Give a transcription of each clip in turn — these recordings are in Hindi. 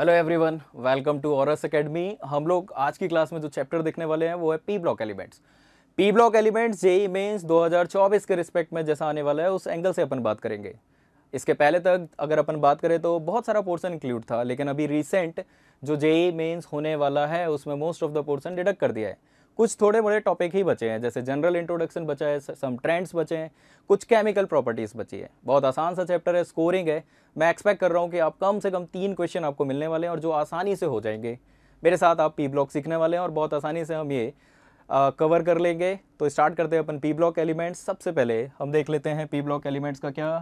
Hello everyone welcome to Auras academy हम लोग आज की क्लास में जो चैप्टर देखने वाले हैं वो है P block elements P block elements JEE Mains 2024 के रिस्पेक्ट में जैसा आने वाला है उस एंगल से अपन बात करेंगे इसके पहले तक अगर अपन बात करें तो बहुत सारा पोर्सन इंक्लूड था लेकिन अभी रिसेंट जो जेई मेन्स e होने वाला है उसमें most of the portion deduct कर दिया है कुछ थोड़े बड़े टॉपिक ही बचे हैं जैसे जनरल इंट्रोडक्शन बचा है सम ट्रेंड्स बचे हैं कुछ केमिकल प्रॉपर्टीज़ बची है बहुत आसान सा चैप्टर है स्कोरिंग है मैं एक्सपेक्ट कर रहा हूँ कि आप कम से कम तीन क्वेश्चन आपको मिलने वाले हैं और जो आसानी से हो जाएंगे मेरे साथ आप पी ब्लॉक सीखने वाले हैं और बहुत आसानी से हम ये कवर कर लेंगे तो स्टार्ट करते हैं अपन पी ब्लॉक एलिमेंट्स सबसे पहले हम देख लेते हैं पी ब्लॉक एलिमेंट्स का क्या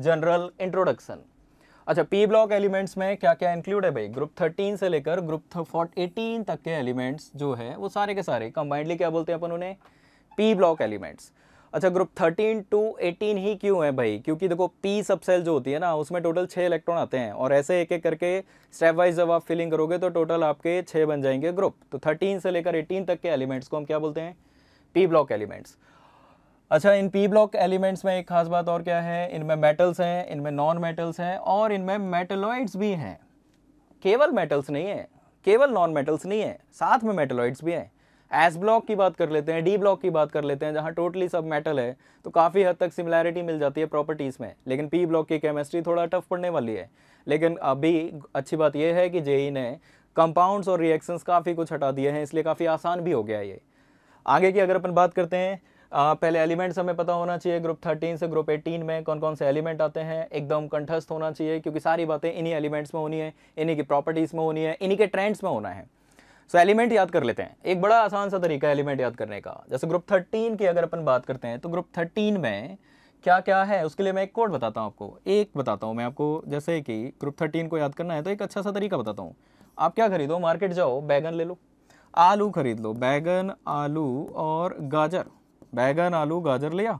जनरल इंट्रोडक्शन अच्छा पी ब्लॉक एलिमेंट्स में क्या क्या इंक्लूड है भाई ग्रुप थर्टीन से लेकर ग्रुप फोर्ट एटीन तक के एलिमेंट्स जो है वो सारे के सारे कंबाइंडली क्या बोलते हैं अपन उन्हें पी ब्लॉक एलिमेंट्स अच्छा ग्रुप थर्टीन टू एटीन ही क्यों है भाई क्योंकि देखो पी सब सेल जो होती है ना उसमें टोटल छः इलेक्ट्रॉन आते हैं और ऐसे एक एक करके स्टेप वाइज जब आप फिलिंग करोगे तो टोटल आपके छः बन जाएंगे ग्रुप तो थर्टीन से लेकर एटीन तक के एलिमेंट्स को हम क्या बोलते हैं पी ब्लॉक एलिमेंट्स अच्छा इन पी ब्लॉक एलिमेंट्स में एक खास बात और क्या है इनमें मेटल्स हैं इनमें नॉन मेटल्स हैं और इनमें मेटलॉइड्स भी हैं केवल मेटल्स नहीं है केवल नॉन मेटल्स नहीं है साथ में मेटलॉइड्स भी हैं एस ब्लॉक की बात कर लेते हैं डी ब्लॉक की बात कर लेते हैं जहाँ टोटली सब मेटल है तो काफ़ी हद तक सिमिलैरिटी मिल जाती है प्रॉपर्टीज़ में लेकिन पी ब्लॉक की केमिस्ट्री थोड़ा टफ पड़ने वाली है लेकिन अभी अच्छी बात यह है कि जेई e ने कंपाउंड्स और रिएक्शंस काफ़ी कुछ हटा दिए हैं इसलिए काफ़ी आसान भी हो गया ये आगे की अगर अपन बात करते हैं आ, पहले एलिमेंट्स हमें पता होना चाहिए ग्रुप थर्टीन से ग्रुप एटीन में कौन कौन से एलिमेंट आते हैं एकदम कंठस्थ होना चाहिए क्योंकि सारी बातें इन्हीं एलिमेंट्स में होनी है इन्हीं की प्रॉपर्टीज़ में होनी है इन्हीं के ट्रेंड्स में होना है सो so, एलिमेंट याद कर लेते हैं एक बड़ा आसान सा तरीका है एलिमेंट याद करने का जैसे ग्रुप थर्टीन की अगर अपन बात करते हैं तो ग्रुप थर्टीन में क्या क्या है उसके लिए मैं एक कोड बताता हूँ आपको एक बताता हूँ मैं आपको जैसे कि ग्रुप थर्टीन को याद करना है तो एक अच्छा सा तरीका बताता हूँ आप क्या खरीदो मार्केट जाओ बैगन ले लो आलू खरीद लो बैगन आलू और गाजर बैगन आलू गाजर लिया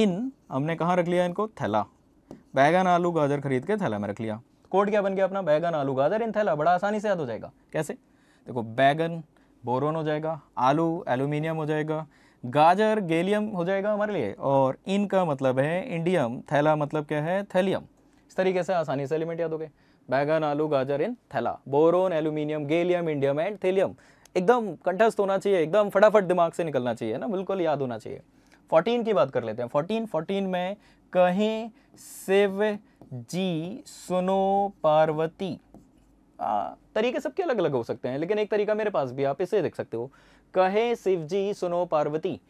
इन हमने कहाँ रख लिया इनको थैला बैगन आलू गाजर खरीद के थैला में रख लिया कोड क्या बन गया अपना बैगन आलू गाजर इन थैला बड़ा आसानी से याद हो जाएगा कैसे देखो बैगन बोरोन हो जाएगा आलू एल्यूमिनियम हो जाएगा गाजर गेलियम हो जाएगा हमारे लिए और इनका मतलब है इंडियम थैला मतलब क्या है थैलियम इस तरीके से आसानी से एलिमेंट याद हो गए बैगन आलू गाजर इन थैला boron aluminium gallium indium and thallium एकदम कंठस्थ होना चाहिए एकदम फटाफट दिमाग से निकलना चाहिए ना बिल्कुल याद होना चाहिए फोर्टीन की बात कर लेते हैं फोर्टीन फोर्टीन में कहें शिव जी सुनो पार्वती आ, तरीके सबके अलग अलग हो सकते हैं लेकिन एक तरीका मेरे पास भी आप इसे देख सकते हो कहे शिव जी सुनो Parvati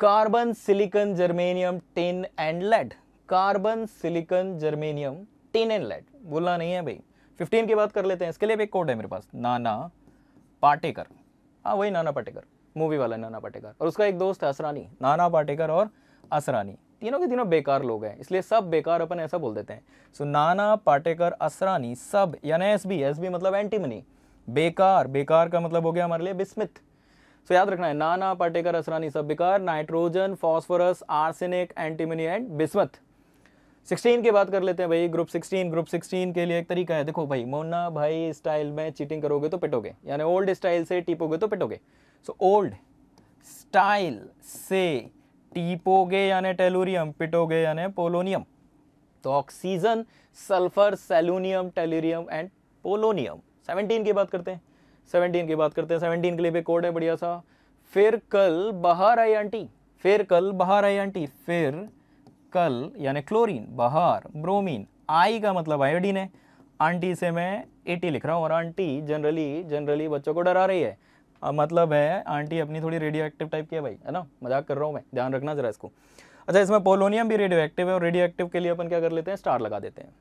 carbon silicon germanium tin and lead carbon silicon germanium tin and lead बोलना नहीं है भाई 15 की बात कर लेते हैं इसके लिए भी एक कोड है मेरे पास नाना पाटेकर हाँ वही नाना पाटेकर मूवी वाला नाना पाटेकर और उसका एक दोस्त है असरानी नाना पाटेकर और असरानी तीनों के तीनों बेकार लोग हैं इसलिए सब बेकार अपन ऐसा बोल देते हैं सो so, नाना पाटेकर असरानी सब यानी एस बी एस बी मतलब एंटीमनी बेकार बेकार का मतलब हो गया हमारे लिए बिस्मित सो so, याद रखना है नाना पाटेकर असरानी सब बेकार nitrogen phosphorus arsenic antimony and bismuth sixteen की बात कर लेते हैं भाई ग्रुप सिक्सटीन ग्रुप सिक्सटीन के लिए एक तरीका है देखो भाई मोना भाई स्टाइल में चीटिंग करोगे तो पिटोगे यानी ओल्ड स्टाइल से टीपोगे तो पिटोगे सो ओल्ड स्टाइल से टीपोगे यानी टेलोरियम पिटोगे यानी पोलोनियम तो oxygen sulphur selenium tellurium and polonium seventeen की बात करते हैं सेवनटीन की बात करते हैं सेवनटीन के लिए भी कोड है बढ़िया सा फिर कल बाहर आई आंटी फिर कल बाहर आई आंटी फिर कल यानी क्लोरीन बाहर ब्रोमीन आई का मतलब आयोडीन है आंटी से मैं एटी लिख रहा हूँ और आंटी जनरली जनरली बच्चों को डरा रही है अब मतलब है आंटी अपनी थोड़ी रेडियो एक्टिव टाइप की है भाई है ना मजाक कर रहा हूँ मैं ध्यान रखना ज़रा इसको अच्छा इसमें पोलोनियम भी रेडियो एक्टिव है और रेडियो एक्टिव के लिए अपन क्या कर लेते हैं स्टार लगा देते हैं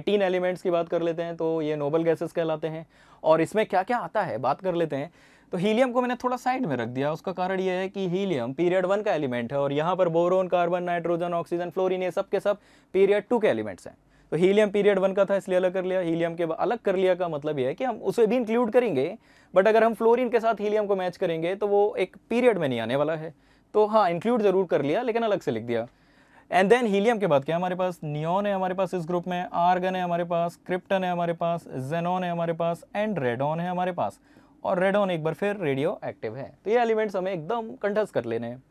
एटीन एलिमेंट्स की बात कर लेते हैं तो ये नोबल गैसेस कहलाते हैं और इसमें क्या क्या आता है बात कर लेते हैं तो हीलियम को मैंने थोड़ा साइड में रख दिया उसका कारण यह है कि हीलियम पीरियड वन का एलिमेंट है और यहाँ पर boron carbon nitrogen oxygen fluorine ये सब के सब पीरियड टू के एलिमेंट्स हैं तो हीलियम पीरियड वन का था इसलिए अलग कर लिया हीलियम के अलग कर लिया का मतलब यह है कि हम उसे भी इंक्लूड करेंगे बट अगर हम फ्लोरिन के साथ हीलियम को मैच करेंगे तो वो एक पीरियड में नहीं आने वाला है तो हाँ इंक्लूड ज़रूर कर लिया लेकिन अलग से लिख दिया एंड देन हीलियम के बाद क्या हमारे पास नियोन है हमारे पास इस ग्रुप में आर्गन है हमारे पास क्रिप्टन है हमारे पास जेनोन है हमारे पास एंड रेडोन है हमारे पास और रेडोन एक बार फिर रेडियो एक्टिव है तो ये एलिमेंट्स हमें एकदम कंठस्थ कर लेने हैं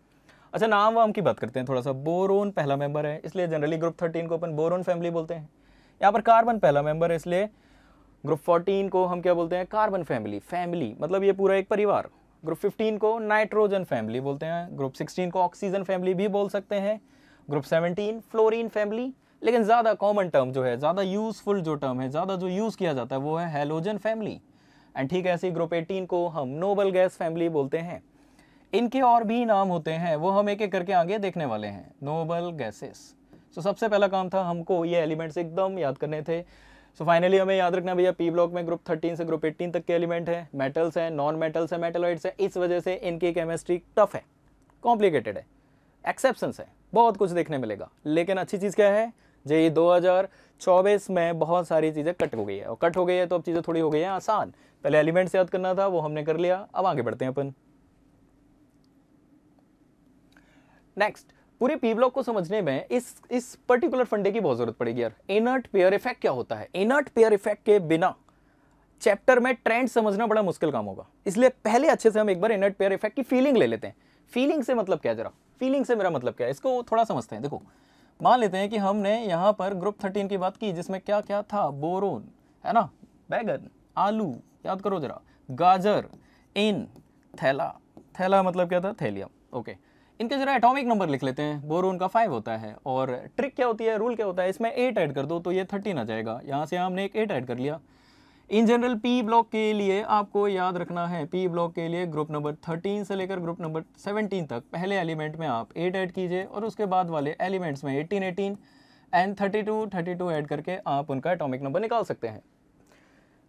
अच्छा नाम वाम की बात करते हैं थोड़ा सा बोरोन पहला मेंबर है इसलिए जनरली ग्रुप थर्टीन को अपन बोरोन फैमिली बोलते हैं यहाँ पर कार्बन पहला मेंबर है इसलिए ग्रुप फोर्टीन को हम क्या बोलते हैं कार्बन फैमिली फैमिली मतलब ये पूरा एक परिवार ग्रुप फिफ्टीन को नाइट्रोजन फैमिली बोलते हैं ग्रुप सिक्सटीन को ऑक्सीजन फैमिली भी बोल सकते हैं ग्रुप सेवनटीन फ्लोरिन फैमिली लेकिन ज़्यादा कॉमन टर्म जो है ज़्यादा यूज़फुल जो टर्म है ज़्यादा जो यूज़ किया जाता है वो है हेलोजन फैमिली एंड ठीक है ऐसे ग्रुप एटीन को हम नोबल गैस फैमिली बोलते हैं इनके और भी नाम होते हैं वो हम एक एक करके आगे देखने वाले हैं नोबल गैसेस सो सबसे पहला काम था हमको ये एलिमेंट्स एकदम याद करने थे सो so फाइनली हमें याद रखना भैया पी ब्लॉक में ग्रुप 13 से ग्रुप 18 तक के एलिमेंट है मेटल्स हैं नॉन मेटल्स हैं मेटलॉइड्स हैं इस वजह से इनकी केमिस्ट्री टफ है कॉम्प्लिकेटेड है एक्सेप्शन है बहुत कुछ देखने मिलेगा लेकिन अच्छी चीज़ क्या है जे 2024 में बहुत सारी चीज़ें कट हो गई है और कट हो गई है तो अब चीज़ें थोड़ी हो गई हैं आसान पहले एलिमेंट्स याद करना था वो हमने कर लिया अब आगे बढ़ते हैं अपन नेक्स्ट पूरे पी ब्लॉक को समझने में इस इस पर्टिकुलर फंडे की बहुत जरूरत पड़ेगी यार इनर्ट पेयर इफेक्ट क्या होता है इनर्ट पेयर इफेक्ट के बिना चैप्टर में ट्रेंड समझना बड़ा मुश्किल काम होगा इसलिए पहले अच्छे से हम एक बार इनर्ट पेयर इफेक्ट की फीलिंग ले लेते हैं फीलिंग से मतलब क्या जरा फीलिंग से मेरा मतलब क्या है इसको थोड़ा समझते हैं देखो मान लेते हैं कि हमने यहाँ पर ग्रुप थर्टीन की बात की जिसमें क्या क्या था बोरोन है ना बैगन आलू याद करो जरा गाजर इन थैला थैला मतलब क्या था थैलियम ओके इनके जरा एटॉमिक नंबर लिख लेते हैं बोरोन का फाइव होता है और ट्रिक क्या होती है रूल क्या होता है इसमें एट ऐड कर दो तो ये थर्टीन आ जाएगा यहाँ से हमने एक एट ऐड कर लिया इन जनरल पी ब्लॉक के लिए आपको याद रखना है पी ब्लॉक के लिए ग्रुप नंबर 13 से लेकर ग्रुप नंबर 17 तक पहले एलिमेंट में आप 8 ऐड कीजिए और उसके बाद वाले एलिमेंट्स में 18 18 एंड 32 32 ऐड करके आप उनका एटॉमिक नंबर निकाल सकते हैं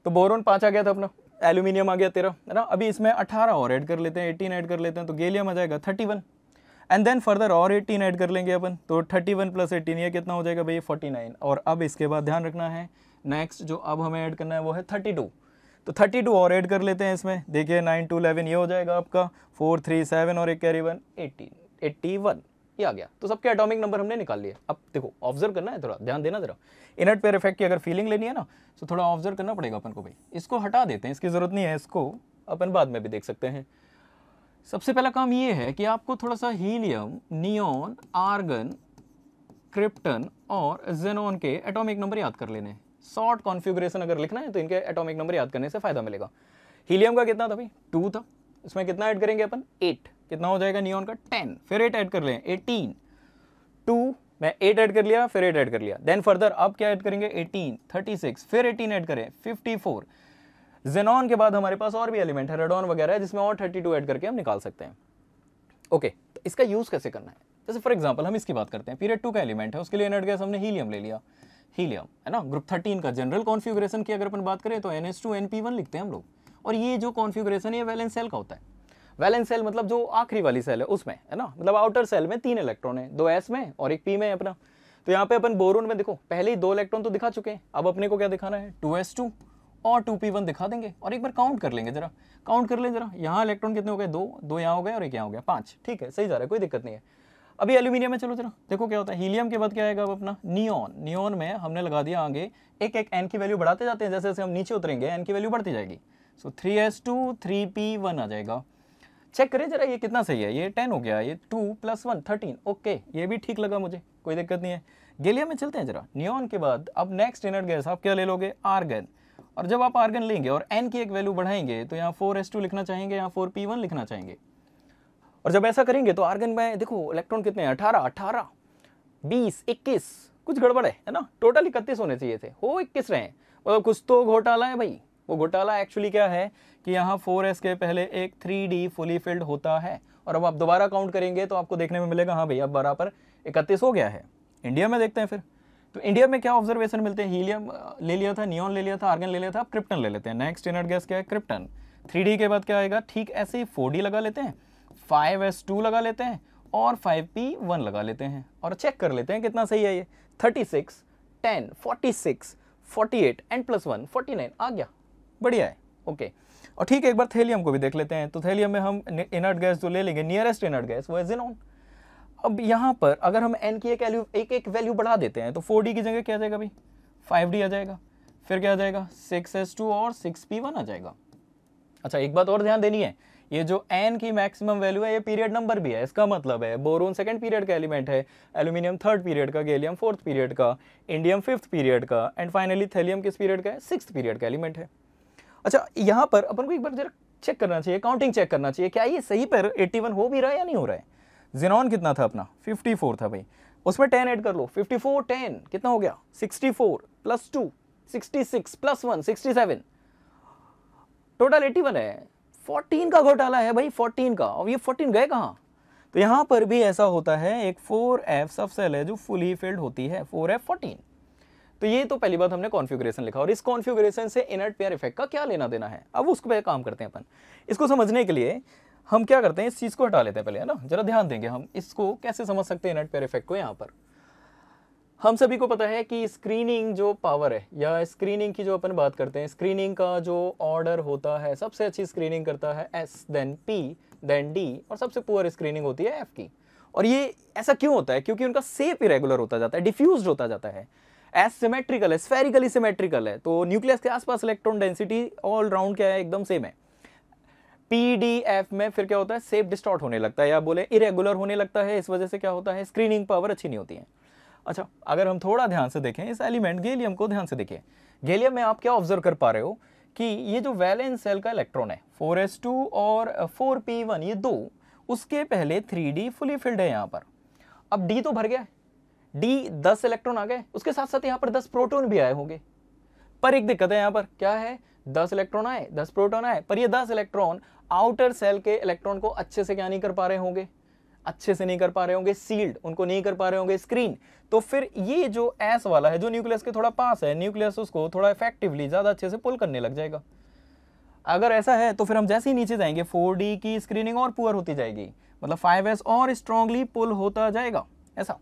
तो बोरोन पाँच आ गया था अपना एल्यूमिनियम आ गया तेरह है ना अभी इसमें अठारह और ऐड कर लेते हैं एटीन ऐड कर लेते हैं तो गेलियम आ जाएगा thirty one and then further और एटीन ऐड कर लेंगे अपन तो थर्टी वन प्लस एटीन ये कितना हो जाएगा भैया फोर्टी नाइन और अब इसके बाद ध्यान रखना है नेक्स्ट जो अब हमें ऐड करना है वो है थर्टी टू तो थर्टी टू और ऐड कर लेते हैं इसमें देखिए नाइन टू इलेवन ये हो जाएगा आपका फोर थ्री सेवन और एक carry one eighty eighty one ये आ गया तो सबके एटॉमिक नंबर हमने निकाल लिए अब देखो ऑब्जर्व करना है थोड़ा ध्यान देना जरा इनट पेयर इफेक्ट की अगर फीलिंग लेनी है ना तो थोड़ा ऑब्जर्व करना पड़ेगा अपन को भाई इसको हटा देते हैं इसकी ज़रूरत नहीं है इसको अपन बाद में भी देख सकते हैं सबसे पहला काम ये है कि आपको थोड़ा सा हीलियम नियोन आर्गन क्रिप्टन और जेनोन के एटॉमिक नंबर याद कर लेने हैं शॉर्ट कॉन्फ़िगरेशन अगर लिखना है तो इनके एटॉमिक नंबर याद करने से फ़ायदा मिलेगा हीलियम का कितना था भाई टू था इसमें कितना ऐड करेंगे अपन एट कितना हो जाएगा नियॉन का टेन फिर एट ऐड कर लें एटीन टू मैं एट ऐड कर लिया फिर एट ऐड कर लिया देन फर्दर अब क्या ऐड करेंगे एटीन थर्टी सिक्स फिर एटीन ऐड करें फिफ्टी फोर जेनॉन के बाद हमारे पास और भी एलिमेंट है रेडॉन वगैरह है जिसमें और थर्टी टू ऐड करके हम निकाल सकते हैं ओके okay, तो इसका यूज़ कैसे करना है जैसे फॉर एग्जाम्पल हम इसकी बात करते हैं पीरियड टू का एलिमेंट है उसके लिए एनर्ट गैस हमने हीलियम ले लिया हीलियम है ना ग्रुप थर्टीन का जनरल कॉन्फ़िगरेशन की अगर अपन बात करें तो N S two N P one लिखते हैं हम लोग और ये जो कॉन्फ़िगरेशन है वैलेंस सेल का होता है वैलेंस सेल मतलब जो आखिरी वाली सेल है उसमें है ना मतलब आउटर सेल में तीन इलेक्ट्रॉन है दो एस में और एक पी में अपना तो यहाँ पे अपन बोरोन में देखो पहले ही दो इलेक्ट्रॉन तो दिखा चुके हैं अब अपने को क्या दिखाना है टू एस टू और टू पी वन दिखा देंगे और एक बार काउंट कर लेंगे जरा काउंट कर लें जरा यहाँ इलेक्ट्रॉन कितने हो गए दो दो यहाँ हो गए और एक यहाँ हो गया पाँच ठीक है सही जा रहा है कोई दिक्कत नहीं है अभी एल्यूमिनियम में चलो जरा देखो क्या होता है हीलियम के बाद क्या आएगा अब अपना नियॉन नियॉन में हमने लगा दिया आगे एक एक एन की वैल्यू बढ़ाते जाते हैं जैसे जैसे हम नीचे उतरेंगे एन की वैल्यू बढ़ती जाएगी so three S two three P one आ जाएगा चेक करें जरा ये कितना सही है ये टेन हो गया ये two plus one thirteen okay ये भी ठीक लगा मुझे कोई दिक्कत नहीं है गेलियम में चलते हैं जरा नियॉन के बाद अब नेक्स्ट इनर्ट गैस आप क्या ले लोगे आर्गन और जब आप आर्गन लेंगे और एन की एक वैल्यू बढ़ाएंगे तो यहाँ फोर एस टू लिखना चाहेंगे यहाँ फोर पी वन लिखना चाहेंगे और जब ऐसा करेंगे तो आर्गन में देखो इलेक्ट्रॉन कितने हैं अठारह अठारह बीस इक्कीस कुछ गड़बड़ है है ना टोटल इकतीस होने चाहिए थे हो इक्कीस रहे मतलब कुछ तो घोटाला है भाई वो घोटाला एक्चुअली क्या है कि यहाँ फोर एस के पहले एक थ्री डी फुली फिल्ड होता है और अब आप दोबारा काउंट करेंगे तो आपको देखने में मिलेगा हाँ भाई अब बराबर इकतीस हो गया है इंडिया में देखते हैं फिर तो इंडिया में क्या ऑब्जर्वेशन मिलते हैं हीलियम ले लिया था नियॉन ले लिया था आर्गन ले लिया था क्रिप्टन ले लेते हैं नेक्स्ट स्टैंडर्ड गैस क्या है क्रिप्टन थ्री के बाद क्या आएगा ठीक ऐसे ही फोर लगा लेते हैं फाइव एस टू लगा लेते हैं और फाइव पी वन लगा लेते हैं और चेक कर लेते हैं कितना सही है ये thirty six ten forty six forty eight N plus one forty nine आ गया बढ़िया है ओके और ठीक है एक बार थैलियम को भी देख लेते हैं तो थैलियम में हम इनर्ट गैस जो ले लेंगे नियरेस्ट इनर्ट गैस वो है जिनोन अब यहाँ पर अगर हम एन की एक वैल्यू एक एक वैल्यू बढ़ा देते हैं तो फोर डी की जगह क्या आ जाएगा भाई फाइव डी आ जाएगा फिर क्या आ जाएगा सिक्स एस टू और सिक्स पी वन आ जाएगा अच्छा एक बात और ध्यान देनी है ये जो एन की मैक्सिमम वैल्यू है ये पीरियड नंबर भी है इसका मतलब है बोरोन सेकेंड पीरियड का एलिमेंट है एल्यूमिनियम थर्ड पीरियड का गेलियम फोर्थ पीरियड का इंडियम फिफ्थ पीरियड का एंड फाइनली थैलियम किस पीरियड का है सिक्स पीरियड का एलिमेंट है अच्छा यहाँ पर अपन को एक बार जरा चेक करना चाहिए काउंटिंग चेक करना चाहिए क्या ये सही पर 81 हो भी रहा है या नहीं हो रहा है जिनॉन कितना था अपना 54 था भाई उसमें 10 ऐड कर लो 54 10 कितना हो गया 64 plus two 66 plus one 67 total 81 है 14 का घोटाला है भाई 14 का अब ये 14 गए कहाँ तो यहाँ पर भी ऐसा होता है एक 4F एफ सब सेल है जो फुली फिल्ड होती है 4F 14 तो ये तो पहली बात हमने कॉन्फ़िगरेशन लिखा और इस कॉन्फ़िगरेशन से इनर्ट पेयर इफेक्ट का क्या लेना देना है अब उसको पर काम करते हैं अपन इसको समझने के लिए हम क्या करते हैं इस चीज़ को हटा लेते हैं पहले है ना जरा ध्यान देंगे हम इसको कैसे समझ सकते हैं इनर्ट पेयर इफेक्ट को यहाँ पर हम सभी को पता है कि स्क्रीनिंग जो पावर है या स्क्रीनिंग की जो अपन बात करते हैं स्क्रीनिंग का जो ऑर्डर होता है सबसे अच्छी स्क्रीनिंग करता है S then P then D और सबसे पुअर स्क्रीनिंग होती है एफ की और ये ऐसा क्यों होता है क्योंकि उनका सेप इरेगुलर होता जाता है डिफ्यूज होता जाता है एस सिमेट्रिकल है स्फेरिकली सिमेट्रिकल है तो न्यूक्लियस के आसपास इलेक्ट्रॉन डेंसिटी ऑल राउंड क्या है एकदम सेम है पी डी एफ में फिर क्या होता है सेप डिस्टॉर्ट होने लगता है या बोले इरेगुलर होने लगता है इस वजह से क्या होता है स्क्रीनिंग पावर अच्छी नहीं होती है अच्छा अगर हम थोड़ा ध्यान से देखें इस एलिमेंट गेलियम को ध्यान से देखें गेलियम में आप क्या ऑब्जर्व कर पा रहे हो कि ये जो वैलेंस सेल का इलेक्ट्रॉन है 4s2 और 4p1 ये दो उसके पहले 3d फुली फिल्ड है यहाँ पर अब d तो भर गया डी दस इलेक्ट्रॉन आ गए उसके साथ साथ यहाँ पर दस प्रोटोन भी आए होंगे पर एक दिक्कत है यहाँ पर क्या है दस इलेक्ट्रॉन आए दस प्रोटोन आए पर ये दस इलेक्ट्रॉन आउटर सेल के इलेक्ट्रॉन को अच्छे से क्या नहीं कर पा रहे होंगे अच्छे से नहीं कर पा रहे होंगे सील्ड उनको नहीं कर पा रहे होंगे स्क्रीन तो फिर ये जो एस वाला है जो न्यूक्लियस के थोड़ा पास है न्यूक्लियस उसको थोड़ा इफेक्टिवली ज़्यादा अच्छे से पुल करने लग जाएगा अगर ऐसा है तो फिर हम जैसे ही नीचे जाएंगे फोर की स्क्रीनिंग और पुअर होती जाएगी मतलब फाइव और स्ट्रांगली पुल होता जाएगा ऐसा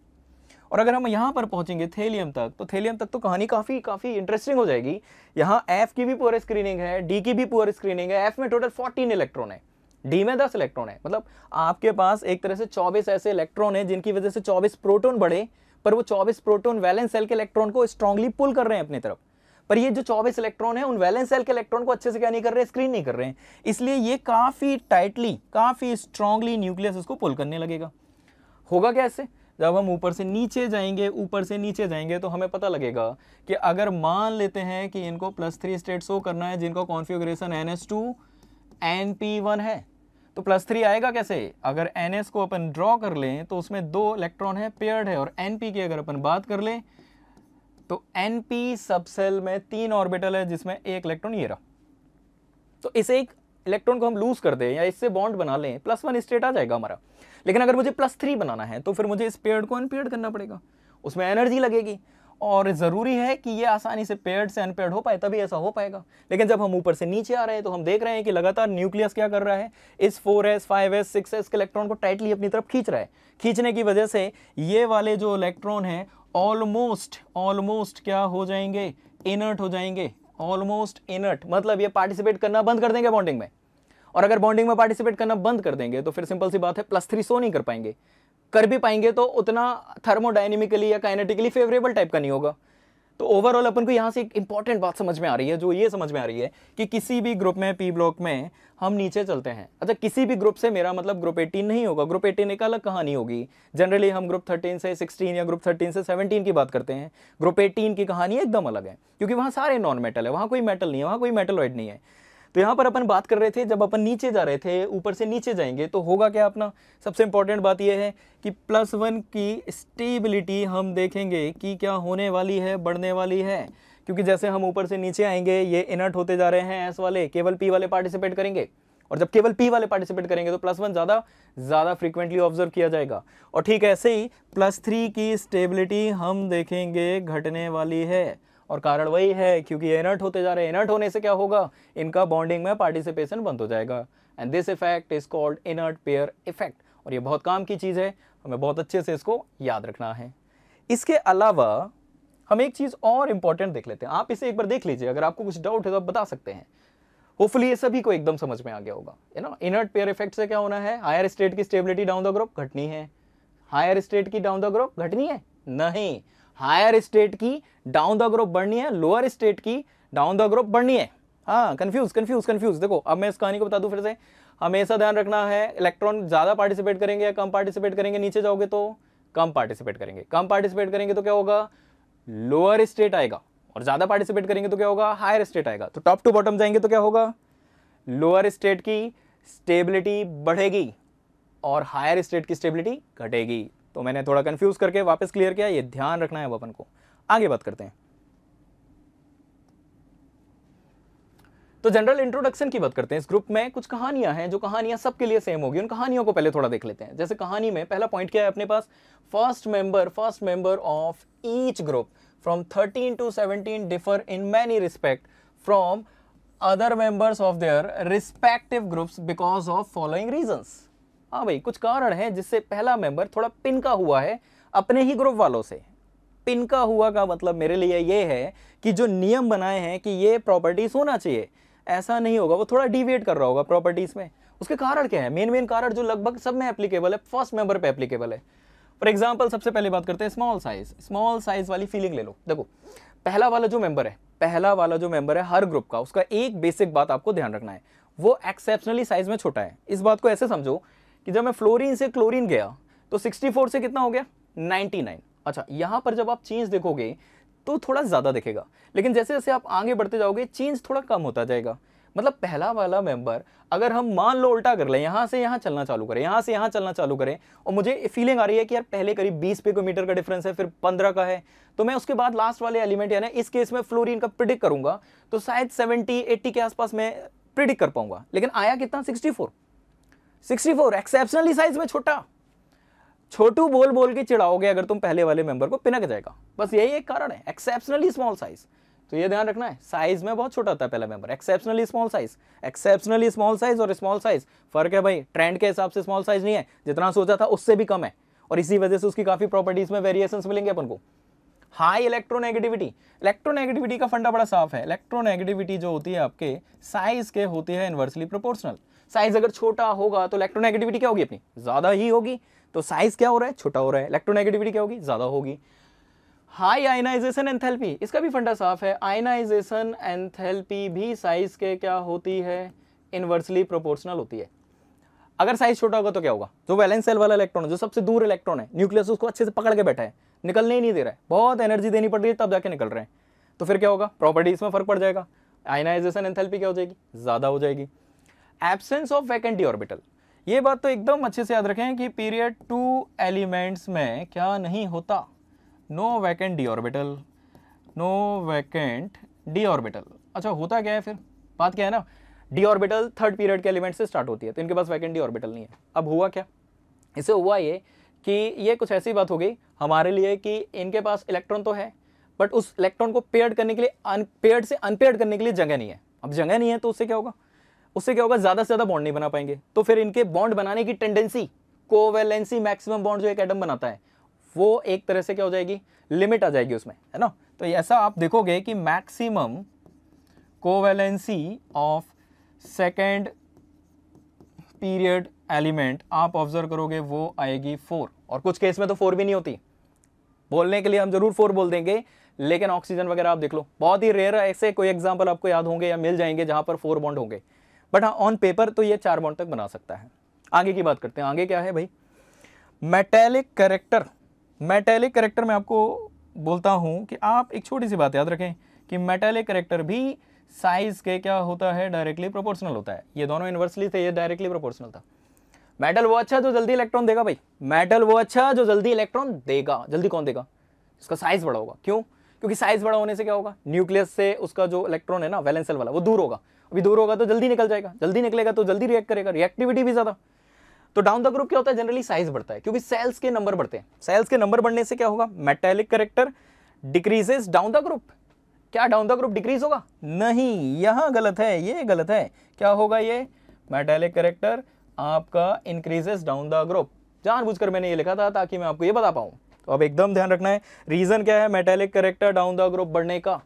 और अगर हम यहाँ पर पहुँचेंगे थेलियम तक तो थेलियम तक तो कहानी काफ़ी काफ़ी इंटरेस्टिंग हो जाएगी यहाँ एफ की भी पुअर स्क्रीनिंग है डी की भी पुअर स्क्रीनिंग है एफ में टोटल फोर्टीन इलेक्ट्रॉन है डी में दस इलेक्ट्रॉन है मतलब आपके पास एक तरह से चौबीस ऐसे इलेक्ट्रॉन है जिनकी वजह से चौबीस प्रोटोन बढ़े पर वो चौबीस प्रोटोन वैलेंस सेल के इलेक्ट्रॉन को स्ट्रांगली पुल कर रहे हैं अपनी तरफ पर ये जो 24 इलेक्ट्रॉन है उन वैलेंस सेल के इलेक्ट्रॉन को अच्छे से क्या नहीं कर रहे हैं स्क्रीन नहीं कर रहे हैं इसलिए ये काफ़ी टाइटली काफ़ी स्ट्रांगली न्यूक्लियस उसको पुल करने लगेगा होगा क्या इससे जब हम ऊपर से नीचे जाएंगे ऊपर से नीचे जाएंगे तो हमें पता लगेगा कि अगर मान लेते हैं कि इनको प्लस थ्री स्टेट शो करना है जिनका configuration N S two N P one है तो प्लस थ्री आएगा कैसे अगर एन को अपन ड्रॉ कर लें तो उसमें दो इलेक्ट्रॉन है पेयर्ड है और एन की अगर अपन बात कर लें तो एन पी सबसेल में तीन ऑर्बिटल है जिसमें एक इलेक्ट्रॉन ये रहा तो इसे एक इलेक्ट्रॉन को हम लूज कर दें या इससे बॉन्ड बना लें प्लस वन स्टेट आ जाएगा हमारा लेकिन अगर मुझे प्लस थ्री बनाना है तो फिर मुझे इस पेयर्ड को अनपेयर्ड करना पड़ेगा उसमें एनर्जी लगेगी और ज़रूरी है कि ये आसानी से पेड से अनपेड हो पाए तभी ऐसा हो पाएगा लेकिन जब हम ऊपर से नीचे आ रहे हैं तो हम देख रहे हैं कि लगातार न्यूक्लियस क्या कर रहा है इस four S five S six S के इलेक्ट्रॉन को टाइटली अपनी तरफ खींच रहा है खींचने की वजह से ये वाले जो इलेक्ट्रॉन हैं ऑलमोस्ट ऑलमोस्ट क्या हो जाएंगे इनर्ट हो जाएंगे ऑलमोस्ट इनर्ट मतलब ये पार्टिसिपेट करना बंद कर देंगे बॉन्डिंग में और अगर बॉन्डिंग में पार्टिसिपेट करना बंद कर देंगे तो फिर सिंपल सी बात है प्लस थ्री सो नहीं कर पाएंगे कर भी पाएंगे तो उतना थर्मोडाइनमिकली या काइनेटिकली फेवरेबल टाइप का नहीं होगा तो ओवरऑल अपन को यहाँ से एक इंपॉर्टेंट बात समझ में आ रही है जो ये समझ में आ रही है कि किसी भी ग्रुप में पी ब्लॉक में हम नीचे चलते हैं अच्छा किसी भी ग्रुप से मेरा मतलब ग्रुप 18 नहीं होगा ग्रुप 18 एक अलग कहानी होगी जनरली हम ग्रुप 13 से 16 या ग्रुप 13 से 17 की बात करते हैं ग्रुप 18 की कहानी एकदम अलग है क्योंकि वहाँ सारे नॉन मेटल है वहाँ कोई मेटल नहीं है वहाँ कोई मेटलॉइड नहीं है तो यहाँ पर अपन बात कर रहे थे जब अपन नीचे जा रहे थे ऊपर से नीचे जाएंगे तो होगा क्या अपना सबसे इंपॉर्टेंट बात यह है कि प्लस वन की स्टेबिलिटी हम देखेंगे कि क्या होने वाली है बढ़ने वाली है क्योंकि जैसे हम ऊपर से नीचे आएंगे ये इनर्ट होते जा रहे हैं एस वाले केवल पी वाले पार्टिसिपेट करेंगे और जब केवल पी वाले पार्टिसिपेट करेंगे तो प्लस वन ज़्यादा ज़्यादा फ्रीक्वेंटली ऑब्जर्व किया जाएगा और ठीक ऐसे ही प्लस थ्री की स्टेबिलिटी हम देखेंगे घटने वाली है और कारण वही है क्योंकि ये इनर्ट होते जा रहे हैं इनर्ट होने से क्या होगा इनका बॉन्डिंग में पार्टिसिपेशन बंद हो जाएगा and this effect is called inert pair effect और ये बहुत काम की चीज़ है हमें बहुत अच्छे से इसको याद रखना है इसके अलावा हम एक चीज़ और इम्पॉर्टेंट देख लेते हैं आप इसे एक बार देख लीजिए अगर आपको कुछ डाउट है तो आप बता सकते हैं होपफुली ये सभी को एकदम समझ में आ गया होगा है ना इनर्ट पेयर इफेक्ट से क्या होना है हायर स्टेट की स्टेबिलिटी डाउन द ग्रुप घटनी है हायर स्टेट की डाउन द ग्रुप घटनी है नहीं हायर स्टेट की डाउन द ग्रोप बढ़नी है लोअर स्टेट की डाउन द ग्रोप बढ़नी है हाँ कन्फ्यूज कन्फ्यूज कन्फ्यूज देखो अब मैं इस कहानी को बता दूँ फिर से हमेशा ध्यान रखना है इलेक्ट्रॉन ज़्यादा पार्टिसिपेट करेंगे या कम पार्टिसिपेट करेंगे नीचे जाओगे तो कम पार्टिसिपेट करेंगे कम पार्टिसिपेट करेंगे तो क्या होगा लोअर स्टेट आएगा और ज़्यादा पार्टिसिपेट करेंगे तो क्या होगा हायर स्टेट आएगा तो टॉप टू बॉटम जाएंगे तो क्या होगा लोअर स्टेट की स्टेबिलिटी बढ़ेगी और हायर स्टेट की स्टेबिलिटी घटेगी तो मैंने थोड़ा कंफ्यूज करके वापस क्लियर किया ये ध्यान रखना है अब अपन को आगे बात करते हैं तो जनरल इंट्रोडक्शन की बात करते हैं इस ग्रुप में कुछ कहानियां हैं जो कहानियां सबके लिए सेम होगी उन कहानियों को पहले थोड़ा देख लेते हैं जैसे कहानी में पहला पॉइंट क्या है अपने पास first member first member of each group from 13 to 17 differ in many respect from other members of their respective groups because of following reasons हाँ भाई कुछ कारण है जिससे पहला मेंबर थोड़ा पिनका हुआ है अपने ही ग्रुप वालों से पिनका हुआ का मतलब मेरे लिए ये है कि जो नियम बनाए हैं कि ये प्रॉपर्टीज होना चाहिए ऐसा नहीं होगा वो थोड़ा डिवेट कर रहा होगा प्रॉपर्टीज में उसके कारण क्या है मेन मेन कारण जो लगभग सब में एप्लीकेबल है फर्स्ट मेंबर पे एप्लीकेबल है फॉर एग्जाम्पल सबसे पहले बात करते हैं स्मॉल साइज स्मॉल साइज वाली फीलिंग ले लो देखो पहला वाला जो मेंबर है पहला वाला जो मेंबर है हर ग्रुप का उसका एक बेसिक बात आपको ध्यान रखना है वो एक्सेप्शनली साइज में छोटा है इस बात को ऐसे समझो कि जब मैं फ्लोरीन से क्लोरीन गया तो 64 से कितना हो गया 99 अच्छा यहाँ पर जब आप चेंज देखोगे तो थोड़ा ज़्यादा दिखेगा लेकिन जैसे जैसे आप आगे बढ़ते जाओगे चेंज थोड़ा कम होता जाएगा मतलब पहला वाला मेंबर अगर हम मान लो उल्टा कर लें यहाँ से यहाँ चलना चालू करें यहाँ से यहाँ चलना चालू करें और मुझे फीलिंग आ रही है कि यार पहले करीब 20 पिकोमीटर का डिफरेंस है फिर 15 का है तो मैं उसके बाद लास्ट वाले एलिमेंट यानी इस केस में फ्लोरीन का प्रिडिक्ट करूंगा तो शायद 70 80 के आसपास मैं प्रिडिक्ट कर पाऊंगा लेकिन आया कितना sixty sixty four exceptionally size में छोटा छोटू बोल बोल के चिड़ाओगे अगर तुम पहले वाले मेंबर को पिनक जाएगा बस यही एक कारण है एक्सेप्शनली स्मॉल साइज तो ये ध्यान रखना है साइज में बहुत छोटा होता है पहला member exceptionally small size exceptionally small size और स्मॉल साइज फर्क है भाई ट्रेंड के हिसाब से स्मॉल साइज नहीं है जितना सोचा था उससे भी कम है और इसी वजह से उसकी काफी प्रॉपर्टीज में वेरिएशन मिलेंगे अपन को हाई इलेक्ट्रोनेगेटिविटी इलेक्ट्रोनेगेटिविटी का फंडा बड़ा साफ है इलेक्ट्रोनेगेटिविटी जो होती है आपके साइज के होती है इन्वर्सली प्रोपोर्शनल साइज अगर छोटा होगा तो इलेक्ट्रोनेगेटिविटी क्या होगी अपनी ज़्यादा ही होगी तो साइज क्या हो रहा है छोटा हो रहा है इलेक्ट्रोनेगेटिविटी क्या होगी ज़्यादा होगी हाई आयनाइजेशन एंथैल्पी इसका भी फंडा साफ है आयनाइजेशन एंथैल्पी भी साइज के क्या होती है इनवर्सली प्रोपोर्शनल होती है अगर साइज छोटा होगा तो क्या होगा जो वैलेंस सेल वाला इलेक्ट्रॉन है जो सबसे दूर इलेक्ट्रॉन है न्यूक्लियस उसको अच्छे से पकड़ के बैठा है निकलने ही नहीं दे रहा है बहुत एनर्जी देनी पड़ रही है तब जाके निकल रहे हैं तो फिर क्या होगा प्रॉपर्टीज में फर्क पड़ जाएगा आयनाइजेशन एंथैल्पी क्या हो जाएगी ज़्यादा हो जाएगी एबसेंस ऑफ वैकेंटी ऑर्बिटल ये बात तो एकदम अच्छे से याद रखें कि पीरियड टू एलिमेंट्स में क्या नहीं होता no vacant D orbital no vacant D orbital अच्छा होता क्या है फिर बात क्या है ना डी ऑर्बिटल थर्ड पीरियड के एलिमेंट से स्टार्ट होती है तो इनके पास वैकेंट डी ऑर्बिटल नहीं है अब हुआ क्या इससे हुआ ये कि ये कुछ ऐसी बात हो गई हमारे लिए कि इनके पास इलेक्ट्रॉन तो है बट उस इलेक्ट्रॉन को पेयर्ड करने के लिए अनपेयर्ड से अनपेयर्ड करने के लिए जगह नहीं है अब जगह नहीं है तो उससे क्या होगा उससे क्या होगा ज़्यादा से ज़्यादा बॉन्ड नहीं बना पाएंगे तो फिर इनके बॉन्ड बनाने की टेंडेंसी कोवेलेंसी मैक्सिमम बॉन्ड जो एक एटम बनाता है वो एक तरह से क्या हो जाएगी लिमिट आ जाएगी उसमें है ना तो ऐसा आप देखोगे कि maximum covalency of second period element आप ऑब्जर्व करोगे वो आएगी फोर और कुछ केस में तो फोर भी नहीं होती बोलने के लिए हम जरूर फोर बोल देंगे लेकिन ऑक्सीजन वगैरह आप देख लो बहुत ही रेयर ऐसे कोई एग्जाम्पल आपको याद होंगे या मिल जाएंगे जहां पर फोर बॉन्ड होंगे बट हाँ ऑन पेपर तो ये चार बॉन्ड तक बना सकता है आगे की बात करते हैं आगे क्या है भाई मेटेलिक करेक्टर मेटेलिक करेक्टर मैं आपको बोलता हूँ कि आप एक छोटी सी बात याद रखें कि मेटेलिक करेक्टर भी साइज के क्या होता है डायरेक्टली प्रोपोर्शनल होता है ये दोनों इन्वर्सली थे ये डायरेक्टली प्रोपोर्शनल था मेटल वो अच्छा जो जल्दी इलेक्ट्रॉन देगा भाई मेटल वो अच्छा जो जल्दी इलेक्ट्रॉन देगा जल्दी कौन देगा इसका साइज बड़ा होगा क्यों क्योंकि साइज बड़ा होने से क्या होगा न्यूक्लियस से उसका जो इलेक्ट्रॉन है ना वैलेंसल वाला वो दूर होगा अभी दूर होगा तो जल्दी निकल जाएगा जल्दी निकलेगा तो जल्दी रिएक्ट करेगा रिएक्टिविटी भी ज़्यादा तो डाउन द ग्रुप क्या होता है जनरली साइज बढ़ता है क्योंकि सेल्स के नंबर बढ़ते हैं सेल्स के नंबर बढ़ने से क्या होगा metallic character decreases down the group क्या डाउन द ग्रुप डिक्रीज होगा नहीं यहां गलत है ये गलत है क्या होगा ये मेटेलिक करेक्टर आपका इंक्रीजेस डाउन द ग्रुप जानबूझकर मैंने ये लिखा था ताकि मैं आपको ये बता पाऊं तो अब एकदम ध्यान रखना है रीज़न क्या है metallic character down the group बढ़ने का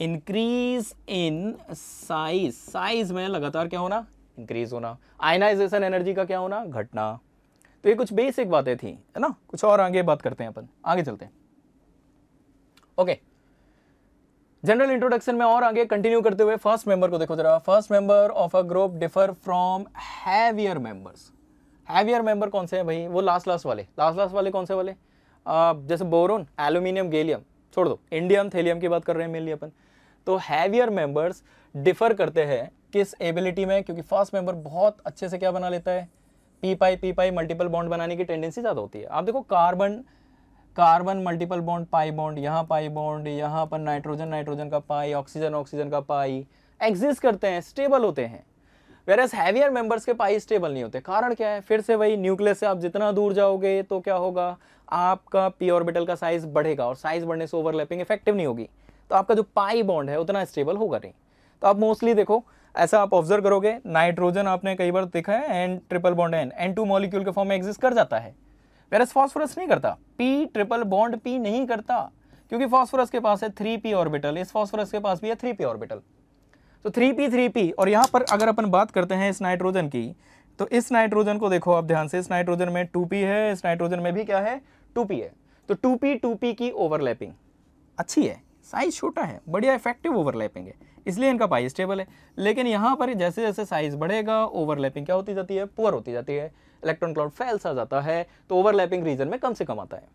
इंक्रीज इन साइज साइज में लगातार क्या होना इंक्रीज होना आयनाइजेशन एनर्जी का क्या होना घटना तो ये कुछ बेसिक बातें थी है ना कुछ और आगे बात करते हैं अपन आगे चलते हैं ओके जनरल इंट्रोडक्शन में और आगे कंटिन्यू करते हुए फर्स्ट मेंबर को देखो जरा first member of a group differ from heavier members heavier member कौन से हैं भाई वो लास्ट लास्ट वाले लास्ट लास्ट वाले कौन से वाले आ, जैसे बोरोन एल्यूमिनियम गेलियम छोड़ दो इंडियम थेलियम की बात कर रहे हैं मेनली अपन तो हैवियर मेंबर्स डिफर करते हैं किस एबिलिटी में क्योंकि फर्स्ट मेंबर बहुत अच्छे से क्या बना लेता है p pi P pi multiple bond बनाने की टेंडेंसी ज़्यादा होती है आप देखो carbon carbon multiple bond pi bond यहाँ पाई बॉन्ड यहाँ पर नाइट्रोजन नाइट्रोजन का पाई ऑक्सीजन ऑक्सीजन का पाई एग्जिस्ट करते हैं स्टेबल होते हैं वेरस हैवियर मेंबर्स के पाई स्टेबल नहीं होते कारण क्या है फिर से वही न्यूक्लियस से आप जितना दूर जाओगे तो क्या होगा आपका पी ऑर्बिटल का साइज बढ़ेगा और साइज बढ़ने से ओवरलैपिंग इफेक्टिव नहीं होगी तो आपका जो पाई बॉन्ड है उतना स्टेबल होगा नहीं तो आप मोस्टली देखो ऐसा आप ऑब्जर्व करोगे नाइट्रोजन आपने कई बार देखा है and triple bond N N two molecule के फॉर्म में एग्जिस्ट कर जाता है वेरस फॉस्फोरस नहीं करता पी ट्रिपल बॉन्ड पी नहीं करता क्योंकि फॉस्फोरस के पास है थ्री पी ऑर्बिटल इस फॉस्फोरस के पास भी है थ्री पी ऑर्बिटल तो थ्री पी थ्री पी और यहाँ पर अगर अपन बात करते हैं इस नाइट्रोजन की तो इस नाइट्रोजन को देखो आप ध्यान से इस नाइट्रोजन में टू पी है इस नाइट्रोजन में भी क्या है टू पी है तो टू पी टू पी की ओवरलैपिंग अच्छी है साइज छोटा है बढ़िया इफेक्टिव ओवरलैपिंग है इसलिए इनका पाई स्टेबल है लेकिन यहाँ पर जैसे जैसे साइज बढ़ेगा ओवरलैपिंग क्या होती जाती है पुअर होती जाती है इलेक्ट्रॉन क्लाउड फैल सा जाता है तो ओवरलैपिंग रीजन में कम से कम आता है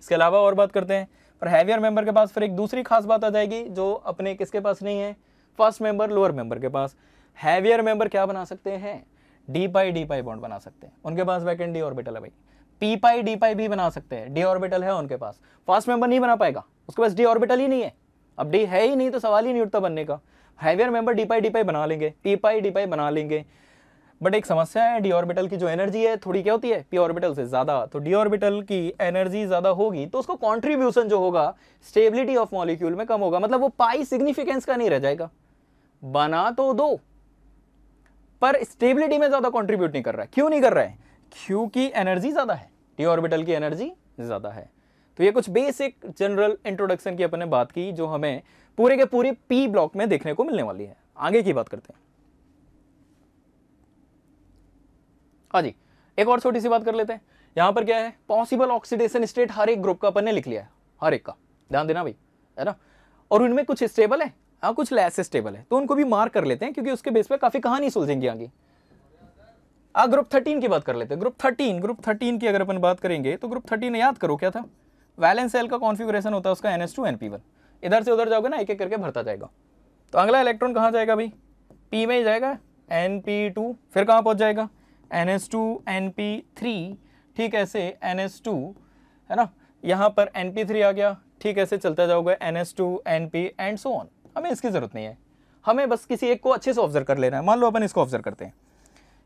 इसके अलावा और बात करते हैं पर हैवियर मेंबर के पास फिर एक दूसरी खास बात आ जाएगी जो अपने किसके पास नहीं है फर्स्ट मेंबर लोअर मेंबर के पास हैवियर मेंबर क्या बना सकते हैं d pi d pi bond बना सकते हैं उनके पास वैकेंड डी ऑर्बिटल है भाई पी पाई डी पाई भी बना सकते हैं डी ऑर्बिटल है उनके पास फर्स्ट मेंबर नहीं बना पाएगा उसके पास डी ऑर्बिटल ही नहीं है अब डी है ही नहीं तो सवाल ही नहीं उठता बनने का heavier member d pi d pi बना लेंगे पी पाई डी पाई बना लेंगे बट एक समस्या है डी ऑर्बिटल की जो एनर्जी है थोड़ी क्या होती है पी ऑर्बिटल से ज़्यादा तो डी ऑर्बिटल की एनर्जी ज़्यादा होगी तो उसको कॉन्ट्रीब्यूशन जो होगा स्टेबिलिटी ऑफ मॉलिक्यूल में कम होगा मतलब वो पाई सिग्निफिकेंस का नहीं रह जाएगा बना तो दो पर स्टेबिलिटी में ज़्यादा कॉन्ट्रीब्यूट नहीं कर रहा है क्यों नहीं कर रहा है क्योंकि एनर्जी ज़्यादा है डी ऑर्बिटल की एनर्जी ज़्यादा है तो ये कुछ बेसिक जनरल इंट्रोडक्शन की अपन ने बात की जो हमें पूरे के पूरे पी ब्लॉक में देखने को मिलने वाली है आगे की बात करते हैं हाँ जी एक और छोटी सी बात कर लेते हैं यहां पर क्या है पॉसिबल ऑक्सीडेशन स्टेट हर एक ग्रुप का अपन ने लिख लिया है हर एक का ध्यान देना भाई है ना और उनमें कुछ स्टेबल है हाँ कुछ लेस स्टेबल है तो उनको भी मार्क कर लेते हैं क्योंकि उसके बेस पर काफ़ी कहानी सुलझेंगी आगे ग्रुप थर्टीन की बात कर लेते हैं ग्रुप थर्टीन ग्रुप थर्टीन की अगर अपन बात करेंगे तो ग्रुप थर्टीन याद करो क्या था वैलेंस सेल का कॉन्फिगुरेशन होता है उसका n S two N P one इधर से उधर जाओगे ना एक एक करके भरता जाएगा तो अगला इलेक्ट्रॉन कहाँ जाएगा भाई पी में ही जाएगा एन पी टू फिर कहाँ पहुँच जाएगा n S two N p three ठीक ऐसे एन एस टू है ना यहाँ पर एन पी थ्री आ गया ठीक ऐसे चलता जाओगे n S two N p and so on हमें इसकी ज़रूरत नहीं है हमें बस किसी एक को अच्छे से ऑब्जर्व कर लेना है मान लो अपन इसको ऑब्जर्व करते हैं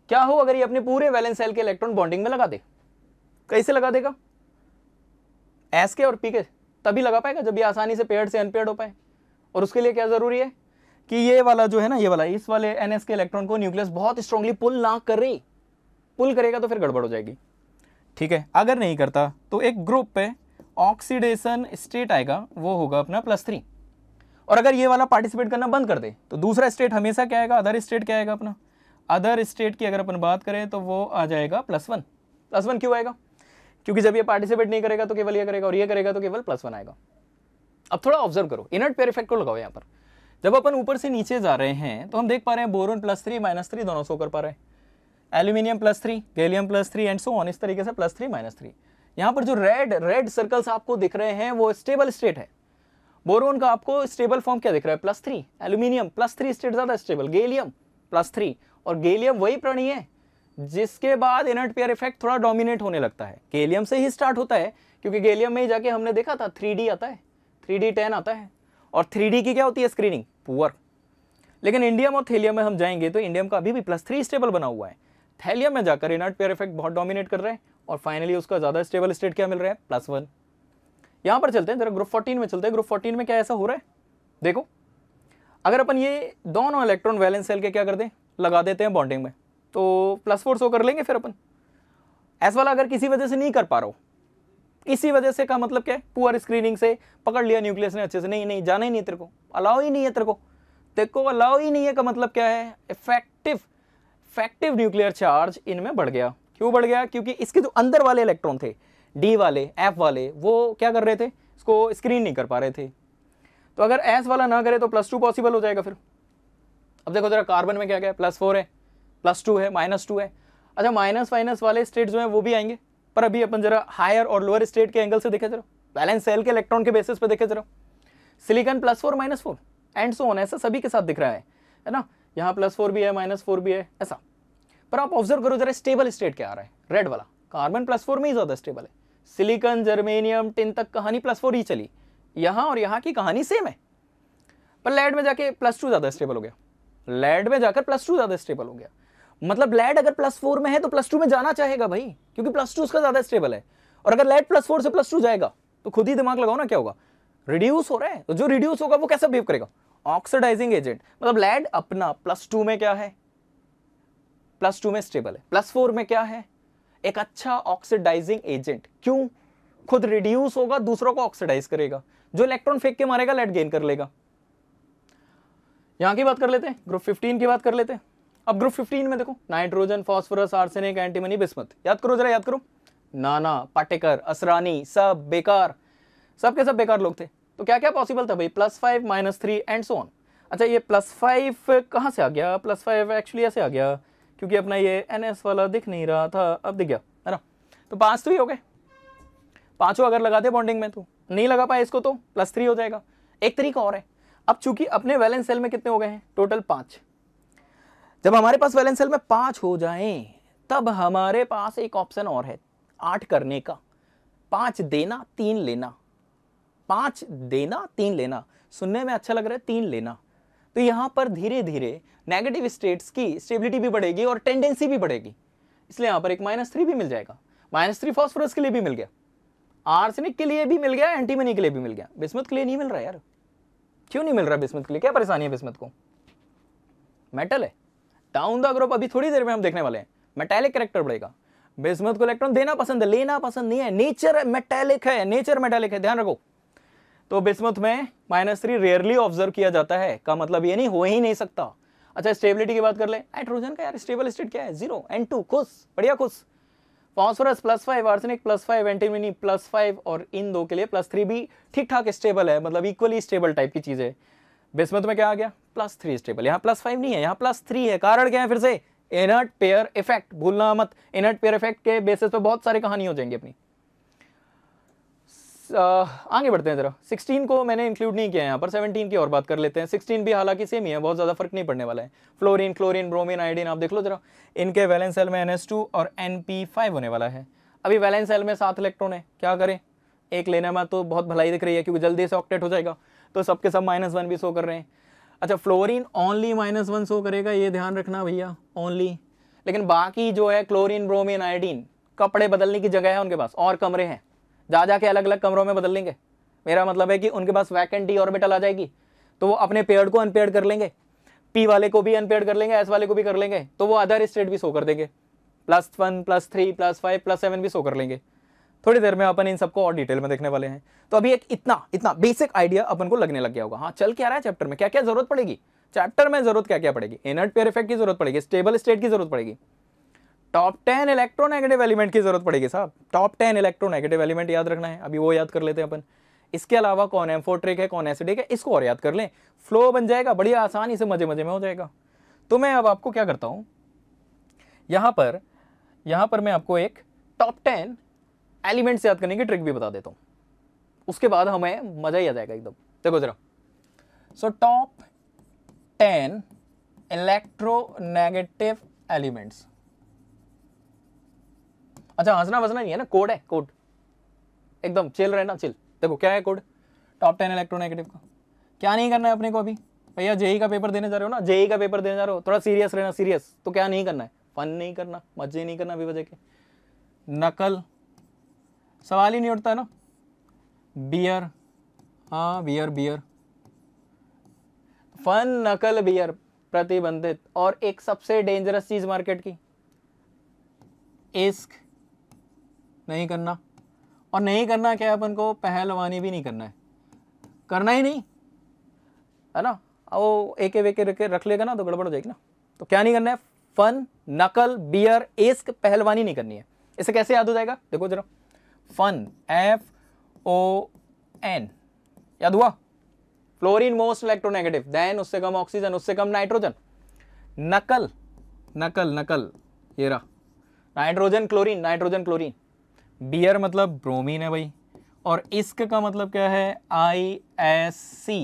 क्या हो अगर ये अपने पूरे वैलेंस सेल के इलेक्ट्रॉन बॉन्डिंग में लगा दे कैसे लगा देगा एस के और पी के तभी लगा पाएगा जब ये आसानी से पेड से अनपेड हो पाए और उसके लिए क्या ज़रूरी है कि ये वाला जो है ना ये वाला इस वाले एन के इलेक्ट्रॉन को न्यूक्लियस बहुत स्ट्रांगली पुल ना करे पुल करेगा तो फिर गड़बड़ हो जाएगी ठीक है अगर नहीं करता तो एक ग्रुप पे ऑक्सीडेशन स्टेट आएगा वो होगा अपना प्लस थ्री और अगर ये वाला पार्टिसिपेट करना बंद कर दे तो दूसरा स्टेट हमेशा क्या आएगा अदर स्टेट क्या आएगा अपना अदर स्टेट की अगर अपन बात करें तो वो आ जाएगा प्लस वन प्लस वन क्यों आएगा क्योंकि जब ये पार्टिसिपेट नहीं करेगा तो केवल ये करेगा और ये करेगा तो केवल प्लस वन आएगा अब थोड़ा ऑब्जर्व करो इनर्ट पेयर इफेक्ट को लगाओ यहाँ पर जब अपन ऊपर से नीचे जा रहे हैं तो हम देख पा रहे हैं boron plus three minus three दोनों सो कर पा रहे हैं aluminium plus three gallium plus three and so on इस तरीके से प्लस थ्री माइनस थ्री यहाँ पर जो रेड रेड सर्कल्स आपको दिख रहे हैं वो स्टेबल स्टेट है बोरोन का आपको स्टेबल फॉर्म क्या दिख रहा है plus three aluminium plus three state ज़्यादा स्टेबल गैलियम प्लस थ्री और गैलियम वही प्राणी है जिसके बाद इनर्ट पेयर इफेक्ट थोड़ा डोमिनेट होने लगता है गेलियम से ही स्टार्ट होता है क्योंकि गेलियम में ही जाके हमने देखा था थ्री आता है थ्री टेन आता है और थ्री की क्या होती है स्क्रीनिंग पुअर लेकिन इंडियम और थैलियम में हम जाएंगे तो इंडियम का अभी भी प्लस थ्री स्टेबल बना हुआ है थैलियम में जाकर इनर्ट पेयर इफेक्ट बहुत डोमिनेट कर रहे हैं और फाइनली उसका ज़्यादा स्टेबल स्टेट क्या मिल रहा है प्लस वन यहाँ पर चलते हैं जरा ग्रुप फोर्टीन में चलते हैं ग्रुप फोर्टीन में क्या ऐसा हो रहा है देखो अगर अपन ये दोनों इलेक्ट्रॉन वैलेंस सेल के क्या कर दें लगा देते हैं बॉन्डिंग में तो प्लस फोर सो कर लेंगे फिर अपन एस वाला अगर किसी वजह से नहीं कर पा रहा हो किसी वजह से का मतलब क्या है पुअर स्क्रीनिंग से पकड़ लिया न्यूक्लियस ने अच्छे से नहीं नहीं जाना ही नहीं तेरे को अलाउ ही नहीं है तेरे को तेरे को अलाउ ही नहीं है का मतलब क्या है इफेक्टिव इफेक्टिव न्यूक्लियर चार्ज इनमें बढ़ गया क्यों बढ़ गया क्योंकि इसके जो अंदर वाले इलेक्ट्रॉन थे डी वाले एफ वाले वो क्या कर रहे थे इसको स्क्रीन नहीं कर पा रहे थे तो अगर एस वाला ना करे तो प्लस टू पॉसिबल हो जाएगा फिर अब देखो जरा कार्बन में क्या क्या है प्लस फोर है प्लस टू है माइनस टू है अच्छा माइनस माइनस वाले स्टेट जो हैं वो भी आएंगे पर अभी अपन जरा हायर और लोअर स्टेट के एंगल से देखे जरा बैलेंस सेल के इलेक्ट्रॉन के बेसिस पे देखे जरा silicon plus four minus four and so on ऐसा सभी के साथ दिख रहा है है ना यहाँ प्लस फोर भी है माइनस फोर भी है ऐसा पर आप ऑब्जर्व करो जरा स्टेबल स्टेट क्या आ रहा है रेड वाला कार्बन प्लस फोर में ही ज़्यादा स्टेबल है सिलिकन जर्मेनियम टिन तक कहानी प्लस फोर ही चली यहाँ और यहाँ की कहानी सेम है पर लेड में जाके प्लस टू ज़्यादा स्टेबल हो गया लेड में जाकर प्लस टू ज़्यादा स्टेबल हो गया मतलब लैड अगर प्लस फोर में है तो प्लस टू में जाना चाहेगा भाई क्योंकि प्लस टू उसका ज़्यादा स्टेबल है और अगर लैड प्लस फोर से प्लस टू जाएगा तो खुद ही दिमाग लगाओ ना क्या होगा रिड्यूस हो रहा है तो जो रिड्यूस होगा वो कैसा बिहेव करेगा ऑक्सीडाइजिंग एजेंट मतलब लैड अपना प्लस टू में क्या है प्लस टू में स्टेबल है प्लस फोर में क्या है एक अच्छा ऑक्सीडाइजिंग एजेंट क्यों खुद रिड्यूस होगा दूसरों को ऑक्सीडाइज करेगा जो इलेक्ट्रॉन फेंक के मारेगा लेट गेन कर लेगा यहां की बात कर लेते हैं ग्रुप फिफ्टीन की बात कर लेते हैं अब ग्रुप 15 में देखो nitrogen phosphorus arsenic antimony bismuth याद करो जरा याद करो नाना पाटेकर असरानी सब बेकार सब के सब बेकार लोग थे तो क्या क्या पॉसिबल था भाई plus five minus three and so on अच्छा ये प्लस फाइव कहाँ से आ गया प्लस फाइव एक्चुअली ऐसे आ गया क्योंकि अपना ये एन वाला दिख नहीं रहा था अब दिख गया है ना तो पाँच तो ही हो गए पाँचों अगर लगा दे बॉन्डिंग में तो नहीं लगा पाए इसको तो प्लस थ्री हो जाएगा एक तरीका और है अब चूंकि अपने वैलेंस सेल में कितने हो गए हैं टोटल पाँच जब हमारे पास वैलेंस सेल में पाँच हो जाएं तब हमारे पास एक ऑप्शन और है आठ करने का पाँच देना तीन लेना पाँच देना तीन लेना सुनने में अच्छा लग रहा है तीन लेना तो यहाँ पर धीरे धीरे नेगेटिव स्टेट्स की स्टेबिलिटी भी बढ़ेगी और टेंडेंसी भी बढ़ेगी इसलिए यहाँ पर एक माइनस थ्री भी मिल जाएगा माइनस थ्री फॉस्फोरस के लिए भी मिल गया आर्सेनिक के लिए भी मिल गया एंटीमनी के लिए भी मिल गया बिस्मत के लिए नहीं मिल रहा यार क्यों नहीं मिल रहा बिस्मत के लिए क्या परेशानी है बिस्मत को मेटल है डाउन द ग्रुप अभी थोड़ी देर में हम देखने वाले हैं मेटेलिक करेक्टर बढ़ेगा बिस्मत को इलेक्ट्रॉन देना पसंद है लेना पसंद नहीं है नेचर मेटेलिक है नेचर मेटेलिक है ध्यान रखो तो बिस्मत में माइनस थ्री रेयरली ऑब्जर्व किया जाता है का मतलब ये नहीं हो ही नहीं सकता अच्छा स्टेबिलिटी की बात कर ले हाइड्रोजन का यार स्टेबल स्टेट क्या है जीरो एन टू खुश बढ़िया खुश phosphorus plus five arsenic plus five antimony plus five और इन दो के लिए प्लस थ्री भी ठीक ठाक स्टेबल है मतलब इक्वली स्टेबल टाइप की चीज़ है बिस्मत में क्या आ गया प्लस थ्री स्टेबल यहाँ प्लस फाइव नहीं है यहाँ प्लस थ्री है कारण क्या है फिर से इनर्ट पेयर इफेक्ट भूलना मत इनर्ट पेयर इफेक्ट के बेसिस पे बहुत सारी कहानी हो जाएंगी अपनी आगे बढ़ते हैं ज़रा 16 को मैंने इंक्लूड नहीं किया है यहाँ पर 17 की और बात कर लेते हैं 16 भी हालांकि सेम ही है बहुत ज़्यादा फर्क नहीं पड़ने वाला है फ्लोरीन क्लोरीन ब्रोमीन आयोडीन आप देख लो जरा इनके वैलेंस सेल में NH2 और NP5 होने वाला है अभी वैलेंस सेल में सात इलेक्ट्रॉन है क्या करें एक लेने में तो बहुत भलाई दिख रही है क्योंकि जल्दी से ऑक्टेट हो जाएगा तो सबके सब माइनस वन भी शो कर रहे हैं अच्छा fluorine only minus one show करेगा ये ध्यान रखना भैया ओनली लेकिन बाकी जो है क्लोरीन ब्रोमीन आयोडीन कपड़े बदलने की जगह है उनके पास और कमरे हैं जा जा के अलग अलग कमरों में बदल लेंगे मेरा मतलब है कि उनके पास वैकेंट डी ऑर्बिटल आ जाएगी तो वो अपने पेड़ को अनपेड कर लेंगे पी वाले को भी अनपेड कर लेंगे एस वाले को भी कर लेंगे तो वो अदर स्टेट भी सो कर देंगे plus one plus three plus five plus seven भी सो कर लेंगे थोड़ी देर में अपन इन सबको और डिटेल में देखने वाले हैं तो अभी एक इतना इतना बेसिक आइडिया अपन को लगने लग गया होगा हाँ चल क्या रहा है चैप्टर में क्या क्या जरूरत पड़ेगी चैप्टर में जरूरत क्या क्या पड़ेगी इनर्ट इफेक्ट की जरूरत पड़ेगी स्टेबल स्टेट की जरूरत पड़ेगी टॉप टेन इलेक्ट्रोनेगेटिव एलिमेंट की जरूरत पड़ेगी साहब टॉप टेन इलेक्ट्रोनेगेटिव एलिमेंट याद रखना है अभी वो याद कर लेते हैं अपन इसके अलावा कौन एम्फोट्रिक है कौन एसिडिक है इसको और याद कर लें फ्लो बन जाएगा बढ़िया आसानी से मजे मजे में हो जाएगा तो मैं अब आपको क्या करता हूँ यहाँ पर यहाँ पर मैं आपको एक टॉप टेन एलिमेंट्स याद करने की ट्रिक भी बता देता हूँ उसके बाद हमें मज़ा ही आ जाएगा एकदम देखो ज़रा so top ten electronegative elements अच्छा हंसना वसना नहीं है ना कोड है कोड एकदम चिल रहे ना चिल देखो क्या है कोड टॉप टेन इलेक्ट्रोनेगेटिव का क्या नहीं करना है अपने को अभी भैया जेई e का पेपर देने जा रहे हो ना जेई e का पेपर देने जा रहे हो थोड़ा सीरियस रहना सीरियस तो क्या नहीं करना है फन नहीं करना मजे नहीं करना अभी वजह के नकल सवाल ही नहीं उठता ना बियर हाँ बियर बियर फन नकल बियर प्रतिबंधित और एक सबसे डेंजरस चीज मार्केट की इश्क नहीं करना और नहीं करना क्या अपन को पहलवानी भी नहीं करना है करना ही नहीं है ना वो एक वेके रख रख लेगा ना तो गड़बड़ हो जाएगी ना तो क्या नहीं करना है फन नकल बियर एस्क पहलवानी नहीं करनी है इसे कैसे याद हो जाएगा देखो जरा फन एफ ओ एन याद हुआ फ्लोरीन मोस्ट इलेक्ट्रोनेगेटिव देन उससे कम ऑक्सीजन उससे कम नाइट्रोजन नकल नकल नकल ये रहा nitrogen chlorine nitrogen chlorine beer मतलब ब्रोमीन है भाई और इश्क का मतलब क्या है आई एस सी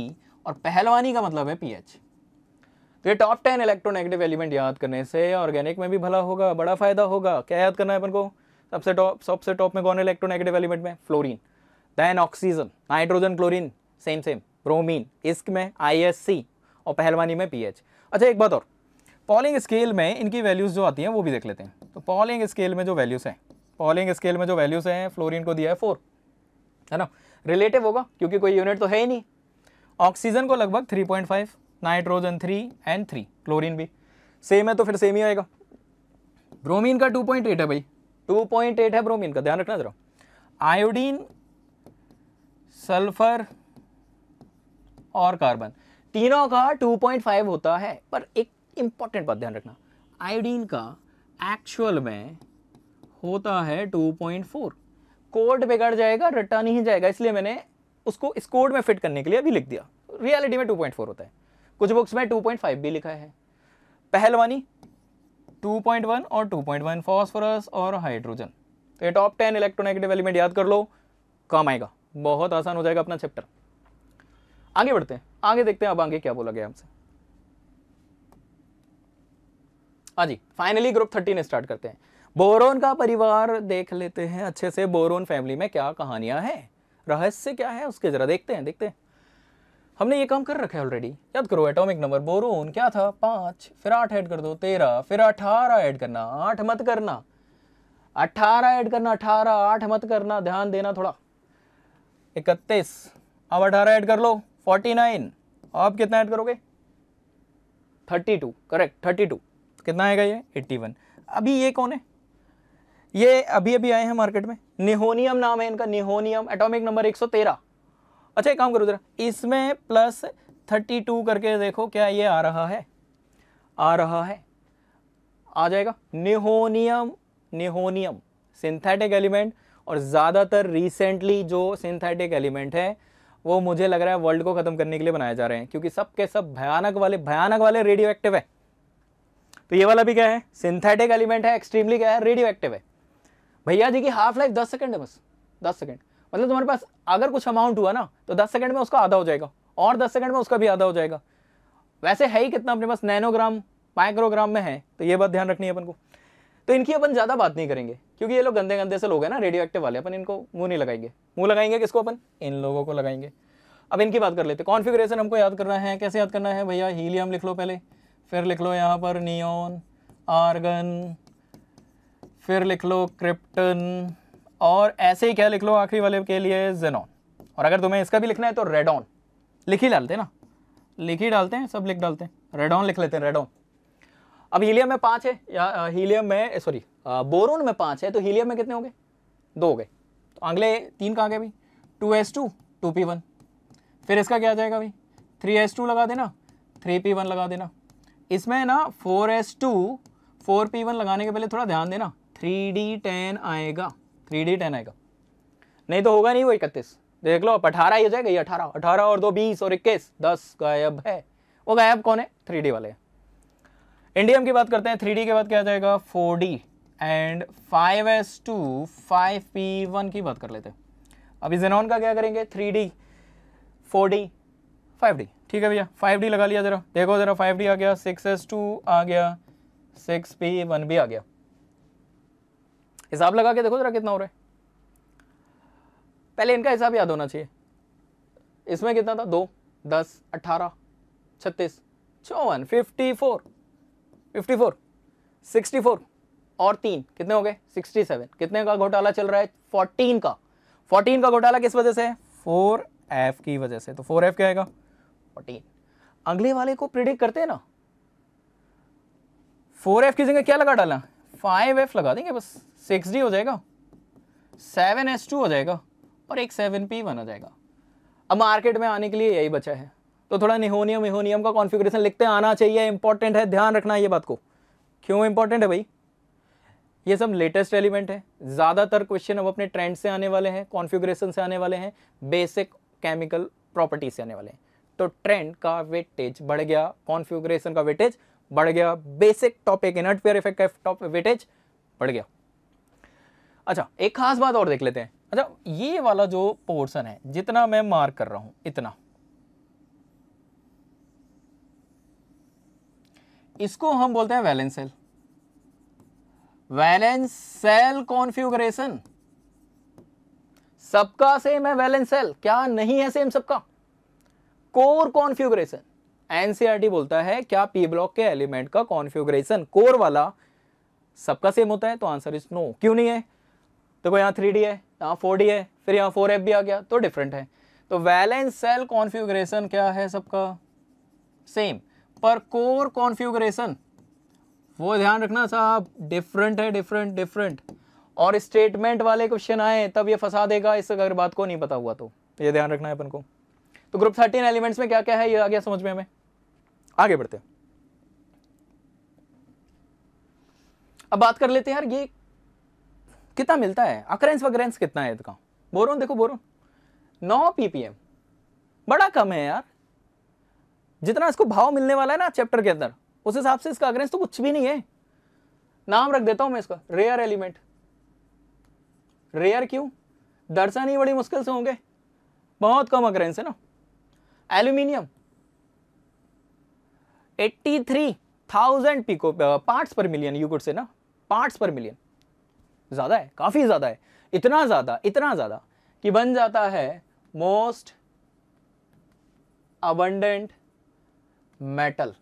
और पहलवानी का मतलब है पीएच तो ये टॉप टेन इलेक्ट्रोनेगेटिव एलिमेंट याद करने से ऑर्गेनिक में भी भला होगा बड़ा फायदा होगा क्या याद करना है अपन को सबसे टॉप सबसे टॉप में कौन इलेक्ट्रोनेगेटिव एलिमेंट में fluorine then oxygen nitrogen chlorine same same bromine इस्क में आईएससी और पहलवानी में पीएच अच्छा एक बात और पॉलिंग स्केल में इनकी वैल्यूज़ जो आती हैं वो भी देख लेते हैं तो पॉलिंग स्केल में जो वैल्यूज़ हैं पॉलिंग स्केल में जो वैल्यूज़ हैं फ्लोरीन को दिया है फोर है ना रिलेटिव होगा क्योंकि कोई यूनिट तो है ही नहीं ऑक्सीजन को लगभग three point five nitrogen three and three chlorine भी सेम है तो फिर सेम ही आएगा ब्रोमीन का टू है भाई 2.8 है ब्रोमीन का ध्यान रखना जरा आयोडीन सल्फर और कार्बन तीनों का 2.5 होता है पर एक इंपॉर्टेंट बात ध्यान रखना आयोडीन का एक्चुअल में होता है 2.4 कोड बिगड़ जाएगा रटा नहीं जाएगा इसलिए मैंने उसको इस कोड में फिट करने के लिए अभी लिख दिया रियलिटी में 2.4 होता है कुछ बुक्स में 2.5 भी लिखा है पहलवानी 2.1 और 2.1 फास्फोरस और हाइड्रोजन तो ये टॉप 10 इलेक्ट्रोनेगेटिव एलिमेंट याद कर लो कम आएगा बहुत आसान हो जाएगा अपना चैप्टर आगे बढ़ते हैं आगे देखते हैं अब आगे क्या बोला गया हमसे हाँ जी फाइनली ग्रुप थर्टीन स्टार्ट करते हैं बोरोन का परिवार देख लेते हैं अच्छे से बोरोन फैमिली में क्या कहानियां हैं रहस्य क्या है उसके जरा देखते हैं देखते हैं हमने ये काम कर रखा है ऑलरेडी याद करो एटॉमिक नंबर बोरोन क्या था पाँच फिर आठ ऐड कर दो तेरह फिर अठारह ऐड करना आठ मत करना अठारह ऐड करना अठारह आठ मत करना ध्यान देना थोड़ा इकतीस अब अठारह ऐड कर लो फोर्टी नाइन आप कितना ऐड करोगे thirty two correct thirty two कितना आएगा ये एट्टी वन अभी ये कौन है ये अभी अभी आए हैं मार्केट में निहोनियम नाम है इनका निहोनियम एटॉमिक नंबर एक सौ तेरह अच्छा एक काम करो जरा इसमें प्लस थर्टी टू करके देखो क्या ये आ रहा है आ रहा है आ जाएगा निहोनियम निहोनियम सिंथेटिक एलिमेंट और ज़्यादातर रिसेंटली जो सिंथेटिक एलिमेंट है वो मुझे लग रहा है वर्ल्ड को ख़त्म करने के लिए बनाए जा रहे हैं क्योंकि सब के सब भयानक वाले भयानक वाले रेडियो एक्टिव है तो ये वाला भी क्या है सिंथेटिक एलिमेंट है एक्सट्रीमली क्या है रेडियो एक्टिव है भैया जी की हाफ लाइफ दस सेकेंड है बस दस सेकेंड मतलब तुम्हारे पास अगर कुछ अमाउंट हुआ ना तो दस सेकेंड में उसका आधा हो जाएगा और दस सेकेंड में उसका भी आधा हो जाएगा वैसे है ही कितना अपने पास नैनोग्राम माइक्रोग्राम में है तो ये बात ध्यान रखनी है अपन को तो इनकी अपन ज़्यादा बात नहीं करेंगे क्योंकि ये लोग गंदे गंदे से लोग हैं ना रेडियो एक्टिव वाले अपन इनको मुंह नहीं लगाएंगे मुंह लगाएंगे किसको अपन इन लोगों को लगाएंगे अब इनकी बात कर लेते हैं कॉन्फिग्रेशन हमको याद करना है कैसे याद करना है भैया हीलियम लिख लो पहले फिर लिख लो यहाँ पर नियोन आर्गन फिर लिख लो क्रिप्टन और ऐसे ही क्या लिख लो आखिरी वाले के लिए जेनॉन और अगर तुम्हें इसका भी लिखना है तो रेडॉन लिख ही डालते हैं ना लिख ही डालते हैं सब लिख डालते हैं रेडॉन लिख लेते हैं रेडॉन अब हीलियम में पाँच है या हीलियम में सॉरी बोरोन में पाँच है तो हीलियम में कितने हो गए दो हो गए तो अगले तीन कहाँ गए भाई two S two two P one फिर इसका क्या आ जाएगा भाई थ्री एस टू लगा देना थ्री पी वन लगा देना इसमें ना four S two four p one लगाने के पहले थोड़ा ध्यान देना थ्री डी टेन आएगा थ्री डी टेन आएगा नहीं तो होगा नहीं वो इकतीस देख लो अब अठारह ही हो जाएगा ये अठारह अठारह और दो बीस और इक्कीस दस गायब है वो गायब कौन है थ्री डी वाले इंडियम की बात करते हैं थ्री डी के बाद क्या जाएगा four d and five S two five p one की बात कर लेते हैं अभी जेनॉन का क्या करेंगे three d four D five d ठीक है भैया फाइव डी लगा लिया ज़रा देखो ज़रा फाइव डी आ गया सिक्स एस टू आ गया सिक्स पी वन भी आ गया हिसाब लगा के देखो जरा कितना हो रहा है पहले इनका हिसाब याद होना चाहिए इसमें कितना था दो दस अट्ठारह छत्तीस चौवन fifty four fifty four sixty four और तीन कितने हो गए सिक्सटी सेवन कितने का घोटाला चल रहा है फोर्टीन का फोर्टीन का घोटाला किस वजह से है फोर एफ की वजह से तो फोर एफ क्या आएगा फोर्टीन अगले वाले को प्रिडिक्ट करते हैं ना फोर एफ की जगह क्या लगा डाला फाइव एफ लगा देंगे बस सिक्स डी हो जाएगा सेवन एस टू हो जाएगा और एक सेवन पी वन आ जाएगा अब मार्केट में आने के लिए यही बचा है तो थोड़ा निहोनियम इहोनियम का कॉन्फ़िगरेशन लिखते आना चाहिए इंपॉर्टेंट है ध्यान रखना ये बात को क्यों इंपॉर्टेंट है भाई ये सब लेटेस्ट एलिमेंट है ज़्यादातर क्वेश्चन अब अपने ट्रेंड से आने वाले हैं कॉन्फ़िगरेशन से आने वाले हैं बेसिक केमिकल प्रॉपर्टी से आने वाले हैं तो ट्रेंड का वेटेज बढ़ गया कॉन्फ्यूग्रेशन का वेटेज बढ़ गया basic topic inert pair effect का टॉप वेटेज बढ़ गया अच्छा एक खास बात और देख लेते हैं अच्छा ये वाला जो पोर्सन है जितना मैं मार्क कर रहा हूं इतना इसको हम बोलते हैं valence shell valence shell configuration सबका सेम है वैलेंस सेल क्या नहीं है सेम सबका कोर कॉन्फ्यूगरेशन एनसीआरटी बोलता है क्या पी ब्लॉक के एलिमेंट का कॉन्फ्यूगरेशन कोर वाला सबका सेम होता है तो आंसर इज नो क्यों नहीं है देखो यहाँ थ्री है यहाँ फोर है फिर यहाँ फोर भी आ गया तो डिफरेंट है तो वैलेंस सेल कॉन्फ्यूग्रेशन क्या है सबका सेम पर कोर कॉन्फ्यूग्रेशन वो ध्यान रखना साहब डिफरेंट है डिफरेंट डिफरेंट और स्टेटमेंट वाले क्वेश्चन आए तब ये फंसा देगा इस अगर बात को नहीं पता हुआ तो ये ध्यान रखना है अपन को तो ग्रुप थर्टीन एलिमेंट्स में क्या क्या है ये आ गया समझ में हमें आगे बढ़ते हैं अब बात कर लेते हैं यार ये कितना मिलता है अक्रेंस वक्रेंस कितना है इसका बोरोन देखो बोरोन नौ पीपीएम बड़ा कम है यार जितना इसको भाव मिलने वाला है ना चैप्टर के अंदर उस हिसाब से इसका अग्रेंस तो कुछ भी नहीं है नाम रख देता हूं मैं इसका रेयर एलिमेंट रेयर क्यों दर्शन ही बड़ी मुश्किल से होंगे बहुत कम अग्रेंस है ना एल्यूमिनियम 83,000 पिको पार्ट्स पर मिलियन यू गुड से ना पार्ट्स पर मिलियन ज़्यादा है काफ़ी ज़्यादा है इतना ज़्यादा इतना ज़्यादा कि बन जाता है मोस्ट अबंडेंट मेटल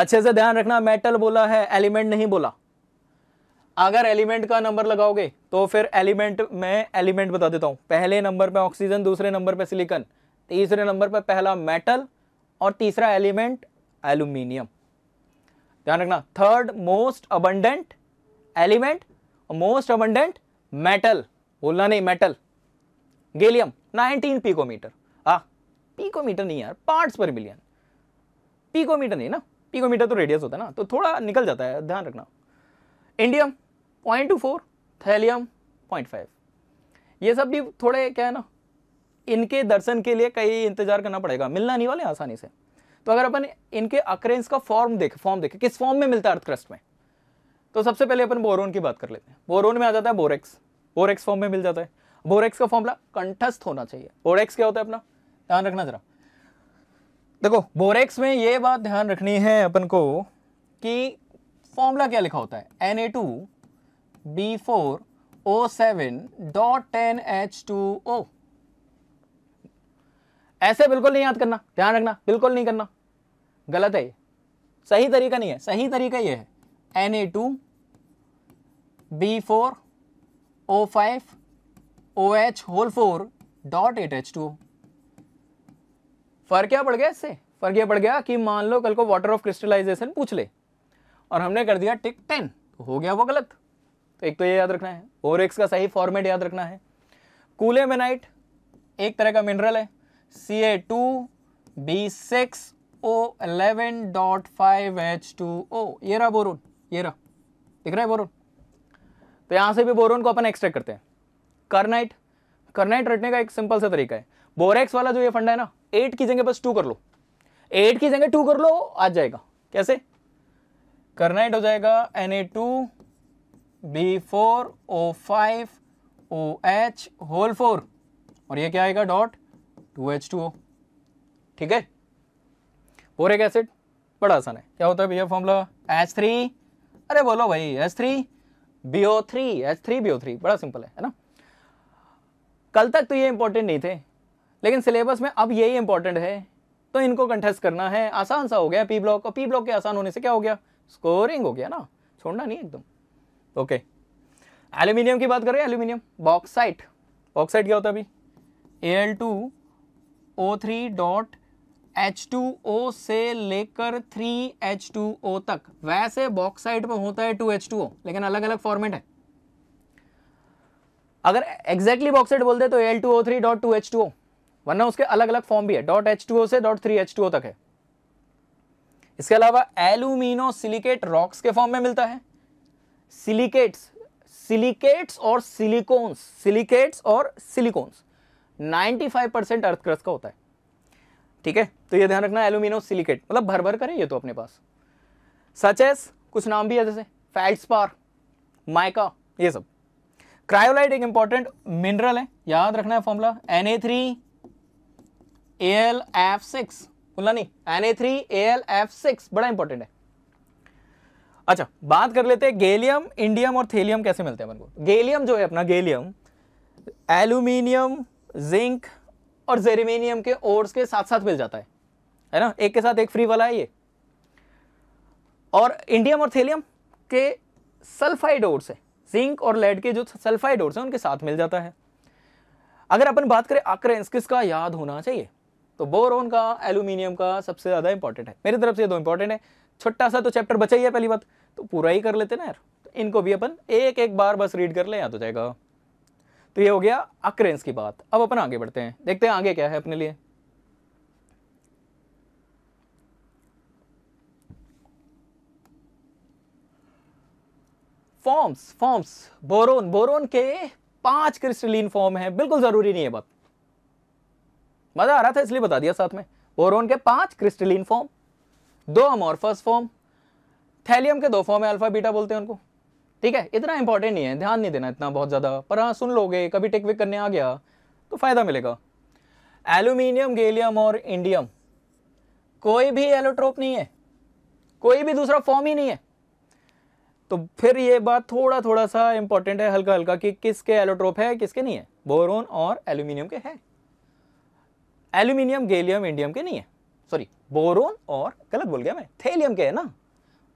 अच्छे से ध्यान रखना मेटल बोला है एलिमेंट नहीं बोला अगर एलिमेंट का नंबर लगाओगे तो फिर एलिमेंट में एलिमेंट बता देता हूं पहले नंबर पे ऑक्सीजन दूसरे नंबर पे सिलिकन तीसरे नंबर पे पहला मेटल और तीसरा एलिमेंट एल्यूमिनियम ध्यान रखना third most abundant element most abundant metal बोलना नहीं मेटल गेलियम 19 पिकोमीटर आ पिकोमीटर नहीं यार पार्ट्स पर मिलियन पिकोमीटर नहीं ना पिकोमीटर तो रेडियस होता है ना तो थोड़ा निकल जाता है ध्यान रखना indium point two four thallium point five ये सब भी थोड़े क्या है ना इनके दर्शन के लिए कई इंतजार करना पड़ेगा मिलना नहीं वाले आसानी से तो अगर अपन इनके अक्रेंस का फॉर्म देखें फॉर्म देखे किस फॉर्म में मिलता है अर्थक्रस्ट में तो सबसे पहले अपन बोरोन की बात कर लेते हैं बोरोन में आ जाता है बोरेक्स बोरेक्स फॉर्म में मिल जाता है बोरेक्स का फॉर्मला कंठस्थ होना चाहिए बोरेक्स क्या होता है अपना ध्यान रखना जरा देखो बोरेक्स में ये बात ध्यान रखनी है अपन को कि फॉर्मूला क्या लिखा होता है N A two B four O seven dot ten H two O ऐसे बिल्कुल नहीं याद करना ध्यान रखना बिल्कुल नहीं करना गलत है सही तरीका नहीं है सही तरीका ये है N A two B four O five O H whole four dot eight H two फर्क क्या पड़ गया इससे फर्क यह पड़ गया कि मान लो कल को वाटर ऑफ क्रिस्टलाइजेशन पूछ ले और हमने कर दिया टिक टेन तो हो गया वो गलत तो एक तो ये याद रखना है और एक्स का सही फॉर्मेट याद रखना है कूले मेनाइट एक तरह का मिनरल है C A two B six O eleven dot five H two O ये रहा बोरून ये रहा दिख रहा है बोरोन तो यहाँ से भी बोरोन को अपन एक्सट्रैक्ट करते हैं करनाइट करनाइट रटने का एक सिंपल सा तरीका है बोरेक्स वाला जो ये फंडा है ना एट की जगह बस टू कर लो एट की जगह टू कर लो आ जाएगा कैसे करनाइट हो जाएगा N A two B four O five O H whole four और ये क्या आएगा dot two H two O ठीक है बोरेक एसिड बड़ा आसान है क्या होता है भैया फॉर्मूला एच थ्री अरे बोलो भाई S three B O three S three B O three बड़ा सिंपल है है ना कल तक तो ये इंपॉर्टेंट नहीं थे लेकिन सिलेबस में अब यही इंपॉर्टेंट है तो इनको कंटेस्ट करना है आसान सा हो गया पी ब्लॉक और पी ब्लॉक के आसान होने से क्या हो गया स्कोरिंग हो गया ना छोड़ना नहीं एकदम ओके एल्यूमिनियम की बात करें एल्यूमिनियम बॉक्साइट बॉक्साइट क्या होता है अभी A L two O three dot H2O से लेकर 3H2O तक वैसे बॉक्साइड में होता है 2H2O लेकिन अलग अलग फॉर्मेट है अगर एग्जैक्टली बॉक्साइड बोल दे तो L two O three dot two H two O वरना उसके अलग अलग फॉर्म भी है डॉट एच टू ओ से dot three H two O तक है इसके अलावा एल्यूमिनो सिलिकेट रॉक्स के फॉर्म में मिलता है सिलिकेट्स सिलिकेट्स और सिलिकोन्स सिलिकेट्स और सिलिकोन्स 95 परसेंट अर्थक्रस्ट का होता है ठीक है तो ये ध्यान रखना एल्यूमिनो सिलिकेट मतलब भर भर करें ये तो अपने पास सच एस कुछ नाम भी है जैसे फेल्डस्पार माइका ये सब क्रायोलाइट एक इंपॉर्टेंट मिनरल है याद रखना है formula N A three L F six बोला नहीं N A three L F six बड़ा इंपॉर्टेंट है अच्छा बात कर लेते हैं गेलियम इंडियम और थेलियम कैसे मिलते हैं अपन को गेलियम जो है अपना गेलियम एल्यूमिनियम जिंक और जेरिमेनियम के ओर्स के साथ साथ मिल जाता है है ना एक के साथ एक फ्री वाला है ये और इंडियम और थेलियम के सल्फाइड ओर्स है जिंक और लेड के जो सल्फाइड ओर्स है उनके साथ मिल जाता है अगर अपन बात करें आक्रेंस किसका याद होना चाहिए तो बोरोन का एल्यूमिनियम का सबसे ज़्यादा इंपॉर्टेंट है मेरी तरफ से ये दो इंपॉर्टेंट है छोटा सा तो चैप्टर बचा ही है पहली बात तो पूरा ही कर लेते ना यार तो इनको भी अपन एक एक बार बस रीड कर ले याद हो जाएगा तो ये हो गया अक्रेंस की बात अब अपन आगे बढ़ते हैं देखते हैं आगे क्या है अपने लिए फॉर्म्स फॉर्म्स बोरोन बोरोन के पांच क्रिस्टलीन फॉर्म है बिल्कुल जरूरी नहीं है बात मजा आ रहा था इसलिए बता दिया साथ में बोरोन के पांच क्रिस्टलीन फॉर्म दो अमोरफस फॉर्म थैलियम के दो फॉर्म है अल्फा बीटा बोलते हैं उनको ठीक है इतना इंपॉर्टेंट नहीं है ध्यान नहीं देना इतना बहुत ज़्यादा पर हाँ सुन लोगे कभी टिक विक करने आ गया तो फ़ायदा मिलेगा एल्यूमिनियम गेलियम और इंडियम कोई भी एलोट्रोप नहीं है कोई भी दूसरा फॉर्म ही नहीं है तो फिर ये बात थोड़ा थोड़ा सा इंपॉर्टेंट है हल्का हल्का कि किसके एलोट्रोप है किसके नहीं है बोरोन और एल्यूमिनियम के है एल्यूमिनियम गेलियम इंडियम के नहीं है सॉरी बोरोन और गलत बोल गया मैं थेलियम के है ना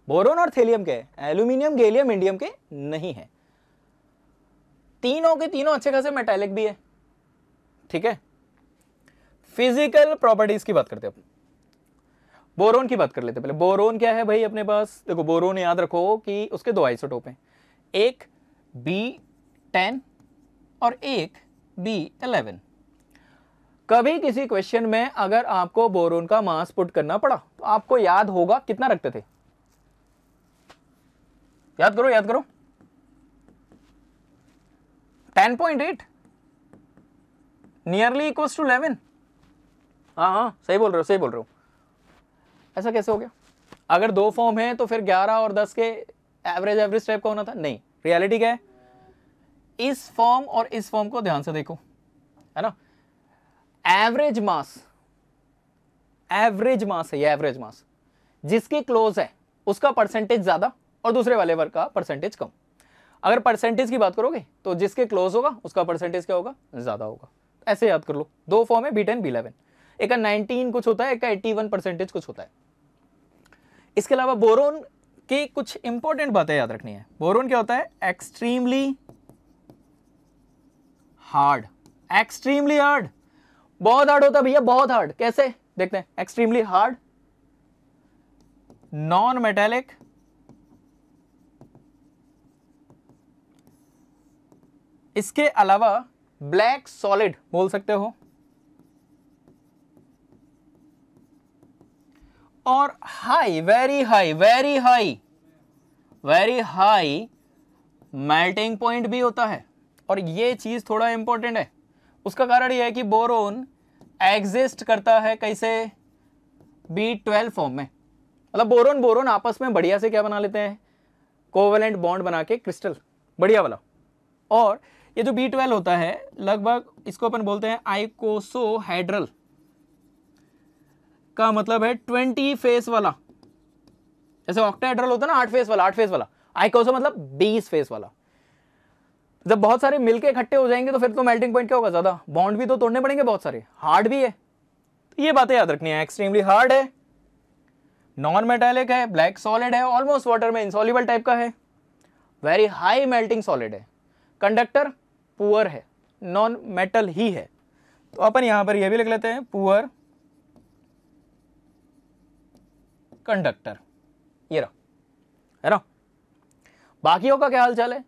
बोरोन और थेलियम के एल्यूमिनियम गैलियम इंडियम के नहीं है तीनों के तीनों अच्छे खासे मेटेलिक भी है ठीक है फिजिकल प्रॉपर्टीज की बात करते हैं बोरोन की बात कर लेते पहले बोरोन क्या है भाई अपने पास देखो बोरोन याद रखो कि उसके दो आइसोटोप हैं एक बी टेन और एक बी एलेवन कभी किसी क्वेश्चन में अगर आपको बोरोन का मास पुट करना पड़ा तो आपको याद होगा कितना रखते थे याद करो याद करो ten point eight nearly equals to eleven हाँ हाँ सही बोल रहे हो सही बोल रहे हो ऐसा कैसे हो गया अगर दो फॉर्म है तो फिर ग्यारह और दस के एवरेज एवरेज टाइप का होना था नहीं रियलिटी क्या है इस फॉर्म और इस फॉर्म को ध्यान से देखो है ना एवरेज मास एवरेज मास है ये एवरेज मास जिसके क्लोज है उसका परसेंटेज ज्यादा और दूसरे वाले वर्ग का परसेंटेज कम अगर परसेंटेज की बात करोगे तो जिसके क्लोज होगा उसका परसेंटेज क्या होगा ज़्यादा होगा ऐसे याद कर लो दो फॉर्म है बी टेन बी इलेवन एक का नाइनटीन कुछ होता है एक का एट्टी वन परसेंटेज कुछ होता है इसके अलावा बोरोन की कुछ इंपॉर्टेंट बातें याद रखनी है बोरोन क्या होता है एक्सट्रीमली हार्ड एक्सट्रीमली हार्ड बहुत हार्ड होता है भैया बहुत हार्ड कैसे देखते हैं एक्सट्रीमली हार्ड नॉन मेटेलिक इसके अलावा ब्लैक सॉलिड बोल सकते हो और high very high very high very high melting point भी होता है और ये चीज़ थोड़ा इंपॉर्टेंट है उसका कारण यह है कि बोरोन एग्जिस्ट करता है कैसे बी ट्वेल्व फॉर्म में मतलब बोरोन बोरोन आपस में बढ़िया से क्या बना लेते हैं कोवेलेंट बॉन्ड बना के क्रिस्टल बढ़िया वाला और ये जो बी ट्वेल्व होता है लगभग इसको अपन बोलते हैं आइकोसोहाइड्रल का मतलब है ट्वेंटी फेस वाला जैसे ऑक्टाहाइड्रल होता है ना आठ फेस वाला आठ फेस वाला आइकोसो मतलब बीस फेस वाला जब बहुत सारे मिलके इकट्ठे हो जाएंगे तो फिर तो मेल्टिंग पॉइंट क्या होगा ज़्यादा बॉन्ड भी तो तोड़ने पड़ेंगे बहुत सारे हार्ड भी है तो ये बातें याद रखनी है एक्सट्रीमली हार्ड है नॉन मेटेलिक है ब्लैक सॉलिड है ऑलमोस्ट वाटर में इंसॉलिबल टाइप का है वेरी हाई मेल्टिंग सॉलिड है कंडक्टर पुअर है नॉन मेटल ही है तो अपन यहां पर यह भी लिख लेते हैं पुअर कंडक्टर ये रहा है ना बाकियों का क्या हाल चाल है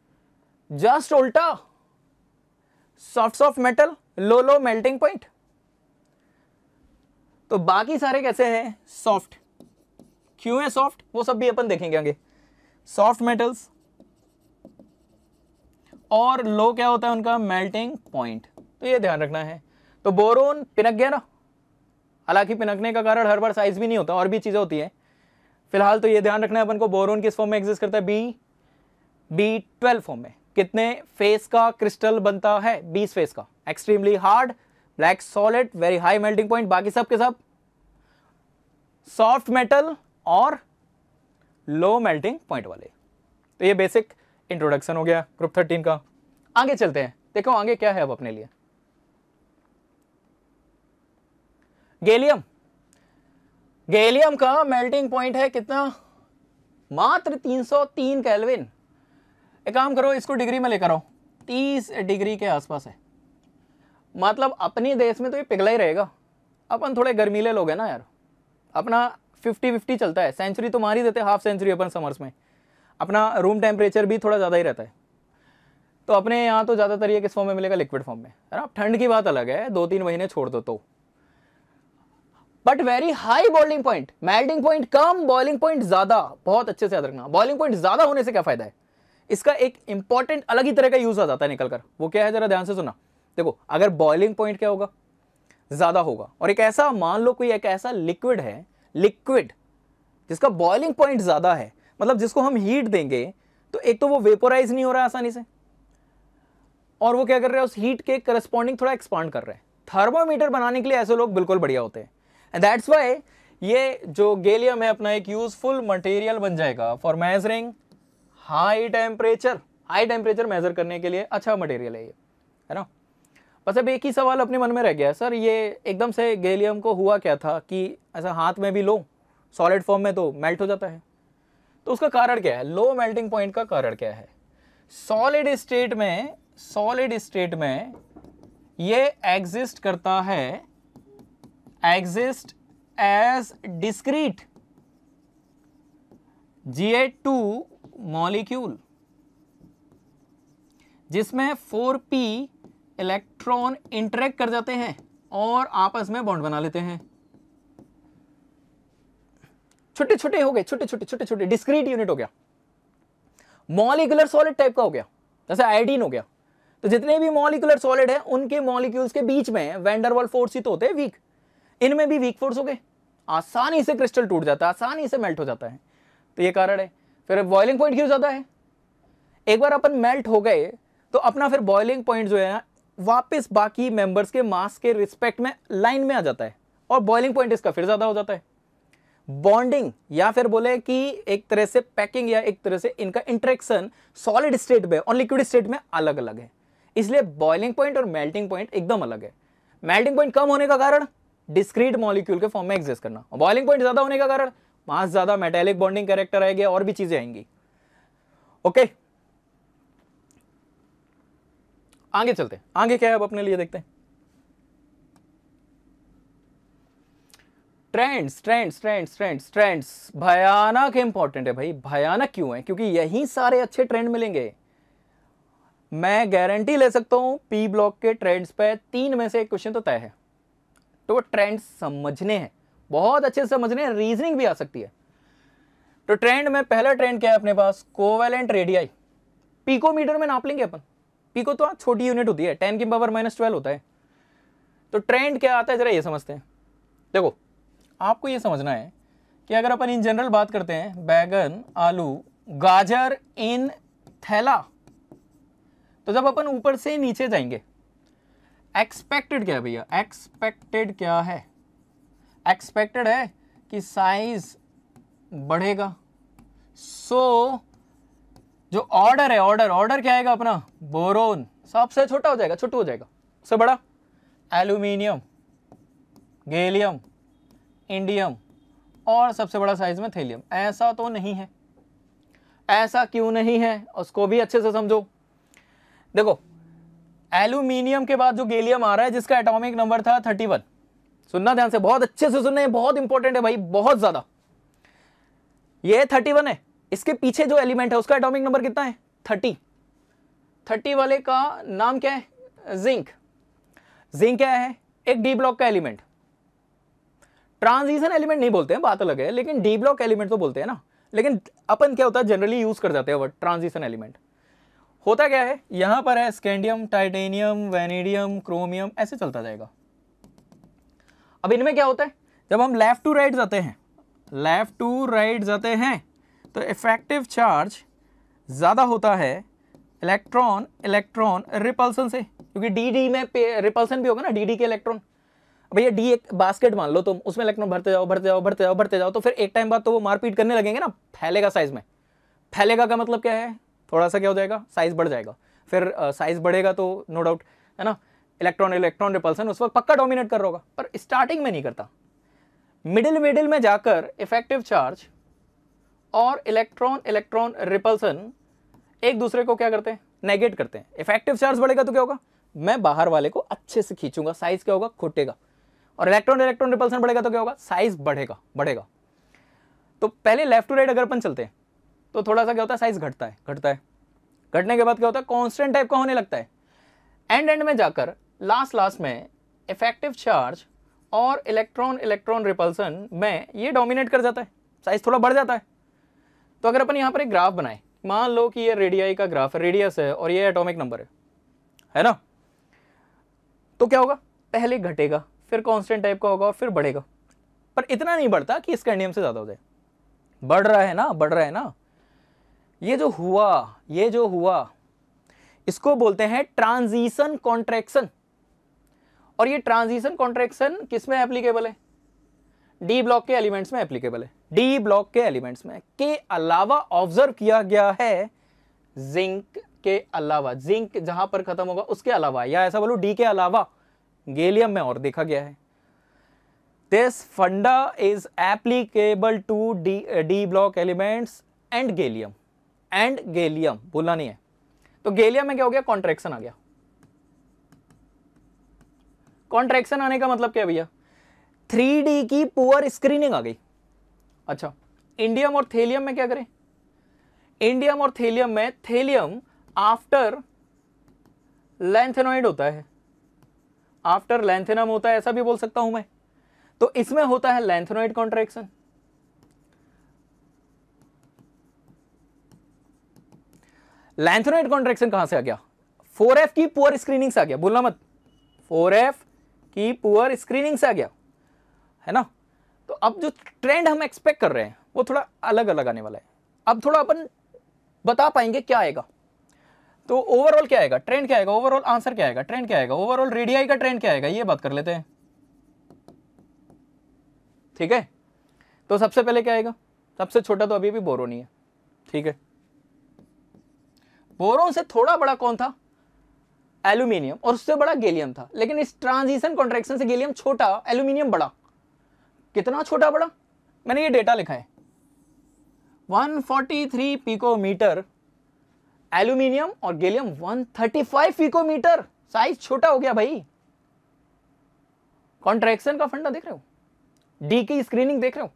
जस्ट उल्टा soft soft metal low low melting point तो बाकी सारे कैसे हैं सॉफ्ट क्यों है सॉफ्ट वो सब भी अपन देखेंगे आगे सॉफ्ट मेटल्स और लो क्या होता है उनका मेल्टिंग पॉइंट तो ये ध्यान रखना है तो बोरोन पिनक गया ना हालांकि पिनकने का कारण हर बार साइज भी नहीं होता और भी चीज़ें होती है फिलहाल तो ये ध्यान रखना है अपन को बोरोन किस फॉर्म में एग्जिस्ट करता है बी बी ट्वेल्व फॉर्म में कितने फेस का क्रिस्टल बनता है बीस फेस का extremely hard black solid very high melting point बाकी सब के सब सॉफ्ट मेटल और लो मेल्टिंग पॉइंट वाले तो ये बेसिक इंट्रोडक्शन हो गया ग्रुप थर्टीन का आगे चलते हैं देखो आगे क्या है अब अपने लिए गैलियम गैलियम का मेल्टिंग पॉइंट है कितना मात्र 303 केल्विन एक काम करो इसको डिग्री में लेकर आओ 30 डिग्री के आसपास है मतलब अपने देश में तो ये पिघला ही रहेगा अपन थोड़े गर्मीले लोग हैं ना यार अपना 50-50 चलता है सेंचुरी तो मार ही देते हाफ सेंचुरी अपन समर्स में अपना रूम टेम्परेचर भी थोड़ा ज़्यादा ही रहता है तो अपने यहाँ तो ज़्यादातर ये किस फॉर्म में मिलेगा लिक्विड फॉर्म में है ना ठंड की बात अलग है दो तीन महीने छोड़ दो तो but very high boiling point melting point कम बॉइलिंग पॉइंट ज़्यादा बहुत अच्छे से याद रखना बॉइलिंग पॉइंट ज़्यादा होने से क्या फ़ायदा है इसका एक इंपॉर्टेंट अलग ही तरह का यूज़ आ जाता है निकल कर वो क्या है ज़रा ध्यान से सुना देखो अगर बॉइलिंग पॉइंट क्या होगा ज़्यादा होगा और एक ऐसा मान लो कोई एक ऐसा लिक्विड है लिक्विड जिसका बॉइलिंग पॉइंट ज़्यादा है मतलब जिसको हम हीट देंगे तो एक तो वो वेपोराइज नहीं हो रहा है आसानी से और वो क्या कर रहे हैं उस हीट के करस्पॉन्डिंग थोड़ा एक्सपांड कर रहे हैं थर्मोमीटर बनाने के लिए ऐसे लोग बिल्कुल बढ़िया होते हैं एंड दैट्स वाई ये जो गेलियम है अपना एक यूजफुल मटेरियल बन जाएगा for measuring high temperature high temperature measure करने के लिए अच्छा मटेरियल है ये है ना बस अब एक ही सवाल अपने मन में रह गया सर ये एकदम से गेलियम को हुआ क्या था कि ऐसा हाथ में भी लो सॉलिड फॉर्म में तो मेल्ट हो जाता है तो उसका कारण क्या है लो मेल्टिंग पॉइंट का कारण क्या है सॉलिड स्टेट में सॉलिड स्टेट में ये एग्जिस्ट करता है exist as discrete G two molecule जिसमें 4p इलेक्ट्रॉन इंटरेक्ट कर जाते हैं और आपस में बॉन्ड बना लेते हैं छोटे छोटे हो गए छोटे छोटे छोटे छोटे डिस्क्रीट यूनिट हो गया मॉलिकुलर सॉलिड टाइप का हो गया जैसे आयोडीन हो गया तो जितने भी मॉलिकुलर सॉलिड है उनके मॉलिक्यूल्स के बीच में वेंडरवॉल फोर्स ही तो होते हैं वीक इनमें भी वीक फोर्स हो गए आसानी से क्रिस्टल टूट जाता है आसानी से मेल्ट हो जाता है तो ये कारण है फिर बॉइलिंग पॉइंट क्यों ज़्यादा है एक बार अपन मेल्ट हो गए तो अपना फिर बॉइलिंग पॉइंट जो है ना वापस बाकी मेंबर्स के मास के रिस्पेक्ट में लाइन में आ जाता है और बॉइलिंग पॉइंट इसका फिर ज़्यादा हो जाता है बॉन्डिंग या फिर बोले कि एक तरह से पैकिंग या एक तरह से इनका इंट्रेक्शन सॉलिड स्टेट में और लिक्विड स्टेट में अलग अलग है इसलिए बॉइलिंग पॉइंट और मेल्टिंग पॉइंट एकदम अलग है मेल्टिंग पॉइंट कम होने का कारण डिस्क्रीट मॉलिक्यूल के फॉर्म में एग्जिस्ट करना बॉइलिंग पॉइंट ज़्यादा होने का कारण वहां ज़्यादा मेटेलिक बॉन्डिंग कैरेक्टर आएगी और भी चीज़ें आएंगी ओके आगे चलते हैं आगे क्या है अब अपने लिए देखते हैं trends trends trends trends trends भयानक इंपॉर्टेंट है भाई भयानक क्यों है क्योंकि यही सारे अच्छे ट्रेंड मिलेंगे मैं गारंटी ले सकता हूं पी ब्लॉक के ट्रेंड्स पे तीन में से एक क्वेश्चन तो तय है तो ट्रेंड्स समझने हैं बहुत अच्छे से समझने हैं रीजनिंग भी आ सकती है तो ट्रेंड में पहला ट्रेंड क्या है अपने पास कोवेलेंट रेडियाई पीकोमीटर में नाप लेंगे अपन पीको तो छोटी यूनिट होती है टेन की पावर माइनस ट्वेल्व होता है तो ट्रेंड क्या आता है जरा ये समझते हैं देखो आपको ये समझना है कि अगर अपन इन जनरल बात करते हैं बैगन आलू गाजर इन थैला तो जब अपन ऊपर से नीचे जाएंगे एक्सपेक्टेड क्या है भैया एक्सपेक्टेड क्या है एक्सपेक्टेड है कि साइज बढ़ेगा सो so, जो ऑर्डर है ऑर्डर ऑर्डर क्या आएगा अपना बोरोन सबसे छोटा हो जाएगा छोटू हो जाएगा सबसे बड़ा एल्यूमिनियम गैलियम इंडियम और सबसे बड़ा साइज में थैलियम ऐसा तो नहीं है ऐसा क्यों नहीं है उसको भी अच्छे से समझो देखो एल्यूमिनियम के बाद जो गेलियम आ रहा है जिसका एटॉमिक नंबर था 31 सुनना ध्यान से बहुत अच्छे से सुनना है बहुत इंपॉर्टेंट है भाई बहुत ज्यादा ये 31 है इसके पीछे जो एलिमेंट है उसका एटॉमिक नंबर कितना है 30 30 वाले का नाम क्या है जिंक जिंक क्या है एक डी ब्लॉक का एलिमेंट ट्रांजिशन एलिमेंट नहीं बोलते हैं बात अलग है लेकिन डी ब्लॉक एलिमेंट तो बोलते हैं ना लेकिन अपन क्या होता है जनरली यूज़ कर जाते हैं वर्ड ट्रांजिशन एलिमेंट होता क्या है यहां पर है स्कैंडियम टाइटेनियम वेनेडियम क्रोमियम ऐसे चलता जाएगा अब इनमें क्या होता है जब हम लेफ़्ट टू राइट जाते हैं लेफ़्ट टू राइट जाते हैं तो इफेक्टिव चार्ज ज़्यादा होता है इलेक्ट्रॉन इलेक्ट्रॉन रिपल्सन से क्योंकि डी डी में रिपल्सन भी होगा ना डी डी के इलेक्ट्रॉन भैया डी एक बास्केट मान लो तुम तो उसमें इलेक्ट्रॉन भरते जाओ भरते जाओ भरते जाओ भरते जाओ तो फिर एक टाइम बाद तो वो मारपीट करने लगेंगे ना फैलेगा साइज में फैलेगा का मतलब क्या है थोड़ा सा क्या हो जाएगा साइज बढ़ जाएगा फिर साइज बढ़ेगा तो नो डाउट है ना इलेक्ट्रॉन इलेक्ट्रॉन रिपल्सन उस वक्त पक्का डोमिनेट कर रहा होगा पर स्टार्टिंग में नहीं करता मिडिल मिडिल में जाकर इफेक्टिव चार्ज और इलेक्ट्रॉन इलेक्ट्रॉन रिपल्सन एक दूसरे को क्या करते हैं नेगेट करते हैं इफेक्टिव चार्ज बढ़ेगा तो क्या होगा मैं बाहर वाले को अच्छे से खींचूंगा साइज क्या होगा खुटेगा और इलेक्ट्रॉन इलेक्ट्रॉन रिपल्सन बढ़ेगा तो क्या होगा साइज बढ़ेगा बढ़ेगा तो पहले लेफ्ट टू राइट अगर अपन चलते हैं तो थोड़ा सा क्या होता है साइज घटता है घटता है घटने के बाद क्या होता है कॉन्स्टेंट टाइप का होने लगता है एंड एंड में जाकर लास्ट लास्ट में इफेक्टिव चार्ज और इलेक्ट्रॉन इलेक्ट्रॉन रिपल्सन में ये डोमिनेट कर जाता है साइज थोड़ा बढ़ जाता है तो अगर अपन यहाँ पर एक ग्राफ बनाए मान लो कि ये रेडियाई का ग्राफ है रेडियस है और ये एटॉमिक नंबर है है ना तो क्या होगा पहले घटेगा फिर कॉन्स्टेंट टाइप का होगा और फिर बढ़ेगा पर इतना नहीं बढ़ता कि स्कैंडियम से ज़्यादा हो जाए बढ़ रहा है ना बढ़ रहा है ना ये जो हुआ ये जो हुआ इसको बोलते हैं ट्रांजिशन कॉन्ट्रैक्शन और ये ट्रांजिशन कॉन्ट्रैक्शन किस में एप्लीकेबल है डी ब्लॉक के एलिमेंट्स में एप्लीकेबल है डी ब्लॉक के एलिमेंट्स में के अलावा ऑब्जर्व किया गया है जिंक के अलावा जिंक जहां पर खत्म होगा उसके अलावा या ऐसा बोलो डी के अलावा गेलियम में और देखा गया है this funda is applicable to D D block elements and gallium and gallium बोलना नहीं है तो गेलियम में क्या हो गया कॉन्ट्रेक्शन आ गया कॉन्ट्रेक्शन आने का मतलब क्या भैया थ्री डी की पुअर स्क्रीनिंग आ गई अच्छा इंडियम और थेलियम में क्या करें इंडियम और थेलियम में थेलियम आफ्टर लेंथेनोइड होता है आफ्टर लेंथेनम होता है ऐसा भी बोल सकता हूं मैं तो इसमें होता है लेंथेनोइड कॉन्ट्रेक्शन लेंथेनोइड कॉन्ट्रेक्शन कहां से आ गया 4F की पुअर स्क्रीनिंग से आ गया बोलना मत 4F की पुअर स्क्रीनिंग से आ गया है ना तो अब जो ट्रेंड हम एक्सपेक्ट कर रहे हैं वो थोड़ा अलग अलग आने वाला है अब थोड़ा अपन बता पाएंगे क्या आएगा तो ओवरऑल क्या आएगा ट्रेंड क्या आएगा ओवरऑल आंसर क्या आएगा ट्रेंड क्या आएगा ओवरऑल रेडियाई का ट्रेंड क्या आएगा ये बात कर लेते हैं ठीक है तो सबसे पहले क्या आएगा सबसे छोटा तो अभी भी बोरोन ही है ठीक है बोरोन से थोड़ा बड़ा कौन था एल्यूमिनियम और उससे बड़ा गेलियम था लेकिन इस ट्रांजिशन कॉन्ट्रेक्शन से गेलियम छोटा एल्यूमिनियम बड़ा कितना छोटा बड़ा मैंने ये डेटा लिखा है 143 पिकोमीटर एल्यूमिनियम और गैलियम 135 फीकोमीटर साइज छोटा हो गया भाई कॉन्ट्रैक्शन का फंडा देख रहे हो डी की स्क्रीनिंग देख रहे हो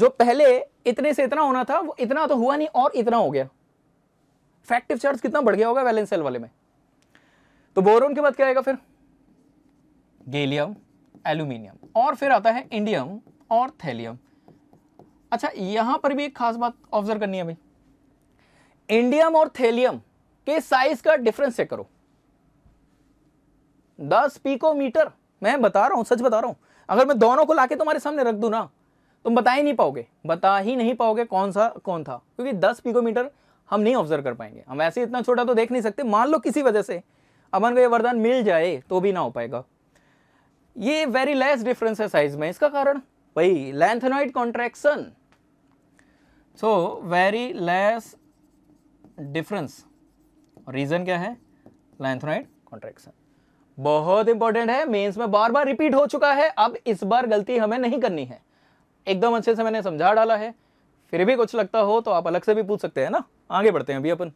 जो पहले इतने से इतना होना था वो इतना तो हुआ नहीं और इतना हो गया फैक्टिव चार्ज कितना बढ़ गया होगा वैलेंस सेल वाले में तो बोरोन के बाद क्या आएगा फिर गैलियम एल्यूमिनियम और फिर आता है इंडियम और थैलियम अच्छा यहां पर भी एक खास बात ऑब्जर्व करनी है भाई इंडियम और थेलियम के साइज का डिफरेंस चेक करो दस पीकोमीटर मैं बता रहा हूं सच बता रहा हूं अगर मैं दोनों को लाके तुम्हारे सामने रख दू ना तुम बता ही नहीं पाओगे बता ही नहीं पाओगे कौन सा कौन था क्योंकि दस पीकोमीटर हम नहीं ऑब्जर्व कर पाएंगे हम ऐसे इतना छोटा तो देख नहीं सकते मान लो किसी वजह से अमन को यह वरदान मिल जाए तो भी ना हो पाएगा ये वेरी लेस डिफरेंस है साइज में इसका कारण भाई lanthanoid contraction so very less difference reason क्या है लैंथोनाइड कॉन्ट्रेक्शन बहुत इंपॉर्टेंट है मेंस में बार बार रिपीट हो चुका है अब इस बार गलती हमें नहीं करनी है एकदम अच्छे से मैंने समझा डाला है फिर भी कुछ लगता हो तो आप अलग से भी पूछ सकते हैं ना आगे बढ़ते हैं अभी अपन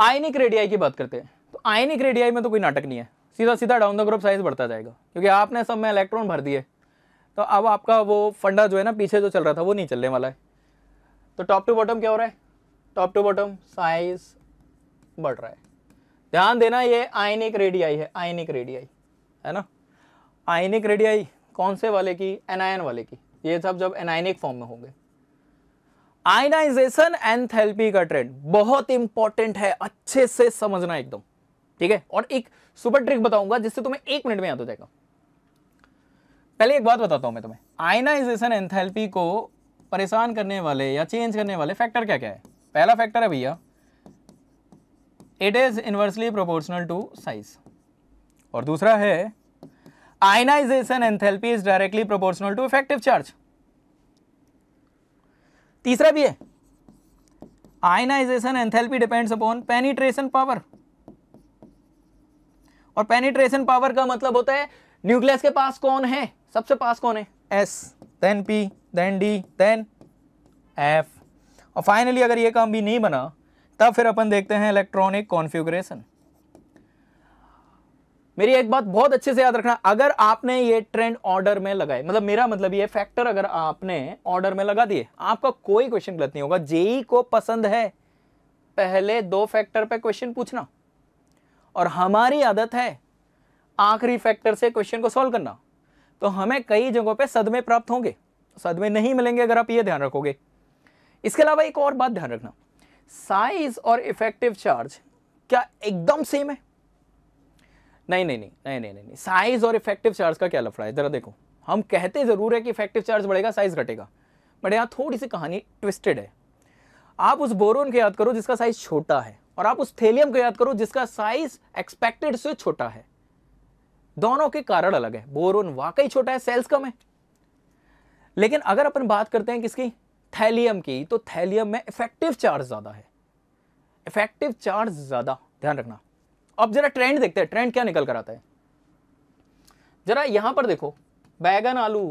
आयनिक रेडियाई की बात करते हैं आयनिक रेडियाई में तो कोई नाटक नहीं है सीधा सीधा डाउन द ग्रुप साइज बढ़ता जाएगा क्योंकि आपने सब में इलेक्ट्रॉन भर दिए तो अब आपका वो फंडा जो है ना पीछे जो चल रहा था वो नहीं चलने वाला है तो टॉप टू बॉटम क्या हो रहा है टॉप टू बॉटम साइज बढ़ रहा है ध्यान देना ये आयनिक रेडियाई है आयनिक रेडियाई है ना आयनिक रेडियाई कौन से वाले की एनायन वाले की ये सब जब एनायनिक फॉर्म में होंगे आयनाइजेशन एंथैल्पी का ट्रेंड बहुत इंपॉर्टेंट है अच्छे से समझना एकदम ठीक है और एक सुपर ट्रिक बताऊंगा जिससे तुम्हें एक मिनट में याद हो जाएगा पहले एक बात बताता हूं मैं तुम्हें आयनाइजेशन एंथैल्पी को परेशान करने वाले या चेंज करने वाले फैक्टर क्या क्या है पहला फैक्टर है भैया it is inversely proportional to size और दूसरा है ionisation enthalpy is directly proportional to effective charge तीसरा भी है ionisation enthalpy depends upon penetration power और पेनिट्रेशन पावर का मतलब होता है न्यूक्लियस के पास कौन है सबसे पास कौन है S then P then D then F और फाइनली अगर ये काम भी नहीं बना तब फिर अपन देखते हैं इलेक्ट्रॉनिक कॉन्फ्यूग्रेशन मेरी एक बात बहुत अच्छे से याद रखना अगर आपने ये ट्रेंड ऑर्डर में लगाए मतलब मेरा मतलब ये फैक्टर अगर आपने ऑर्डर में लगा दिए आपका कोई क्वेश्चन गलत नहीं होगा जेई e को पसंद है पहले दो फैक्टर पे क्वेश्चन पूछना और हमारी आदत है आखिरी फैक्टर से क्वेश्चन को सॉल्व करना तो हमें कई जगहों पे सदमे प्राप्त होंगे सदमे नहीं मिलेंगे अगर आप ये ध्यान रखोगे इसके अलावा एक और बात ध्यान रखना साइज और इफेक्टिव चार्ज क्या एकदम सेम है नहीं नहीं नहीं नहीं नहीं नहीं साइज और इफेक्टिव चार्ज का क्या लफड़ा है जरा देखो हम कहते ज़रूर है कि इफेक्टिव चार्ज बढ़ेगा साइज घटेगा बट यहाँ थोड़ी सी कहानी ट्विस्टेड है आप उस बोरोन को याद करो जिसका साइज छोटा है और आप उस थेलियम को याद करो जिसका साइज एक्सपेक्टेड से छोटा है दोनों के कारण अलग है बोरोन वाकई छोटा है सेल्स कम है लेकिन अगर अपन बात करते हैं किसकी थैलियम की तो थैलियम में इफेक्टिव चार्ज ज़्यादा है इफेक्टिव चार्ज ज़्यादा ध्यान रखना अब जरा ट्रेंड देखते हैं ट्रेंड क्या निकल कर आता है जरा यहां पर देखो बैगन आलू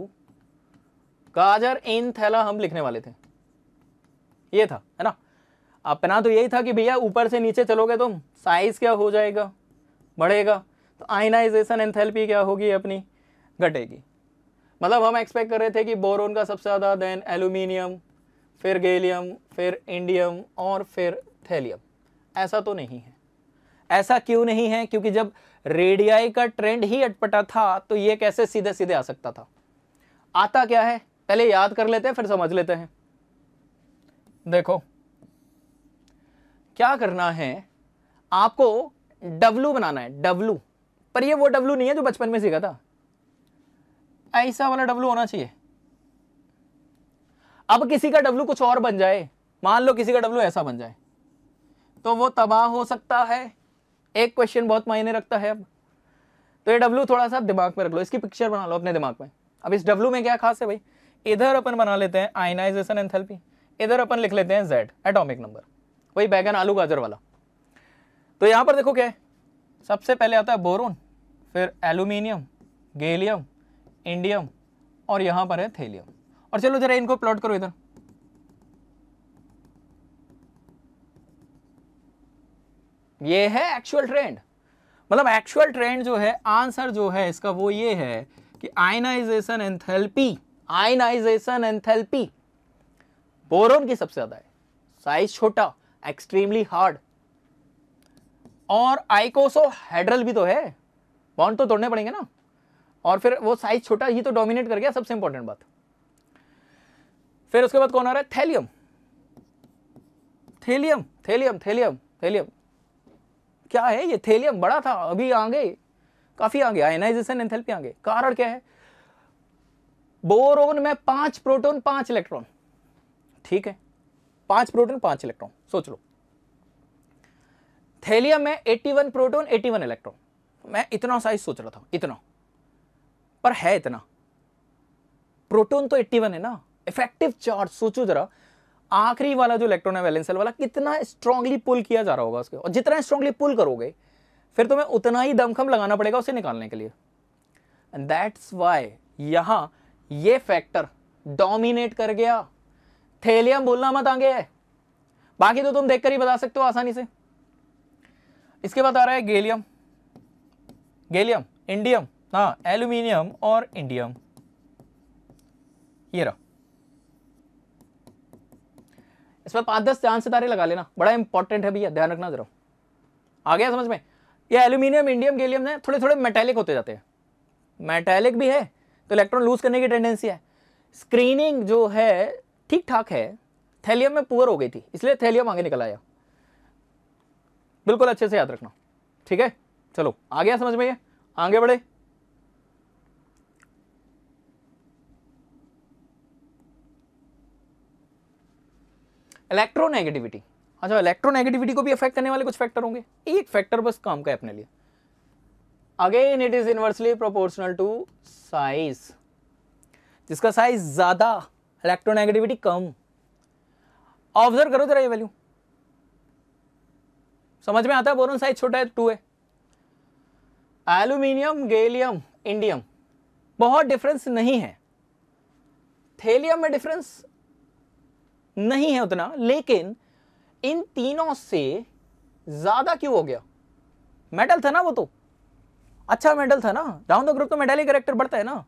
गाजर इन थैला हम लिखने वाले थे ये था है ना अपना तो यही था कि भैया ऊपर से नीचे चलोगे तो साइज़ क्या हो जाएगा बढ़ेगा तो आइनाइजेशन एंथैल्पी क्या होगी अपनी घटेगी मतलब हम एक्सपेक्ट कर रहे थे कि बोरोन का सबसे ज़्यादा देन एल्यूमिनियम फिर गेलियम फिर इंडियम और फिर थैलियम ऐसा तो नहीं है ऐसा क्यों नहीं है क्योंकि जब रेडियाई का ट्रेंड ही अटपटा था तो ये कैसे सीधे सीधे आ सकता था आता क्या है पहले याद कर लेते हैं फिर समझ लेते हैं देखो क्या करना है आपको डब्लू बनाना है डब्लू पर ये वो डब्लू नहीं है जो बचपन में सीखा था ऐसा वाला डब्लू होना चाहिए अब किसी का डब्लू कुछ और बन जाए मान लो किसी का डब्लू ऐसा बन जाए तो वो तबाह हो सकता है एक क्वेश्चन बहुत मायने रखता है अब तो ये डब्लू थोड़ा सा दिमाग में रख लो इसकी पिक्चर बना लो अपने दिमाग में अब इस डब्लू में क्या खास है भाई इधर अपन बना लेते हैं आयनाइजेशन एंथेल्पी इधर अपन लिख लेते हैं जेड एटॉमिक नंबर वही बैगन आलू गाजर वाला तो यहाँ पर देखो क्या है सबसे पहले आता है बोरोन फिर एल्यूमिनियम गेलियम इंडियम और यहाँ पर है थेलियम और चलो जरा इनको प्लॉट करो इधर ये है एक्चुअल ट्रेंड मतलब एक्चुअल ट्रेंड जो है आंसर जो है इसका वो ये है कि ionisation enthalpy ionisation enthalpy boron की सबसे ज्यादा है साइज छोटा एक्सट्रीमली हार्ड और हेड्रल भी तो है बॉन्ड तो तोड़ने पड़ेंगे ना और फिर वो साइज छोटा ये तो डोमिनेट कर गया सबसे इंपॉर्टेंट बात फिर उसके बाद कौन आ रहा है thallium thallium thallium thallium thallium क्या है ये थैलियम बड़ा था अभी आगे काफी आगे आयनाइजेशन एंथेल्पी आगे कारण क्या है बोरोन में पांच प्रोटोन पांच इलेक्ट्रॉन ठीक है पांच प्रोटोन पांच इलेक्ट्रॉन सोच लो थैलियम में 81 प्रोटोन 81 इलेक्ट्रॉन मैं इतना साइज सोच रहा था इतना पर है इतना प्रोटोन तो 81 है ना इफेक्टिव चार्ज सोचो जरा आखिरी वाला जो इलेक्ट्रॉन है वैलेंसल वाला कितना स्ट्रांगली पुल किया जा रहा होगा उसके और जितना स्ट्रांगली पुल करोगे फिर तुम्हें उतना ही दमखम लगाना पड़ेगा उसे निकालने के लिए एंड दैट्स वाई यहां ये फैक्टर डोमिनेट कर गया थेलियम भूलना मत आगे है बाकी तो तुम देखकर ही बता सकते हो आसानी से इसके बाद आ रहा है गेलियम गेलियम इंडियम हाँ एल्यूमिनियम और इंडियम ये रहा इस पर पांच दस चांद सितारे लगा लेना बड़ा इंपॉर्टेंट है भैया ध्यान रखना जरा आ गया समझ में ये एल्यूमिनियम इंडियम गेलियम है थोड़े थोड़े मेटेलिक होते जाते हैं मेटेलिक भी है तो इलेक्ट्रॉन लूज करने की टेंडेंसी है स्क्रीनिंग जो है ठीक ठाक है थैलियम में पुअर हो गई थी इसलिए थैलियम आगे निकल आया बिल्कुल अच्छे से याद रखना ठीक है चलो आ गया समझ में ये आगे बढ़े इलेक्ट्रोनेगेटिविटी अच्छा इलेक्ट्रोनेगेटिविटी को भी अफेक्ट करने वाले कुछ फैक्टर होंगे एक फैक्टर बस काम का है अपने लिए again it is inversely proportional to size जिसका साइज ज़्यादा इलेक्ट्रोनेगेटिविटी कम ऑब्जर्व करो जरा ये वैल्यू समझ में आता है बोरोन साइज छोटा है टू है एल्यूमिनियम गेलियम इंडियम बहुत डिफरेंस नहीं है थेलियम में डिफरेंस नहीं है उतना लेकिन इन तीनों से ज्यादा क्यों हो गया मेटल था ना वो तो अच्छा मेटल था ना डाउन द ग्रुप तो मेटल ही करेक्टर बढ़ता है ना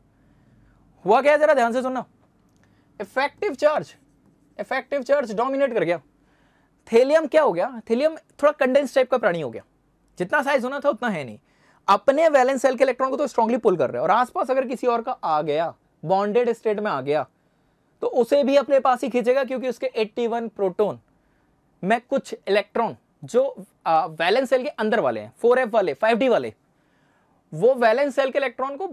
हुआ क्या जरा ध्यान से सुनना effective charge effective charge dominate कर गया थेलियम क्या हो गया थेलियम थोड़ा कंडेंस टाइप का प्राणी हो गया जितना साइज होना था उतना है नहीं अपने वैलेंस सेल के इलेक्ट्रॉन को तो स्ट्रांगली पुल कर रहे हैं और आसपास अगर किसी और का आ गया बॉन्डेड स्टेट में आ गया तो उसे भी अपने पास ही खींचेगा क्योंकि उसके 81 प्रोटॉन में कुछ इलेक्ट्रॉन जो वैलेंस सेल के अंदर वाले हैं 4f वाले 5d वाले वो वैलेंस सेल के इलेक्ट्रॉन को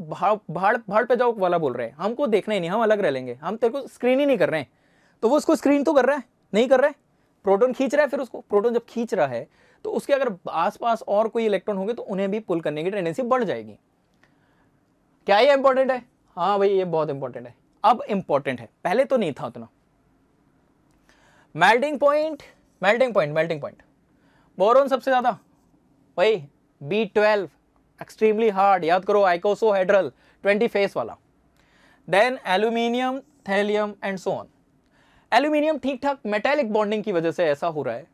भाड़ भाड़ पे जाओ वाला बोल रहे हैं हमको देखना ही नहीं हम अलग रह लेंगे हम तेरे को स्क्रीन ही नहीं कर रहे हैं तो वो उसको स्क्रीन तो कर रहा है नहीं कर रहा है प्रोटोन खींच रहा है फिर उसको प्रोटोन जब खींच रहा है तो उसके अगर आसपास और कोई इलेक्ट्रॉन होंगे तो उन्हें भी पुल करने की टेंडेंसी बढ़ जाएगी क्या ये इंपॉर्टेंट है हाँ भाई ये बहुत इंपॉर्टेंट है अब इंपॉर्टेंट है पहले तो नहीं था उतना melting point melting point melting point boron सबसे ज़्यादा भाई बी ट्वेल्व एक्सट्रीमली हार्ड याद करो आइकोसोहेड्रल 20 फेस वाला then aluminium thallium and so on aluminium ठीक ठाक मेटेलिक बॉन्डिंग की वजह से ऐसा हो रहा है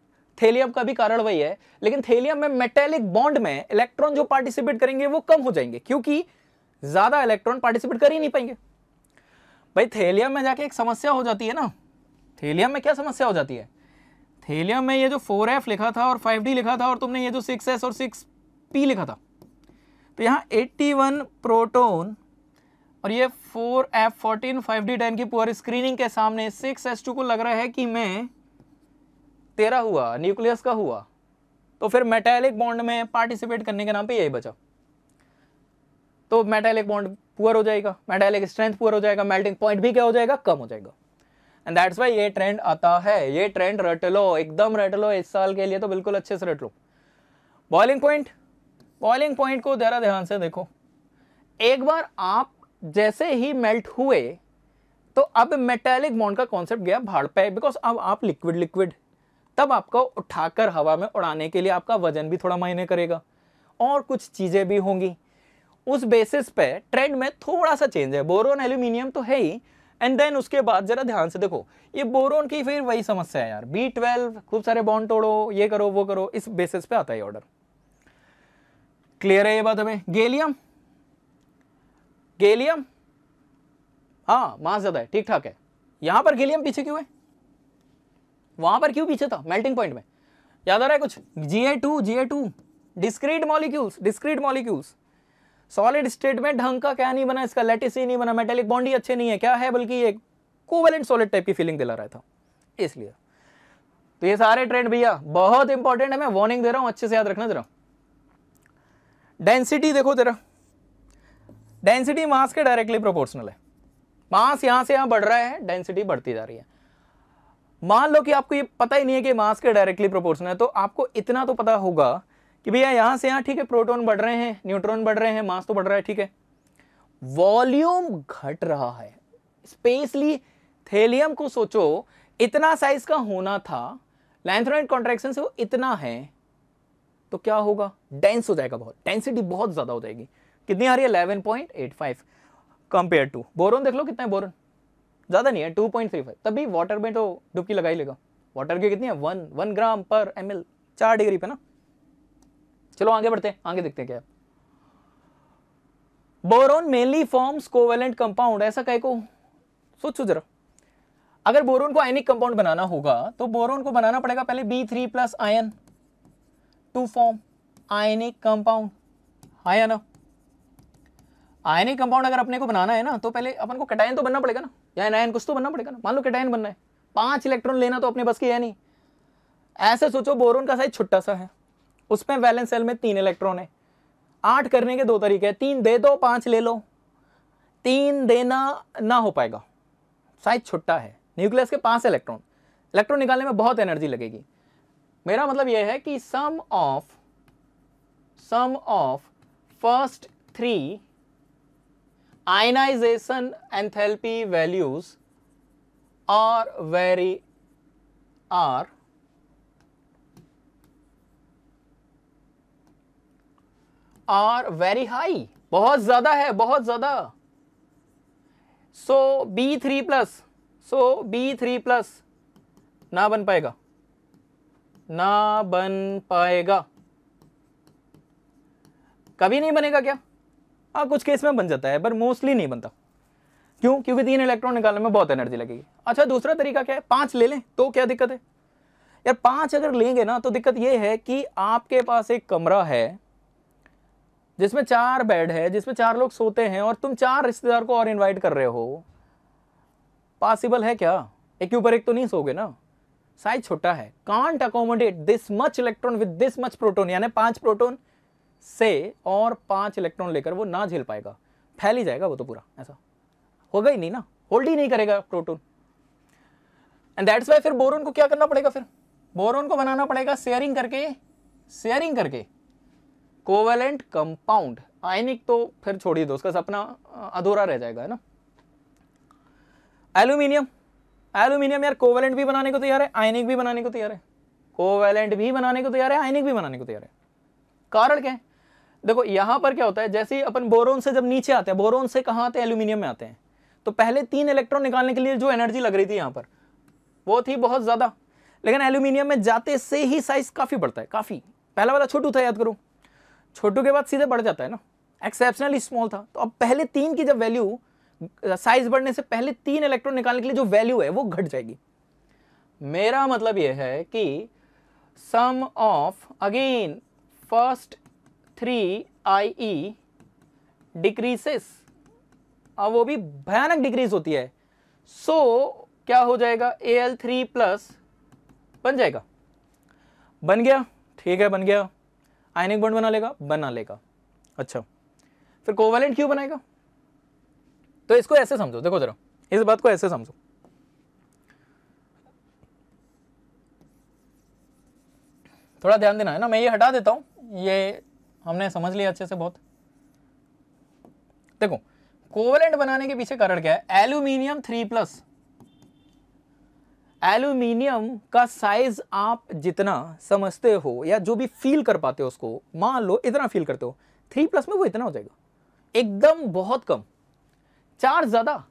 थेलियम का भी कारण वही है लेकिन थेलियम में मेटेलिक बॉन्ड में इलेक्ट्रॉन जो पार्टिसिपेट करेंगे वो कम हो जाएंगे क्योंकि ज़्यादा इलेक्ट्रॉन पार्टिसिपेट कर ही नहीं पाएंगे भाई थेलियम में जाके एक समस्या हो जाती है ना थेलियम में क्या समस्या हो जाती है थेलियम में ये जो 4f लिखा था और 5d लिखा था और तुमने ये जो 6s और 6p लिखा था तो यहाँ 81 प्रोटोन और ये 4F14 5D10 की पुअर स्क्रीनिंग के सामने 6S2 को लग रहा है कि मैं तेरा हुआ न्यूक्लियस का हुआ तो फिर मेटेलिक बॉन्ड में पार्टिसिपेट करने के नाम पे यही बचा तो मेटेलिक बॉन्ड पुअर हो जाएगा मेटेलिक स्ट्रेंथ पुअर हो जाएगा मेल्टिंग पॉइंट भी क्या हो जाएगा कम हो जाएगा एंड दैट्स वाई ये ट्रेंड आता है ये ट्रेंड रट लो एकदम रट लो इस साल के लिए तो बिल्कुल अच्छे से रट लो बॉइलिंग पॉइंट बॉइलिंग पॉइंट को ज़रा ध्यान से देखो एक बार आप जैसे ही मेल्ट हुए तो अब मेटेलिक बॉन्ड का कॉन्सेप्ट गया भाड़ पे बिकॉज अब आप लिक्विड लिक्विड तब आपको उठाकर हवा में उड़ाने के लिए आपका वजन भी थोड़ा मायने करेगा और कुछ चीज़ें भी होंगी उस बेसिस पे ट्रेंड में थोड़ा सा चेंज है बोरोन एल्यूमिनियम तो है ही एंड देन उसके बाद ज़रा ध्यान से देखो ये बोरोन की फिर वही समस्या है यार बी ट्वेल्व खूब सारे बॉन्ड तोड़ो ये करो वो करो इस बेसिस पे आता है ऑर्डर क्लियर है ये बात हमें गेलियम गेलियम हाँ मास ज़्यादा है ठीक ठाक है यहां पर गेलियम पीछे क्यों है वहां पर क्यों पीछे था मेल्टिंग पॉइंट में याद आ रहा है कुछ G A two G A two discrete molecules discrete molecules solid state में ढंग का क्या नहीं बना इसका लेटिस ही नहीं बना मेटेलिक बॉन्ड ही अच्छे नहीं है क्या है बल्कि एक कोवेलेंट सॉलिड टाइप की फीलिंग दिला रहा था इसलिए तो ये सारे ट्रेंड भैया बहुत इंपॉर्टेंट है मैं वार्निंग दे रहा हूँ अच्छे से याद रखना जरा डेंसिटी देखो जरा डेंसिटी मास के डायरेक्टली प्रोपोर्शनल है मास यहां से यहां बढ़ रहा है डेंसिटी बढ़ती जा रही है मान लो कि आपको ये पता ही नहीं है कि मास के डायरेक्टली प्रोपोर्शनल है तो आपको इतना तो पता होगा कि भैया यहां से यहाँ ठीक है प्रोटोन बढ़ रहे हैं न्यूट्रॉन बढ़ रहे हैं मास तो बढ़ रहा है ठीक है वॉल्यूम घट रहा है स्पेशली थेलियम को सोचो इतना साइज का होना था लैंथ्रोइड कॉन्ट्रेक्शन से वो इतना है तो क्या होगा डेंस हो जाएगा बहुत डेंसिटी बहुत ज़्यादा हो जाएगी कितनी आ रही है eleven point eight five compare to boron देख लो कितना है बोरोन ज़्यादा नहीं है टू पॉइंट थ्री फाइव तभी वाटर में तो डुबकी लगा ही लेगा वाटर की कितनी है वन वन ग्राम पर एम एल चार डिग्री पे ना चलो आगे बढ़ते हैं आगे देखते हैं क्या boron mainly forms covalent compound ऐसा कह को सोचो जरा अगर बोरोन को आयनिक कंपाउंड बनाना होगा तो बोरोन को बनाना पड़ेगा पहले B three plus ion to form ionic compound हाँ या ना आयनिक कंपाउंड अगर अपने को बनाना है ना तो पहले अपन को कटायन तो बनना पड़ेगा ना या एनायन कुछ तो बनना पड़ेगा ना मान लो कटायन बनना है पांच इलेक्ट्रॉन लेना तो अपने बस की है नहीं ऐसे सोचो बोरोन का साइज छुट्टा सा है उसमें वैलेंस सेल में तीन इलेक्ट्रॉन है आठ करने के दो तरीके हैं तीन दे दो पाँच ले लो तीन देना ना हो पाएगा साइज छुट्टा है न्यूक्लियस के पांच इलेक्ट्रॉन इलेक्ट्रॉन निकालने में बहुत एनर्जी लगेगी मेरा मतलब यह है कि sum of sum of first three ionisation enthalpy values are very are are very high बहुत ज्यादा है बहुत ज्यादा so B three plus so B three plus ना बन पाएगा ना बन पाएगा कभी नहीं बनेगा क्या हाँ कुछ केस में बन जाता है पर मोस्टली नहीं बनता क्यों क्योंकि तीन इलेक्ट्रॉन निकालने में बहुत एनर्जी लगेगी अच्छा दूसरा तरीका क्या है पांच ले लें तो क्या दिक्कत है यार पांच अगर लेंगे ना तो दिक्कत यह है कि आपके पास एक कमरा है जिसमें चार बेड है जिसमें चार लोग सोते हैं और तुम चार रिश्तेदार को और इनवाइट कर रहे हो पॉसिबल है क्या एक के ऊपर एक तो नहीं सोगे ना साइज छोटा है can't accommodate this much electron with this much proton यानी पांच प्रोटोन से और पांच इलेक्ट्रॉन लेकर वो ना झेल पाएगा फैल ही जाएगा वो तो पूरा ऐसा होगा ही नहीं ना होल्ड ही नहीं करेगा प्रोटोन एंड दैट्स वाई फिर बोरोन को क्या करना पड़ेगा फिर बोरोन को बनाना पड़ेगा शेयरिंग करके शेयरिंग करके कोवेलेंट कंपाउंड आयनिक तो फिर छोड़िए ही दो उसका सपना अधूरा रह जाएगा है ना एल्यूमिनियम एल्यूमिनियम यार कोवेलेंट भी बनाने को तैयार है आयनिक भी बनाने को तैयार है कोवेलेंट भी बनाने को तैयार है आयनिक भी बनाने को तैयार है कारण क्या है देखो यहां पर क्या होता है जैसे ही अपन बोरोन से जब नीचे आते हैं बोरोन से कहाँ आते हैं एल्यूमिनियम में आते हैं तो पहले तीन इलेक्ट्रॉन निकालने के लिए जो एनर्जी लग रही थी यहाँ पर वो थी बहुत ज़्यादा लेकिन एल्यूमिनियम में जाते से ही साइज़ काफ़ी बढ़ता है काफ़ी पहला वाला छोटू था याद करो छोटू के बाद सीधे बढ़ जाता है ना एक्सेप्शनली स्मॉल था तो अब पहले तीन की जब वैल्यू साइज बढ़ने से पहले तीन इलेक्ट्रॉन निकालने के लिए जो वैल्यू है वो घट जाएगी मेरा मतलब यह है कि sum of again first three I E decreases अब वो भी भयानक डिक्रीज होती है सो so, क्या हो जाएगा ए एल थ्री प्लस बन जाएगा बन गया ठीक है बन गया आयनिक बॉन्ड बना लेगा बना लेगा अच्छा फिर कोवेलेंट क्यों बनाएगा तो इसको ऐसे समझो देखो जरा इस बात को ऐसे समझो थोड़ा ध्यान देना है ना मैं ये हटा देता हूं ये हमने समझ लिया अच्छे से बहुत देखो कोवलेंट बनाने के पीछे कारण क्या है एल्यूमिनियम थ्री प्लस एल्यूमिनियम का साइज आप जितना समझते हो या जो भी फील कर पाते हो उसको मान लो इतना फील करते हो थ्री प्लस में वो इतना हो जाएगा एकदम बहुत कम चार्ज ज़्यादा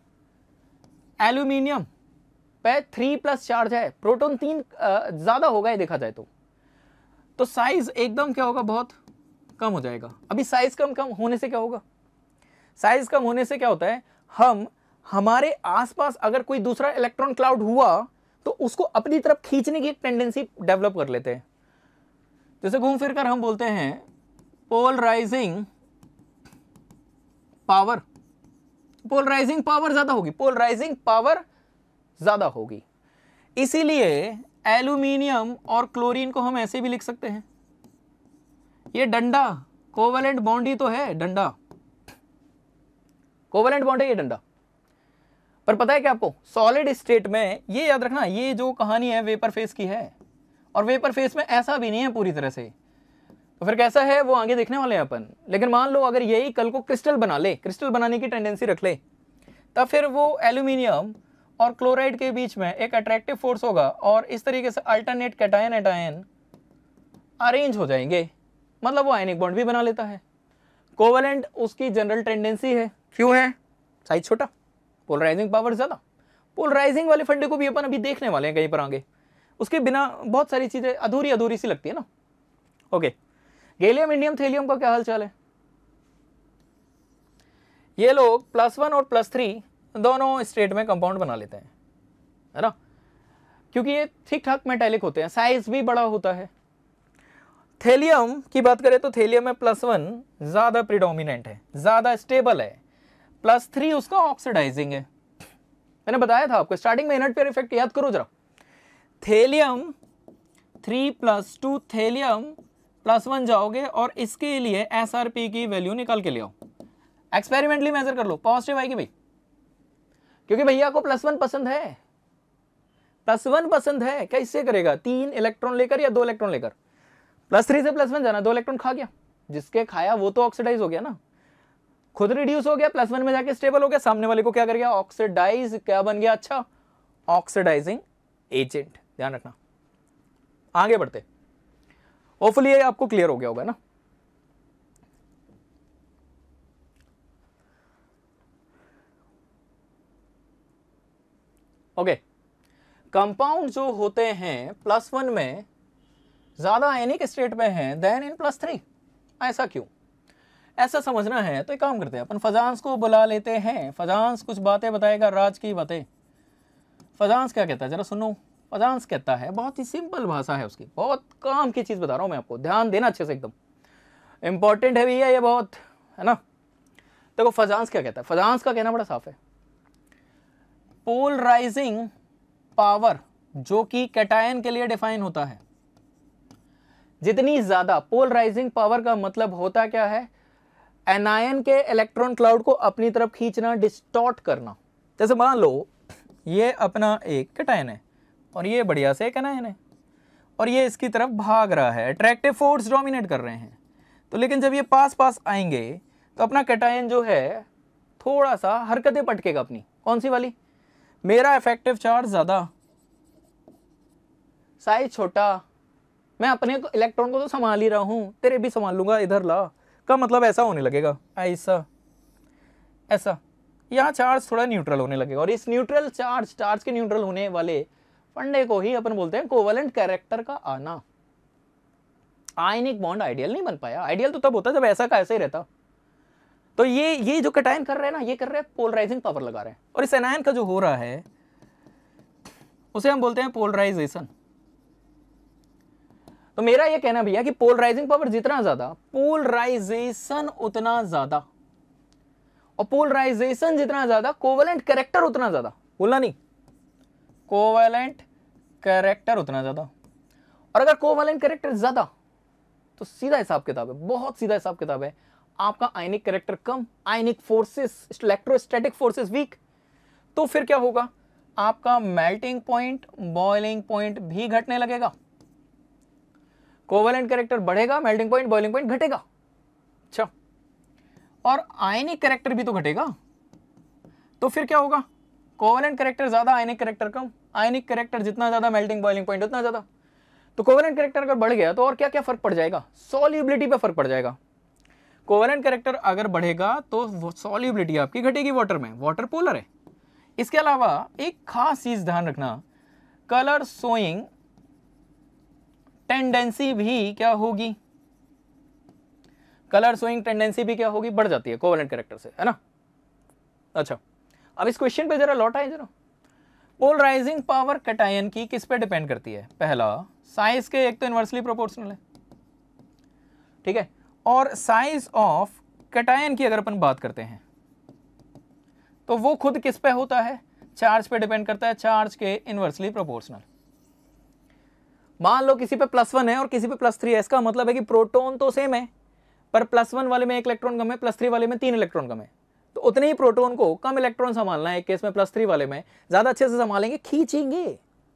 एल्यूमिनियम पे थ्री प्लस चार्ज है प्रोटॉन तीन ज़्यादा होगा ये देखा जाए तो तो साइज एकदम क्या होगा बहुत कम हो जाएगा अभी साइज कम कम होने से क्या होगा साइज कम होने से क्या होता है हम हमारे आसपास अगर कोई दूसरा इलेक्ट्रॉन क्लाउड हुआ तो उसको अपनी तरफ खींचने की एक टेंडेंसी डेवलप कर लेते हैं जैसे घूम फिर कर हम बोलते हैं पोलराइजिंग पावर पोलराइजिंग पावर ज़्यादा होगी पोलराइजिंग पावर ज़्यादा होगी इसीलिए एल्यूमिनियम और क्लोरीन को हम ऐसे भी लिख सकते हैं ये डंडा कोवलेंट बाउंड्री तो है डंडा कोवलेंट बॉन्ड है ये डंडा पर पता है क्या आपको सॉलिड स्टेट में ये याद रखना ये जो कहानी है वेपर फेस की है और वेपर फेस में ऐसा भी नहीं है पूरी तरह से तो फिर कैसा है वो आगे देखने वाले हैं अपन लेकिन मान लो अगर यही कल को क्रिस्टल बना ले क्रिस्टल बनाने की टेंडेंसी रख ले तब फिर वो एल्यूमिनियम और क्लोराइड के बीच में एक अट्रैक्टिव फोर्स होगा और इस तरीके से अल्टरनेट कैटायन एटायन अरेंज हो जाएंगे मतलब वो आयनिक बॉन्ड भी बना लेता है कोवलेंट उसकी जनरल टेंडेंसी है क्यों है साइज छोटा पोलराइजिंग पावर ज़्यादा पोलराइजिंग वाले फंडे को भी अपन अभी देखने वाले हैं कहीं पर आगे उसके बिना बहुत सारी चीज़ें अधूरी अधूरी सी लगती है ना okay okay. Gallium indium thallium का क्या हालचाल है ये लोग प्लस वन और प्लस थ्री दोनों स्टेट में कंपाउंड बना लेते हैं है ना क्योंकि ये ठीक ठाक मेटेलिक होते हैं साइज भी बड़ा होता है थेलियम की बात करें तो थेलियम में प्लस वन ज़्यादा प्रिडोमिनेंट है ज़्यादा स्टेबल है प्लस थ्री उसका ऑक्सीडाइजिंग है मैंने बताया था आपको स्टार्टिंग में इनट पेयर इफेक्ट याद करो जरा thallium three plus to thallium plus one जाओगे और इसके लिए एस आर पी की वैल्यू निकाल के ले आओ एक्सपेरिमेंटली मेजर कर लो पॉजिटिव आएगी भाई क्योंकि भैया को प्लस वन पसंद है प्लस वन पसंद है क्या इससे करेगा तीन इलेक्ट्रॉन लेकर या दो इलेक्ट्रॉन लेकर प्लस थ्री से प्लस वन जाना दो इलेक्ट्रॉन खा गया जिसके खाया वो तो ऑक्सीडाइज हो गया ना खुद रिड्यूस हो गया प्लस वन में जाके स्टेबल हो गया सामने वाले को क्या कर गया ऑक्सीडाइज क्या बन गया अच्छा ऑक्सीडाइजिंग एजेंट ध्यान रखना आगे बढ़ते होपफुली ये आपको क्लियर हो गया होगा ना ओके okay. कंपाउंड जो होते हैं प्लस वन में ज़्यादा आयनिक स्टेट में हैं देन इन प्लस थ्री ऐसा क्यों ऐसा समझना है तो एक काम करते हैं अपन फजांस को बुला लेते हैं फजांस कुछ बातें बताएगा राज की बातें फजांस क्या कहता है ज़रा सुनो पदांश कहता है बहुत ही सिंपल भाषा है उसकी बहुत काम की चीज़ बता रहा हूँ मैं आपको ध्यान देना अच्छे से एकदम इंपॉर्टेंट है भैया ये बहुत है ना देखो फजांस क्या कहता है फजांस का कहना बड़ा साफ है पोलराइजिंग पावर जो कि कैटायन के लिए डिफाइन होता है जितनी ज़्यादा पोलराइजिंग पावर का मतलब होता क्या है एनायन के इलेक्ट्रॉन क्लाउड को अपनी तरफ खींचना डिस्टॉर्ट करना जैसे मान लो ये अपना एक कैटायन है और ये बढ़िया से कहना है ना और ये इसकी तरफ भाग रहा है अट्रैक्टिव फोर्स डोमिनेट कर रहे हैं तो लेकिन जब ये पास पास आएंगे तो अपना कैटायन जो है थोड़ा सा हरकतें पटकेगा अपनी कौन सी वाली मेरा इफेक्टिव चार्ज ज़्यादा साइज छोटा मैं अपने इलेक्ट्रॉन को तो संभाल ही रहा हूँ तेरे भी संभाल लूँगा इधर ला का मतलब ऐसा होने लगेगा ऐसा ऐसा यहाँ चार्ज थोड़ा न्यूट्रल होने लगेगा और इस न्यूट्रल चार्ज चार्ज के न्यूट्रल होने वाले फंडे को ही अपन बोलते हैं कोवलेंट कैरेक्टर का आना आयनिक बॉन्ड आइडियल नहीं बन पाया आइडियल तो तब होता है जब ऐसा का ऐसा ही रहता तो ये ये जो कटायन कर रहे हैं ना ये कर रहे हैं पोलराइजिंग पावर लगा रहे हैं और इस एनायन का जो हो रहा है उसे हम बोलते हैं पोलराइजेशन तो मेरा ये कहना भैया कि पोलराइजिंग पावर जितना ज्यादा पोलराइजेशन उतना ज्यादा और पोलराइजेशन जितना ज्यादा कोवलेंट कैरेक्टर उतना ज्यादा बोलना नहीं कोवलेंट करेक्टर उतना ज़्यादा और अगर कोवलेंट करेक्टर ज़्यादा तो सीधा हिसाब किताब है बहुत सीधा हिसाब किताब है आपका आयनिक करेक्टर कम ionic forces electrostatic forces weak तो फिर क्या होगा आपका मेल्टिंग पॉइंट बॉइलिंग पॉइंट भी घटने लगेगा कोवेलेंट करेक्टर बढ़ेगा मेल्टिंग पॉइंट बॉइलिंग पॉइंट घटेगा अच्छा और आयनिक करेक्टर भी तो घटेगा तो फिर क्या होगा कोवेलेंट करेक्टर ज़्यादा आयनिक करेक्टर कम आयनिक करेक्टर जितना ज़्यादा मेल्टिंग बॉइलिंग पॉइंट उतना ज़्यादा तो कोवरेंट करेक्टर अगर बढ़ गया तो और क्या क्या फ़र्क पड़ जाएगा सॉल्यूबिलिटी पे फ़र्क पड़ जाएगा कोवरेंट करेक्टर अगर बढ़ेगा तो सॉल्यूबिलिटी आपकी घटेगी वाटर में वाटर पोलर है इसके अलावा एक खास चीज़ ध्यान रखना कलर सोइंग टेंडेंसी भी क्या होगी कलर सोइंग टेंडेंसी भी क्या होगी बढ़ जाती है कोवरेंट करेक्टर से है ना अच्छा अब इस क्वेश्चन पे जरा आए जरा पोलराइजिंग पावर कटायन की किस पे डिपेंड करती है पहला साइज के एक तो इन्वर्सली प्रोपोर्शनल है ठीक है और साइज ऑफ कटायन की अगर अपन बात करते हैं तो वो खुद किस पे होता है चार्ज पे डिपेंड करता है चार्ज के इन्वर्सली प्रोपोर्शनल मान लो किसी पे प्लस वन है और किसी पे प्लस थ्री है इसका मतलब है कि प्रोटोन तो सेम है पर प्लस वन वाले में एक इलेक्ट्रॉन कम है प्लस थ्री वाले में तीन इलेक्ट्रॉन कम है तो उतने ही प्रोटोन को कम इलेक्ट्रॉन संभालना है केस में प्लस थ्री वाले में ज़्यादा अच्छे से संभालेंगे खींचेंगे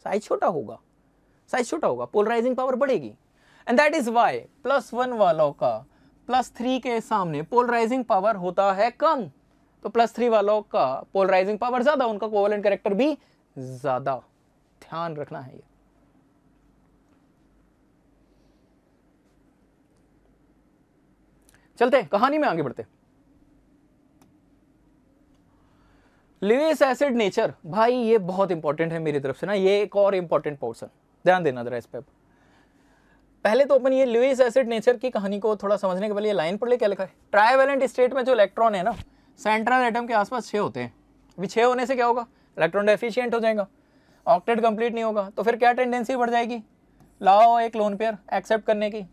साइज छोटा होगा साइज छोटा होगा पोलराइजिंग पावर बढ़ेगी and that is why plus one वालों का प्लस थ्री के सामने पोलराइजिंग पावर होता है कम तो प्लस थ्री वालों का पोलराइजिंग पावर ज़्यादा उनका कोवलेंट करेक्टर भी ज़्यादा ध्यान रखना है ये चलते कहानी में आगे बढ़ते हैं लिविस एसिड नेचर भाई ये बहुत इंपॉर्टेंट है मेरी तरफ से ना ये एक और इंपॉर्टेंट पोर्सन ध्यान देना जरा इस पर पहले तो अपन ये लिविस एसिड नेचर की कहानी को थोड़ा समझने के पहले ये लाइन पर ले क्या लिखा है ट्राइवेलेंट स्टेट में जो इलेक्ट्रॉन है ना सेंट्रल एटम के आसपास छः होते हैं अभी छः होने से क्या होगा इलेक्ट्रॉन डेफिशियंट हो जाएगा ऑक्टेट कंप्लीट नहीं होगा तो फिर क्या टेंडेंसी बढ़ जाएगी लाओ एक लोन पेयर एक्सेप्ट करने की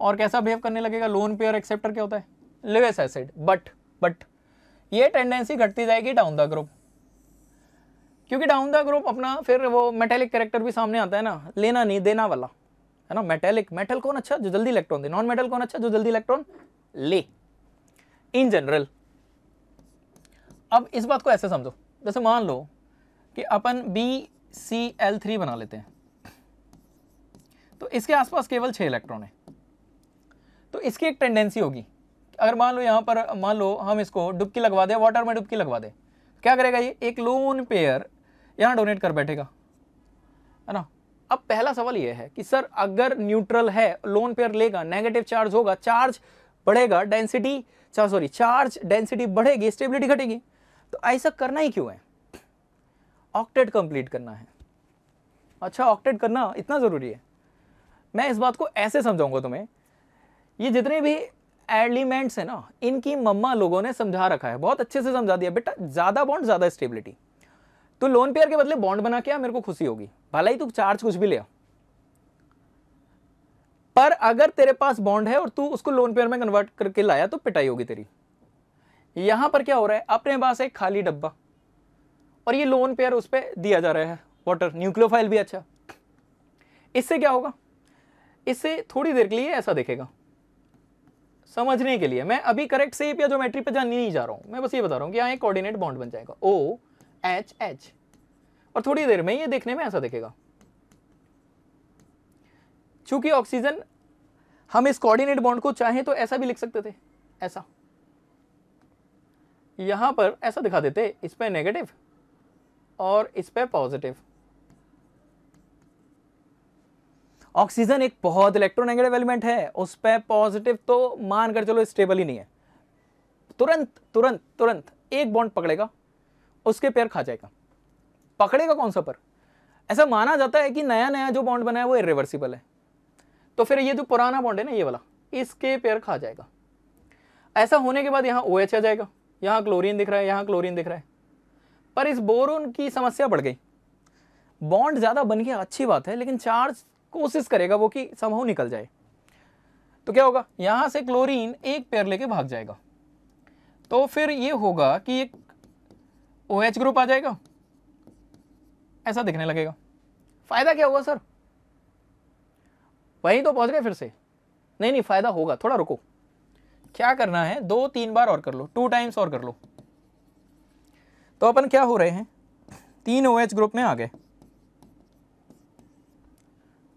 और कैसा बिहेव करने लगेगा लोन पेयर एक्सेप्टर क्या होता है लिवियस एसिड बट बट ये टेंडेंसी घटती जाएगी डाउन द ग्रुप क्योंकि डाउन द ग्रुप अपना फिर वो मेटेलिक करेक्टर भी सामने आता है ना लेना नहीं देना वाला है ना मेटेलिक मेटल कौन अच्छा जो जल्दी इलेक्ट्रॉन दे नॉन मेटल कौन अच्छा जो जल्दी इलेक्ट्रॉन ले इन जनरल अब इस बात को ऐसे समझो जैसे मान लो कि अपन बी सी एल थ्री बना लेते हैं तो इसके आसपास केवल छः इलेक्ट्रॉन है तो इसकी एक टेंडेंसी होगी अगर मान लो यहाँ पर मान लो हम इसको डुबकी लगवा दें वाटर में डुबकी लगवा दें क्या करेगा ये एक लोन पेयर यहाँ डोनेट कर बैठेगा है ना अब पहला सवाल ये है कि सर अगर न्यूट्रल है लोन पेयर लेगा नेगेटिव चार्ज होगा चार्ज बढ़ेगा डेंसिटी सॉरी चार्ज डेंसिटी बढ़ेगी स्टेबिलिटी घटेगी तो ऐसा करना ही क्यों है ऑक्टेट कंप्लीट करना है अच्छा ऑक्टेट करना इतना ज़रूरी है मैं इस बात को ऐसे समझाऊंगा तुम्हें ये जितने भी एलिमेंट्स हैं ना इनकी मम्मा लोगों ने समझा रखा है बहुत अच्छे से समझा दिया बेटा ज़्यादा बॉन्ड ज़्यादा स्टेबिलिटी तो लोन पेयर के बदले बॉन्ड बना के आ मेरे को खुशी होगी भला ही तू चार्ज कुछ भी ले आ पर अगर तेरे पास बॉन्ड है और तू उसको लोन पेयर में कन्वर्ट करके लाया तो पिटाई होगी तेरी यहां पर क्या हो रहा है अपने पास एक खाली डब्बा और ये लोन पेयर उस पर दिया जा रहा है वाटर न्यूक्लियोफाइल भी अच्छा इससे क्या होगा इससे थोड़ी देर के लिए ऐसा देखेगा समझने के लिए मैं अभी करेक्ट सेप या ज्योमेट्री पे जाने नहीं जा रहा हूं मैं बस ये बता रहा हूं कि यहाँ एक कोऑर्डिनेट बॉन्ड बन जाएगा ओ एच एच और थोड़ी देर में ये देखने में ऐसा दिखेगा चूंकि ऑक्सीजन हम इस कोऑर्डिनेट बॉन्ड को चाहें तो ऐसा भी लिख सकते थे ऐसा यहां पर ऐसा दिखा देते इस पर नेगेटिव और इस पर पॉजिटिव ऑक्सीजन एक बहुत इलेक्ट्रोनेगेटिव एलिमेंट है उस पर पॉजिटिव तो मानकर चलो स्टेबल ही नहीं है तुरंत तुरंत तुरंत एक बॉन्ड पकड़ेगा उसके पैर खा जाएगा पकड़ेगा कौन सा पर ऐसा माना जाता है कि नया नया जो बॉन्ड बना है वो इरिवर्सिबल है तो फिर ये जो पुराना बॉन्ड है ना ये वाला इसके पैर खा जाएगा ऐसा होने के बाद यहाँ ओ OH आ जाएगा यहाँ क्लोरीन दिख रहा है यहाँ क्लोरीन दिख रहा है पर इस बोरोन की समस्या बढ़ गई बॉन्ड ज़्यादा बन गया अच्छी बात है लेकिन चार्ज कोशिश करेगा वो कि समूह निकल जाए तो क्या होगा यहाँ से क्लोरीन एक पैर लेके भाग जाएगा तो फिर ये होगा कि एक ओ एच ग्रुप आ जाएगा ऐसा दिखने लगेगा फ़ायदा क्या हुआ सर वहीं तो पहुंच गए फिर से नहीं नहीं फ़ायदा होगा थोड़ा रुको क्या करना है दो तीन बार और कर लो टू टाइम्स और कर लो तो अपन क्या हो रहे हैं तीन ओ एच ग्रुप में आ गए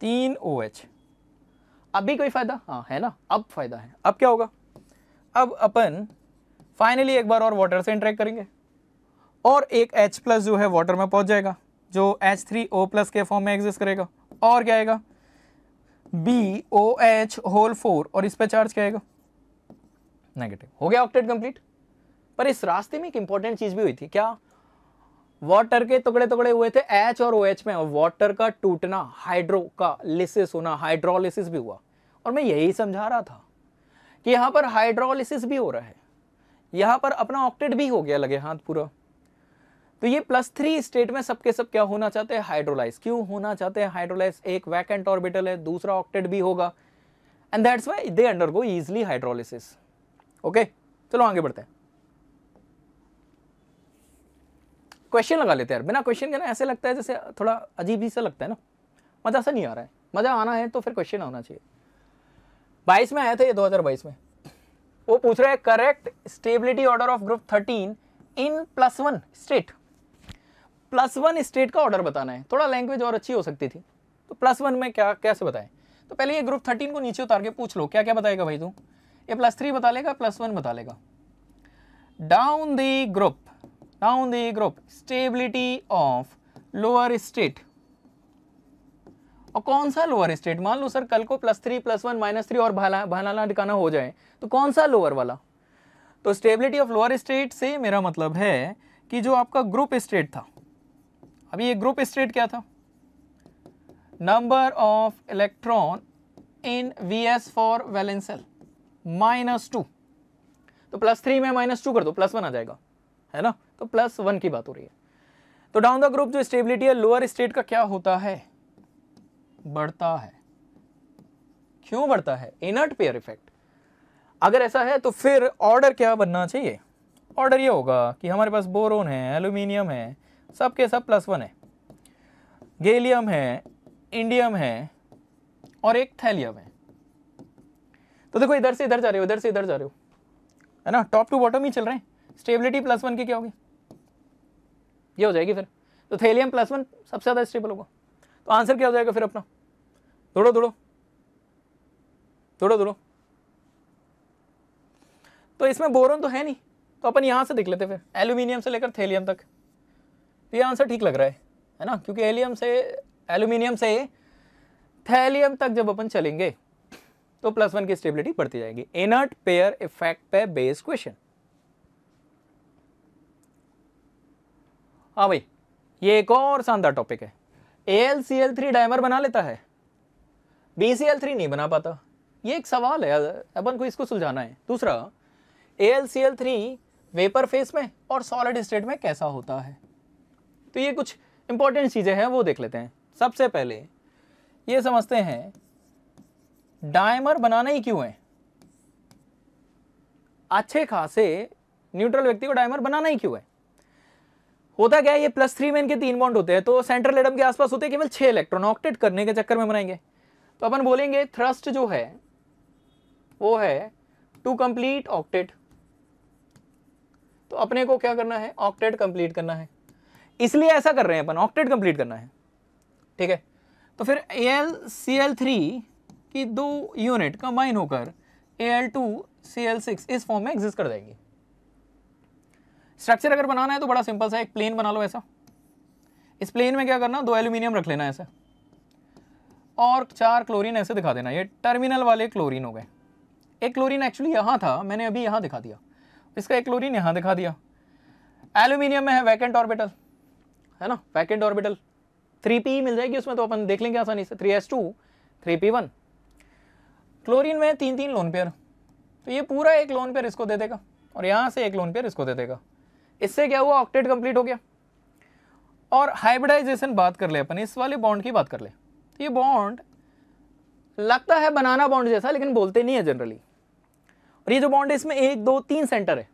तीन ओ एच अब भी कोई फ़ायदा हाँ है ना अब फ़ायदा है अब क्या होगा अब अपन फाइनली एक बार और वाटर से इंटरेक्ट करेंगे और एक एच प्लस जो है वाटर में पहुंच जाएगा जो एच थ्री ओ प्लस के फॉर्म में एग्जिस्ट करेगा और क्या आएगा B O H whole four और इस पे चार्ज क्या आएगा नेगेटिव हो गया ऑक्टेट कंप्लीट पर इस रास्ते में एक इंपॉर्टेंट चीज भी हुई थी क्या वाटर के टुकड़े टुकड़े हुए थे एच और ओ OH एच में वाटर का टूटना हाइड्रो का लिसिस होना हाइड्रोलिसिस भी हुआ और मैं यही समझा रहा था कि यहां पर हाइड्रोलिसिस भी हो रहा है यहां पर अपना ऑक्टेट भी हो गया लगे हाथ पूरा तो ये प्लस थ्री स्टेट में सबके सब क्या होना चाहते हैं हाइड्रोलाइज क्यों होना चाहते हैं हाइड्रोलाइज एक वैकेंट ऑर्बिटल है दूसरा ऑक्टेट भी होगा and that's why they undergo easily hydrolysis okay चलो आगे बढ़ते हैं क्वेश्चन लगा लेते हैं यार बिना क्वेश्चन के ना ऐसे लगता है जैसे थोड़ा अजीब ही सा लगता है ना मज़ा सा नहीं आ रहा है मज़ा आना है तो फिर क्वेश्चन आना चाहिए बाईस में आया था ये 2022 में वो पूछ रहा है correct stability order of group 13 in plus one state plus one state का ऑर्डर बताना है थोड़ा लैंग्वेज और अच्छी हो सकती थी तो प्लस वन में क्या कैसे बताएं तो पहले ये ग्रुप थर्टीन को नीचे उतार के पूछ लो क्या क्या बताएगा भाई तू ये प्लस थ्री बता लेगा प्लस वन बता लेगा down the group down the group stability of lower state और कौन सा लोअर स्टेट मान लो सर कल को plus three plus one minus three और भाला भाला ठिकाना हो जाए तो कौन सा लोअर वाला तो स्टेबिलिटी ऑफ लोअर स्टेट से मेरा मतलब है कि जो आपका ग्रुप स्टेट था अभी ये ग्रुप स्टेट क्या था number of electron in V S for valence shell minus two तो प्लस थ्री में माइनस टू कर दो प्लस वन आ जाएगा है ना तो प्लस वन की बात हो रही है तो डाउन द ग्रुप जो स्टेबिलिटी है लोअर स्टेट का क्या होता है बढ़ता है क्यों बढ़ता है इनर्ट पेयर इफेक्ट अगर ऐसा है तो फिर ऑर्डर क्या बनना चाहिए ऑर्डर ये होगा कि हमारे पास बोरोन है एल्यूमिनियम है सब के सब प्लस वन है गेलियम है इंडियम है और एक थैलियम है तो देखो इधर से इधर जा रहे हो इधर से इधर जा रहे हो है ना टॉप टू बॉटम ही चल रहे हैं स्टेबिलिटी प्लस वन की क्या होगी ये हो जाएगी फिर तो थैलियम प्लस वन सबसे ज़्यादा स्टेबल होगा तो आंसर क्या हो जाएगा फिर अपना दौड़ो दौड़ो दौड़ो दौड़ो तो इसमें बोरोन तो है नहीं तो अपन यहाँ से देख लेते फिर एल्यूमिनियम से लेकर थैलियम तक तो ये आंसर ठीक लग रहा है है ना क्योंकि एलियम से एल्यूमिनियम से थैलियम तक जब अपन चलेंगे तो प्लस वन की स्टेबिलिटी बढ़ती जाएगी एनर्ट पेयर इफेक्ट पे बेस क्वेश्चन हाँ भाई ये एक और शानदार टॉपिक है A L C L three dimer बना लेता है बी सी एल थ्री नहीं बना पाता ये एक सवाल है अपन को इसको सुलझाना है दूसरा A L C L three vapour phase में और सॉलिड स्टेट में कैसा होता है तो ये कुछ इंपॉर्टेंट चीज़ें हैं वो देख लेते हैं सबसे पहले ये समझते हैं डायमर बनाना ही क्यों है अच्छे खासे न्यूट्रल व्यक्ति को डायमर बनाना ही क्यों है होता क्या है ये प्लस थ्री में इनके तीन बॉन्ड होते हैं तो सेंट्रल एटम के आसपास होते हैं केवल छह इलेक्ट्रॉन ऑक्टेट करने के चक्कर में बनाएंगे तो अपन बोलेंगे थ्रस्ट जो है वो है टू कंप्लीट ऑक्टेट तो अपने को क्या करना है ऑक्टेट कंप्लीट करना है इसलिए ऐसा कर रहे हैं अपन ऑक्टेट कंप्लीट करना है ठीक है तो फिर A L C L three की दो यूनिट कंबाइन होकर A L two C L six इस फॉर्म में एग्जिस्ट कर जाएंगी स्ट्रक्चर अगर बनाना है तो बड़ा सिंपल सा एक प्लेन बना लो ऐसा इस प्लेन में क्या करना दो एल्यूमिनियम रख लेना ऐसा और चार क्लोरीन ऐसे दिखा देना ये टर्मिनल वाले क्लोरीन हो गए एक क्लोरीन एक्चुअली यहाँ था मैंने अभी यहाँ दिखा दिया इसका एक क्लोरीन यहाँ दिखा दिया एल्यूमिनियम में है वैकेंट ऑर्बिटल है ना वैकेंट ऑर्बिटल थ्री पी मिल जाएगी उसमें तो अपन देख लेंगे आसानी से three S two three P one chlorine में तीन तीन लोन पेयर तो ये पूरा एक लोन पेयर इसको दे देगा और यहाँ से एक लोन पेयर इसको दे देगा इससे क्या हुआ ऑक्टेट कंप्लीट हो गया और हाइब्रिडाइजेशन बात कर ले अपन इस वाले बॉन्ड की बात कर ले तो ये बॉन्ड लगता है बनाना बॉन्ड जैसा लेकिन बोलते नहीं है जनरली और ये जो बॉन्ड है इसमें एक दो तीन सेंटर है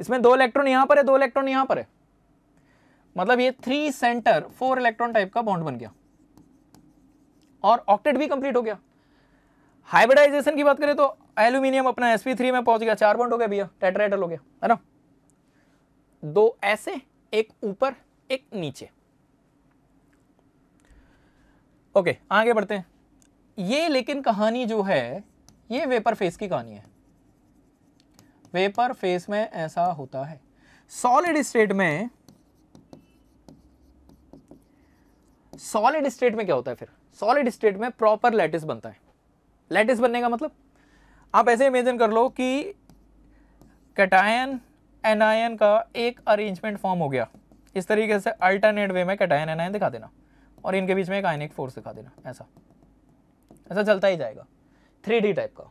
इसमें दो इलेक्ट्रॉन यहाँ पर है दो इलेक्ट्रॉन यहाँ पर है मतलब ये three centre four electron type का बॉन्ड बन गया और ऑक्टेट भी कंप्लीट हो गया हाइब्रिडाइजेशन की बात करें तो एल्यूमिनियम अपना एस में पहुंच गया चार बॉन्ड हो गया भैया टेट्राइडल हो गया है ना दो ऐसे एक ऊपर एक नीचे ओके आगे बढ़ते हैं ये लेकिन कहानी जो है ये वेपर फेस की कहानी है वेपर फेस में ऐसा होता है सॉलिड स्टेट में सॉलिड स्टेट में क्या होता है फिर सॉलिड स्टेट में प्रॉपर लैटिस बनता है लैटिस बनने का मतलब आप ऐसे इमेजिन कर लो कि कैटायन एनायन का एक अरेंजमेंट फॉर्म हो गया इस तरीके से अल्टरनेट वे में कैटायन एनायन दिखा देना और इनके बीच में एक आयनिक फोर्स दिखा देना ऐसा ऐसा चलता ही जाएगा थ्री टाइप का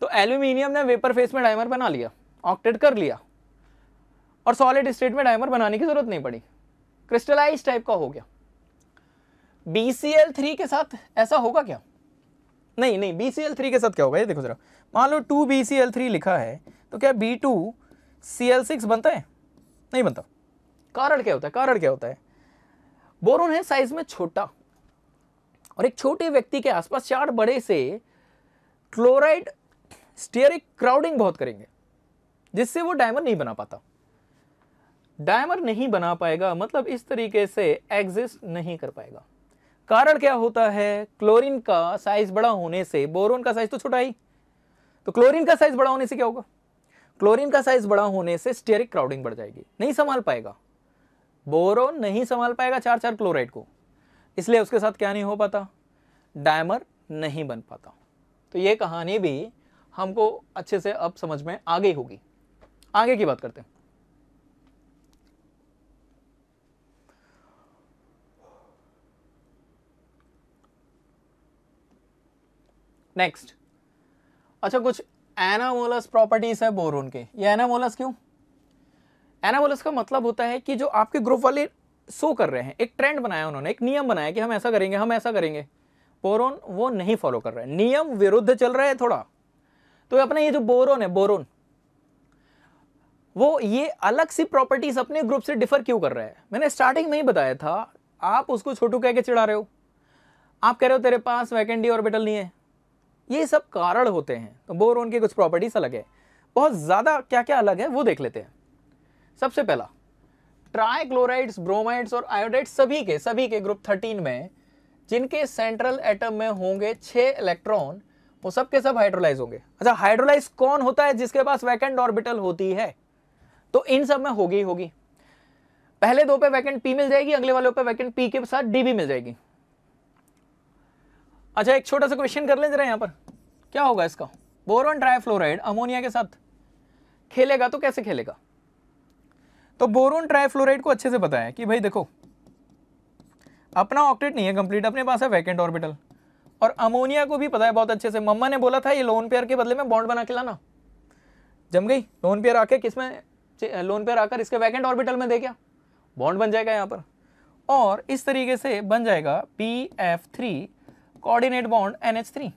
तो एल्यूमिनियम ने वेपर फेस में डायमर बना लिया ऑक्टेट कर लिया और सॉलिड स्टेट में डायमर बनाने की जरूरत नहीं पड़ी क्रिस्टलाइज टाइप का हो गया बी सी एल थ्री के साथ ऐसा होगा क्या नहीं नहीं बी सी एल थ्री के साथ क्या होगा ये देखो जरा मान लो two B C L three लिखा है तो क्या B two C L six बनता है नहीं बनता कारण क्या होता है कारण क्या होता है बोरोन है साइज में छोटा और एक छोटे व्यक्ति के आसपास चार बड़े से क्लोराइड स्टेरिक क्राउडिंग बहुत करेंगे जिससे वो डायमर नहीं बना पाता डायमर नहीं बना पाएगा मतलब इस तरीके से एग्जिस्ट नहीं कर पाएगा कारण क्या होता है क्लोरीन का साइज बड़ा होने से बोरोन का साइज तो छोटा ही तो क्लोरीन का साइज बड़ा होने से क्या होगा क्लोरीन का साइज बड़ा होने से स्टेरिक क्राउडिंग बढ़ जाएगी नहीं संभाल पाएगा बोरोन नहीं संभाल पाएगा चार चार क्लोराइड को इसलिए उसके साथ क्या नहीं हो पाता डायमर नहीं बन पाता तो ये कहानी भी हमको अच्छे से अब समझ में आ गई होगी आगे की बात करते हैं नेक्स्ट अच्छा कुछ एनामोलस प्रॉपर्टीज है बोरोन के ये एनामोलस क्यों एनामोलस का मतलब होता है कि जो आपके ग्रुप वाले शो कर रहे हैं एक ट्रेंड बनाया उन्होंने एक नियम बनाया कि हम ऐसा करेंगे हम ऐसा करेंगे बोरोन वो नहीं फॉलो कर रहे हैं नियम विरुद्ध चल रहा है थोड़ा तो अपना ये जो बोरोन है बोरोन वो ये अलग सी प्रॉपर्टीज अपने ग्रुप से डिफर क्यों कर रहा है मैंने स्टार्टिंग में ही बताया था आप उसको छोटू कह के चिढ़ा रहे हो आप कह रहे हो तेरे पास वैकेंडी ऑर्बिटल नहीं है ये सब कारण होते हैं तो बोरोन की कुछ प्रॉपर्टीज अलग है बहुत ज़्यादा क्या क्या अलग है वो देख लेते हैं सबसे पहला ट्राइक्लोराइड्स ब्रोमाइड्स और आयोडाइड सभी के सभी के ग्रुप 13 में जिनके सेंट्रल एटम में होंगे छह इलेक्ट्रॉन वो सब के सब हाइड्रोलाइज होंगे अच्छा हाइड्रोलाइज कौन होता है जिसके पास वैकेंट ऑर्बिटल होती है तो इन सब में होगी होगी पहले दो पे वैकेंट पी मिल जाएगी अगले वाले पे वैकेंट पी के साथ डी भी मिल जाएगी अच्छा एक छोटा सा क्वेश्चन कर ले जरा यहाँ पर क्या होगा इसका बोरोन ट्राइफ्लोराइड अमोनिया के साथ खेलेगा तो कैसे खेलेगा तो बोरोन ट्राइफ्लोराइड को अच्छे से पता है कि भाई देखो अपना ऑक्टेट नहीं है कंप्लीट अपने पास है वैकेंट ऑर्बिटल और अमोनिया को भी पता है बहुत अच्छे से मम्मा ने बोला था ये लोन पेयर के बदले में बॉन्ड बना के लाना जम गई लोन पेयर आके किस में लोन पेयर आकर इसके वैकेंट ऑर्बिटल में दे गया बॉन्ड बन जाएगा यहाँ पर और इस तरीके से बन जाएगा P F three coordinate bond N H three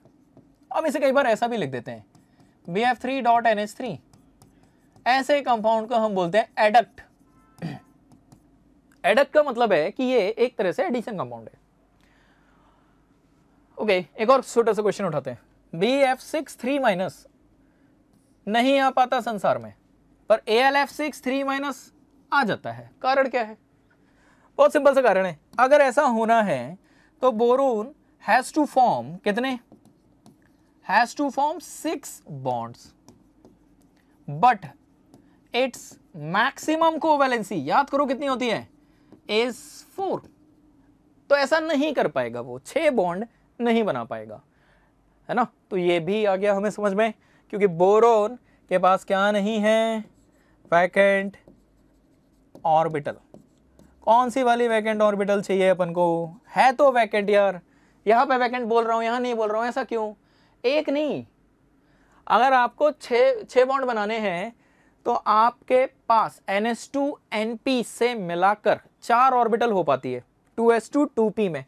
अब इसे कई बार ऐसा भी लिख देते हैं B F three dot N H three ऐसे कंपाउंड को हम बोलते हैं एडक्ट एडक्ट का मतलब है कि ये एक तरह से एडिशन कंपाउंड है ओके okay, एक और छोटा सा क्वेश्चन उठाते हैं B F six three minus नहीं आ पाता संसार में पर A L F six three minus आ जाता है कारण क्या है बहुत सिंपल सा कारण है अगर ऐसा होना है तो बोरून हैज टू फॉर्म कितने has to form six bonds but it's maximum valency याद करो कितनी होती है इज फोर तो ऐसा नहीं कर पाएगा वो छह बॉन्ड नहीं बना पाएगा है ना तो ये भी आ गया हमें समझ में क्योंकि बोरोन के पास क्या नहीं है वैकेंट ऑर्बिटल कौन सी वाली वैकेंट ऑर्बिटल चाहिए अपन को है तो वैकेंट यार यहां पे वैकेंट बोल रहा हूं यहां नहीं बोल रहा हूं ऐसा क्यों एक नहीं अगर आपको छ छ बॉन्ड बनाने हैं तो आपके पास N S two N P से मिलाकर चार ऑर्बिटल हो पाती है two S two two P में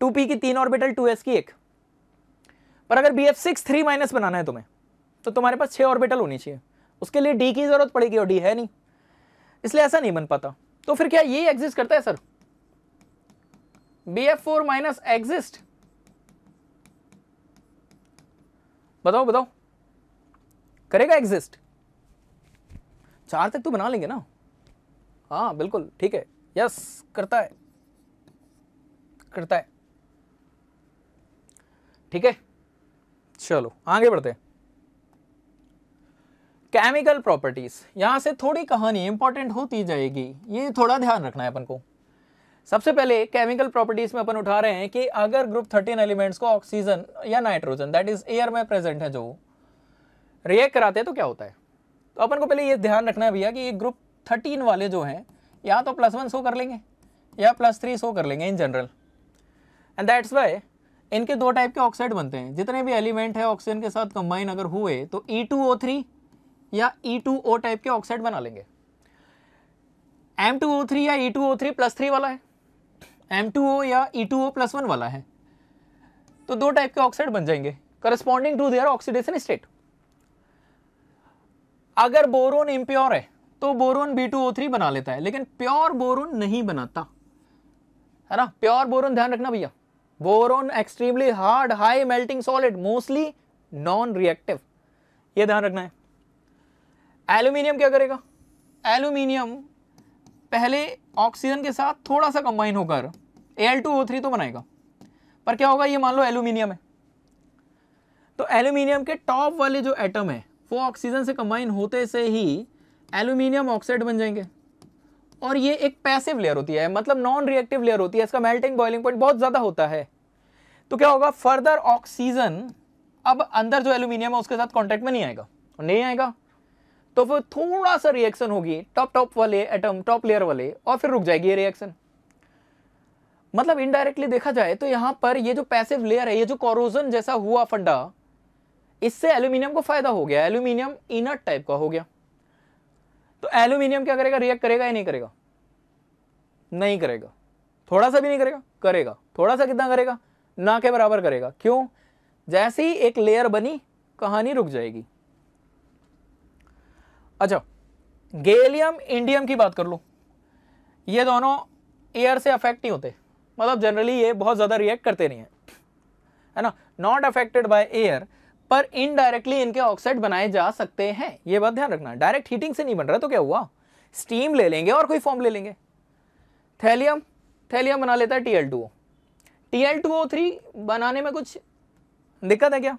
टू पी की तीन ऑर्बिटल टू एस की एक पर अगर B F six three minus बनाना है तुम्हें तो तुम्हारे पास छः ऑर्बिटल होनी चाहिए उसके लिए डी की ज़रूरत पड़ेगी और डी है नहीं इसलिए ऐसा नहीं बन पाता तो फिर क्या ये एग्जिस्ट करता है sir B F four minus exist बताओ बताओ करेगा एग्जिस्ट चार तक तो बना लेंगे ना हाँ बिल्कुल ठीक है यस करता है करता है ठीक है चलो आगे बढ़ते केमिकल प्रॉपर्टीज यहां से थोड़ी कहानी इंपॉर्टेंट होती जाएगी ये थोड़ा ध्यान रखना है अपन को सबसे पहले केमिकल प्रॉपर्टीज में अपन उठा रहे हैं कि अगर ग्रुप थर्टीन एलिमेंट्स को ऑक्सीजन या नाइट्रोजन दैट इज एयर में प्रेजेंट है जो रिएक्ट कराते हैं तो क्या होता है तो अपन को पहले ये ध्यान रखना है भैया कि ये ग्रुप थर्टीन वाले जो हैं या तो प्लस वन शो कर लेंगे या प्लस थ्री शो कर लेंगे in general and that's why इनके दो टाइप के ऑक्साइड बनते हैं जितने भी एलिमेंट है ऑक्सीजन के साथ कंबाइन अगर हुए तो थ्री e या ओ e टाइप के ऑक्साइड बना लेंगे थ्री या ई थ्री प्लस थ्री वाला है एम टू ओ या E two O plus one वाला है तो दो टाइप के ऑक्साइड बन जाएंगे corresponding to their oxidation state अगर बोरोन इम्प्योर है तो boron B two O three बना लेता है लेकिन प्योर बोरोन नहीं बनाता है ना प्योर बोरोन ध्यान रखना भैया boron extremely hard high melting solid mostly non reactive ये ध्यान रखना है एल्यूमिनियम क्या करेगा एल्यूमिनियम पहले ऑक्सीजन के साथ थोड़ा सा कंबाइन होकर Al2O3 तो बनाएगा पर क्या होगा ये मान लो एल्यूमिनियम है तो एल्यूमिनियम के टॉप वाले जो एटम है वो ऑक्सीजन से कंबाइन होते से ही एल्यूमिनियम ऑक्साइड बन जाएंगे और ये एक पैसिव लेयर होती है मतलब नॉन रिएक्टिव लेयर होती है इसका मेल्टिंग बॉइलिंग पॉइंट बहुत ज़्यादा होता है तो क्या होगा फर्दर ऑक्सीजन अब अंदर जो एल्यूमिनियम है उसके साथ कॉन्टैक्ट में नहीं आएगा नहीं आएगा तो फिर थोड़ा सा रिएक्शन होगी टॉप टॉप वाले एटम टॉप लेयर वाले और फिर रुक जाएगी ये रिएक्शन मतलब इनडायरेक्टली देखा जाए तो यहां पर ये जो पैसिव लेयर है ये जो कॉरोजन जैसा हुआ फंडा इससे एल्यूमिनियम को फायदा हो गया एल्यूमिनियम इनट टाइप का हो गया तो एल्यूमिनियम क्या करेगा रिएक्ट करेगा या नहीं करेगा नहीं करेगा थोड़ा सा भी नहीं करेगा करेगा थोड़ा सा कितना करेगा ना के बराबर करेगा क्यों जैसे ही एक लेयर बनी कहानी रुक जाएगी अच्छा गैलियम इंडियम की बात कर लो ये दोनों एयर से अफेक्ट नहीं होते मतलब जनरली ये बहुत ज़्यादा रिएक्ट करते नहीं है है ना नॉट अफेक्टेड बाय एयर पर इनडायरेक्टली इनके ऑक्साइड बनाए जा सकते हैं ये बात ध्यान रखना डायरेक्ट हीटिंग से नहीं बन रहा तो क्या हुआ स्टीम ले लेंगे और कोई फॉर्म ले लेंगे थैलियम थैलियम बना लेता है T L two O T L two O three बनाने में कुछ दिक्कत है क्या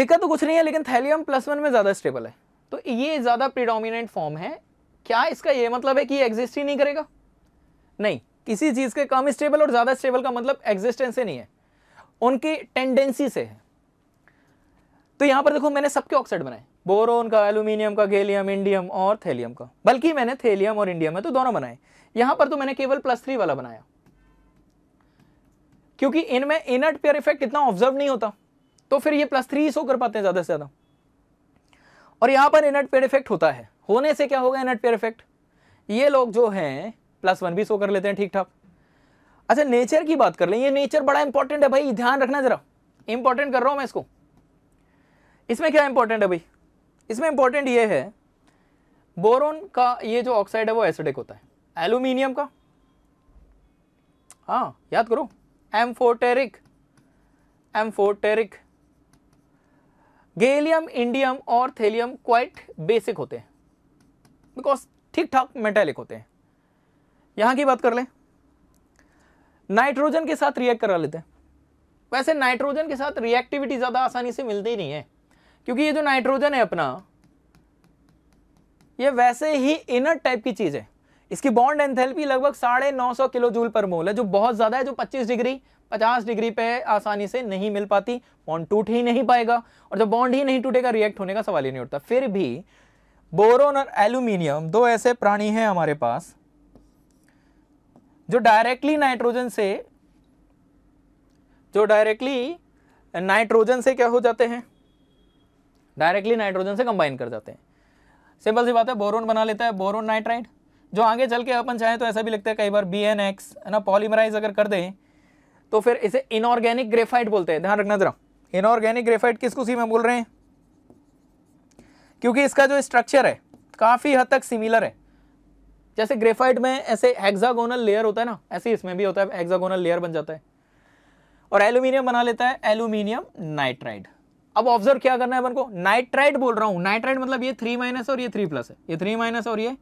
दिक्कत तो कुछ नहीं है लेकिन थैलियम प्लस वन में ज़्यादा स्टेबल है तो ये ज़्यादा प्रिडोमिनेंट फॉर्म है क्या इसका ये मतलब है कि ये एग्जिस्ट ही नहीं करेगा नहीं किसी चीज़ के कम स्टेबल और ज़्यादा स्टेबल का मतलब एग्जिस्टेंस से नहीं है उनकी टेंडेंसी से है तो यहां पर देखो मैंने सबके ऑक्साइड बनाए बोरोन का एल्यूमिनियम का गेलियम इंडियम और थेलियम का बल्कि मैंने थेलियम और इंडियम है तो दोनों बनाए यहां पर तो मैंने केवल प्लस थ्री वाला बनाया क्योंकि इनमें इनर्ट पेयर इफेक्ट इतना ऑब्जर्व नहीं होता तो फिर ये प्लस थ्री ही शो कर पाते हैं ज़्यादा से ज़्यादा और यहाँ पर इनट पेयर इफेक्ट होता है होने से क्या होगा इनट पेयर इफेक्ट ये लोग जो हैं प्लस वन भी सो कर लेते हैं ठीक ठाक अच्छा नेचर की बात कर लें ये नेचर बड़ा इंपॉर्टेंट है भाई ध्यान रखना जरा इंपॉर्टेंट कर रहा हूँ मैं इसको इसमें क्या इंपॉर्टेंट है भाई इसमें इंपॉर्टेंट ये है बोरोन का ये जो ऑक्साइड है वो एसिडिक होता है एल्यूमिनियम का हाँ याद करो एम्फोटेरिक एम्फोटेरिक गेलियम इंडियम और थेलियम क्वाइट बेसिक होते हैं बिकॉज ठीक ठाक मेटेलिक होते हैं यहाँ की बात कर लें नाइट्रोजन के साथ रिएक्ट करा लेते हैं वैसे नाइट्रोजन के साथ रिएक्टिविटी ज़्यादा आसानी से मिलती ही नहीं है क्योंकि ये जो नाइट्रोजन है अपना ये वैसे ही इनर टाइप की चीज़ है इसकी बॉन्ड एंथेल्पी लगभग साढ़े नौ सौ किलो जूल पर मोल है जो बहुत ज़्यादा है जो 25 डिग्री 50 डिग्री पे आसानी से नहीं मिल पाती बॉन्ड टूट ही नहीं पाएगा और जब बॉन्ड ही नहीं टूटेगा रिएक्ट होने का सवाल ही नहीं उठता फिर भी बोरोन और एल्यूमिनियम दो ऐसे प्राणी हैं हमारे पास जो डायरेक्टली नाइट्रोजन से जो डायरेक्टली नाइट्रोजन से क्या हो जाते हैं डायरेक्टली नाइट्रोजन से कंबाइन कर जाते हैं सिंपल सी बात है बोरोन बना लेता है बोरोन नाइट्राइड जो आगे चल के अपन चाहें तो ऐसा भी लगता है कई बार बी एन एक्स है ना पॉलीमराइज अगर कर दें तो फिर इसे इनऑर्गेनिक ग्रेफाइट बोलते हैं ध्यान रखना जरा इनऑर्गेनिक ग्रेफाइट किस कुछ में बोल रहे हैं क्योंकि इसका जो स्ट्रक्चर है काफ़ी हद तक सिमिलर है जैसे ग्रेफाइट में ऐसे हेक्सागोनल लेयर होता है ना ऐसे इसमें भी होता है हेक्सागोनल लेयर बन जाता है और एल्यूमिनियम बना लेता है एल्यूमिनियम नाइट्राइड अब ऑब्जर्व क्या करना है अपन को नाइट्राइड बोल रहा हूँ नाइट्राइड मतलब ये थ्री माइनस और ये थ्री प्लस है ये थ्री माइनस और ये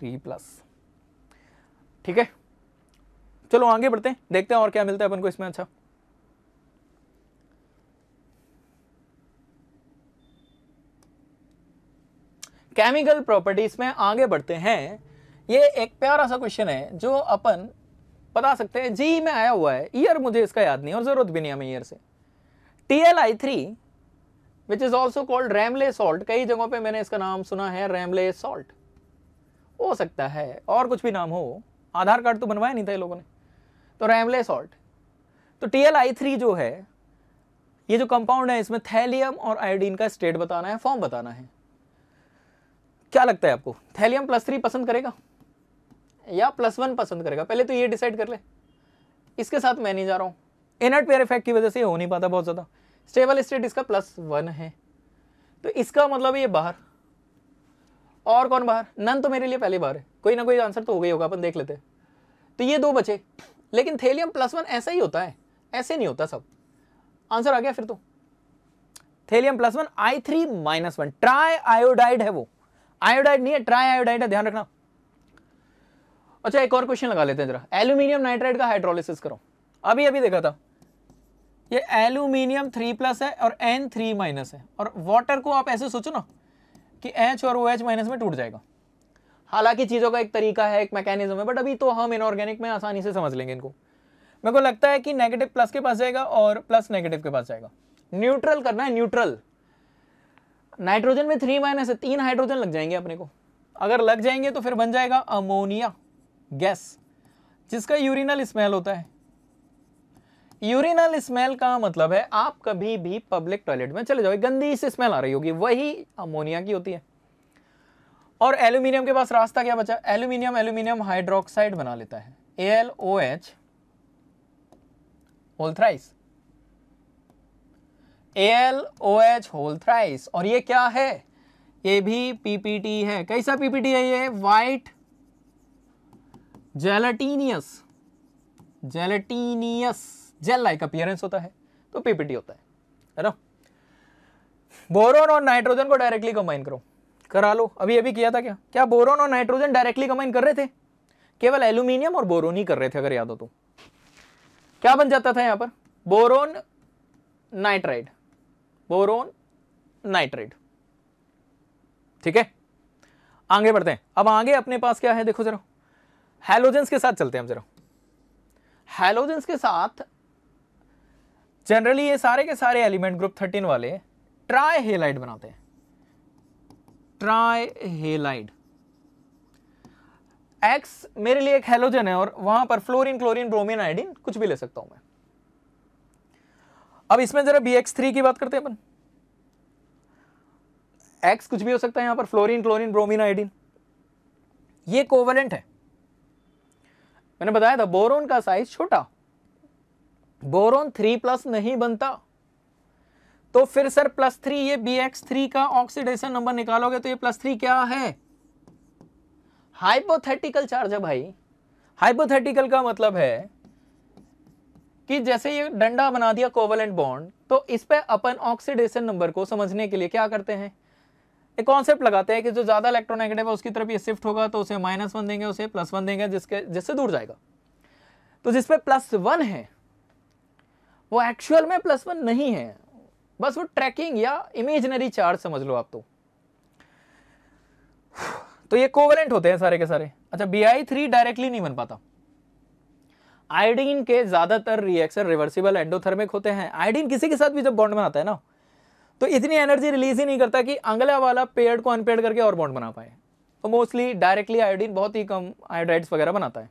थ्री प्लस ठीक है चलो आगे बढ़ते हैं देखते हैं और क्या मिलता है अपन को इसमें अच्छा केमिकल प्रॉपर्टीज में आगे बढ़ते हैं ये एक प्यारा सा क्वेश्चन है जो अपन बता सकते हैं जी में आया हुआ है ईयर मुझे इसका याद नहीं और ज़रूरत भी नहीं हमें ईयर से T L I three which is also called रैमले सॉल्ट कई जगहों पे मैंने इसका नाम सुना है रैमले सॉल्ट हो सकता है और कुछ भी नाम हो आधार कार्ड तो बनवाया नहीं था ये लोगों ने तो रैमले सॉल्ट तो टी एल आई थ्री जो है ये जो कंपाउंड है इसमें थैलियम और आयोडीन का स्टेट बताना है फॉर्म बताना है क्या लगता है आपको थैलियम प्लस थ्री पसंद करेगा या प्लस वन पसंद करेगा पहले तो ये डिसाइड कर ले इसके साथ मैं नहीं जा रहा हूँ इनर्ट पेयर इफेक्ट की वजह से हो नहीं पाता बहुत ज़्यादा स्टेबल स्टेट इसका प्लस वन है तो इसका मतलब ये बाहर और कौन बाहर नन तो मेरे लिए पहले बाहर है कोई ना कोई आंसर तो हो गई होगा अपन देख लेते तो ये दो बचे लेकिन थेलियम प्लस वन ऐसा ही होता है ऐसे नहीं होता सब आंसर आ गया फिर तो thallium plus one I three minus one triiodide है वो आयोडाइड नहीं है ट्राई आयोडाइड है ध्यान रखना अच्छा एक और क्वेश्चन लगा लेते हैं जरा एल्यूमिनियम नाइट्राइड का हाइड्रोलिसिस करो अभी अभी देखा था ये एल्यूमिनियम थ्री प्लस है और एन थ्री माइनस है और वाटर को आप ऐसे सोचो ना कि एच और ओ एच माइनस में टूट जाएगा हालांकि चीज़ों का एक तरीका है एक मैकेनिज्म है बट अभी तो हम इनऑर्गेनिक में आसानी से समझ लेंगे इनको मेरे को लगता है कि नेगेटिव प्लस के पास जाएगा और प्लस नेगेटिव के पास जाएगा न्यूट्रल करना है न्यूट्रल नाइट्रोजन में थ्री माइनस है तीन हाइड्रोजन लग जाएंगे अपने को अगर लग जाएंगे तो फिर बन जाएगा अमोनिया गैस जिसका यूरिनल स्मेल होता है यूरिनल स्मेल का मतलब है आप कभी भी पब्लिक टॉयलेट में चले जाओ गंदी से स्मेल आ रही होगी वही अमोनिया की होती है और एल्यूमिनियम के पास रास्ता क्या बचा एल्यूमिनियम एल्यूमिनियम हाइड्रोक्साइड बना लेता है A L O H whole thrice A L O H whole thrice और ये क्या है ये भी पीपीटी है कैसा पीपीटी है ये white gelatinous gelatinous gel like appearance होता है तो पीपीटी होता है है ना बोरोन और नाइट्रोजन को डायरेक्टली कंबाइन करो करा लो अभी अभी किया था क्या क्या बोरोन और नाइट्रोजन डायरेक्टली कंबाइन कर रहे थे केवल एल्यूमिनियम और बोरोन ही कर रहे थे अगर याद हो तो क्या बन जाता था यहां पर बोरोन नाइट्राइड बोरोन नाइट्राइड ठीक है आगे बढ़ते हैं अब आगे अपने पास क्या है देखो जरा हेलोजेंस के साथ चलते हैं हम जरा हेलोजेंस के साथ जनरली ये सारे के सारे एलिमेंट ग्रुप थर्टीन वाले ट्राई हेलाइड बनाते हैं ट्राई हेलाइड एक्स मेरे लिए एक हेलोजन है और वहां पर फ्लोरीन क्लोरीन ब्रोमीन आयोडीन कुछ भी ले सकता हूं मैं अब इसमें जरा बी एक्स थ्री की बात करते हैं अपन एक्स कुछ भी हो सकता है यहां पर फ्लोरीन क्लोरीन ब्रोमीन आयोडीन ये कोवेलेंट है मैंने बताया था बोरोन का साइज छोटा बोरोन थ्री प्लस नहीं बनता तो फिर सर प्लस थ्री ये बी एक्स थ्री का ऑक्सीडेशन नंबर निकालोगे तो ये प्लस थ्री क्या है हाइपोथेटिकल चार्ज है भाई हाइपोथेटिकल का मतलब है कि जैसे ये डंडा बना दिया कोवलेंट बॉन्ड तो इस पर अपन ऑक्सीडेशन नंबर को समझने के लिए क्या करते हैं एक कॉन्सेप्ट लगाते हैं कि जो ज़्यादा इलेक्ट्रोनेगेटिव है उसकी तरफ ये शिफ्ट होगा तो उसे माइनस वन देंगे उसे प्लस वन देंगे जिसके जिससे दूर जाएगा तो जिसपे प्लस वन है वो एक्चुअल में प्लस वन नहीं है बस वो ट्रैकिंग या इमेजनरी चार्ज समझ लो आप तो तो ये कोवेलेंट होते हैं सारे के सारे अच्छा बी आई थ्री डायरेक्टली नहीं बन पाता आयोडीन के ज़्यादातर रिएक्शन रिवर्सिबल एंडोथर्मिक होते हैं आयोडीन किसी के साथ भी जब बॉन्ड बनाता है ना तो इतनी एनर्जी रिलीज ही नहीं करता कि अंगला वाला पेड को अनपेड करके और बॉन्ड बना पाए तो मोस्टली डायरेक्टली आयोडीन बहुत ही कम आयोडाइड्स वगैरह बनाता है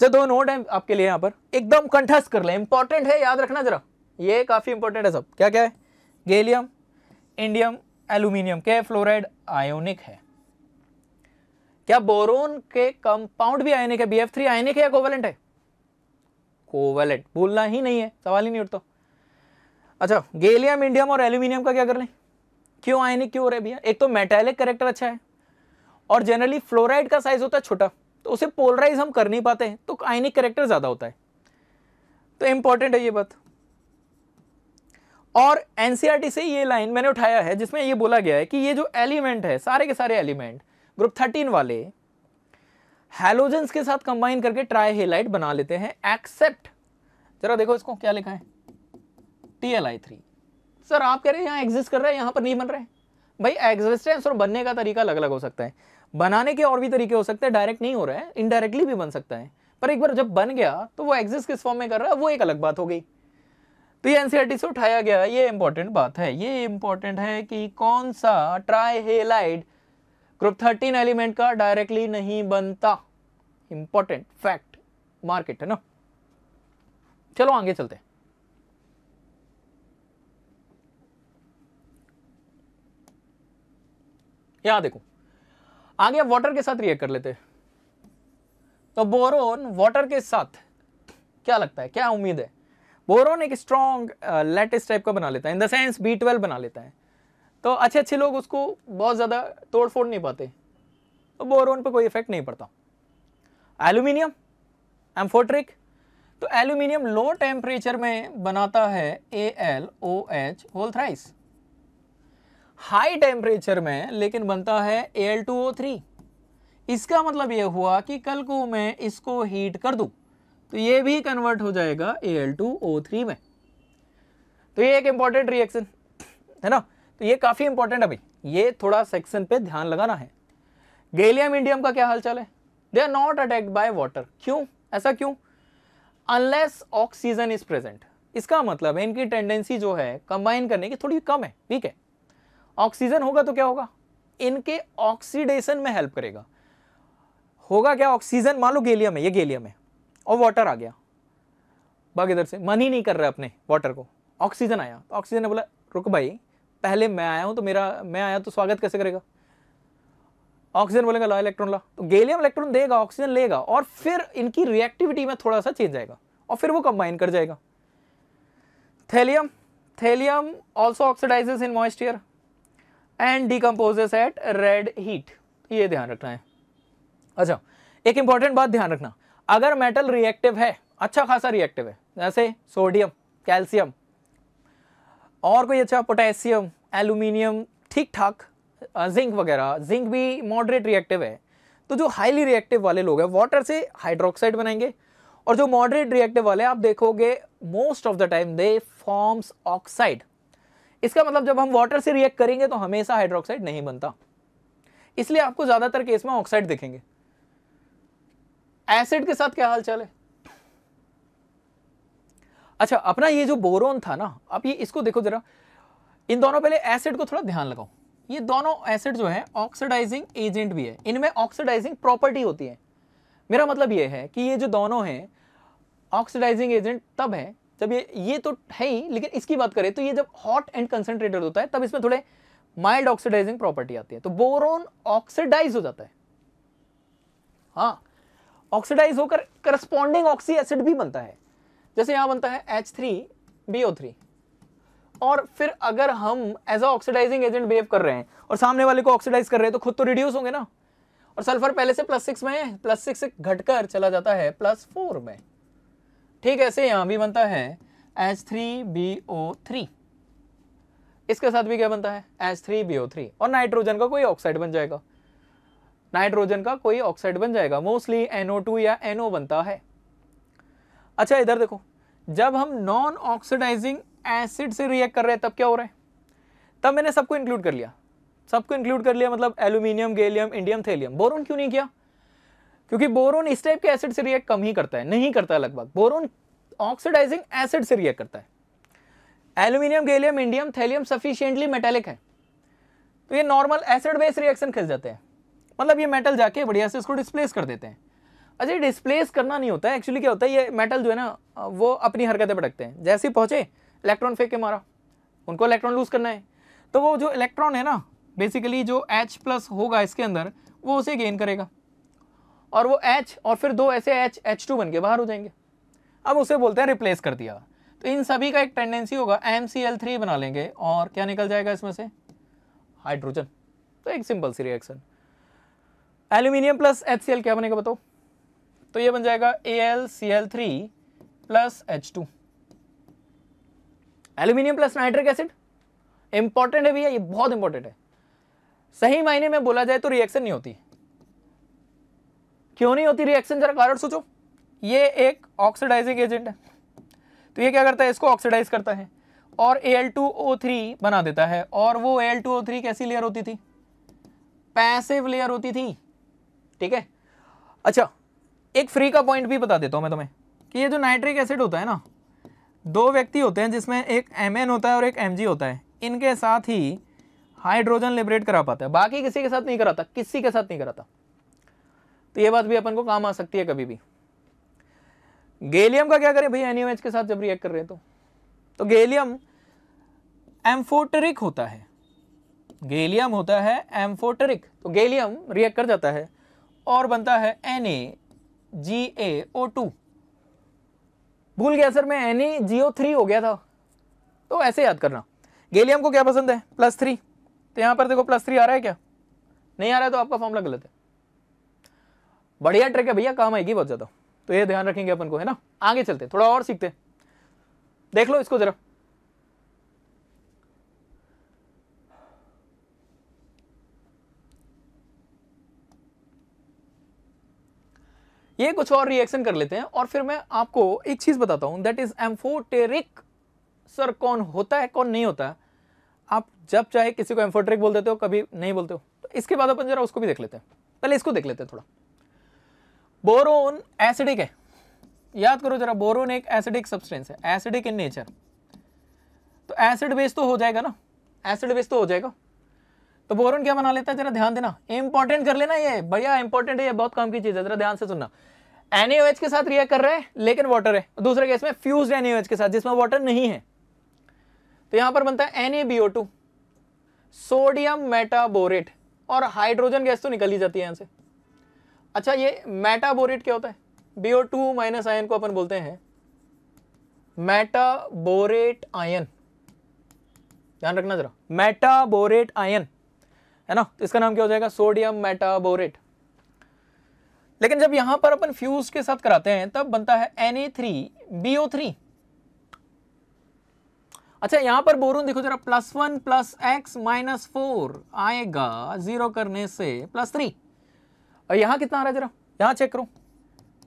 जो दो नोट हैं आपके लिए यहाँ पर एकदम कंठस्थ कर ले इंपॉर्टेंट है याद रखना जरा ये काफ़ी इंपॉर्टेंट है सब क्या क्या है गेलियम इंडियम एल्यूमिनियम के फ्लोराइड आयोनिक है क्या बोरोन के कंपाउंड भी आयनिक है बी एफ थ्री आयनिक है या कोवेलेंट है कोवेलेंट भूलना ही नहीं है सवाल ही नहीं उठता अच्छा गेलियम इंडियम और एल्यूमिनियम का क्या कर लें क्यों आयनिक क्यों हो है भैया एक तो मेटेलिक करेक्टर अच्छा है और जनरली फ्लोराइड का साइज होता है छोटा तो उसे पोलराइज हम कर नहीं पाते हैं तो आयनिक करेक्टर ज़्यादा होता है तो इंपॉर्टेंट है ये बात और एन e से ये लाइन मैंने उठाया है जिसमें ये बोला गया है कि ये जो एलिमेंट है सारे के सारे एलिमेंट ग्रुप थर्टीन वाले हेलोजेंस के साथ कंबाइन करके ट्राई बना लेते हैं एक्सेप्ट जरा देखो इसको क्या लिखा है टी सर आप कह रहे हैं यहां एग्जिस्ट कर रहे हैं यहां पर नहीं बन रहे भाई एग्जिस्टेंस और बनने का तरीका अलग अलग हो सकता है बनाने के और भी तरीके हो सकते हैं डायरेक्ट नहीं हो रहा है इनडायरेक्टली भी बन सकता है पर एक बार जब बन गया तो वो एग्जिस्ट किस फॉर्म में कर रहा है वो एक अलग बात हो गई तो ये एनसीआरटी e से उठाया गया ये इंपॉर्टेंट बात है ये इंपॉर्टेंट है कि कौन सा ट्राईहेलाइड ग्रुप थर्टीन एलिमेंट का डायरेक्टली नहीं बनता इंपॉर्टेंट फैक्ट मार्केट है ना चलो आगे चलते हैं यहां देखो आगे आप वाटर के साथ रिएक्ट कर लेते तो बोरोन वाटर के साथ क्या लगता है क्या उम्मीद है बोरोन एक स्ट्रॉन्ग लेटेस्ट टाइप का बना लेता है in the sense B twelve बना लेता है तो अच्छे अच्छे लोग उसको बहुत ज़्यादा तोड़ फोड़ नहीं पाते तो बोरोन पर कोई इफेक्ट नहीं पड़ता एल्यूमिनियम एम्फोट्रिक तो एल्यूमिनियम लो टेम्परेचर में बनाता है A L O H whole thrice high temperature में लेकिन बनता है एल टू ओ थ्री इसका मतलब यह हुआ कि कल को मैं इसको हीट कर दू तो ये भी कन्वर्ट हो जाएगा एल टू ओ थ्री में तो ये एक इंपॉर्टेंट रिएक्शन है ना तो ये काफ़ी इंपॉर्टेंट है भाई ये थोड़ा सेक्शन पे ध्यान लगाना है गैलियम इंडियम का क्या हालचाल है they are not attacked by water क्यों ऐसा क्यों अनलेस ऑक्सीजन इज प्रेजेंट इसका मतलब है इनकी टेंडेंसी जो है कंबाइन करने की थोड़ी कम है ठीक है ऑक्सीजन होगा तो क्या होगा इनके ऑक्सीडेशन में हेल्प करेगा होगा क्या ऑक्सीजन मान लो गेलियम है ये गेलियम है और वाटर आ गया बाकी इधर से मन ही नहीं कर रहा अपने वाटर को ऑक्सीजन आया तो ऑक्सीजन ने बोला रुक भाई पहले मैं आया हूं तो मेरा मैं आया तो स्वागत कैसे करेगा ऑक्सीजन बोलेगा ला इलेक्ट्रॉन ला तो गेलियम इलेक्ट्रॉन देगा ऑक्सीजन लेगा और फिर इनकी रिएक्टिविटी में थोड़ा सा चेंज आएगा और फिर वो कंबाइन कर जाएगा thallium thallium also oxidises in moisture and decomposes at red heat ये ध्यान रखना है अच्छा एक इंपॉर्टेंट बात ध्यान रखना अगर मेटल रिएक्टिव है अच्छा खासा रिएक्टिव है जैसे सोडियम कैल्शियम और कोई अच्छा पोटेशियम एल्यूमिनियम ठीक ठाक जिंक वगैरह जिंक भी मॉडरेट रिएक्टिव है तो जो हाईली रिएक्टिव वाले लोग हैं वाटर से हाइड्रोक्साइड बनाएंगे और जो मॉडरेट रिएक्टिव वाले आप देखोगे most of the time they forms oxide इसका मतलब जब हम वाटर से रिएक्ट करेंगे तो हमेशा हाइड्रोक्साइड नहीं बनता इसलिए आपको ज़्यादातर केस में ऑक्साइड दिखेंगे एसिड के साथ क्या हाल चाल है अच्छा अपना ये जो बोरोन था ना अब ये इसको देखो जरा इन दोनों पहले एसिड को थोड़ा ध्यान लगाओ ये दोनों एसिड जो है ऑक्सीडाइजिंग एजेंट भी है इनमें ऑक्सीडाइजिंग प्रॉपर्टी होती है मेरा मतलब ये है कि ये जो दोनों हैं ऑक्सीडाइजिंग एजेंट तब है जब ये ये तो है ही लेकिन इसकी बात करें तो ये जब हॉट एंड कंसेंट्रेटेड होता है तब इसमें थोड़े माइल्ड ऑक्सीडाइजिंग प्रॉपर्टी आती है तो बोरोन ऑक्सीडाइज हो जाता है हाँ ऑक्सीडाइज होकर करस्पॉन्डिंग ऑक्सी एसिड भी बनता है जैसे यहां बनता है एच थ्री और फिर अगर हम एज ऑक्सीडाइजिंग एजेंट बिहेव कर रहे हैं और सामने वाले को ऑक्सीडाइज कर रहे हैं तो खुद तो रिड्यूस होंगे ना और सल्फर पहले से प्लस सिक्स में है प्लस सिक्स से घटकर चला जाता है प्लस फोर में ठीक ऐसे यहां भी बनता है H three B O three इसके साथ भी क्या बनता है H three B O three और नाइट्रोजन का कोई ऑक्साइड बन जाएगा नाइट्रोजन का कोई ऑक्साइड बन जाएगा मोस्टली एनओ टू या एनओ बनता है अच्छा इधर देखो जब हम नॉन ऑक्सीडाइजिंग एसिड से रिएक्ट कर रहे हैं तब क्या हो रहा है तब मैंने सबको इंक्लूड कर लिया सबको इंक्लूड कर लिया मतलब aluminium gallium indium thallium boron क्यों नहीं किया क्योंकि बोरोन इस टाइप के एसिड से रिएक्ट कम ही करता है नहीं करता लगभग बोरोन ऑक्सीडाइजिंग एसिड से रिएक्ट करता है aluminium gallium indium thallium sufficiently metallic है तो ये नॉर्मल एसिड बेस रिएक्शन खिल जाते हैं मतलब ये मेटल जाके बढ़िया से इसको डिस्प्लेस कर देते हैं अच्छा ये डिस्प्लेस करना नहीं होता है एक्चुअली क्या होता है ये मेटल जो है ना वो अपनी हरकतें भटकते हैं जैसे ही पहुँचे इलेक्ट्रॉन फेंक के मारा उनको इलेक्ट्रॉन लूज करना है तो वो जो इलेक्ट्रॉन है ना बेसिकली जो एच प्लस होगा इसके अंदर वो उसे गेन करेगा और वो एच और फिर दो ऐसे एच एच टू बन के बाहर हो जाएंगे अब उसे बोलते हैं रिप्लेस कर दिया तो इन सभी का एक टेंडेंसी होगा एम सी एल थ्री बना लेंगे और क्या निकल जाएगा इसमें से हाइड्रोजन तो एक सिंपल सी reaction aluminium plus H C L क्या बनेगा बताओ तो ये बन जाएगा A L C L three plus H two aluminium plus nitric acid important है भैया ये बहुत इंपॉर्टेंट है सही मायने में बोला जाए तो रिएक्शन नहीं होती क्यों नहीं होती रिएक्शन जरा कारण सोचो ये एक ऑक्सीडाइजिंग एजेंट है तो ये क्या करता है इसको ऑक्सीडाइज करता है और Al2O3 बना देता है और वो Al2O3 कैसी लेयर होती थी पैसिव लेयर होती थी ठीक है अच्छा एक फ्री का पॉइंट भी बता देता हूँ मैं तुम्हें कि ये जो नाइट्रिक एसिड होता है ना दो व्यक्ति होते हैं जिसमें एक एम होता है और एक एम होता है इनके साथ ही हाइड्रोजन लिबरेट करा पाता है बाकी किसी के साथ नहीं कराता किसी के साथ नहीं कराता तो ये बात भी अपन को काम आ सकती है कभी भी गैलियम का क्या करें भैया एनएमएच e के साथ जब रिएक्ट कर रहे हैं तो तो गैलियम एम्फोटरिक होता है गैलियम होता है एम्फोटरिक तो गैलियम रिएक्ट कर जाता है और बनता है एन ए जी ए ओ टू भूल गया सर मैं N A ji O three हो गया था तो ऐसे याद करना गैलियम को क्या पसंद है प्लस थ्री तो यहाँ पर देखो प्लस थ्री आ रहा है क्या नहीं आ रहा है तो आपका फॉर्मूला गलत है बढ़िया ट्रिक है भैया काम आएगी बहुत ज़्यादा तो ये ध्यान रखेंगे अपन को है ना आगे चलते थोड़ा और सीखते देख लो इसको ज़रा ये कुछ और रिएक्शन कर लेते हैं और फिर मैं आपको एक चीज़ बताता हूँ दैट इज़ एम्फोटेरिक सर कौन होता है कौन नहीं होता है आप जब चाहे किसी को एम्फोटेरिक बोल देते हो कभी नहीं बोलते हो तो इसके बाद अपन जरा उसको भी देख लेते हैं पहले इसको देख लेते हैं थोड़ा बोरोन एसिडिक है याद करो जरा बोरोन एक एसिडिक सब्सटेंस है एसिडिक इन नेचर तो एसिड बेस तो हो जाएगा ना एसिड बेस तो हो जाएगा तो बोरोन क्या बना लेता है जरा ध्यान देना इंपॉर्टेंट कर लेना ये बढ़िया इंपॉर्टेंट है ये बहुत काम की चीज है जरा ध्यान से सुनना एनएच के साथ रिएक्ट कर रहे हैं लेकिन वाटर है दूसरे केस में फ्यूज एनएच के साथ जिसमें वाटर नहीं है तो यहां पर बनता है एनएबीओ सोडियम मेटाबोरेट और हाइड्रोजन गैस तो निकल ही जाती है यहां से अच्छा ये मेटाबोरेट क्या होता है B O two minus ion को अपन बोलते हैं मेटाबोरेट आयन ध्यान रखना जरा मेटाबोरेट आयन है ना तो इसका नाम क्या हो जाएगा सोडियम मेटाबोरेट लेकिन जब यहां पर अपन फ्यूज के साथ कराते हैं तब बनता है एन ए थ्री थ्री अच्छा यहां पर बोरून देखो जरा plus one plus X minus four आएगा जीरो करने से प्लस थ्री और यहाँ कितना आ रहा है जरा यहाँ चेक करो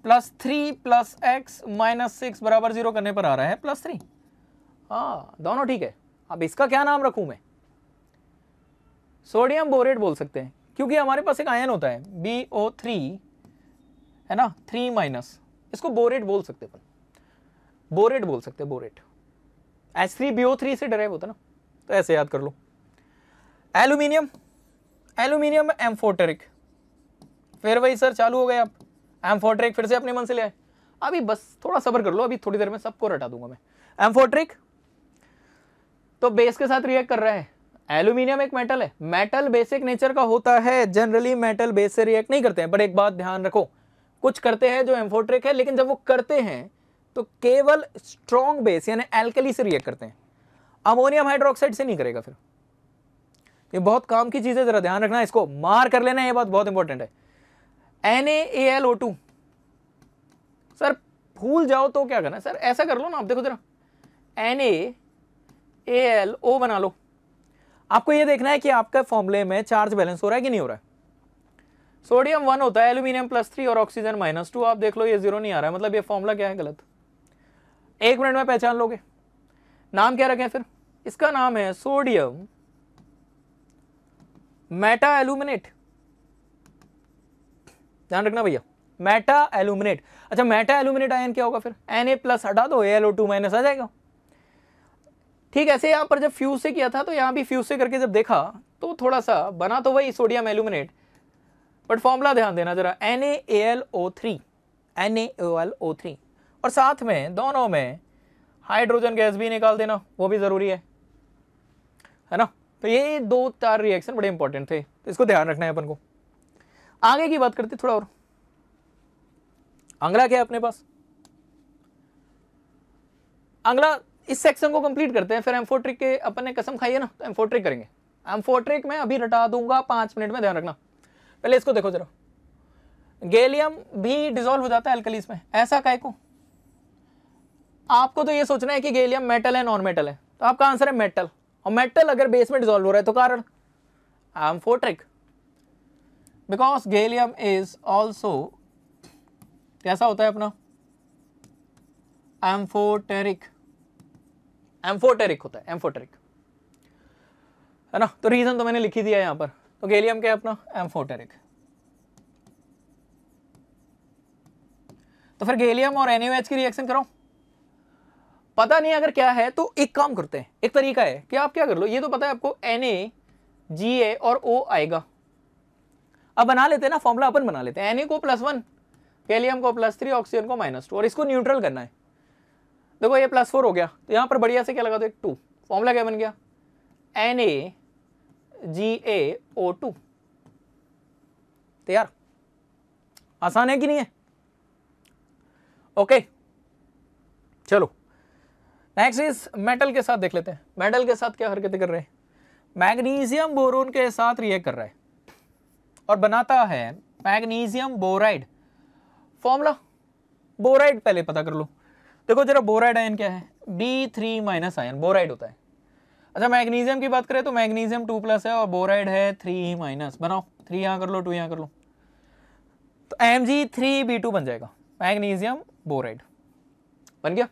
plus three plus X minus six बराबर जीरो करने पर आ रहा है प्लस थ्री हाँ दोनों ठीक है अब इसका क्या नाम रखूँ मैं सोडियम बोरेट बोल सकते हैं क्योंकि हमारे पास एक आयन होता है बी ओ थ्री है ना थ्री माइनस इसको बोरेट बोल सकते अपन बोरेट बोल सकते हैं borate H three B O three से डराइव होता ना तो ऐसे याद कर लो एल्यूमिनियम एल्यूमिनियम एम्फोटेरिक फिर वही सर चालू हो गए आप एम फोर्ट्रिक फिर से अपने मन से ले अभी बस थोड़ा सबर कर लो अभी थोड़ी देर में सबको रटा दूंगा मैं एम फोर्ट्रिक तो बेस के साथ रिएक्ट कर रहा है एल्यूमिनियम एक मेटल है मेटल बेसिक नेचर का होता है जनरली मेटल बेस से रिएक्ट नहीं करते हैं बट एक बात ध्यान रखो कुछ करते हैं जो एम्फोट्रिक है लेकिन जब वो करते हैं तो केवल स्ट्रॉन्ग बेस यानी एल्कली से रिएक्ट करते हैं अमोनियम हाइड्रोक्साइड से नहीं करेगा फिर ये बहुत काम की चीज़ है ज़रा ध्यान रखना इसको मार कर लेना ये बात बहुत इंपॉर्टेंट है N A L O two sir भूल जाओ तो क्या करना है सर ऐसा कर लो ना आप देखो जरा एन ए एल ओ बना लो आपको ये देखना है कि आपका फॉर्मुले में चार्ज बैलेंस हो रहा है कि नहीं हो रहा है सोडियम वन होता है एल्यूमिनियम प्लस थ्री और ऑक्सीजन माइनस टू आप देख लो ये जीरो नहीं आ रहा है मतलब ये फॉर्मूला क्या है गलत एक मिनट में पहचान लोगे नाम क्या रखें फिर इसका नाम है सोडियम मेटा एल्यूमिनेट ध्यान रखना भैया मेटा एलुमिनेट अच्छा मेटा एलुमिनेट आयन क्या होगा फिर एन ए प्लस हटा दो एल ओ टू माइनस आ जाएगा ठीक ऐसे यहाँ पर जब फ्यूज से किया था तो यहाँ भी फ्यूज से करके जब देखा तो थोड़ा सा बना तो वही सोडियम एलुमिनेट बट फॉर्मूला ध्यान देना जरा N A L O three N A L O three और साथ में दोनों में हाइड्रोजन गैस भी निकाल देना वो भी ज़रूरी है है ना तो ये दो चार रिएक्शन बड़े इंपॉर्टेंट थे तो इसको ध्यान रखना है अपन को आगे की बात करते थोड़ा और अंगला क्या है अपने पास अंगला इस सेक्शन को कंप्लीट करते हैं फिर एम्फोट्रिक के अपन ने कसम खाई है ना तो एम्फोट्रिक करेंगे एम्फोट्रिक में अभी रटा दूंगा पांच मिनट में ध्यान रखना पहले इसको देखो जरा गैलियम भी डिजोल्व हो जाता है एल्कलीस में ऐसा कहको आपको तो ये सोचना है कि गैलियम मेटल है नॉन मेटल है तो आपका आंसर है मेटल और मेटल अगर बेस में डिजोल्व हो रहा है तो कारण amphoteric because gallium is also कैसा होता है अपना एम्फोटेरिक एम्फोटेरिक होता है एम्फोटेरिक है ना तो रीजन तो मैंने लिखी दिया यहां पर तो गैलियम क्या है अपना एम्फोटेरिक तो फिर गैलियम और एनएच की रिएक्शन करो पता नहीं अगर क्या है तो एक काम करते हैं एक तरीका है कि आप क्या कर लो ये तो पता है आपको एन ए जी ए और ओ आएगा अब बना लेते हैं ना फॉर्मूला अपन बना लेते हैं एन e को प्लस वन कैलियम को प्लस थ्री ऑक्सीजन को माइनस टू और इसको न्यूट्रल करना है देखो ये प्लस फोर हो गया तो यहाँ पर बढ़िया से क्या लगा दो तो एक टू फॉर्मूला क्या बन गया N A ji A O two तैयार आसान है कि नहीं है ओके चलो नेक्स्ट इज मेटल के साथ देख लेते हैं मेटल के साथ क्या हरकतें कर रहे हैं मैग्नीशियम बोरोन के साथ रिएक्ट कर रहा है और बनाता है मैग्नीशियम बोराइड फॉर्मूला बोराइड पहले पता कर लो देखो जरा बोराइड आयन क्या है B three minus ion boride होता है अच्छा मैग्नीशियम की बात करें तो मैग्नीशियम टू प्लस है और बोराइड है थ्री माइनस बनाओ थ्री यहाँ कर लो टू यहाँ कर लो तो M G three B two बन जाएगा मैग्नीशियम बोराइड बन गया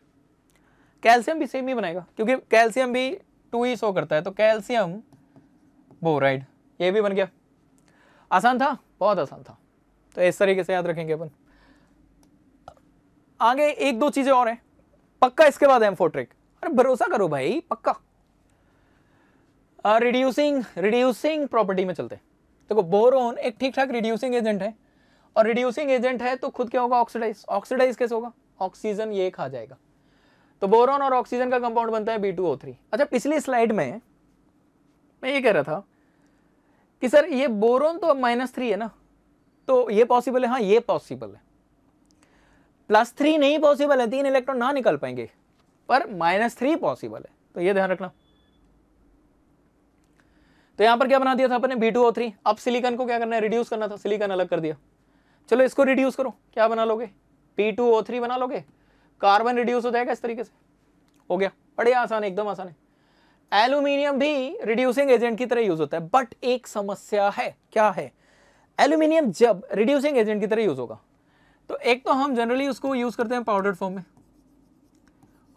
कैल्शियम भी सेम ही बनाएगा क्योंकि कैल्शियम भी टू ही शो करता है तो कैल्शियम बोराइड ये भी बन गया आसान था बहुत आसान था तो इस तरीके से याद रखेंगे अपन आगे एक दो चीजें और हैं पक्का इसके बाद एम ट्रिक अरे भरोसा करो भाई पक्का रिड्यूसिंग रिड्यूसिंग प्रॉपर्टी में चलते देखो तो बोरोन एक ठीक ठाक रिड्यूसिंग एजेंट है और रिड्यूसिंग एजेंट है तो खुद क्या होगा ऑक्सीडाइज ऑक्सीडाइज कैसे होगा ऑक्सीजन ये खा जाएगा तो बोरोन और ऑक्सीजन का कंपाउंड बनता है बी अच्छा पिछली स्लाइड में मैं ये कह रहा था कि सर ये बोरोन तो अब माइनस थ्री है ना तो ये पॉसिबल है हाँ ये पॉसिबल है प्लस थ्री नहीं पॉसिबल है तीन इलेक्ट्रॉन ना निकल पाएंगे पर माइनस थ्री पॉसिबल है तो ये ध्यान रखना तो यहां पर क्या बना दिया था अपने बी टू ओ थ्री अब सिलिकन को क्या करना है रिड्यूस करना था सिलिकन अलग कर दिया चलो इसको रिड्यूस करो क्या बना लोगे पी टू ओ थ्री बना लोगे कार्बन रिड्यूस हो जाएगा इस तरीके से हो गया बढ़िया आसान है एकदम आसान है एल्यूमिनियम भी रिड्यूसिंग एजेंट की तरह यूज होता है बट एक समस्या है क्या है एल्यूमिनियम जब रिड्यूसिंग एजेंट की तरह यूज होगा तो एक तो हम जनरली उसको यूज करते हैं पाउडर फॉर्म में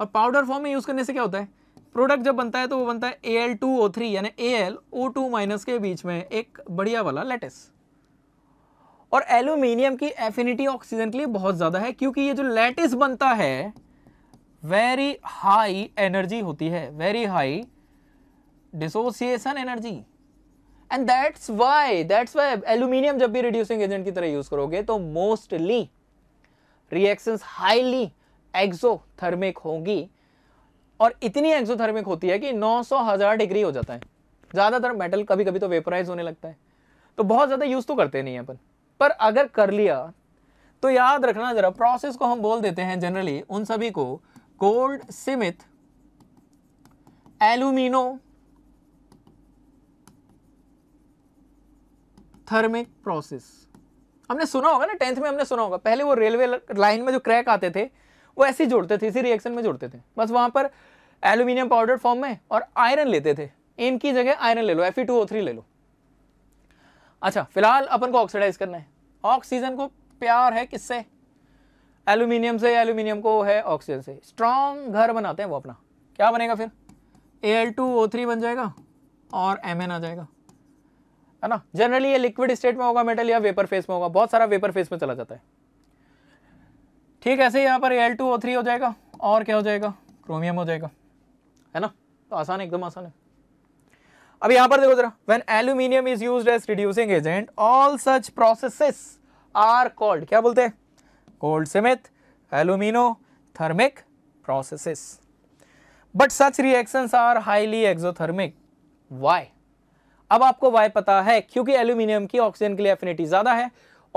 और पाउडर फॉर्म में यूज करने से क्या होता है प्रोडक्ट जब बनता है तो वो बनता है A L two O three यानी A L O two minus के बीच में एक बढ़िया वाला लेटेस और एल्यूमिनियम की एफिनिटी ऑक्सीजन के लिए बहुत ज़्यादा है क्योंकि ये जो लेटेस बनता है वेरी हाई एनर्जी होती है very high dissociation energy and that's why that's why aluminium जब भी रिड्यूसिंग एजेंट की तरह यूज करोगे तो मोस्टली रिएक्शन हाईली एक्सोथर्मिक होंगी और इतनी एक्सोथर्मिक होती है कि 900 हजार डिग्री हो जाता है ज़्यादातर मेटल कभी कभी तो वेपराइज होने लगता है तो बहुत ज़्यादा यूज़ तो करते नहीं अपन पर अगर कर लिया तो याद रखना ज़रा प्रोसेस को हम बोल देते हैं जनरली उन सभी को गोल्ड सीमित एल्यूमिनो थर्मिक प्रोसेस हमने सुना होगा ना टेंथ में हमने सुना होगा पहले वो रेलवे लाइन में जो क्रैक आते थे वो ऐसे ही जोड़ते थे इसी रिएक्शन में जोड़ते थे बस वहाँ पर एल्यूमिनियम पाउडर फॉर्म में और आयरन लेते थे एम की जगह आयरन ले लो एफ ले लो अच्छा फिलहाल अपन को ऑक्सीडाइज करना है ऑक्सीजन को प्यार है किससे एल्यूमिनियम से एल्यूमिनियम को है ऑक्सीजन से स्ट्रॉन्ग घर बनाते हैं वो अपना क्या बनेगा फिर ए बन जाएगा और एम आ जाएगा है ना जनरली ये लिक्विड स्टेट में होगा मेटल या वेपर फेस में होगा बहुत सारा वेपर फेस में चला जाता है ठीक ऐसे ही यहाँ पर एल टू ओ थ्री हो जाएगा और क्या हो जाएगा क्रोमियम हो जाएगा है ना तो आसान है एकदम आसान है अब यहाँ पर देखो जरा when aluminium is use as reducing agent all such processes are called क्या बोलते हैं कोल्ड सिमिथ aluminothermic processes but such reaction are highly exothermic why अब आपको वाई पता है क्योंकि एल्यूमिनियम की ऑक्सीजन के लिए एफिनिटी ज़्यादा है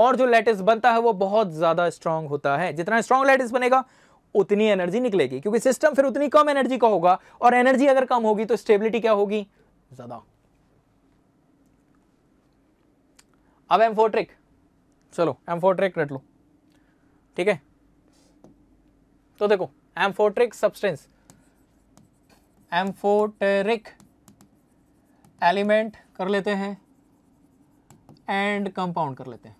और जो लेटेस बनता है वो बहुत ज़्यादा स्ट्रांग होता है जितना स्ट्रांग लेटेस बनेगा उतनी एनर्जी निकलेगी क्योंकि सिस्टम फिर उतनी कम एनर्जी का होगा और एनर्जी अगर कम होगी तो स्टेबिलिटी क्या होगी ज़्यादा अब एम्फोट्रिक चलो एम्फोट्रिक रट लो ठीक है तो देखो एम्फोट्रिक सब्सटेंस एम्फोटेरिक एलिमेंट कर लेते हैं एंड कंपाउंड कर लेते हैं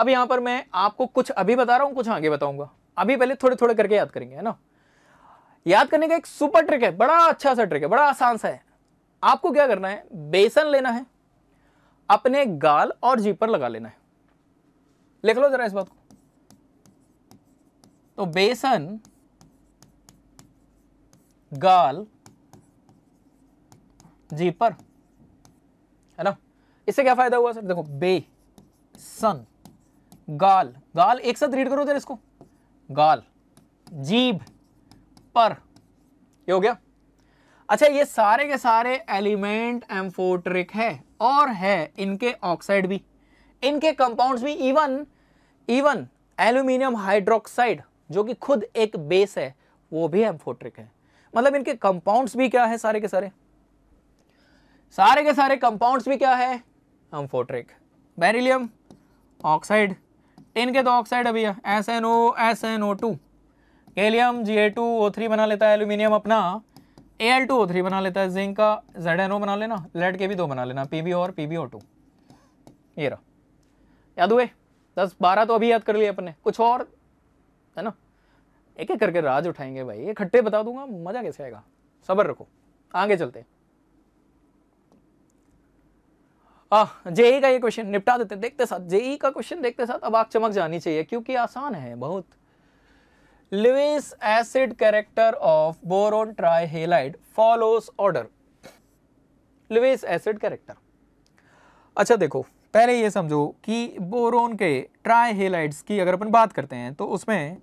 अब यहां पर मैं आपको कुछ अभी बता रहा हूं कुछ आगे बताऊंगा अभी पहले थोड़े थोड़े करके याद करेंगे है ना याद करने का एक सुपर ट्रिक है बड़ा अच्छा सा ट्रिक है बड़ा आसान सा है आपको क्या करना है बेसन लेना है अपने गाल और जीप पर लगा लेना है लिख लो जरा इस बात को तो बेसन गाल जी पर है ना इससे क्या फायदा हुआ सर देखो बे सन गाल गाल एक साथ रीड करो जरा इसको गाल जीभ पर ये हो गया अच्छा ये सारे के सारे एलिमेंट एम्फोट्रिक है और है इनके ऑक्साइड भी इनके कंपाउंड्स भी इवन इवन एल्यूमिनियम हाइड्रोक्साइड जो कि खुद एक बेस है वो भी एम्फोट्रिक है मतलब इनके कंपाउंड्स भी क्या है सारे के सारे सारे के सारे कंपाउंड्स भी क्या है फोट्रिक बैरिलियम ऑक्साइड इनके के तो ऑक्साइड अभी है S N O S N O two gallium G A two O three बना लेता है एल्यूमिनियम अपना A L two O three बना लेता है जिंक का जेड एन ओ बना लेना लेड के भी दो बना लेना पी बी और पी बी ओ टू ये रहा याद हुए दस बारह तो अभी याद कर लिए अपने कुछ और है ना एक एक करके राज उठाएंगे भाई ये खट्टे बता दूंगा मज़ा कैसे आएगा सबर रखो आगे चलते हैं जेई का ये क्वेश्चन निपटा देते देखते साथ जेई का क्वेश्चन देखते साथ अब आग चमक जानी चाहिए क्योंकि आसान है बहुत Lewis acid character of boron trihalide follows order Lewis acid character अच्छा देखो पहले ये समझो कि बोरोन के ट्राइहेलाइड्स की अगर अपन बात करते हैं तो उसमें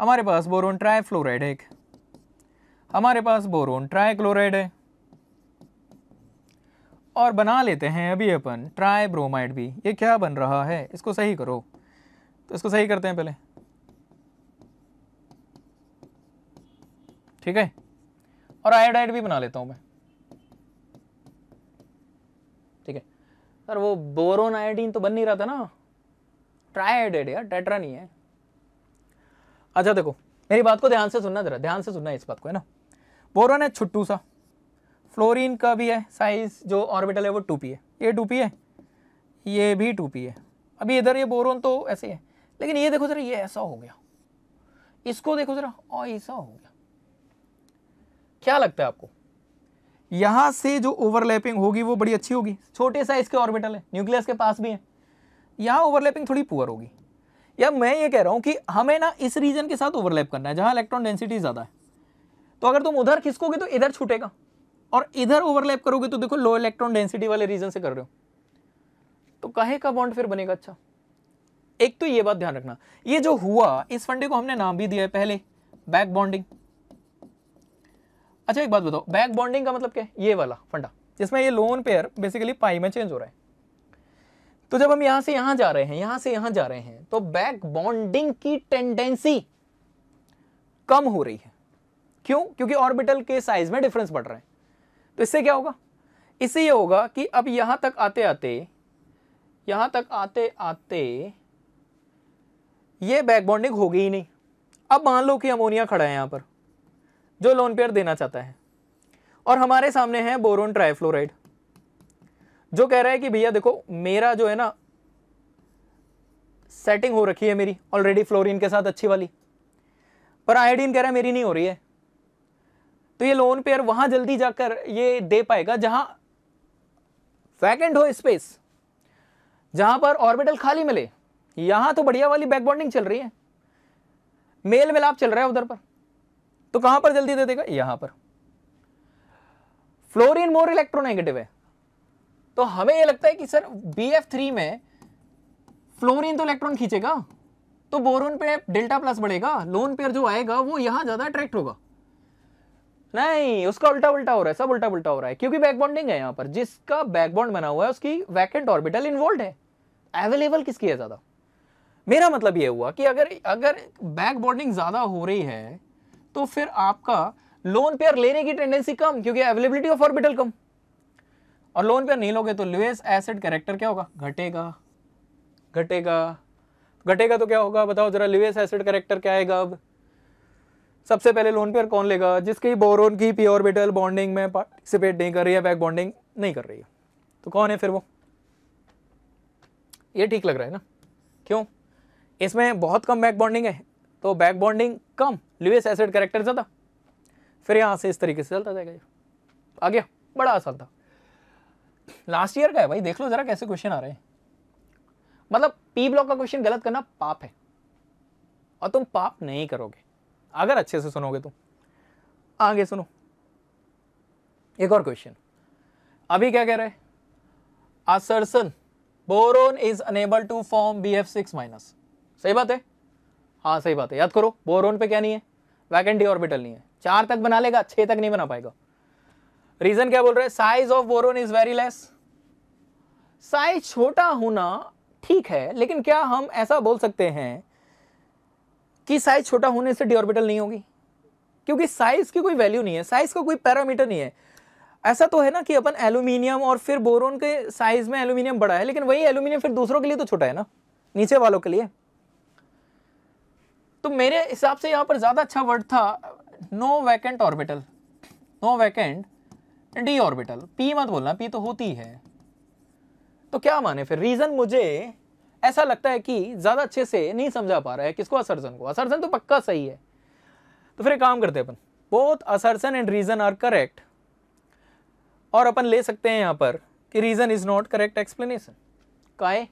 हमारे पास बोरोन ट्राई फ्लोराइड है एक हमारे पास बोरोन ट्राई क्लोराइड है और बना लेते हैं अभी अपन ट्राई ब्रोमाइड भी ये क्या बन रहा है इसको सही करो तो इसको सही करते हैं पहले ठीक है और आयोडाइड भी बना लेता हूं मैं ठीक है सर वो बोरोन आयोडीन तो बन नहीं रहा था ना ट्राइडेड यार टेट्रा नहीं है अच्छा देखो मेरी बात को ध्यान से सुनना जरा ध्यान से सुनना इस बात को है ना बोरोन है छुट्टू सा फ्लोरीन का भी है साइज जो ऑर्बिटल है वो टू है ये टू है ये भी टू है अभी इधर ये बोरोन तो ऐसे है लेकिन ये देखो ज़रा ये ऐसा हो गया इसको देखो ज़रा और ऐसा हो गया क्या लगता है आपको यहाँ से जो ओवरलैपिंग होगी वो बड़ी अच्छी होगी छोटे साइज के ऑर्बिटल है न्यूक्लियस के पास भी है यहाँ ओवरलैपिंग थोड़ी पुअर होगी या मैं ये कह रहा हूँ कि हमें ना इस रीजन के साथ ओवरलैप करना है जहाँ इलेक्ट्रॉन डेंसिटी ज़्यादा है तो अगर तुम उधर खिसकोगे तो इधर छूटेगा और इधर ओवरलैप करोगे तो देखो लो इलेक्ट्रॉन डेंसिटी वाले रीजन से कर रहे हो तो कहे का बॉन्ड फिर बनेगा अच्छा एक तो ये बात ध्यान रखना ये जो हुआ इस फंडे को हमने नाम भी दिया है पहले बैक बॉन्डिंग अच्छा एक बात बताओ बैक बॉन्डिंग का मतलब क्या है ये वाला फंडा जिसमें ये लोन पेयर बेसिकली पाई में चेंज हो रहा है तो जब हम यहां से यहां जा रहे हैं यहां से यहां जा रहे हैं तो बैक बॉन्डिंग की टेंडेंसी कम हो रही है क्यों क्योंकि ऑर्बिटल के साइज में डिफरेंस बढ़ रहा है तो इससे क्या होगा इससे ये होगा कि अब यहां तक आते आते यहां तक आते आते ये बैक बॉन्डिंग होगी ही नहीं अब मान लो कि अमोनिया खड़ा है यहां पर जो लोन पेयर देना चाहता है और हमारे सामने है बोरोन ट्राइफ्लोराइड जो कह रहा है कि भैया देखो मेरा जो है ना सेटिंग हो रखी है मेरी ऑलरेडी फ्लोरीन के साथ अच्छी वाली पर आयोडीन कह रहा है मेरी नहीं हो रही है तो ये लोन पेयर वहां जल्दी जाकर ये दे पाएगा जहां वैकेंट हो स्पेस जहां पर ऑर्बिटल खाली मिले यहां तो बढ़िया वाली बैकबॉन्डिंग चल रही है मेल मिलाप चल रहा है उधर पर तो कहां पर जल्दी दे देगा यहां पर फ्लोरीन मोर इलेक्ट्रोनेगेटिव है तो हमें यह लगता है कि सर बी एफ थ्री में फ्लोरीन तो इलेक्ट्रॉन खींचेगा तो बोरोन पे डेल्टा प्लस बढ़ेगा लोन पेयर जो आएगा वो यहां ज्यादा अट्रैक्ट होगा नहीं उसका उल्टा उल्टा हो रहा है सब उल्टा उल्टा हो रहा है क्योंकि बैक बॉन्डिंग है यहाँ पर जिसका बैक बॉन्ड बना हुआ है उसकी वैकेंट ऑर्बिटल इन्वॉल्व है अवेलेबल किसकी है ज़्यादा मेरा मतलब यह हुआ कि अगर अगर बैक बॉन्डिंग ज़्यादा हो रही है तो फिर आपका लोन पेयर लेने की टेंडेंसी कम क्योंकि अवेलेबिलिटी ऑफ ऑर्बिटल कम और लोन पेयर नहीं लोगे तो लुएस एसिड कैरेक्टर क्या होगा घटेगा घटेगा घटेगा तो क्या होगा बताओ जरा लुएस एसिड कैरेक्टर क्या आएगा अब सबसे पहले लोन पेयर कौन लेगा जिसकी बोरोन की प्योर बिटल बॉन्डिंग में पार्टिसिपेट नहीं कर रही है बैक बॉन्डिंग नहीं कर रही है तो कौन है फिर वो ये ठीक लग रहा है ना क्यों इसमें बहुत कम बैक बॉन्डिंग है तो बैक बॉन्डिंग कम ल्यूस एसिड करेक्टर ज़्यादा फिर यहां से इस तरीके से चलता जाएगा आ गया बड़ा आसान था लास्ट ईयर का है भाई देख लो जरा कैसे क्वेश्चन आ रहे हैं मतलब पी ब्लॉक का क्वेश्चन गलत करना पाप है और तुम पाप नहीं करोगे अगर अच्छे से सुनोगे तो आगे सुनो एक और क्वेश्चन अभी क्या कह रहे assertion boron is unable to form B F six minus सही बात है हाँ सही बात है याद करो बोरोन पे क्या नहीं है वैकेंटी ऑर्बिटल नहीं है चार तक बना लेगा छः तक नहीं बना पाएगा रीजन क्या बोल रहे हैं size of boron is very less size छोटा होना ठीक है लेकिन क्या हम ऐसा बोल सकते हैं कि साइज छोटा होने से डी ऑर्बिटल नहीं होगी क्योंकि साइज की कोई वैल्यू नहीं है साइज का कोई पैरामीटर नहीं है ऐसा तो है ना कि अपन एल्यूमिनियम और फिर बोरोन के साइज में एल्यूमिनियम बड़ा है लेकिन वही एल्यूमिनियम फिर दूसरों के लिए तो छोटा है ना नीचे वालों के लिए तो मेरे हिसाब से यहाँ पर ज़्यादा अच्छा वर्ड था no vacant orbital no vacant D orbital P मत बोलना पी तो होती है तो क्या माने फिर रीज़न मुझे ऐसा लगता है कि ज़्यादा अच्छे से नहीं समझा पा रहा है किसको असरजन को असरजन तो पक्का सही है तो फिर एक काम करते अपन both assertion and reason are correct और अपन ले सकते हैं यहां पर कि reason is not correct explanation है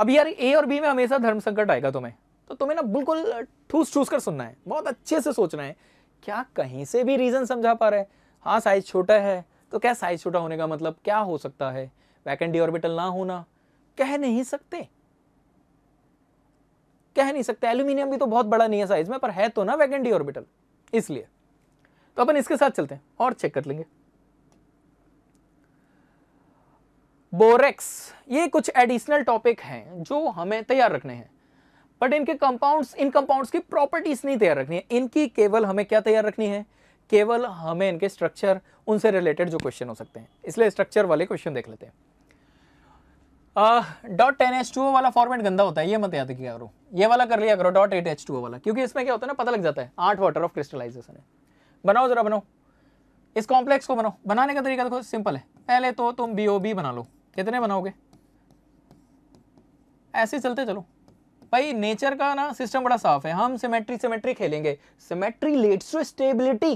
अब यार ए और बी में हमेशा धर्म संकट आएगा तुम्हें तो तुम्हें ना बिल्कुल ठूस ठूस कर सुनना है बहुत अच्छे से सोचना है क्या कहीं से भी रीज़न समझा पा रहा है हाँ साइज़ छोटा है तो क्या साइज़ छोटा होने का मतलब क्या हो सकता है वैकेंडी ऑर्बिटल ना होना कह नहीं सकते कह नहीं सकते एल्यूमिनियम भी तो बहुत बड़ा नहीं है साइज में पर है तो ना वैकेंड ऑर्बिटल इसलिए तो अपन इसके साथ चलते हैं और चेक कर लेंगे बोरेक्स ये कुछ एडिशनल टॉपिक हैं जो हमें तैयार रखने हैं बट इनके कंपाउंड्स इन कंपाउंड्स की प्रॉपर्टीज नहीं तैयार रखनी है इनकी केवल हमें क्या तैयार रखनी है केवल हमें इनके स्ट्रक्चर उनसे रिलेटेड जो क्वेश्चन हो सकते हैं इसलिए स्ट्रक्चर वाले क्वेश्चन देख लेते हैं डॉट टेन एच टू वाला फॉर्मेट गंदा होता है ये मत याद किया करो ये वाला कर लिया करो डॉट एट एच टू वाला क्योंकि इसमें क्या होता है ना पता लग जाता है आठ वाटर ऑफ क्रिस्टलाइजेशन है बनाओ जरा बनाओ इस कॉम्प्लेक्स को बनाओ बनाने का तरीका देखो सिंपल है पहले तो तुम बी ओ बी बना लो कितने बनाओगे ऐसे चलते चलो भाई नेचर का ना सिस्टम बड़ा साफ है हम सिमेट्री सिमेट्री खेलेंगे सिमेट्री लेट्स टू स्टेबिलिटी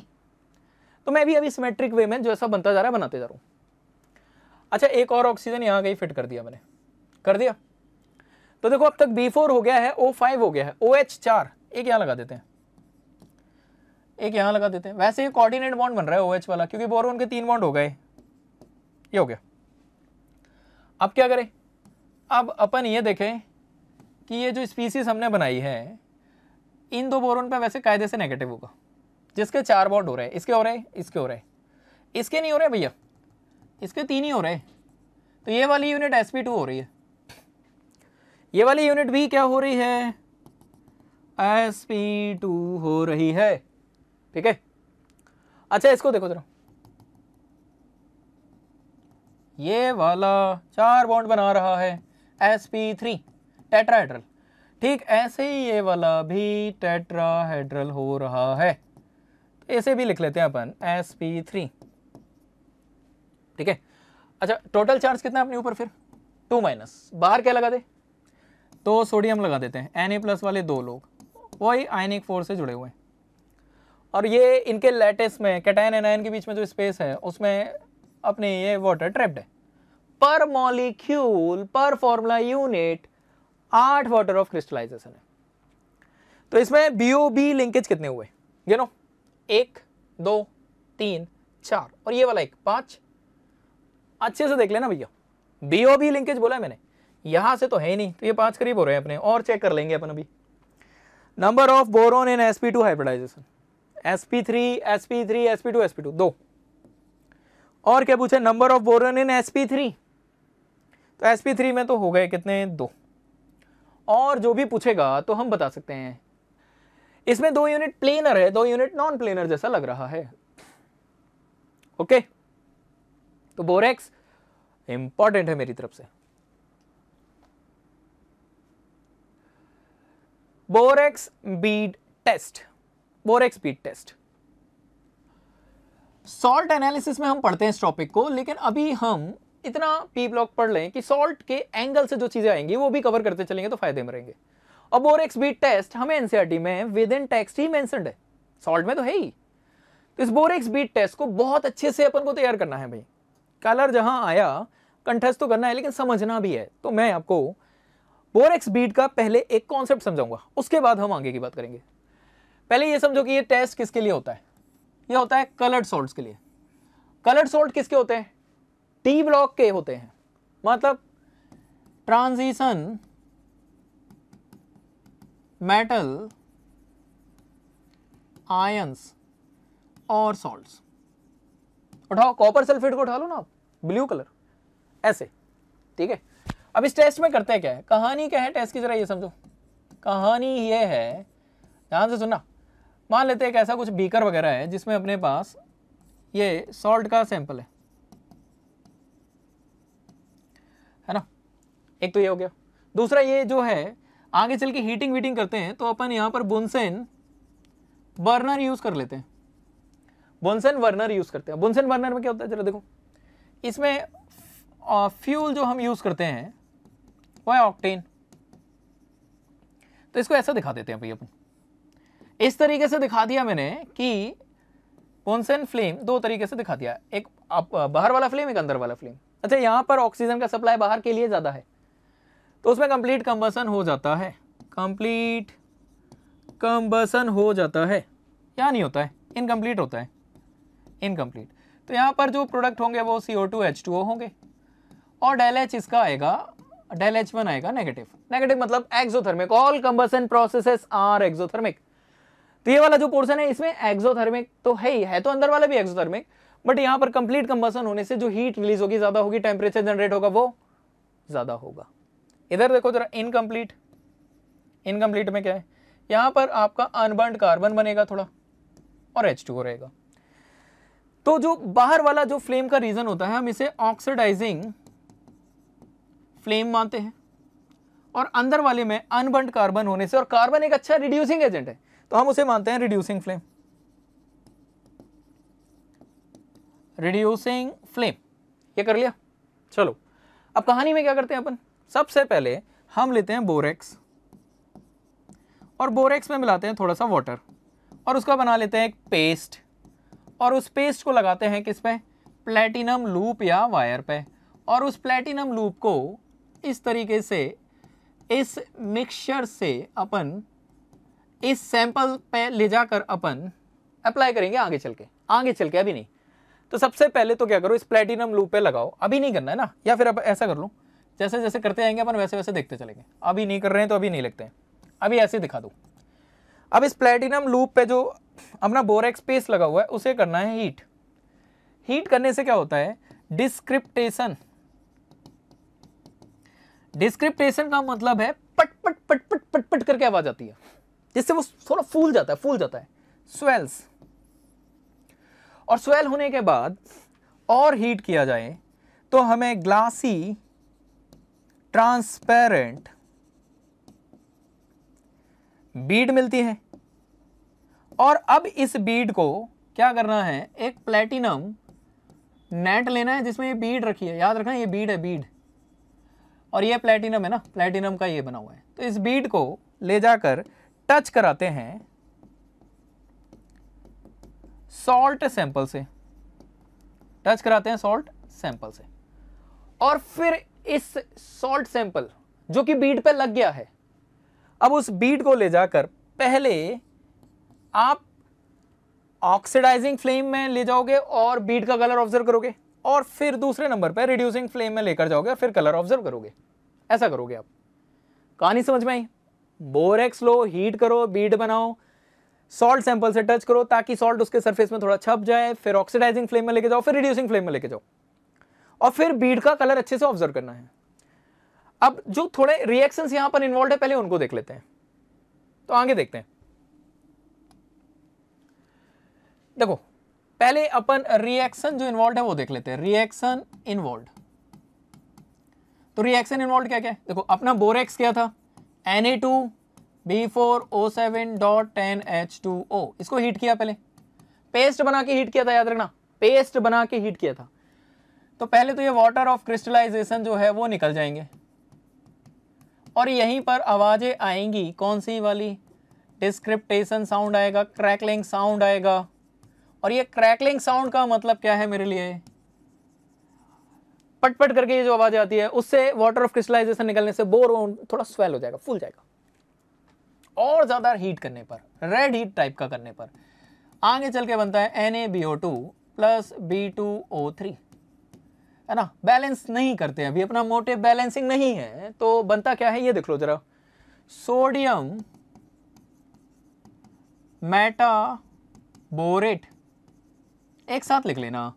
तो मैं भी अभी सिमेट्रिक वे में जो ऐसा बनता जा रहा है बनाते जा रहा हूँ अच्छा एक और ऑक्सीजन यहाँ गई फिट कर दिया मैंने कर दिया तो देखो अब तक बी फोर हो गया है ओ फाइव हो गया है ओ एच चार एक यहाँ लगा देते हैं एक यहाँ लगा देते हैं वैसे ही कोऑर्डिनेट बॉन्ड बन रहा है ओ OH वाला क्योंकि बोरोन के तीन बॉन्ड हो गए ये हो गया अब क्या करें अब अपन ये देखें कि ये जो स्पीसीज हमने बनाई है इन दो बोरोन पे वैसे कायदे से नेगेटिव होगा जिसके चार बॉन्ड हो रहे हैं इसके हो रहे हैं इसके हो रहे हैं इसके नहीं हो रहे भैया इसके तीन ही हो रहे हैं तो ये वाली यूनिट एस हो रही है ये वाली यूनिट भी क्या हो रही है एस पी टू हो रही है ठीक है अच्छा इसको देखो जरा ये वाला चार बॉन्ड बना रहा है एस पी थ्री टेट्राहेड्रल ठीक ऐसे ही ये वाला भी टेट्राहेड्रल हो रहा है तो भी लिख लेते हैं अपन एस पी थ्री ठीक है अच्छा टोटल चार्ज कितना अपने ऊपर फिर टू माइनस बाहर क्या लगा दे तो सोडियम लगा देते हैं एन प्लस वाले दो लोग वही आयनिक फोर से जुड़े हुए हैं और ये इनके लेटेस्ट में एन एनायन के बीच में जो स्पेस है उसमें अपने ये वाटर ट्रैप्ड है पर मॉलिक्यूल पर फॉर्मूला यूनिट आठ वाटर ऑफ क्रिस्टलाइजेशन है तो इसमें बी ओ बी लिंकेज कितने हुए ये नो एक दो तीन चार और ये वाला एक पाँच अच्छे से देख लेना भैया बी ओ बी लिंकेज बोला है मैंने यहाँ से तो है ही नहीं तो ये पांच करीब हो रहे हैं अपने और चेक कर लेंगे अपन अभी number of boron in S P two hybridization S P three S P three S P two S P two दो और क्या पूछे number of boron in S P three तो एस पी थ्री में तो हो गए कितने दो और जो भी पूछेगा तो हम बता सकते हैं इसमें दो यूनिट प्लेनर है दो यूनिट नॉन प्लेनर जैसा लग रहा है ओके तो बोरेक्स इंपॉर्टेंट है मेरी तरफ से borax bead test borax bead test salt analysis में हम पढ़ते हैं इस टॉपिक को लेकिन अभी हम इतना पी ब्लॉक पढ़ लें कि सॉल्ट के एंगल से जो चीज़ें आएंगी वो भी कवर करते चलेंगे तो फायदे में रहेंगे और बोरेक्स बीट टेस्ट हमें एनसीआरटी में विद इन टेक्स्ट ही मैं सॉल्ट में तो है ही तो इस बोरेक्स बीट टेस्ट को बहुत अच्छे से अपन को तैयार करना है भाई कलर जहां आया कंठस्थ तो करना है लेकिन समझना भी है तो मैं आपको बोरेक्स बीट का पहले एक कॉन्सेप्ट समझाऊंगा उसके बाद हम आगे की बात करेंगे पहले ये समझो कि ये टेस्ट किसके लिए होता है ये होता है कलर्ड सॉल्ट्स के लिए कलर्ड सॉल्ट किसके होते हैं टी ब्लॉक के होते हैं मतलब ट्रांजिशन मेटल आयंस और सॉल्ट्स उठाओ कॉपर सल्फेट को उठा लो ना आप ब्लू कलर ऐसे ठीक है अब इस टेस्ट में करते हैं क्या है कहानी क्या है टेस्ट की जरा ये समझो कहानी ये है ध्यान से सुनना मान लेते हैं एक ऐसा कुछ बीकर वगैरह है जिसमें अपने पास ये सॉल्ट का सैंपल है है ना एक तो ये हो गया दूसरा ये जो है आगे चल के हीटिंग वीटिंग करते हैं तो अपन यहाँ पर बुनसेन बर्नर यूज़ कर लेते हैं बुनसेन बर्नर यूज़ करते हैं बुनसेन बर्नर में क्या होता है जरा देखो इसमें फ्यूल जो हम यूज़ करते हैं वह ऑक्टेन तो इसको ऐसा दिखा देते हैं भाई अपन इस तरीके से दिखा दिया मैंने कि पोन्सेन फ्लेम दो तरीके से दिखा दिया एक बाहर वाला फ्लेम एक अंदर वाला फ्लेम अच्छा यहां पर ऑक्सीजन का सप्लाई बाहर के लिए ज़्यादा है तो उसमें कंप्लीट कंबसन हो जाता है कंप्लीट कंबसन हो जाता है या नहीं होता है इनकम्प्लीट होता है इनकम्प्लीट तो यहां पर जो प्रोडक्ट होंगे वो CO two H two O होंगे और डेल एच इसका आएगा डेल एच वन आएगा नेगेटिव नेगेटिव मतलब exothermic all combustion processes are exothermic तो ये वाला जो पोर्सन है इसमें एक्सोथर्मिक तो है ही है तो अंदर वाला भी एक्सोथर्मिक बट यहां पर कंप्लीट कंबसन होने से जो हीट रिलीज होगी ज़्यादा होगी टेम्परेचर जनरेट होगा वो ज़्यादा होगा इधर देखो जरा इनकम्प्लीट इनकम्प्लीट में क्या है यहां पर आपका अनबर्न कार्बन बनेगा थोड़ा और एच टू रहेगा तो जो बाहर वाला जो फ्लेम का रीज़न होता है हम इसे ऑक्सीडाइजिंग फ्लेम मानते हैं और अंदर वाले में अनबंट कार्बन होने से और कार्बन एक अच्छा रिड्यूसिंग एजेंट है तो हम उसे मानते हैं रिड्यूसिंग फ्लेम रिड्यूसिंग फ्लेम ये कर लिया चलो अब कहानी में क्या करते हैं अपन सबसे पहले हम लेते हैं बोरेक्स और बोरेक्स में मिलाते हैं थोड़ा सा वाटर और उसका बना लेते हैं एक पेस्ट और उस पेस्ट को लगाते हैं किस पे प्लेटिनम लूप या वायर पे और उस प्लेटिनम लूप को इस तरीके से इस मिक्सचर से अपन इस सैंपल पे ले जाकर अपन अप्लाई करेंगे आगे चल के आगे चल के अभी नहीं तो सबसे पहले तो क्या करो इस प्लेटिनम लूप पे लगाओ अभी नहीं करना है ना या फिर अब ऐसा कर लो जैसे जैसे करते आएंगे अपन वैसे वैसे देखते चलेंगे अभी नहीं कर रहे हैं तो अभी नहीं लिखते हैं अभी ऐसे दिखा दो अब इस प्लेटिनम लूप पे जो अपना बोरेक्स पेस्ट लगा हुआ है उसे करना है हीट हीट करने से क्या होता है डिस्क्रिप्टेशन डिस्क्रिप्टेशन का मतलब है पट पट पट पट पट पट करके आवाज आती है जिससे वो थोड़ा फूल जाता है फूल जाता है स्वेल्स और स्वेल होने के बाद और हीट किया जाए तो हमें ग्लासी ट्रांसपेरेंट बीड मिलती है और अब इस बीड को क्या करना है एक प्लेटिनम नेट लेना है जिसमें ये बीड रखी है याद रखना ये बीड है बीड और ये प्लेटिनम है ना प्लेटिनम का ये बना हुआ है तो इस बीड को ले जाकर टच कराते हैं सॉल्ट सैंपल से टच कराते हैं सॉल्ट सैंपल से और फिर इस सॉल्ट सैंपल जो कि बीड पे लग गया है अब उस बीड को ले जाकर पहले आप ऑक्सीडाइजिंग फ्लेम में ले जाओगे और बीड का कलर ऑब्जर्व करोगे और फिर दूसरे नंबर पर रिड्यूसिंग फ्लेम में लेकर जाओगे और फिर कलर ऑब्जर्व करोगे ऐसा करोगे आप कहानी समझ में आई बोरेक्स लो हीट करो बीट बनाओ सॉल्ट सैंपल से टच करो ताकि सॉल्ट उसके सरफेस में थोड़ा छप जाए फिर ऑक्सीडाइजिंग फ्लेम में लेके जाओ फिर रिड्यूसिंग फ्लेम में लेके जाओ और फिर बीड का कलर अच्छे से ऑब्जर्व करना है अब जो थोड़े रिएक्शन यहां पर इन्वॉल्व है पहले उनको देख लेते हैं तो आगे देखते हैं देखो पहले अपन रिएक्शन जो इन्वॉल्व है वो देख लेते हैं रिएक्शन इन्वॉल्व तो रिएक्शन इन्वॉल्व क्या क्या है देखो अपना बोरेक्स क्या था N two B four O seven dot ten H two O इसको हीट किया पहले पेस्ट बना के हीट किया था याद रखना पेस्ट बना के हीट किया था तो पहले तो ये वाटर ऑफ क्रिस्टलाइजेशन जो है वो निकल जाएंगे और यहीं पर आवाज़ें आएंगी कौन सी वाली डिस्क्रिप्टेशन साउंड आएगा क्रैकलिंग साउंड आएगा और ये क्रैकलिंग साउंड का मतलब क्या है मेरे लिए पटपट करके ये जो आवाज़ आती है उससे वाटर ऑफ क्रिस्टलाइजेशन निकलने से बोर थोड़ा स्वेल हो जाएगा फूल जाएगा और ज़्यादा हीट करने पर रेड हीट टाइप का करने पर आगे चल के बनता है N A B O two plus B two O three है ना बैलेंस नहीं करते अभी अपना मोटिव बैलेंसिंग नहीं है तो बनता क्या है ये देख लो जरा सोडियम मेटा बोरेट एक साथ लिख लेना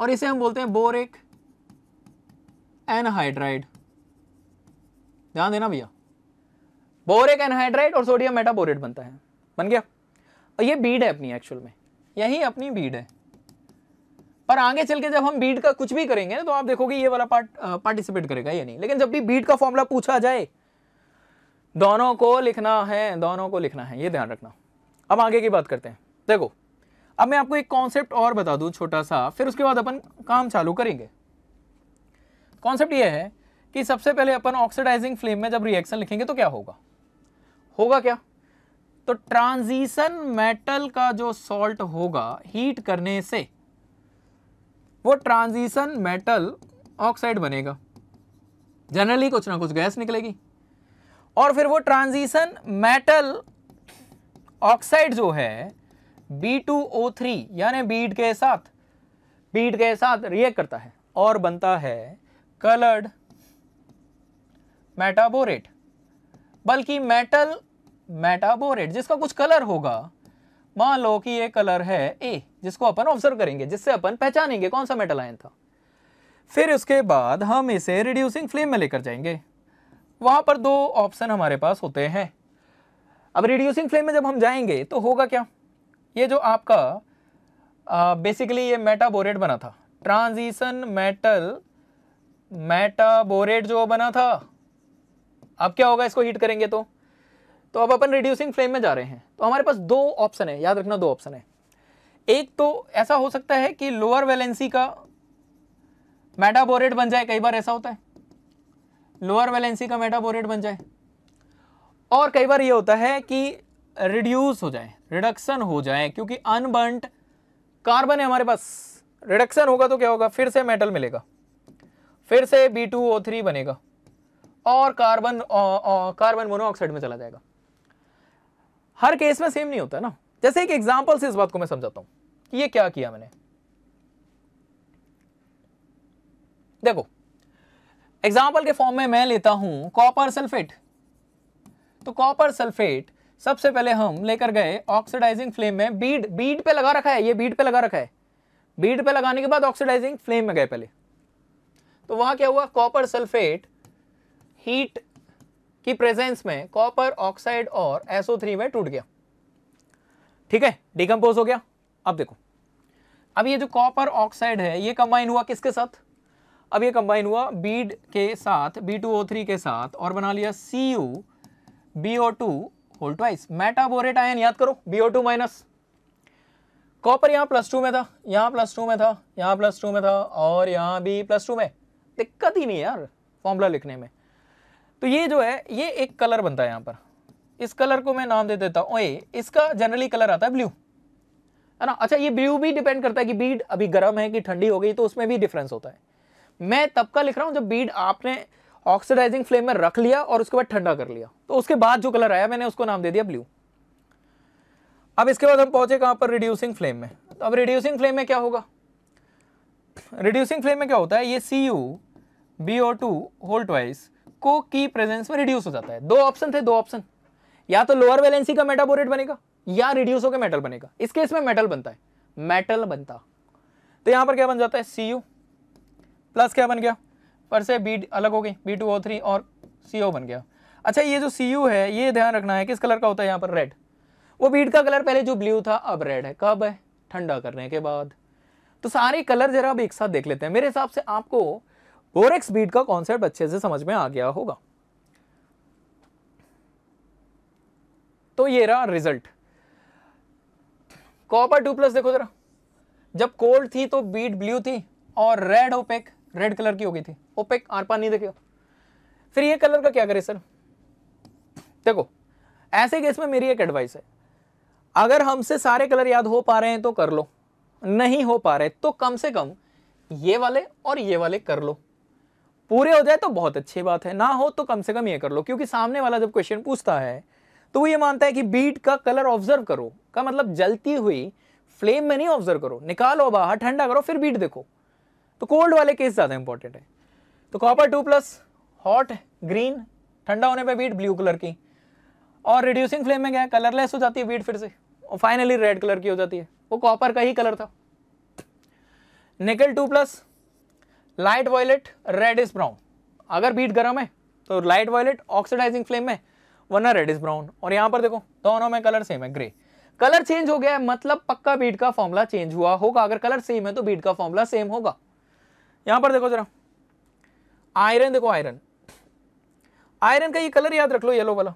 और इसे हम बोलते हैं बोरिक एनहाइड्राइड ध्यान देना भैया बोरिक एनहाइड्राइड और सोडियम मेटाबोरेट बनता है बन गया और ये बीड है अपनी एक्चुअल में यही अपनी बीड है पर आगे चल के जब हम बीड का कुछ भी करेंगे तो आप देखोगे ये वाला पार्ट पार्टिसिपेट करेगा या नहीं लेकिन जब भी बीड का फॉर्मूला पूछा जाए दोनों को लिखना है दोनों को लिखना है ये ध्यान रखना अब आगे की बात करते हैं देखो अब मैं आपको एक कॉन्सेप्ट और बता दूं छोटा सा फिर उसके बाद अपन काम चालू करेंगे कॉन्सेप्ट ये है कि सबसे पहले अपन ऑक्सीडाइजिंग फ्लेम में जब रिएक्शन लिखेंगे तो क्या होगा होगा क्या तो ट्रांजिशन मेटल का जो सॉल्ट होगा हीट करने से वो ट्रांजिशन मेटल ऑक्साइड बनेगा जनरली कुछ ना कुछ गैस निकलेगी और फिर वो ट्रांजिशन मेटल ऑक्साइड जो है बी टू ओ थ्री यानी बीट के साथ बीट के साथ रिएक्ट करता है और बनता है कलर्ड मेटाबोरेट बल्कि मेटल मेटाबोरेट जिसका कुछ कलर होगा मान लो कि ये कलर है ए जिसको अपन ऑब्जर्व करेंगे जिससे अपन पहचानेंगे कौन सा मेटल आयन था फिर उसके बाद हम इसे रिड्यूसिंग फ्लेम में लेकर जाएंगे वहां पर दो ऑप्शन हमारे पास होते हैं अब रिड्यूसिंग फ्लेम में जब हम जाएंगे तो होगा क्या ये जो आपका बेसिकली ये मेटाबोरेट बना था ट्रांजिशन मेटल मेटाबोरेट जो बना था अब क्या होगा इसको हीट करेंगे तो तो अब अपन रिड्यूसिंग फ्लेम में जा रहे हैं तो हमारे पास दो ऑप्शन है याद रखना दो ऑप्शन है एक तो ऐसा हो सकता है कि लोअर वैलेंसी का मेटाबोरेट बन जाए कई बार ऐसा होता है लोअर वैलेंसी का मेटाबोरेट बन जाए और कई बार ये होता है कि रिड्यूस हो जाए रिडक्शन हो जाए क्योंकि अनबर्नड कार्बन है हमारे पास रिडक्शन होगा तो क्या होगा फिर से मेटल मिलेगा फिर से बी टू ओ थ्री बनेगा और कार्बन कार्बन मोनोऑक्साइड में चला जाएगा हर केस में सेम नहीं होता ना जैसे एक एग्जाम्पल से इस बात को मैं समझाता हूं कि ये क्या किया मैंने देखो एग्जाम्पल के फॉर्म में मैं लेता हूं कॉपर सल्फेट तो कॉपर सल्फेट सबसे पहले हम लेकर गए ऑक्सीडाइजिंग फ्लेम में बीड बीड पे लगा रखा है ये बीड पे लगा रखा है बीड पे लगाने के बाद ऑक्सीडाइजिंग फ्लेम में गए पहले तो वहां क्या हुआ कॉपर सल्फेट हीट की प्रेजेंस में कॉपर ऑक्साइड और SO3 में टूट गया ठीक है डिकम्पोज हो गया अब देखो अब ये जो कॉपर ऑक्साइड है ये कंबाइन हुआ किसके साथ अब ये कंबाइन हुआ बीड के साथ बी के साथ और बना लिया C U whole twice metaborate ion याद करो बीओ टू माइनस कॉपर यहां प्लस टू में था यहां प्लस टू में था यहां प्लस टू में था और यहां भी प्लस टू में दिक्कत ही नहीं यार फॉर्मूला लिखने में तो ये जो है ये एक कलर बनता है यहां पर इस कलर को मैं नाम दे देता हूं ओए इसका जनरली कलर आता है ब्लू है ना अच्छा ये ब्लू भी डिपेंड करता है कि बीड अभी गर्म है कि ठंडी हो गई तो उसमें भी डिफरेंस होता है मैं तब का लिख रहा हूं जब बीड आपने ऑक्सीडाइजिंग फ्लेम में रख लिया और उसके बाद ठंडा कर लिया तो उसके बाद जो कलर आया मैंने उसको नाम दे दिया ब्लू अब इसके बाद हम पहुंचे कहां पर रिड्यूसिंग फ्लेम में तो अब रिड्यूसिंग फ्लेम में क्या होगा रिड्यूसिंग फ्लेम में क्या होता है ये C U B O two whole twice को की प्रेजेंस में रिड्यूस हो जाता है दो ऑप्शन थे दो ऑप्शन या तो लोअर वैलेंसी का मेटाबोरेट बनेगा या रिड्यूस होकर मेटल बनेगा इस केस में मेटल बनता है मेटल बनता तो यहां पर क्या बन जाता है सी यू प्लस क्या बन गया पर से बी अलग हो गई बी टू ओ थ्री और सी ओ बन गया अच्छा ये जो सी यू है ये ध्यान रखना है किस कलर का होता है यहाँ पर रेड वो बीट का कलर पहले जो ब्लू था अब रेड है कब है ठंडा करने के बाद तो सारे कलर जरा अब एक साथ देख लेते हैं मेरे हिसाब से आपको बोरेक्स बीट का कॉन्सेप्ट अच्छे से समझ में आ गया होगा तो ये रहा रिजल्ट कॉपर टू प्लस देखो जरा जब कोल्ड थी तो बीट ब्लू थी और रेड ओपेक रेड कलर की हो गई थी ओपेक आर पार नहीं देखे फिर ये कलर का क्या करे सर देखो ऐसे केस में मेरी एक एडवाइस है अगर हमसे सारे कलर याद हो पा रहे हैं तो कर लो नहीं हो पा रहे तो कम से कम ये वाले और ये वाले कर लो पूरे हो जाए तो बहुत अच्छी बात है ना हो तो कम से कम ये कर लो क्योंकि सामने वाला जब क्वेश्चन पूछता है तो वो ये मानता है कि बीट का कलर ऑब्जर्व करो का मतलब जलती हुई फ्लेम में नहीं ऑब्जर्व करो निकालो बाहर ठंडा करो फिर बीट देखो तो कोल्ड वाले केस ज़्यादा इंपॉर्टेंट है तो copper two plus hot green ठंडा होने पर बीट ब्लू कलर की और रिड्यूसिंग फ्लेम में क्या कलरलेस हो जाती है बीट फिर से और फाइनली रेड कलर की हो जाती है वो कॉपर का ही कलर था nickel two plus light violet red is brown अगर बीट गर्म है तो लाइट वॉयलेट ऑक्सीडाइजिंग फ्लेम में वरना रेड इज ब्राउन और यहां पर देखो दोनों में कलर सेम है ग्रे कलर चेंज हो गया है मतलब पक्का बीट का फॉर्मूला चेंज हुआ होगा अगर कलर सेम है तो बीट का फॉर्मूला सेम होगा यहां पर देखो जरा आयरन देखो आयरन आयरन का ये कलर याद रख लो येलो वाला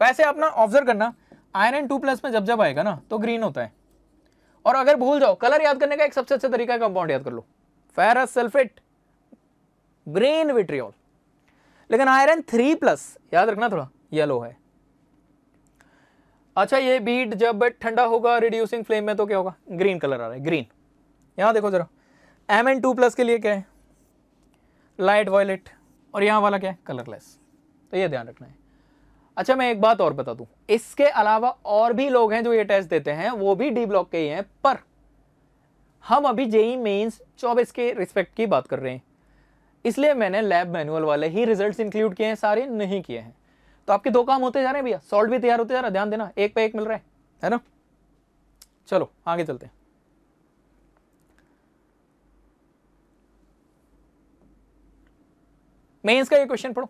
वैसे अपना ऑब्जर्व करना आयरन टू प्लस में जब जब आएगा ना तो ग्रीन होता है और अगर भूल जाओ कलर याद करने का एक सबसे अच्छा तरीका है कंपाउंड याद कर लो फेरस सल्फेट ग्रीन विट्रियोल लेकिन आयरन थ्री प्लस याद रखना थोड़ा येलो है अच्छा ये बीट जब ठंडा होगा रिड्यूसिंग फ्लेम में तो क्या होगा ग्रीन कलर आ रहा है ग्रीन यहां देखो जरा एम एन टू प्लस के लिए क्या है लाइट वॉयलेट और यहाँ वाला क्या है कलरलेस तो ये ध्यान रखना है अच्छा मैं एक बात और बता दूं इसके अलावा और भी लोग हैं जो ये टेस्ट देते हैं वो भी डी ब्लॉक के ही हैं पर हम अभी जेई मेंस 24 के रिस्पेक्ट की बात कर रहे हैं इसलिए मैंने लैब मैनुअल वाले ही रिजल्ट्स इंक्लूड किए हैं सारे नहीं किए हैं तो आपके दो काम होते जा रहे हैं भैया सॉल्ट भी तैयार होते जा रहा है ध्यान देना एक पे एक मिल रहा है है ना चलो आगे चलते हैं मेंस का ये क्वेश्चन पढ़ो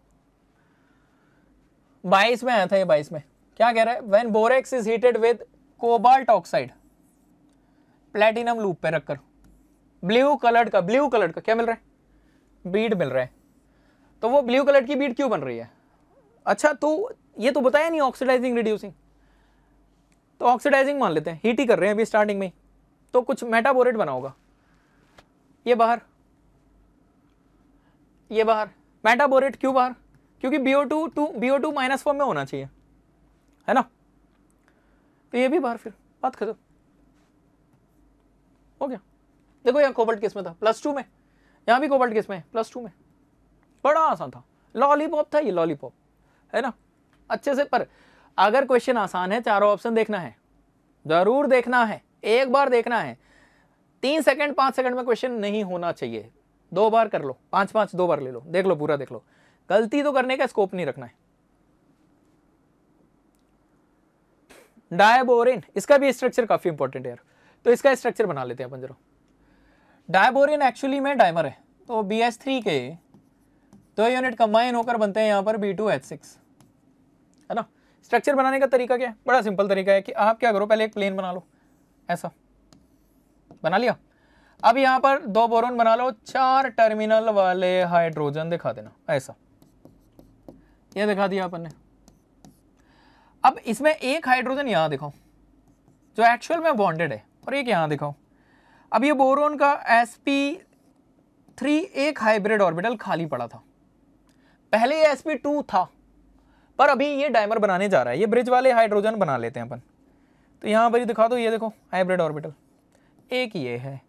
बाईस में आया था ये बाईस में क्या कह रहा है when borax is heated with cobalt oxide platinum loop पे रखकर ब्लू कलर का ब्लू कलर का क्या मिल रहा है बीड मिल रहा है तो वो ब्लू कलर की बीड क्यों बन रही है अच्छा तो ये तो बताया नहीं ऑक्सीडाइजिंग रिड्यूसिंग तो ऑक्सीडाइजिंग मान लेते हैं हीट ही कर रहे हैं अभी स्टार्टिंग में तो कुछ मेटाबोरेट बना होगा ये बाहर ये बाहर मेटाबोरेट क्यों बार क्योंकि B O two two B O two minus form में होना चाहिए है ना तो ये भी बार फिर बात खत्म हो गया देखो यहाँ कोबल्ट किस में था प्लस टू में यहाँ भी कोबल्ट किस में प्लस टू में बड़ा आसान था लॉलीपॉप था ये लॉलीपॉप है ना अच्छे से पर अगर क्वेश्चन आसान है चारों ऑप्शन देखना है ज़रूर देखना है एक बार देखना है तीन सेकंड पाँच सेकंड में क्वेश्चन नहीं होना चाहिए दो बार कर लो पांच पांच दो बार ले लो देख लो पूरा देख लो गलती तो करने का स्कोप नहीं रखना है डायबोरिन इसका भी स्ट्रक्चर काफ़ी इंपॉर्टेंट है यार तो इसका स्ट्रक्चर बना लेते हैं अपन जरा डायबोरिन एक्चुअली में डायमर है तो बी एस थ्री के दो यूनिट कंबाइन होकर बनते हैं यहाँ पर बी टू एच सिक्स है ना स्ट्रक्चर बनाने का तरीका क्या है बड़ा सिंपल तरीका है कि आप क्या करो पहले एक प्लेन बना लो ऐसा बना लिया अब यहाँ पर दो बोरोन बना लो चार टर्मिनल वाले हाइड्रोजन दिखा देना ऐसा ये दिखा दिया अपन ने अब इसमें एक हाइड्रोजन यहाँ दिखाओ जो एक्चुअल में बॉन्डेड है और एक यहाँ दिखाओ अब ये बोरोन का एस पी थ्री एक हाइब्रिड ऑर्बिटल खाली पड़ा था पहले ये एस पी टू था पर अभी ये डायमर बनाने जा रहा है ये ब्रिज वाले हाइड्रोजन बना लेते हैं अपन तो यहाँ पर दिखा दो ये देखो हाइब्रिड ऑर्बिटल एक ये है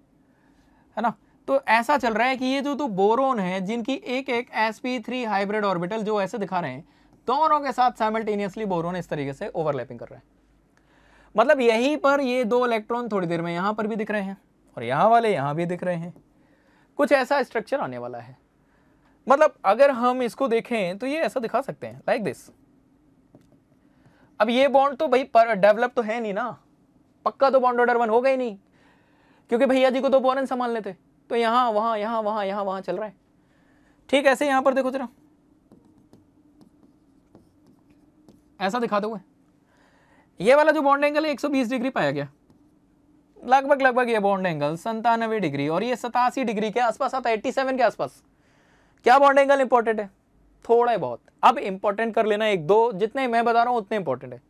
है ना तो ऐसा चल रहा है कि ये जो तो बोरोन है जिनकी एक एक एस थ्री हाइब्रिड ऑर्बिटल जो ऐसे दिखा रहे हैं दोनों के साथ साइमल्टेनियसली बोरोन इस तरीके से ओवरलैपिंग कर रहे हैं मतलब यहीं पर ये दो इलेक्ट्रॉन थोड़ी देर में यहां पर भी दिख रहे हैं और यहां वाले यहां भी दिख रहे हैं कुछ ऐसा स्ट्रक्चर आने वाला है मतलब अगर हम इसको देखें तो ये ऐसा दिखा सकते हैं लाइक like दिस अब ये बॉन्ड तो भाई डेवलप तो है नहीं ना पक्का तो बॉन्ड ऑर्डर वन हो ही नहीं क्योंकि भैया जी को तो बोरन संभाल लेते तो यहाँ वहाँ यहाँ वहाँ यहाँ वहाँ चल रहा है ठीक ऐसे यहाँ पर देखो जरा ऐसा दिखाते हुए ये वाला जो बॉन्ड एंगल है 120 डिग्री पाया गया लगभग लगभग ये बॉन्ड एंगल संतानवे डिग्री और ये सतासी डिग्री के आसपास आता है एट्टी सेवन के आसपास क्या बॉन्ड एंगल इंपॉर्टेंट है थोड़ा ही बहुत अब इंपॉर्टेंट कर लेना एक दो जितने मैं बता रहा हूँ उतने इंपॉर्टेंट है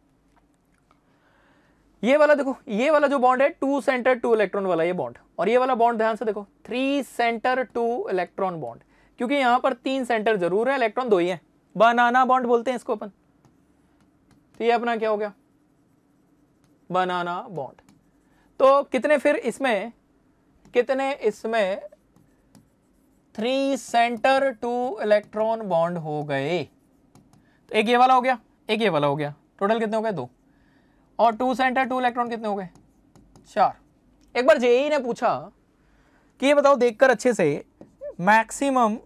ये वाला देखो ये वाला जो बॉन्ड है टू सेंटर टू इलेक्ट्रॉन वाला ये बॉन्ड और ये वाला बॉन्ड ध्यान से देखो three centre two electron bond क्योंकि यहां पर तीन सेंटर जरूर है इलेक्ट्रॉन दो ही है बनाना बॉन्ड बोलते हैं इसको अपन तो ये अपना क्या हो गया बनाना बॉन्ड तो कितने फिर इसमें कितने इसमें three centre two electron bond हो गए तो एक ये वाला हो गया एक ये वाला हो गया टोटल कितने हो गए दो और टू सेंटर टू इलेक्ट्रॉन कितने हो गए चार एक बार जेई e ने पूछा कि ये बताओ देखकर अच्छे से maximum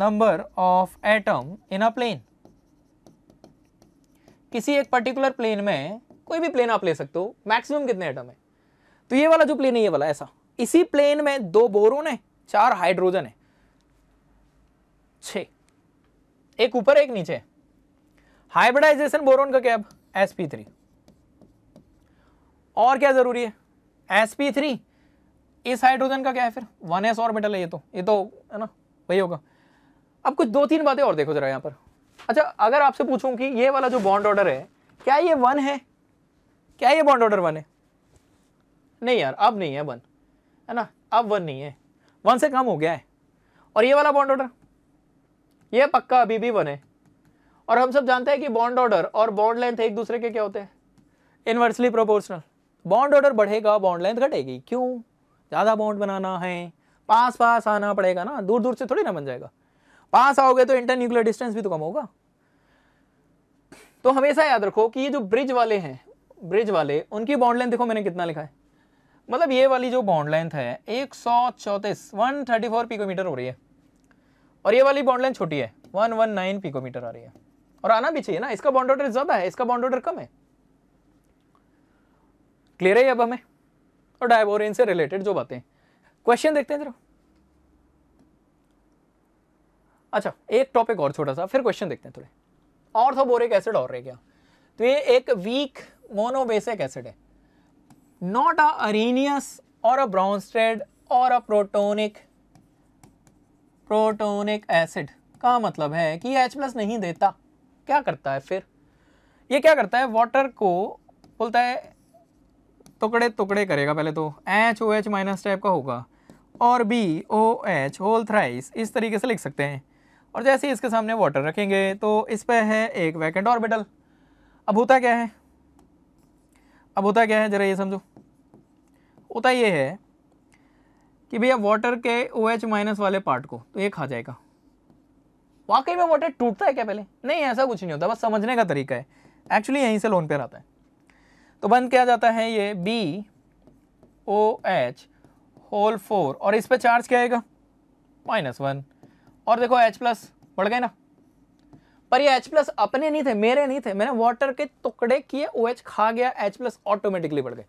number of atom in a plane किसी एक पर्टिकुलर प्लेन में कोई भी प्लेन आप ले सकते हो मैक्सिमम कितने एटम है तो ये वाला जो प्लेन है ये वाला ऐसा इसी प्लेन में दो बोरोन है चार हाइड्रोजन है छ एक ऊपर एक नीचे हाइब्रिडाइजेशन बोरोन का क्या अब एसपी थ्री और क्या ज़रूरी है एस पी थ्री इस हाइड्रोजन का क्या है फिर वन एस ऑर्बिटल है ये तो ये तो है ना वही होगा अब कुछ दो तीन बातें और देखो जरा यहाँ पर अच्छा अगर आपसे पूछूं कि ये वाला जो बॉन्ड ऑर्डर है क्या ये वन है क्या ये बॉन्ड ऑर्डर वन है नहीं यार अब नहीं है वन है ना अब वन नहीं है वन से कम हो गया है और ये वाला बॉन्ड ऑर्डर ये पक्का अभी भी वन है और हम सब जानते हैं कि बॉन्ड ऑर्डर और बॉन्ड लेंथ एक दूसरे के क्या होते हैं इन्वर्सली प्रोपोर्शनल बॉन्ड ऑर्डर बढ़ेगा बॉन्ड लेंथ घटेगी क्यों ज़्यादा बॉन्ड बनाना है पास पास आना पड़ेगा ना दूर दूर से थोड़ी ना बन जाएगा पास आओगे तो इंटर न्यूक्लियर डिस्टेंस भी तो कम होगा तो हमेशा याद रखो कि ये जो ब्रिज वाले हैं ब्रिज वाले उनकी बॉन्ड लेंथ देखो मैंने कितना लिखा है मतलब ये वाली जो बॉन्ड लेंथ है एक सौ चौतीस वन थर्टी फोर पिकोमीटर हो रही है और ये वाली बॉन्ड लेंथ छोटी है वन वन नाइन पिकोमीटर आ रही है और आना भी चाहिए ना इसका बॉन्ड ऑर्डर ज़्यादा है इसका बॉन्ड ऑर्डर कम है क्लियर है अब हमें और डायबोरेन से रिलेटेड जो बातें क्वेश्चन देखते हैं जरा अच्छा एक टॉपिक और छोटा सा फिर क्वेश्चन देखते हैं थोड़े और तो बोरिक एसिड और रह गया तो ये एक वीक मोनोबेसिक एसिड है नॉट अ अरेनियस और अ ब्राउनस्टेड और अ प्रोटोनिक प्रोटोनिक एसिड का मतलब है कि एच प्लस नहीं देता क्या करता है फिर ये क्या करता है वाटर को बोलता है टुकड़े टुकड़े करेगा पहले तो H O H minus type का होगा और B O H whole thrice इस तरीके से लिख सकते हैं और जैसे ही इसके सामने वाटर रखेंगे तो इस पर है एक वैकेंट ऑर्बिटल अब होता क्या है अब होता क्या है ज़रा ये समझो होता ये है कि भैया वाटर के ओ एच माइनस वाले पार्ट को तो ये खा जाएगा वाकई में वाटर टूटता है क्या पहले नहीं ऐसा कुछ नहीं होता बस समझने का तरीका है एक्चुअली यहीं से लोन पेयर आता है तो बन क्या जाता है ये B O H whole four और इस पर चार्ज क्या आएगा माइनस वन और देखो एच प्लस बढ़ गए ना पर ये एच प्लस अपने नहीं थे मेरे नहीं थे मैंने वाटर के टुकड़े किए ओ OH एच खा गया एच प्लस ऑटोमेटिकली बढ़ गए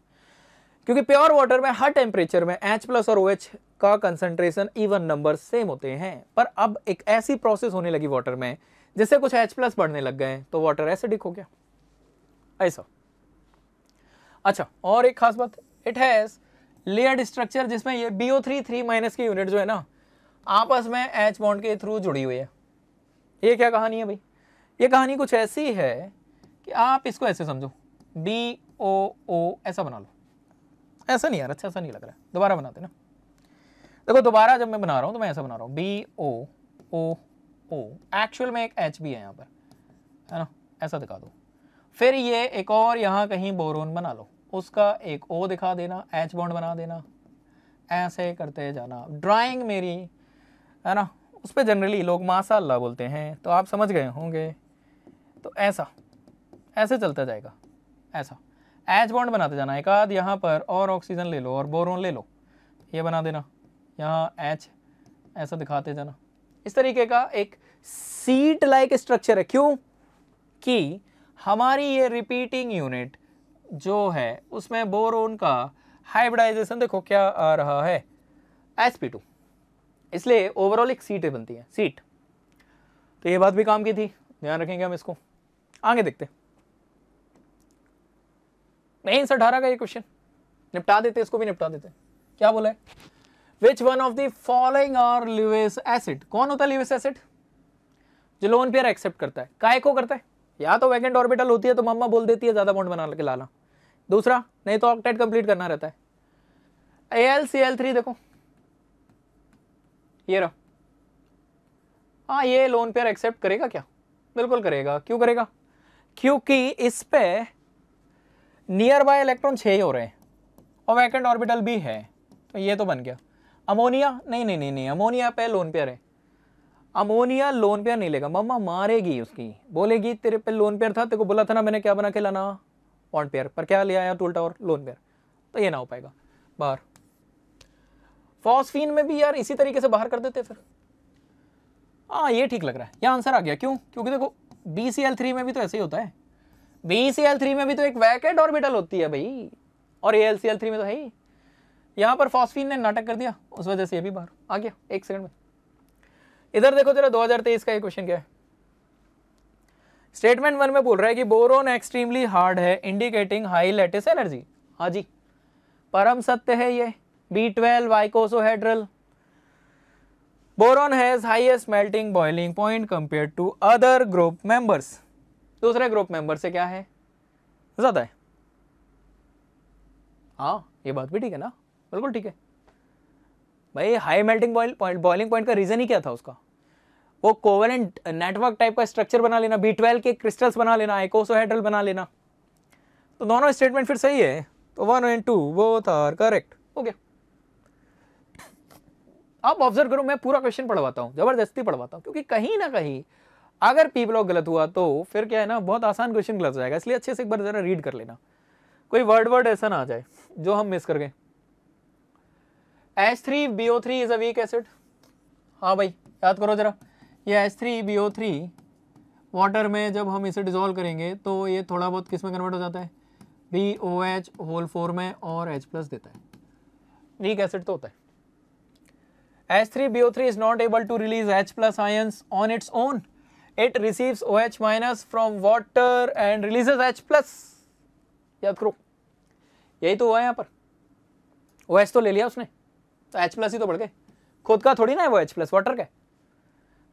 क्योंकि प्योर वाटर में हर टेम्परेचर में एच प्लस और ओ OH एच का कंसनट्रेशन इवन नंबर सेम होते हैं पर अब एक ऐसी प्रोसेस होने लगी वाटर में जिससे कुछ एच प्लस बढ़ने लग गए तो वाटर एसिडिक हो गया ऐसा अच्छा और एक खास बात इट हैज़ लेयर्ड स्ट्रक्चर जिसमें ये B O three three minus की यूनिट जो है ना आपस में एच बॉन्ड के थ्रू जुड़ी हुई है ये क्या कहानी है भाई ये कहानी कुछ ऐसी है कि आप इसको ऐसे समझो बी ओ ओ ऐसा बना लो ऐसा नहीं यार अच्छा ऐसा नहीं लग रहा है दोबारा बनाते ना देखो दोबारा जब मैं बना रहा हूँ तो मैं ऐसा बना रहा हूँ बी ओ ओ ओ एक्चुअल में एक एच भी है यहाँ पर है ना ऐसा दिखा दो फिर ये एक और यहाँ कहीं बोरोन बना लो उसका एक ओ दिखा देना एच बॉन्ड बना देना ऐसे करते जाना ड्राइंग मेरी है ना उस पर जनरली लोग माशा बोलते हैं तो आप समझ गए होंगे तो ऐसा ऐसे चलता जाएगा ऐसा एच बॉन्ड बनाते जाना एक आध यहाँ पर और ऑक्सीजन ले लो और बोरोन ले लो ये बना देना यहाँ एच ऐसा दिखाते जाना इस तरीके का एक सीट लाइक स्ट्रक्चर है क्यों कि हमारी ये रिपीटिंग यूनिट जो है उसमें बोरोन का हाइब्रिडाइजेशन देखो क्या आ रहा है एस इसलिए ओवरऑल एक सीट बनती है सीट तो ये बात भी काम की थी ध्यान रखेंगे हम इसको आगे देखते नहीं सर अठारह का ये क्वेश्चन निपटा देते इसको भी निपटा देते क्या बोला है which one of the following are Lewis acid कौन होता है लिवेस एसिड जो लोन पेयर एक्सेप्ट करता है काय को करता है या तो वैकेंट ऑर्बिटल होती है तो मम्मा बोल देती है ज़्यादा बॉन्ड बना के लाला दूसरा नहीं तो ऑक्टेट कंप्लीट करना रहता है एल सी एल थ्री देखो ये रहा हाँ ये लोन पेयर एक्सेप्ट करेगा क्या बिल्कुल करेगा क्यों करेगा क्योंकि इस पे नियर बाय इलेक्ट्रॉन छह ही हो रहे हैं और वैकेंट ऑर्बिटल भी है तो ये तो बन गया अमोनिया नहीं नहीं नहीं नहीं अमोनिया पे लोन पेयर है अमोनिया लोन पेयर नहीं लेगा मम्मा मारेगी उसकी बोलेगी तेरे पे लोन पेयर था तेरे को बोला था ना मैंने क्या बना के लाना पॉन्ड पेयर पर क्या ले आया टूल टावर लोन पेयर तो ये ना हो पाएगा बाहर फॉस्फिन में भी यार इसी तरीके से बाहर कर देते फिर हाँ ये ठीक लग रहा है यह आंसर आ गया क्यों क्योंकि देखो बी सी एल थ्री में भी तो ऐसे ही होता है बी सी एल थ्री में भी तो एक वैकेट ऑर्बिटल होती है भाई और A L C L three में तो है ही यहाँ पर फॉस्फिन ने नाटक कर दिया उस वजह से ये भी बाहर आ गया एक सेकंड में इधर देखो जरा 2023 का ये क्वेश्चन क्या है स्टेटमेंट वन में बोल रहा है कि बोरोन एक्सट्रीमली हार्ड है इंडिकेटिंग हाई लेटेस एनर्जी हाँ जी परम सत्य है ये B twelve icosahedral boron has highest melting boiling point compare to other group members दूसरे ग्रुप मेंबर से क्या है ज़्यादा है हाँ ये बात भी ठीक है ना बिल्कुल ठीक है भाई high melting point boiling point का रीज़न ही क्या था उसका वो कोवेलेंट नेटवर्क टाइप का स्ट्रक्चर बना लेना बी ट्वेल्व के क्रिस्टल्स बना लेना आइकोसोहेड्रल बना लेना तो दोनों स्टेटमेंट फिर सही है तो वन एंड टू वो था करेक्ट ओके अब ऑब्जर्व करो मैं पूरा क्वेश्चन पढ़वाता हूँ ज़बरदस्ती पढ़वाता हूँ क्योंकि कहीं ना कहीं अगर पी ब्लॉक गलत हुआ तो फिर क्या है ना बहुत आसान क्वेश्चन गलत हो जाएगा इसलिए अच्छे से एक बार ज़रा रीड कर लेना कोई वर्ड वर्ड ऐसा ना आ जाए जो हम मिस कर गए H three B O three is a weak acid हाँ भाई याद करो ज़रा ये H three B O three water में जब हम इसे डिज़ोल्व करेंगे तो ये थोड़ा बहुत किस में कन्वर्ट हो जाता है B O H whole four में और एच प्लस देता है वीक एसिड तो होता है three three is not able to release H plus plus on its own it receive O H minus from water and release H plus याद करो यही तो हुआ है यहाँ पर ओ एच तो ले लिया उसने तो एच प्लस ही तो बढ़ गए खुद का थोड़ी ना है वो एच प्लस वाटर का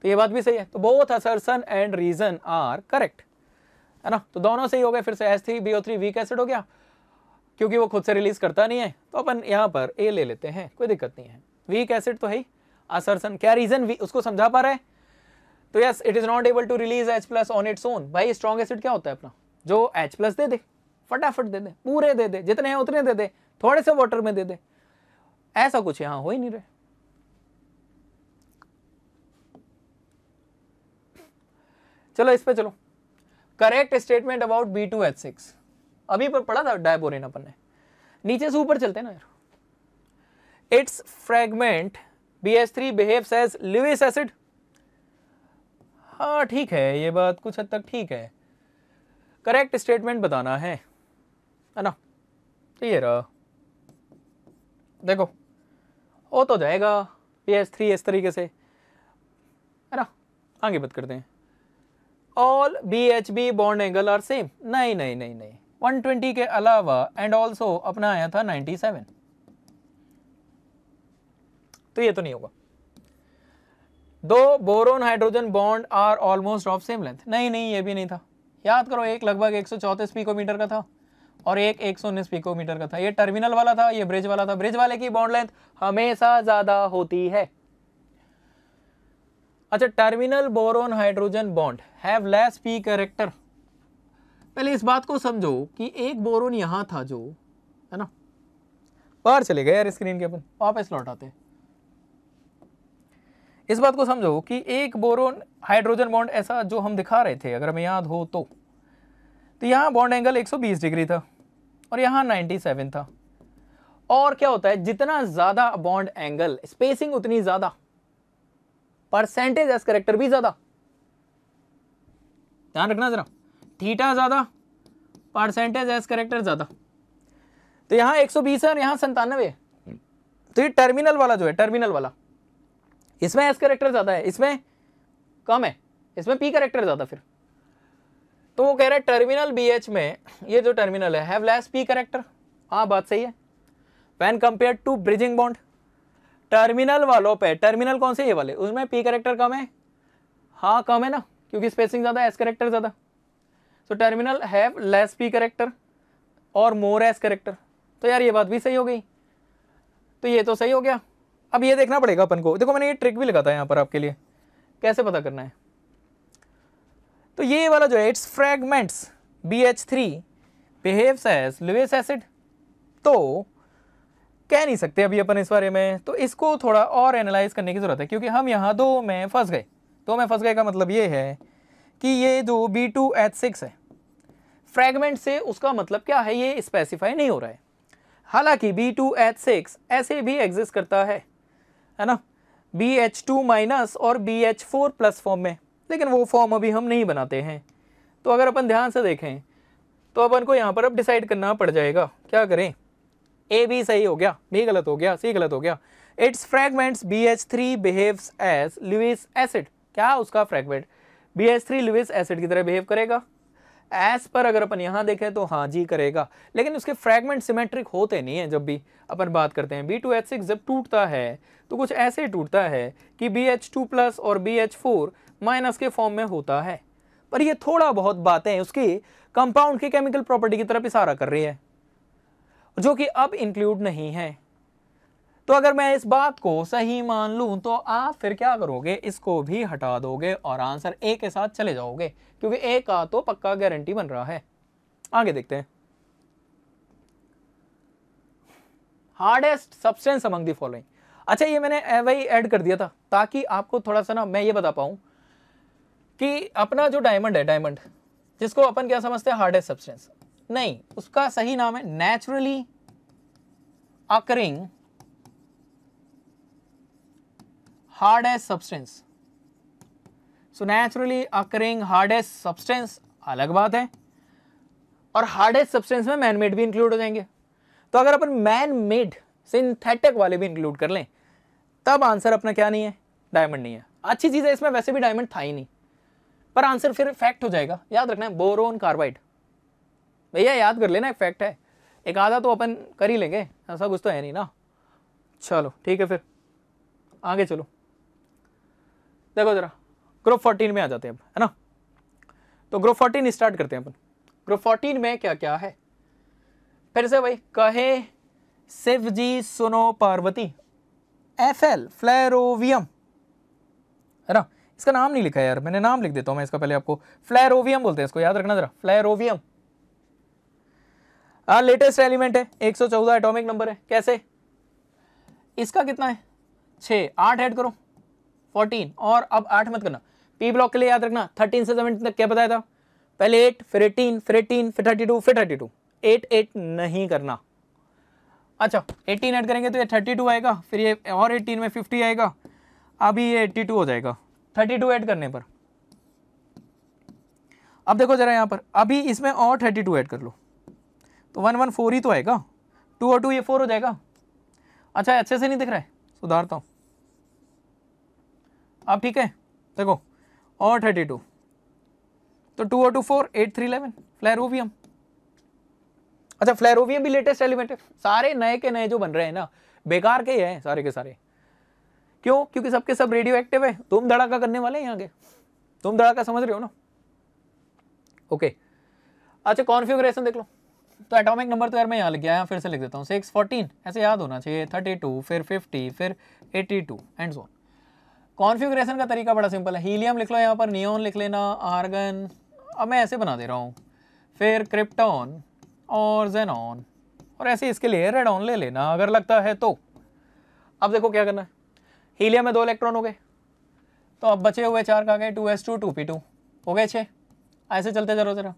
तो ये बात भी सही है तो both assertion and reason are correct है ना तो दोनों सही हो गए फिर से S three B O three weak acid हो गया क्योंकि वो खुद से रिलीज करता नहीं है तो अपन यहाँ पर ए ले लेते हैं कोई दिक्कत नहीं है वीक एसिड तो है ही असरसन क्या रीजन उसको समझा पा रहा है तो yes it is not able to release H plus on its own भाई स्ट्रॉन्ग एसिड क्या होता है अपना जो एच प्लस दे दे फटाफट दे दे पूरे दे दे जितने हैं उतने दे दे थोड़े से वाटर में दे दे ऐसा कुछ यहां हो ही नहीं रहे चलो इस पे चलो correct statement about B two H six अभी पर पढ़ा था डायबोरिन अपन ने नीचे से ऊपर चलते ना यार its fragment B H three behave as Lewis acid हाँ ठीक है ये बात कुछ हद तक ठीक है करेक्ट स्टेटमेंट बताना है है ना ये रहा देखो वो तो जाएगा पी एस थ्री इस तरीके से है ना आगे बात करते हैं all B H B bond angle are same नहीं नहीं नहीं नहीं ट्वेंटी के अलावा एंड ऑल्सो अपना आया था सेवन तो ये तो नहीं होगा दो boron hydrogen bond are almost of same length नहीं नहीं ये भी नहीं था याद करो एक लगभग एक सौ पिकोमीटर का था और एक एक सौ उन्नीस पिकोमीटर का था ये टर्मिनल वाला था ये ब्रिज वाला था ब्रिज वाले की बॉन्ड लेंथ हमेशा ज़्यादा होती है अच्छा terminal boron hydrogen bond have less P character पहले इस बात को समझो कि एक बोरोन यहां था जो है ना बाहर चले गए यार स्क्रीन के अपन वापस लौट आते इस बात को समझो कि एक बोरोन हाइड्रोजन बॉन्ड ऐसा जो हम दिखा रहे थे अगर हमें याद हो तो तो यहाँ बॉन्ड एंगल 120 डिग्री था और नाइनटी 97 था और क्या होता है जितना ज़्यादा बॉन्ड एंगल स्पेसिंग उतनी ज़्यादा परसेंटेज एस करेक्टर भी ज़्यादा ध्यान रखना ज़रा थीटा ज़्यादा परसेंटेज एस करेक्टर ज़्यादा तो सौ 120 है और यहां संतानवे तो ये टर्मिनल वाला जो है टर्मिनल वाला इसमें एस करेक्टर ज़्यादा है इसमें कम है इसमें पी करेक्टर ज़्यादा फिर तो वो कह रहा है टर्मिनल बी एच में ये जो टर्मिनल है हैव लेस पी करेक्टर हाँ बात सही है when compare to bridging bond terminal वालों पे टर्मिनल कौन से ये वाले उसमें पी करेक्टर कम है हाँ कम है ना क्योंकि स्पेसिंग ज़्यादा एस करेक्टर ज़्यादा so terminal have less P character और मोर एस करेक्टर तो यार ये बात भी सही हो गई तो ये तो सही हो गया अब ये देखना पड़ेगा अपन को देखो मैंने ये ट्रिक भी लगाता है यहाँ पर आपके लिए कैसे पता करना है तो ये वाला जो है its fragments B H three behave as Lewis acid तो कह नहीं सकते अभी अपन इस बारे में तो इसको थोड़ा और एनालाइज करने की ज़रूरत है क्योंकि हम यहाँ दो में फंस गए दो तो में फंस गए का मतलब ये है कि ये जो बी टू एच सिक्स है फ्रेगमेंट से उसका मतलब क्या है ये स्पेसिफाई नहीं हो रहा है हालांकि बी टू एच सिक्स ऐसे भी एग्जिस्ट करता है है ना बी एच टू माइनस और B H four plus form में लेकिन वो फॉर्म अभी हम नहीं बनाते हैं तो अगर अपन ध्यान से देखें तो अपन को यहाँ पर अब डिसाइड करना पड़ जाएगा क्या करें ए बी सही हो गया बी गलत हो गया सी गलत हो गया its fragments B H three behaves as Lewis acid क्या उसका fragment B H three Lewis acid की तरह बिहेव करेगा एस पर अगर अपन यहाँ देखें तो हाँ जी करेगा लेकिन उसके फ्रैगमेंट सिमेट्रिक होते नहीं हैं जब भी अपन बात करते हैं बी टू एच सिक्स जब टूटता है तो कुछ ऐसे टूटता है कि बी एच टू प्लस और बी एच फोर माइनस के फॉर्म में होता है पर ये थोड़ा बहुत बातें उसकी कंपाउंड की केमिकल प्रॉपर्टी की तरफ इशारा कर रही है जो कि अब इंक्लूड नहीं है तो अगर मैं इस बात को सही मान लू तो आप फिर क्या करोगे इसको भी हटा दोगे और आंसर ए के साथ चले जाओगे क्योंकि ए का तो पक्का गारंटी बन रहा है आगे देखते हैं hardest substance among the following अच्छा ये मैंने वही ऐड कर दिया था ताकि आपको थोड़ा सा ना मैं ये बता पाऊं कि अपना जो डायमंड है डायमंड जिसको अपन क्या समझते हैं हार्डेस्ट सब्सटेंस नहीं उसका सही नाम है naturally occurring hardest substance so naturally occurring hardest substance अलग बात है और हार्डेस्ट सब्सटेंस में मैनमेड भी इंक्लूड हो जाएंगे तो अगर अपन मैन मेड सिंथेटिक वाले भी इंक्लूड कर लें तब आंसर अपना क्या नहीं है डायमंड नहीं है अच्छी चीज़ है इसमें वैसे भी डायमंड था ही नहीं पर आंसर फिर फैक्ट हो जाएगा याद रखना है बोरोन कार्बाइड भैया याद कर लेना एक फैक्ट है एक आधा तो अपन कर ही लेंगे ऐसा कुछ तो है नहीं ना चलो ठीक है फिर आगे चलो देखो ज़रा ग्रुप फोर्टीन में आ जाते हैं अब है ना तो ग्रुप फोर्टीन स्टार्ट करते हैं अपन ग्रुप फोर्टीन में क्या क्या है फिर से भाई कहे शिव जी सुनो पार्वती एफ एल फ्लैरोवियम है ना इसका नाम नहीं लिखा यार मैंने नाम लिख देता हूँ मैं इसका पहले आपको फ्लैरोवियम बोलते हैं इसको याद रखना जरा फ्लैरोवियम लेटेस्ट हाँ, एलिमेंट है 114 एटॉमिक नंबर है कैसे इसका कितना है छ आठ ऐड करो 14 और अब आठ मत करना पी ब्लॉक के लिए याद रखना 13 से 17 तक क्या बताया था पहले एट फिर एटीन फिर एटीन फिर थर्टी टू फिर थर्टी टू एट एट नहीं करना अच्छा एटीन ऐड करेंगे तो ये थर्टी टू आएगा फिर ये और एटीन में फिफ्टी आएगा अभी ये एट्टी टू हो जाएगा थर्टी टू एड करने पर अब देखो जरा यहाँ पर अभी इसमें और थर्टी टू ऐड कर लो तो वन वन फोर ही तो आएगा टू और टू ये फोर हो जाएगा अच्छा अच्छे से नहीं दिख रहा है सुधारता हूँ अब ठीक है देखो और थर्टी टू तो टू और two four eight three eleven flerovium अच्छा फ्लैरोवियम भी लेटेस्ट एलिमेंट है सारे नए के नए जो बन रहे हैं ना बेकार के ही हैं सारे के सारे क्यों क्योंकि सबके सब रेडियो एक्टिव है तुम धड़ाका करने वाले यहाँ के तुम धड़ाका समझ रहे हो ना ओके अच्छा कॉन्फ़िगरेशन देख लो तो एटॉमिक नंबर तो यार मैं यहाँ लिख गया फिर से लिख देता हूँ सिक्स फोर्टीन ऐसे याद होना चाहिए थर्टी टू फिर फिफ्टी फिर eighty two and so on configuration का तरीका बड़ा सिंपल है हीलियम लिख लो यहाँ पर नियोन लिख लेना आर्गन अब मैं ऐसे बना दे रहा हूँ फिर क्रिप्टॉन और जेनॉन और ऐसे इसके लिए रेडॉन ले लेना अगर लगता है तो अब देखो क्या करना है हीलियम में दो इलेक्ट्रॉन हो गए तो अब बचे हुए चार का गए two S two two P two हो गए छः ऐसे चलते जरो जरा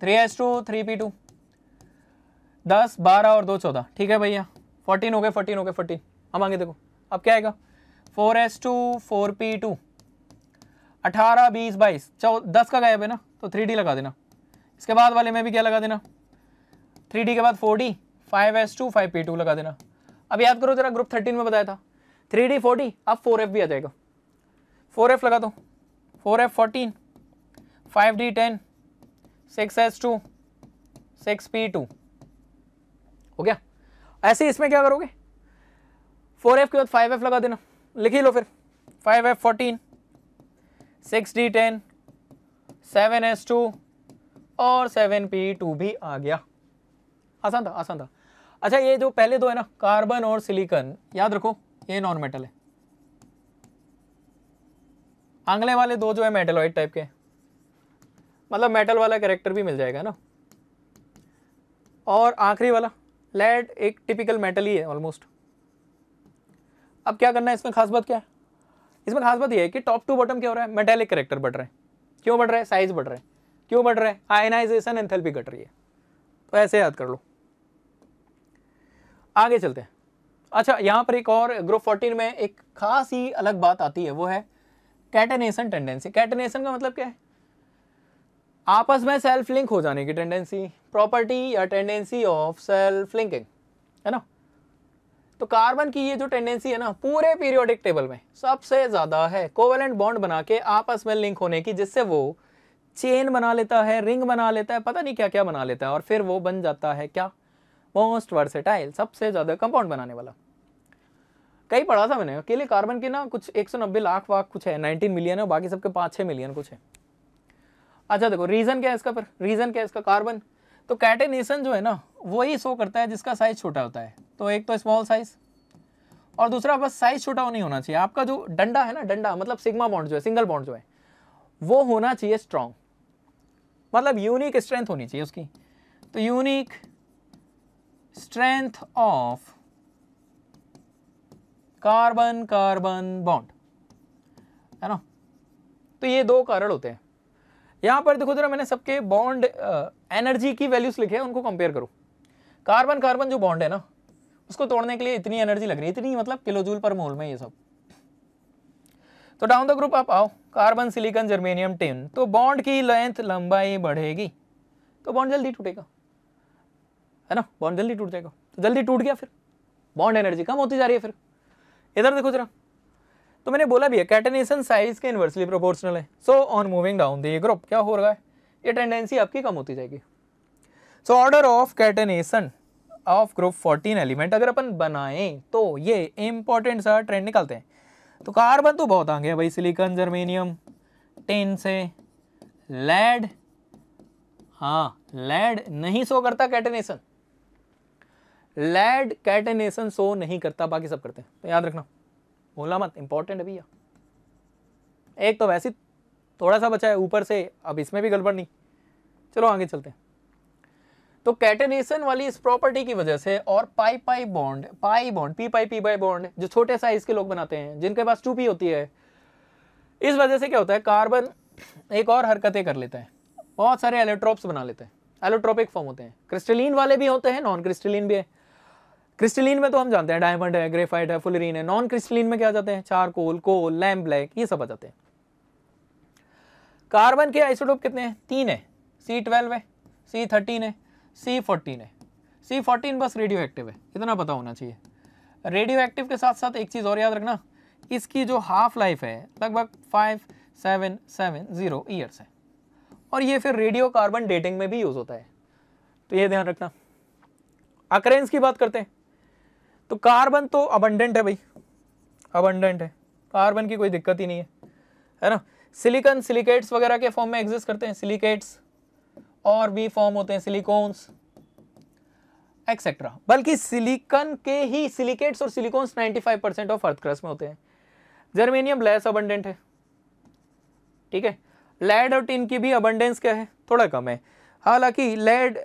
three S two three P two दस बारह और दो चौदह ठीक है भैया फोर्टीन हो गए फोर्टीन हो गए फोर्टीन हम आगे देखो अब क्या आएगा four S two four P two अठारह बीस बाईस चौ दस का गए ना तो थ्री डी लगा देना इसके बाद वाले में भी क्या लगा देना थ्री डी के बाद four D five S two five P two लगा देना अब याद करो जरा ग्रुप थर्टीन में बताया था थ्री डी फोर्टी अब फोर एफ भी आ जाएगा फोर एफ लगा दो four F fourteen five D ten six S two six P two हो गया ऐसे ही इसमें क्या करोगे फोर एफ के बाद फाइव एफ लगा देना लिख ही लो फिर five F fourteen six D ten seven S two और सेवन पी टू भी आ गया आसान था आसान था अच्छा ये जो पहले दो है ना कार्बन और सिलिकन याद रखो ये नॉन मेटल है आंगले वाले दो जो है मेटलॉइड टाइप के मतलब मेटल वाला करेक्टर भी मिल जाएगा ना और आखिरी वाला लेड एक टिपिकल मेटल ही है ऑलमोस्ट अब क्या करना है इसमें खास बात क्या है इसमें खास बात यह है कि टॉप टू बॉटम क्या हो रहा है मेटेलिक करेक्टर बढ़ रहे हैं क्यों बढ़ रहे हैं साइज बढ़ रहे हैं क्यों बढ़ रहे हैं आयनाइजेशन एंथेल्पी घट रही है तो ऐसे याद कर लो आगे चलते हैं अच्छा यहाँ पर एक और ग्रुप फोर्टीन में एक खास ही अलग बात आती है वो है कैटनेशन टेंडेंसी कैटनेशन का मतलब क्या है आपस में सेल्फ लिंक हो जाने की टेंडेंसी प्रॉपर्टी या टेंडेंसी ऑफ सेल्फ लिंकिंग है ना तो कार्बन की ये जो टेंडेंसी है ना पूरे पीरियोडिक टेबल में सबसे ज़्यादा है कोवेलेंट बॉन्ड बना के आपस में लिंक होने की जिससे वो चेन बना लेता है रिंग बना लेता है पता नहीं क्या क्या बना लेता है और फिर वो बन जाता है क्या मोस्ट वर्सेटाइल सबसे ज़्यादा कंपाउंड बनाने वाला कहीं पढ़ा था मैंने अकेले कार्बन के ना कुछ नब्बे लाख वाख कुछ है नाइनटीन मिलियन है बाकी सबके पाँच छः मिलियन कुछ है अच्छा देखो रीज़न क्या है इसका पर रीज़न क्या है इसका कार्बन तो कैटेनेशन जो है ना वही शो करता है जिसका साइज़ छोटा होता है तो एक तो स्मॉल साइज़ और दूसरा बस साइज़ छोटा नहीं होना चाहिए आपका जो डंडा है ना डंडा मतलब सिग्मा बॉन्ड जो है सिंगल बॉन्ड जो है वो होना चाहिए स्ट्रॉन्ग मतलब यूनिक स्ट्रेंथ होनी चाहिए उसकी तो unique strength of carbon carbon bond है ना तो ये दो कारण होते हैं यहां पर देखो जरा मैंने सबके बॉन्ड एनर्जी की वैल्यूज लिखे हैं उनको कंपेयर करो कार्बन कार्बन जो बॉन्ड है ना उसको तोड़ने के लिए इतनी एनर्जी लग रही है इतनी मतलब किलोजूल पर मोल में ये सब तो डाउन द ग्रुप आप आओ कार्बन सिलिकॉन जर्मेनियम टेन तो बॉन्ड की लेंथ लंबाई बढ़ेगी तो बॉन्ड जल्दी टूटेगा है ना बॉन्ड जल्दी टूट जाएगा तो जल्दी टूट गया फिर बॉन्ड एनर्जी कम होती जा रही है फिर इधर देखो जरा तो मैंने बोला भी है कैटनेशन साइज के इन्वर्सली प्रोपोर्शनल है so on moving down the group क्या हो रहा है ये टेंडेंसी आपकी कम होती जाएगी so order of catenation of group 14 element अगर अपन बनाएं तो ये इंपॉर्टेंट सा ट्रेंड निकालते हैं तो कार्बन तो बहुत आगे भाई सिलिकॉन जर्मेनियम टेन से लेड हाँ लेड नहीं सो करता कैटनेशन लैड कैटेनेशन शो नहीं करता बाकी सब करते हैं तो याद रखना भूलना मत इंपॉर्टेंट है भैया एक तो वैसे थोड़ा सा बचा है ऊपर से अब इसमें भी गड़बड़ नहीं चलो आगे चलते हैं तो कैटेनेशन वाली इस प्रॉपर्टी की वजह से और pi pi bond pi bond P pi P pi bond जो छोटे साइज के लोग बनाते हैं जिनके पास टू पी होती है इस वजह से क्या होता है कार्बन एक और हरकतें कर लेता है बहुत सारे एलेक्ट्रोप्स बना लेते हैं एलोट्रोपिक फॉर्म होते हैं क्रिस्टलिन वाले भी होते हैं नॉन क्रिस्टलिन भी है क्रिस्टलीन में तो हम जानते हैं डायमंड है ग्रेफाइट है फुलरीन है नॉन क्रिस्टलीन में क्या जाते हैं चारकोल कोल लैम ब्लैक ये सब आ जाते हैं कार्बन के आइसोटोप कितने हैं तीन है सी ट्वेल्व है सी थर्टीन है सी फोर्टीन है सी फोर्टीन बस रेडियो एक्टिव है इतना पता होना चाहिए रेडियो एक्टिव के साथ साथ एक चीज़ और याद रखना इसकी जो हाफ लाइफ है लगभग five seven seven zero years है और ये फिर रेडियो कार्बन डेटिंग में भी यूज़ होता है तो ये ध्यान रखना अक्रेंस की बात करते हैं तो कार्बन तो अबंडेंट है भाई अबंडेंट है कार्बन की कोई दिक्कत ही नहीं है है ना सिलिकन सिलिकेट्स वगैरह के फॉर्म में एग्जिस्ट करते हैं सिलिकेट्स और भी फॉर्म होते हैं सिलिकॉन्स एक्सेट्रा बल्कि सिलिकन के ही सिलिकेट्स और सिलिकॉन्स 95 परसेंट ऑफ क्रस में होते हैं जर्मेनियम लेस अबंडेंट है ठीक है लेड और टिन की भी अबंडेंस क्या है थोड़ा कम है हालांकि लेड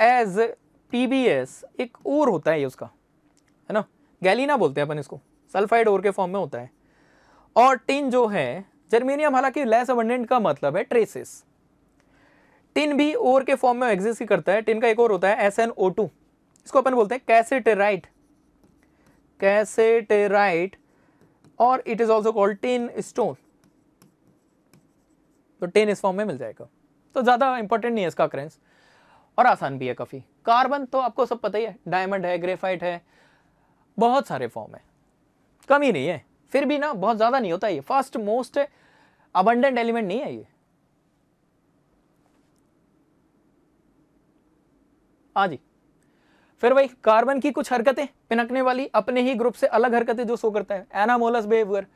एज पी एक और होता है ये उसका है ना गैलिना बोलते हैं अपन इसको सल्फाइड ओर के फॉर्म में होता है और टिन जो है जर्मेनियम हालांकि लेस अबंडेंट का मतलब है ट्रेसिस टिन भी ओर के फॉर्म में एग्जिस्ट करता है टिन का एक और होता है एस एन ओ टू इसको अपन बोलते हैं कैसेटेराइट कैसेटेराइट और it is also called tin stone तो टेन इस फॉर्म में मिल जाएगा तो ज़्यादा इंपॉर्टेंट नहीं है इसका करेंस और आसान भी है काफ़ी कार्बन तो आपको सब पता ही है डायमंड है ग्रेफाइट है बहुत सारे फॉर्म है कम ही नहीं है फिर भी ना बहुत ज़्यादा नहीं होता ये फर्स्ट मोस्ट अबंडेंट एलिमेंट नहीं है ये हाँ जी फिर भाई कार्बन की कुछ हरकतें पिनकने वाली अपने ही ग्रुप से अलग हरकतें जो शो करता है एनामोलस बिहेवियर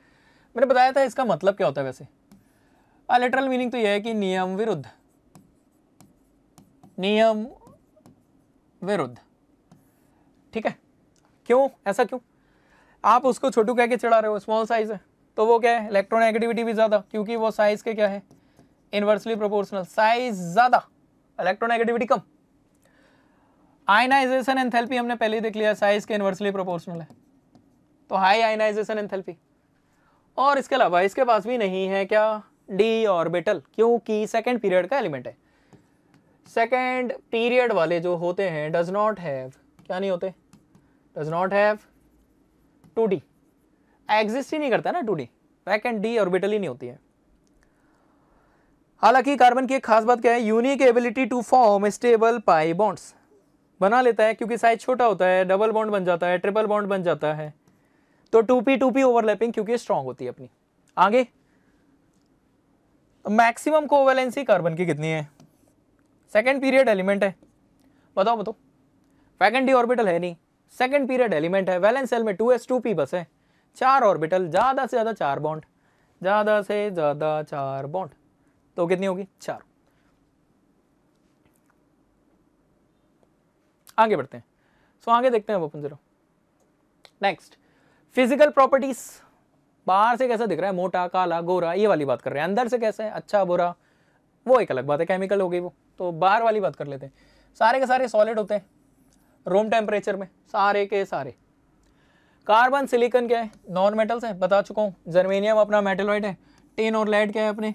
मैंने बताया था इसका मतलब क्या होता है वैसे अलेटरल मीनिंग तो यह है कि नियम विरुद्ध नियम विरुद्ध ठीक है क्यों ऐसा क्यों आप उसको छोटू कह के चढ़ा रहे हो स्मॉल साइज है तो वो क्या है इलेक्ट्रोनेगेटिविटी भी ज़्यादा क्योंकि वो साइज के क्या है इन्वर्सली प्रोपोर्शनल साइज ज़्यादा इलेक्ट्रोनेगेटिविटी कम आयनाइजेशन एंथैल्पी हमने पहले ही देख लिया साइज के इन्वर्सली प्रोपोर्शनल है तो हाई आयनाइजेशन एंथैल्पी और इसके अलावा इसके पास भी नहीं है क्या डी ऑर्बिटल क्योंकि सेकेंड पीरियड का एलिमेंट है सेकेंड पीरियड वाले जो होते हैं डज नॉट हैव क्या नहीं होते does not have two D exist ही नहीं करता ना two D back and D orbital ही नहीं होती है हालांकि कार्बन की एक खास बात क्या है unique ability to form stable pi bonds बना लेता है क्योंकि साइज छोटा होता है डबल बॉन्ड बन जाता है ट्रिपल बॉन्ड बन जाता है तो two P two P overlapping क्योंकि स्ट्रांग होती है अपनी आगे मैक्सिमम कोवेलेंसी कार्बन की कितनी है सेकेंड पीरियड एलिमेंट है बताओ बताओ वैकेंड डी ऑर्बिटल है नहीं सेकेंड पीरियड एलिमेंट है वैलेंस सेल में टू एस टू पी बस है चार ऑर्बिटल ज़्यादा से ज़्यादा चार बॉन्ड ज़्यादा से ज़्यादा चार बॉन्ड तो कितनी होगी चार आगे बढ़ते हैं सो आगे देखते हैं अपन जरा नेक्स्ट फिजिकल प्रॉपर्टीज बाहर से कैसा दिख रहा है मोटा काला गोरा ये वाली बात कर रहे हैं अंदर से कैसा है अच्छा बुरा वो एक अलग बात है केमिकल हो गई वो तो बाहर वाली बात कर लेते हैं सारे के सारे सॉलिड होते हैं रूम टेम्परेचर में सारे के सारे कार्बन सिलिकन क्या है नॉन मेटल्स हैं बता चुका हूँ जर्मेनियम अपना मेटलॉइड है टिन और लेड क्या है अपने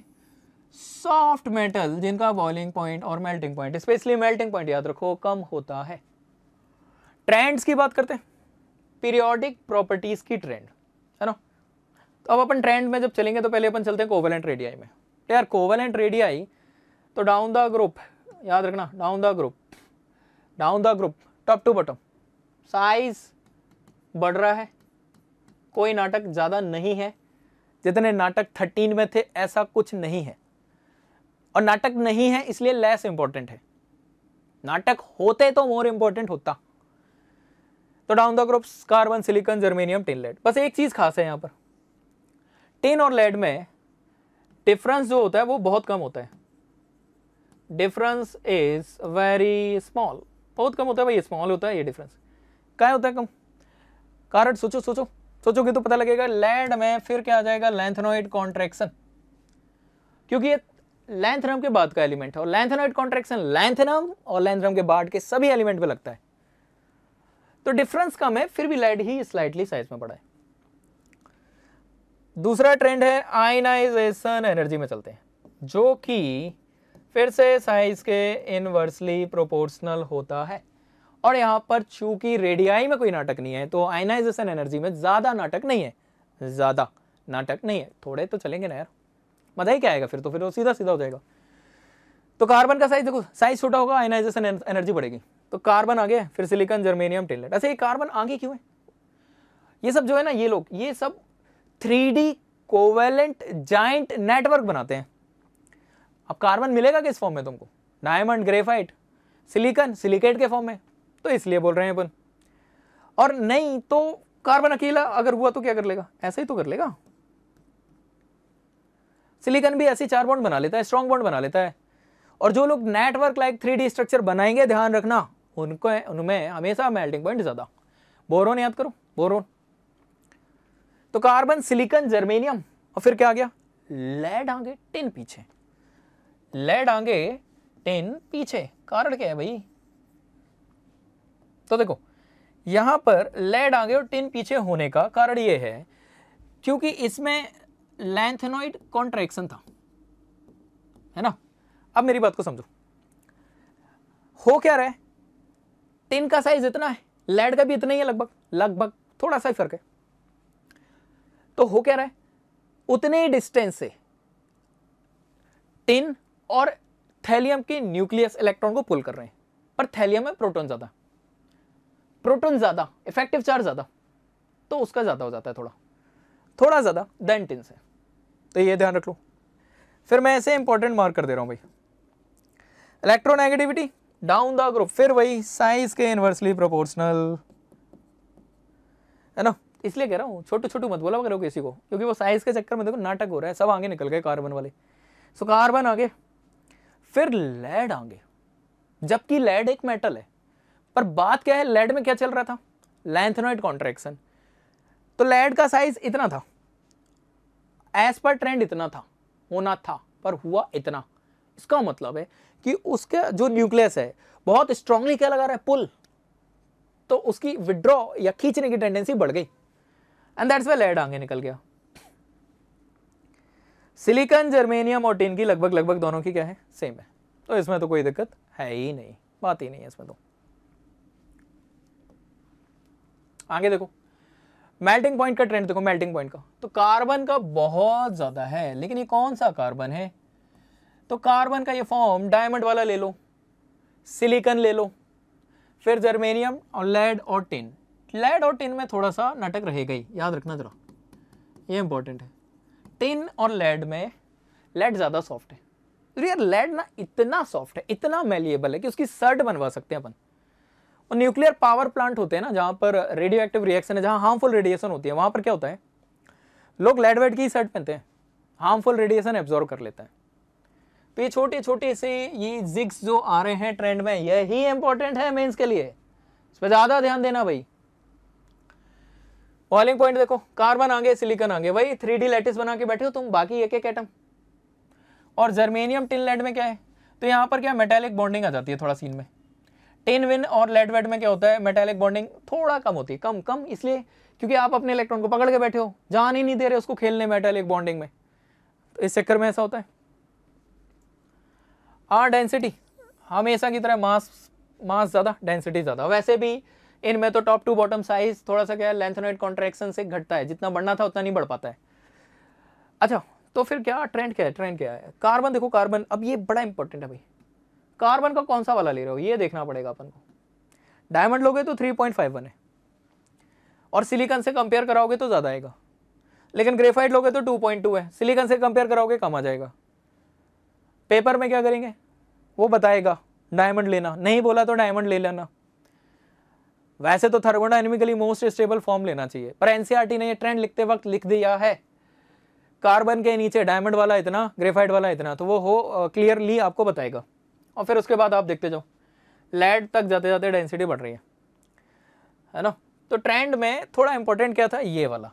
सॉफ्ट मेटल जिनका बॉइलिंग पॉइंट और melting point specially melting point याद रखो कम होता है ट्रेंड्स की बात करते हैं पीरियोडिक प्रॉपर्टीज़ की ट्रेंड है ना तो अब अपन ट्रेंड में जब चलेंगे तो पहले अपन चलते हैं कोवेलेंट रेडियाई में तो यार कोवेलेंट रेडियाई तो डाउन द ग्रुप याद रखना down the group down the group top to bottom size बढ़ रहा है कोई नाटक ज़्यादा नहीं है जितने नाटक थर्टीन में थे ऐसा कुछ नहीं है और नाटक नहीं है इसलिए लेस इंपॉर्टेंट है नाटक होते तो मोर इंपॉर्टेंट होता तो down the group carbon silicon germanium tin lead बस एक चीज़ खास है यहाँ पर टिन और लेड में डिफरेंस जो होता है वो बहुत कम होता है डिफरेंस इज वेरी स्मॉल बहुत कम होता है भाई स्मॉल होता है ये डिफरेंस क्या होता है कम कारण सोचो सोचो सोचोगे तो पता लगेगा लैंड में फिर क्या आ जाएगा लेंथनोइड कॉन्ट्रेक्शन क्योंकि ये लेंथनम के बाद का एलिमेंट है और लेंथनोइड कॉन्ट्रेक्शन लेंथनम और लेंथनम के बाद के सभी एलिमेंट पे लगता है तो डिफरेंस कम है फिर भी लाइट ही स्लाइटली साइज में पड़ा है दूसरा ट्रेंड है आयनाइजेशन एनर्जी में चलते हैं जो कि फिर से साइज के इनवर्सली प्रोपोर्शनल होता है और यहाँ पर चूंकि रेडियाई में कोई नाटक नहीं है तो आयनाइजेशन एनर्जी में ज़्यादा नाटक नहीं है ज़्यादा नाटक नहीं है थोड़े तो चलेंगे ना यार मजा ही क्या आएगा फिर तो फिर वो तो सीधा सीधा हो जाएगा तो कार्बन का साइज देखो साइज छोटा होगा आयनाइजेशन एनर्जी बढ़ेगी तो कार्बन आगे फिर सिलिकन जर्मेनियम टेलेट ऐसे ये कार्बन आगे क्यों है ये सब जो है ना ये लोग ये सब three D covalent giant network बनाते हैं अब कार्बन मिलेगा किस फॉर्म में तुमको डायमंड ग्रेफाइट सिलिकन सिलिकेट के फॉर्म में तो इसलिए बोल रहे हैं अपन और नहीं तो कार्बन अकेला अगर हुआ तो क्या कर लेगा ऐसा ही तो कर लेगा सिलिकन भी ऐसे चार बॉन्ड बना लेता है स्ट्रॉन्ग बॉन्ड बना लेता है और जो लोग नेटवर्क लाइक थ्री स्ट्रक्चर बनाएंगे ध्यान रखना उनको उनमें हमेशा मेल्टिंग पॉइंट ज़्यादा बोरोन याद करो बोरोन तो कार्बन सिलिकन जर्मेनियम और फिर क्या आ गया लेड आगे टिन पीछे लेड आगे टेन पीछे कारण क्या है भाई तो देखो यहां पर लेड आगे और टेन पीछे होने का कारण यह है क्योंकि इसमें लैंथेनोइड कॉन्ट्रेक्शन था है ना अब मेरी बात को समझो हो क्या रहा है टेन का साइज इतना है लेड का भी इतना ही है लगभग लगभग थोड़ा सा ही फर्क है तो हो क्या रहा है उतने ही डिस्टेंस से टिन और थैलियम के न्यूक्लियस इलेक्ट्रॉन को पुल कर रहे हैं पर थैलियम में प्रोटॉन ज़्यादा प्रोटॉन ज़्यादा इफेक्टिव चार्ज ज़्यादा तो उसका ज़्यादा हो जाता है थोड़ा थोड़ा ज़्यादा देन टिन से तो ये ध्यान रख लो फिर मैं ऐसे इंपॉर्टेंट मार्क कर दे रहा हूँ भाई इलेक्ट्रोनेगेटिविटी डाउन द ग्रुप फिर वही साइज के इनवर्सली प्रोपोर्शनल है ना इसलिए कह रहा हूँ छोटू छोटू मत बोला करो किसी को क्योंकि वो साइज के चक्कर में देखो नाटक हो रहा है सब आगे निकल गए कार्बन वाले सो कार्बन आगे फिर लेड आगे जबकि लेड एक मेटल है पर बात क्या है लेड में क्या चल रहा था लैंथनोइड कॉन्ट्रैक्शन तो लेड का साइज इतना था एज पर ट्रेंड इतना था होना था पर हुआ इतना इसका मतलब है कि उसके जो न्यूक्लियस है बहुत स्ट्रांगली क्या लगा रहा है पुल तो उसकी विड्रॉ या खींचने की टेंडेंसी बढ़ गई एंड दैट्स वे लेड आगे निकल गया सिलिकन जर्मेनियम और टिन की लगभग लगभग दोनों की क्या है सेम है तो इसमें तो कोई दिक्कत है ही नहीं बात ही नहीं है इसमें तो आगे देखो मेल्टिंग पॉइंट का ट्रेंड देखो मेल्टिंग पॉइंट का तो कार्बन का बहुत ज़्यादा है लेकिन ये कौन सा कार्बन है तो कार्बन का ये फॉर्म डायमंड वाला ले लो सिलिकन ले लो फिर जर्मेनियम और लेड और टिन लेड और टिन में थोड़ा सा नटक रहेगा ही याद रखना जरा ये इंपॉर्टेंट है टिन और लेड में लेड ज़्यादा सॉफ्ट है तो यार लेड ना इतना सॉफ्ट है इतना मेलिएबल है कि उसकी सर्ट बनवा सकते हैं अपन और न्यूक्लियर पावर प्लांट होते हैं ना जहाँ पर रेडियो एक्टिव रिएक्शन है जहाँ हार्मफुल रेडिएशन होती है वहाँ पर क्या होता है लोग लेड वेड की ही शर्ट पहनते हैं हार्मफुल रेडिएशन एब्जॉर्व कर लेते हैं तो ये छोटे छोटे से ये जिग्स जो आ रहे हैं ट्रेंड में यही इंपॉर्टेंट है मेन्स के लिए इस पर ज़्यादा ध्यान देना भाई बॉइलिंग पॉइंट देखो कार्बन आगे सिलिकन आगे वही थ्री डी लेटिस बना के बैठे हो तुम बाकी एक एक एटम और जर्मेनियम टिन लेड में क्या है तो यहाँ पर क्या मेटेलिक बॉन्डिंग आ जाती है थोड़ा सीन में टिन विन और लेड वेड में क्या होता है मेटेलिक बॉन्डिंग थोड़ा कम होती है कम कम इसलिए क्योंकि आप अपने इलेक्ट्रॉन को पकड़ के बैठे हो जान ही नहीं दे रहे उसको खेलने मेटेलिक बॉन्डिंग में तो इस चक्कर में ऐसा होता है आ डेंसिटी हमेशा की तरह मास मास ज़्यादा डेंसिटी ज़्यादा वैसे भी इनमें तो टॉप टू बॉटम साइज थोड़ा सा क्या है लेंथ एंड कॉन्ट्रेक्शन से घटता है जितना बढ़ना था उतना नहीं बढ़ पाता है अच्छा तो फिर क्या ट्रेंड क्या है ट्रेंड क्या है कार्बन देखो कार्बन अब ये बड़ा इंपॉर्टेंट है भाई कार्बन का कौन सा वाला ले रहे हो ये देखना पड़ेगा अपन को डायमंड लोगे तो थ्री पॉइंट फाइव वन है और सिलिकॉन से कंपेयर कराओगे तो ज़्यादा आएगा लेकिन ग्रेफाइट लोगे तो टू पॉइंट टू है सिलिकॉन से कंपेयर कराओगे कम आ जाएगा पेपर में क्या करेंगे वो बताएगा डायमंड लेना नहीं बोला तो डायमंड ले लेना वैसे तो थर्मोडाइनमिकली मोस्ट स्टेबल फॉर्म लेना चाहिए पर एनसीआरटी ने ये ट्रेंड लिखते वक्त लिख दिया है कार्बन के नीचे डायमंड वाला इतना ग्रेफाइट वाला इतना तो वो हो क्लियरली आपको बताएगा और फिर उसके बाद आप देखते जाओ लेड तक जाते जाते डेंसिटी बढ़ रही है है ना तो ट्रेंड में थोड़ा इंपॉर्टेंट क्या था ये वाला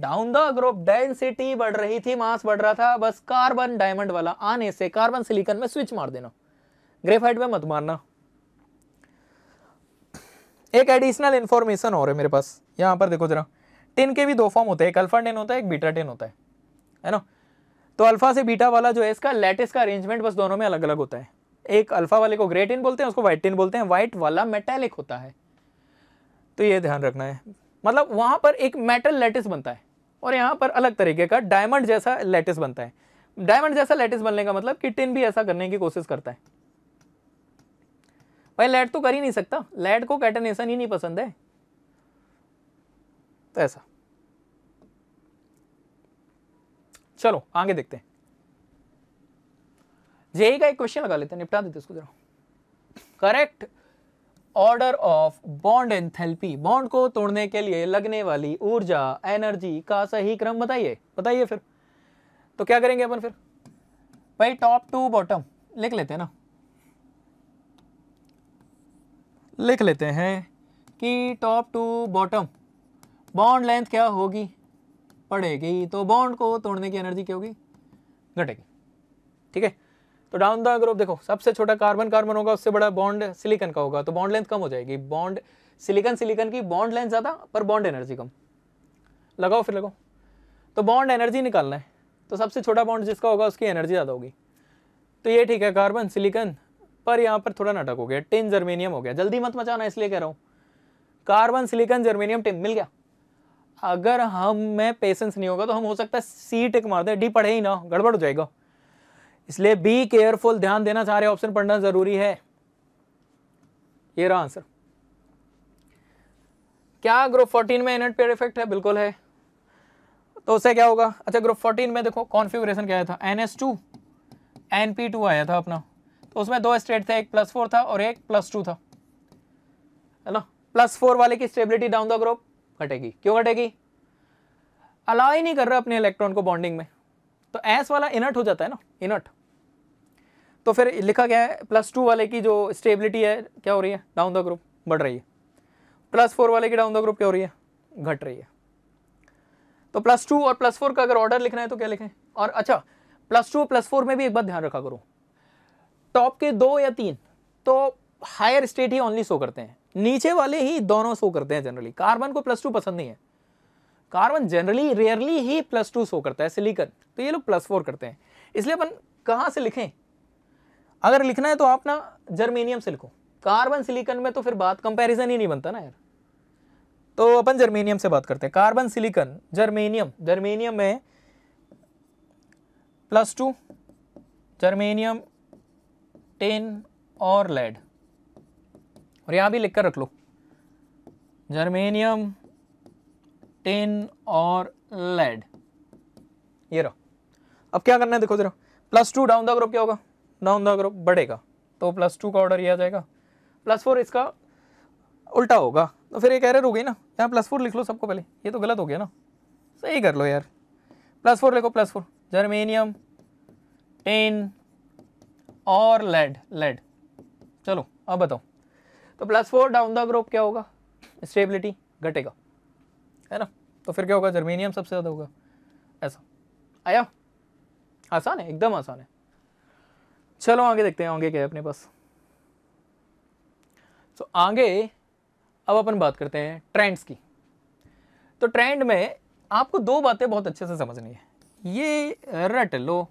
डाउन द ग्रुप डेंसिटी बढ़ रही थी मास बढ़ रहा था बस कार्बन डायमंड वाला आने से कार्बन सिलिकन में स्विच मार देना ग्रेफाइट में मत मारना एक एडिशनल इन्फॉर्मेशन और है मेरे पास यहाँ पर देखो जरा टेन के भी दो फॉर्म होते हैं एक अल्फा टेन होता है एक बीटा टेन होता है है ना तो अल्फा से बीटा वाला जो है इसका लेटेस्ट का अरेंजमेंट बस दोनों में अलग अलग होता है एक अल्फा वाले को ग्रे टिन बोलते हैं उसको वाइट टेन बोलते हैं व्हाइट वाला मेटेलिक होता है तो ये ध्यान रखना है मतलब वहाँ पर एक मेटल लेटेस्ट बनता है और यहाँ पर अलग तरीके का डायमंड जैसा लेटेस्ट बनता है डायमंड जैसा लेटेस्ट बनने का मतलब कि टिन भी ऐसा करने की कोशिश करता है भाई लैट तो कर ही नहीं सकता लैट को कैटनेशन ही नहीं पसंद है तो ऐसा चलो आगे देखते हैं जेई का एक क्वेश्चन लगा लेते हैं निपटा देते उसको जरा correct order of bond enthalpy bond को तोड़ने के लिए लगने वाली ऊर्जा एनर्जी का सही क्रम बताइए बताइए फिर तो क्या करेंगे अपन फिर भाई टॉप टू बॉटम लिख लेते हैं ना लिख लेते हैं कि top to bottom bond length क्या होगी पड़ेगी तो बॉन्ड को तोड़ने की एनर्जी क्या होगी घटेगी ठीक है तो डाउन द ग्रुप देखो सबसे छोटा कार्बन कार्बन होगा उससे बड़ा बॉन्ड सिलिकन का होगा तो बॉन्ड लेंथ कम हो जाएगी बॉन्ड सिलिकन सिलिकन की बॉन्ड लेंथ ज़्यादा पर बॉन्ड एनर्जी कम लगाओ फिर लगाओ तो बॉन्ड एनर्जी निकालना है तो सबसे छोटा बॉन्ड जिसका होगा उसकी एनर्जी ज़्यादा होगी तो ये ठीक है कार्बन सिलिकन पर यहाँ पर थोड़ा नाटक हो गया टेन जर्मेनियम हो गया जल्दी मत मचाना इसलिए कह रहा हूँ कार्बन सिलिकन जर्मेनियम टेन मिल गया अगर हम में पेशेंस नहीं होगा तो हम हो सकता है सी टिक मार दे डी पढ़े ही ना गड़बड़ हो जाएगा इसलिए बी केयरफुल ध्यान देना सारे ऑप्शन पढ़ना जरूरी है ये रहा आंसर क्या ग्रुप 14 में इनट पेयर इफेक्ट है बिल्कुल है तो उससे क्या होगा अच्छा ग्रुप 14 में देखो कॉन्फ़िगरेशन क्या आया था एन एस टू टू आया था अपना तो उसमें दो स्टेट थे एक प्लस फोर था और एक प्लस टू था है ना प्लस फोर वाले की स्टेबिलिटी डाउन द ग्रोप घटेगी क्यों घटेगी अलाव ही नहीं कर रहा अपने इलेक्ट्रॉन को बॉन्डिंग में तो एस वाला इनर्ट हो जाता है ना इनर्ट तो फिर लिखा गया है प्लस टू वाले की जो स्टेबिलिटी है क्या हो रही है डाउन द ग्रुप बढ़ रही है प्लस फोर वाले की डाउन द ग्रुप क्या हो रही है घट रही है तो प्लस टू और प्लस फोर का अगर ऑर्डर लिखना है तो क्या लिखें और अच्छा प्लस टू प्लस फोर में भी एक बात ध्यान रखा करूँ टॉप के दो या तीन तो हायर स्टेट ही ओनली शो करते हैं नीचे वाले ही दोनों शो करते हैं जनरली कार्बन को प्लस टू पसंद नहीं है कार्बन जनरली रेयरली ही प्लस टू शो करता है सिलिकन तो ये लोग प्लस फोर करते हैं इसलिए अपन कहाँ से लिखें अगर लिखना है तो आप ना जर्मेनियम से लिखो कार्बन सिलिकन में तो फिर बात कंपैरिजन ही नहीं बनता ना यार तो अपन जर्मेनियम से बात करते हैं कार्बन सिलिकन जर्मेनियम जर्मेनियम में प्लस टू जर्मेनियम टेन और लेड और यहाँ भी लिख कर रख लो जर्मेनियम टेन और लेड ये रहो अब क्या करना है देखो जरा plus two down the group क्या होगा डाउन द ग्रुप बढ़ेगा तो प्लस टू का ऑर्डर ये आ जाएगा प्लस फोर इसका उल्टा होगा तो फिर ये कह हो गई ना यहाँ प्लस फोर लिख लो सबको पहले ये तो गलत हो गया ना सही कर लो यार प्लस फोर लिखो प्लस फोर जर्मेनियम टेन और लेड लेड चलो अब बताओ तो plus four down the group क्या होगा स्टेबिलिटी घटेगा है ना तो फिर क्या होगा जर्मेनियम सबसे ज़्यादा होगा ऐसा आया आसान है एकदम आसान है चलो आगे देखते हैं आगे क्या है अपने पास तो आगे अब अपन बात करते हैं ट्रेंड्स की तो ट्रेंड में आपको दो बातें बहुत अच्छे से समझनी है ये रट लो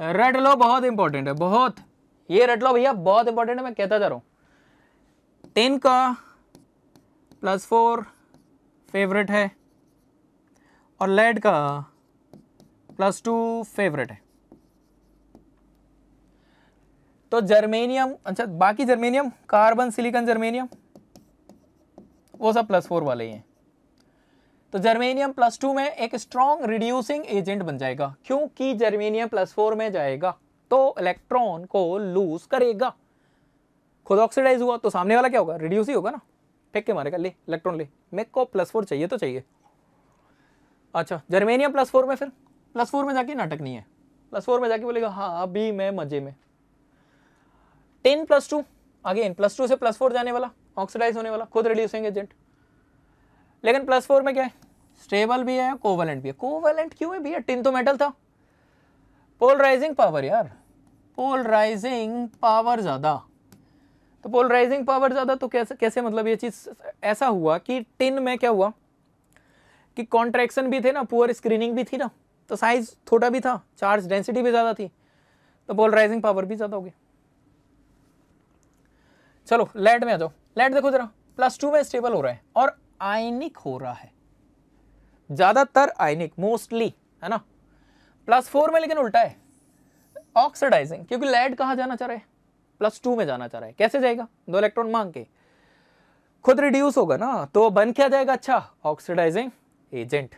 रेड लॉ बहुत इंपॉर्टेंट है बहुत ये रेड लॉ भैया बहुत इंपॉर्टेंट है मैं कहता जा रहा हूँ टेन का प्लस फोर फेवरेट है और लेड का प्लस टू फेवरेट है तो जर्मेनियम अच्छा बाकी जर्मेनियम कार्बन सिलिकॉन जर्मेनियम वो सब प्लस फोर वाले ही हैं तो जर्मेनियम प्लस टू में एक स्ट्रॉन्ग रिड्यूसिंग एजेंट बन जाएगा क्योंकि जर्मेनियम प्लस फोर में जाएगा तो इलेक्ट्रॉन को लूज करेगा खुद ऑक्सीडाइज हुआ तो सामने वाला क्या होगा रिड्यूस ही होगा ना फेंक के मारेगा ले इलेक्ट्रॉन ले मेरे को प्लस फोर चाहिए तो चाहिए अच्छा जर्मेनियम प्लस फोर में फिर प्लस फोर में जाके नाटक नहीं है प्लस फोर में जाके बोलेगा हाँ अभी मैं मजे में टेन प्लस टू आगे प्लस टू से प्लस फोर जाने वाला ऑक्सीडाइज होने वाला खुद रिड्यूसिंग एजेंट लेकिन प्लस फोर में क्या है स्टेबल भी है कोवलेंट भी है कोवलेंट क्यों है भैया टिन तो मेटल था पोलराइजिंग पावर यार पोलराइजिंग पावर ज़्यादा तो पोलराइजिंग पावर ज़्यादा तो कैसे कैसे मतलब ये चीज़ ऐसा हुआ कि टिन में क्या हुआ कि कॉन्ट्रैक्शन भी थे ना पुअर स्क्रीनिंग भी थी ना तो साइज थोड़ा भी था चार्ज डेंसिटी भी ज़्यादा थी तो पोलराइजिंग पावर भी ज़्यादा हो गया चलो लेट में आ जाओ लेट देखो जरा प्लस टू में स्टेबल हो रहा है और आयनिक हो रहा है ज़्यादातर आयनिक मोस्टली है ना प्लस फोर में लेकिन उल्टा है ऑक्सीडाइजिंग क्योंकि लेड कहा जाना चाह रहा है प्लस टू में जाना चाह रहा है कैसे जाएगा दो इलेक्ट्रॉन मांग के खुद रिड्यूस होगा ना तो बन क्या जाएगा अच्छा ऑक्सीडाइजिंग एजेंट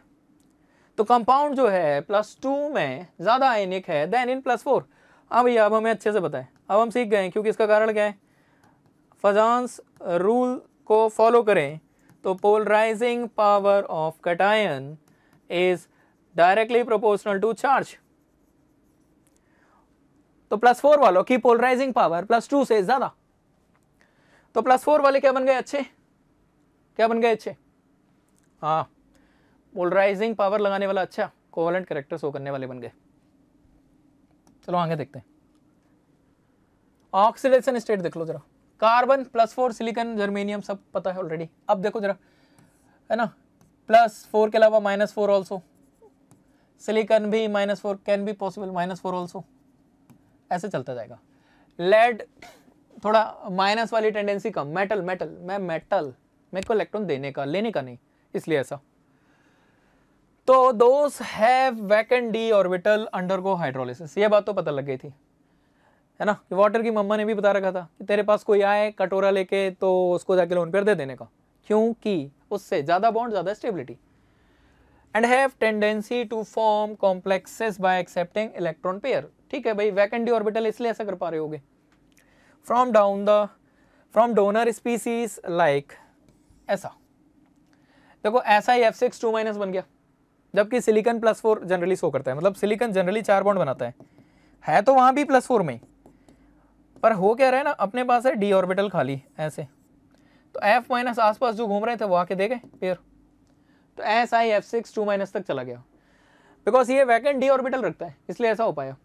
तो कंपाउंड जो है प्लस टू में ज़्यादा आयनिक है देन इन प्लस फोर हाँ भैया अब हमें अच्छे से बताएं अब हम सीख गए क्योंकि इसका कारण क्या है फजांस रूल को फॉलो करें तो polarising power of cation is directly proportional to charge तो प्लस फोर वालों की पोलराइजिंग पावर प्लस टू से ज्यादा तो प्लस फोर वाले क्या बन गए अच्छे क्या बन गए अच्छे हाँ पोलराइजिंग पावर लगाने वाला अच्छा कोवलेंट करेक्टर शो करने वाले बन गए चलो आगे देखते हैं ऑक्सीडेशन स्टेट देख लो जरा carbon plus four silicon germanium सब पता है ऑलरेडी अब देखो जरा है ना प्लस फोर के अलावा माइनस फोर ऑल्सो सिलिकन भी माइनस फोर कैन भी पॉसिबल माइनस फोर ऑल्सो ऐसे चलता जाएगा लेड थोड़ा माइनस वाली टेंडेंसी कम मेटल मेटल मैं मेटल मेरे को इलेक्ट्रॉन देने का लेने का नहीं इसलिए ऐसा तो दोस्त have vacant D orbital undergo hydrolysis ये बात तो पता लग गई थी है ना कि वाटर की मम्मा ने भी बता रखा था कि तेरे पास कोई आए कटोरा लेके तो उसको जाके लोन पर दे देने का क्योंकि उससे ज़्यादा बॉन्ड ज़्यादा stability and have tendency to form complexes by accepting electron pair ठीक है भाई वैकेंडी ऑर्बिटल इसलिए ऐसा कर पा रहे होगे from down the from donor species like ऐसा देखो ऐसा ही एफ सिक्स टू माइनस बन गया जबकि silicon plus four generally show करता है मतलब सिलिकन जनरली चार बॉन्ड बनाता है है तो वहां भी प्लस फोर में पर हो क्या रहा है ना अपने पास है डी ऑर्बिटल खाली ऐसे तो एफ माइनस आसपास जो घूम रहे थे वो आके दे गए पेयर तो S I F six two minus तक चला गया बिकॉज ये वैकेंट डी ऑर्बिटल रखता है इसलिए ऐसा हो पाया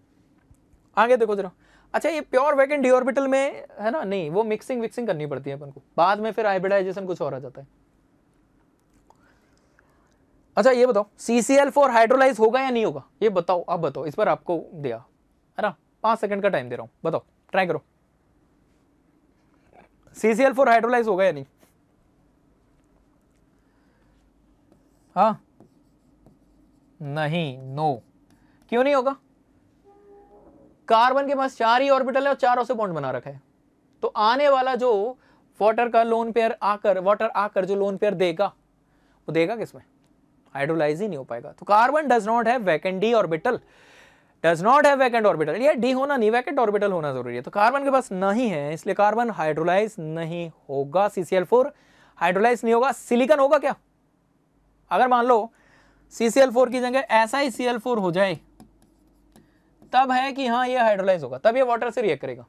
आगे देखो जरा अच्छा ये प्योर वैकेंट डी ऑर्बिटल में है ना नहीं वो मिक्सिंग विक्सिंग करनी पड़ती है अपन को बाद में फिर हाइब्रिडाइजेशन कुछ और आ जाता है अच्छा ये बताओ C C L four hydrolyse होगा या नहीं होगा ये बताओ आप बताओ इस पर आपको दिया है ना पाँच सेकंड का टाइम दे रहा हूँ बताओ ट्राई करो सीसीएल फोर हाइड्रोलाइज होगा या नहीं हाँ नहीं नो क्यों नहीं होगा कार्बन के पास चार ही ऑर्बिटल है और चारों से बॉन्ड बना रखा है तो आने वाला जो वाटर का लोन पेयर आकर वाटर आकर जो लोन पेयर देगा वो देगा किसमें हाइड्रोलाइज ही नहीं हो पाएगा तो carbon does not have vacant D orbital does not have vacant orbital या डी होना नहीं वैकेंट ऑर्बिटल होना जरूरी है तो कार्बन के पास नहीं है इसलिए कार्बन हाइड्रोलाइज नहीं होगा सीसीएल फोर हाइड्रोलाइज नहीं होगा सिलिकन होगा क्या अगर मान लो सीसीएल फोर की जगह ऐसा ही फोर हो जाए तब है कि हाँ ये हाइड्रोलाइज होगा तब ये वाटर से रिएक्ट करेगा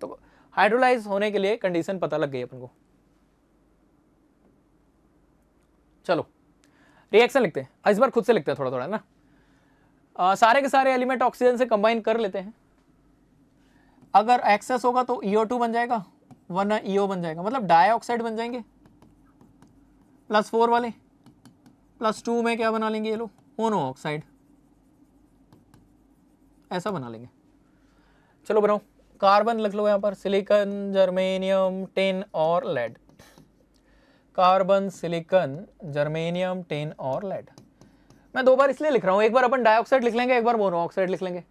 तो हाइड्रोलाइज होने के लिए कंडीशन पता लग गई अपन को चलो रिएक्शन लिखते हैं इस बार खुद से लिखते हैं थोड़ा थोड़ा ना आ, सारे के सारे एलिमेंट ऑक्सीजन से कंबाइन कर लेते हैं अगर एक्सेस होगा तो ईओ e टू बन जाएगा वरना ईओ e बन जाएगा मतलब डाइऑक्साइड बन जाएंगे प्लस फोर वाले प्लस टू में क्या बना लेंगे ये लोग मोनो ऑक्साइड ऐसा बना लेंगे चलो बनाओ कार्बन लिख लो यहाँ पर सिलिकन जर्मेनियम टेन और lead carbon silicon germanium tin और लेड मैं दो बार इसलिए लिख रहा हूँ एक बार अपन डाइऑक्साइड लिख लेंगे एक बार ऑक्साइड लिख लेंगे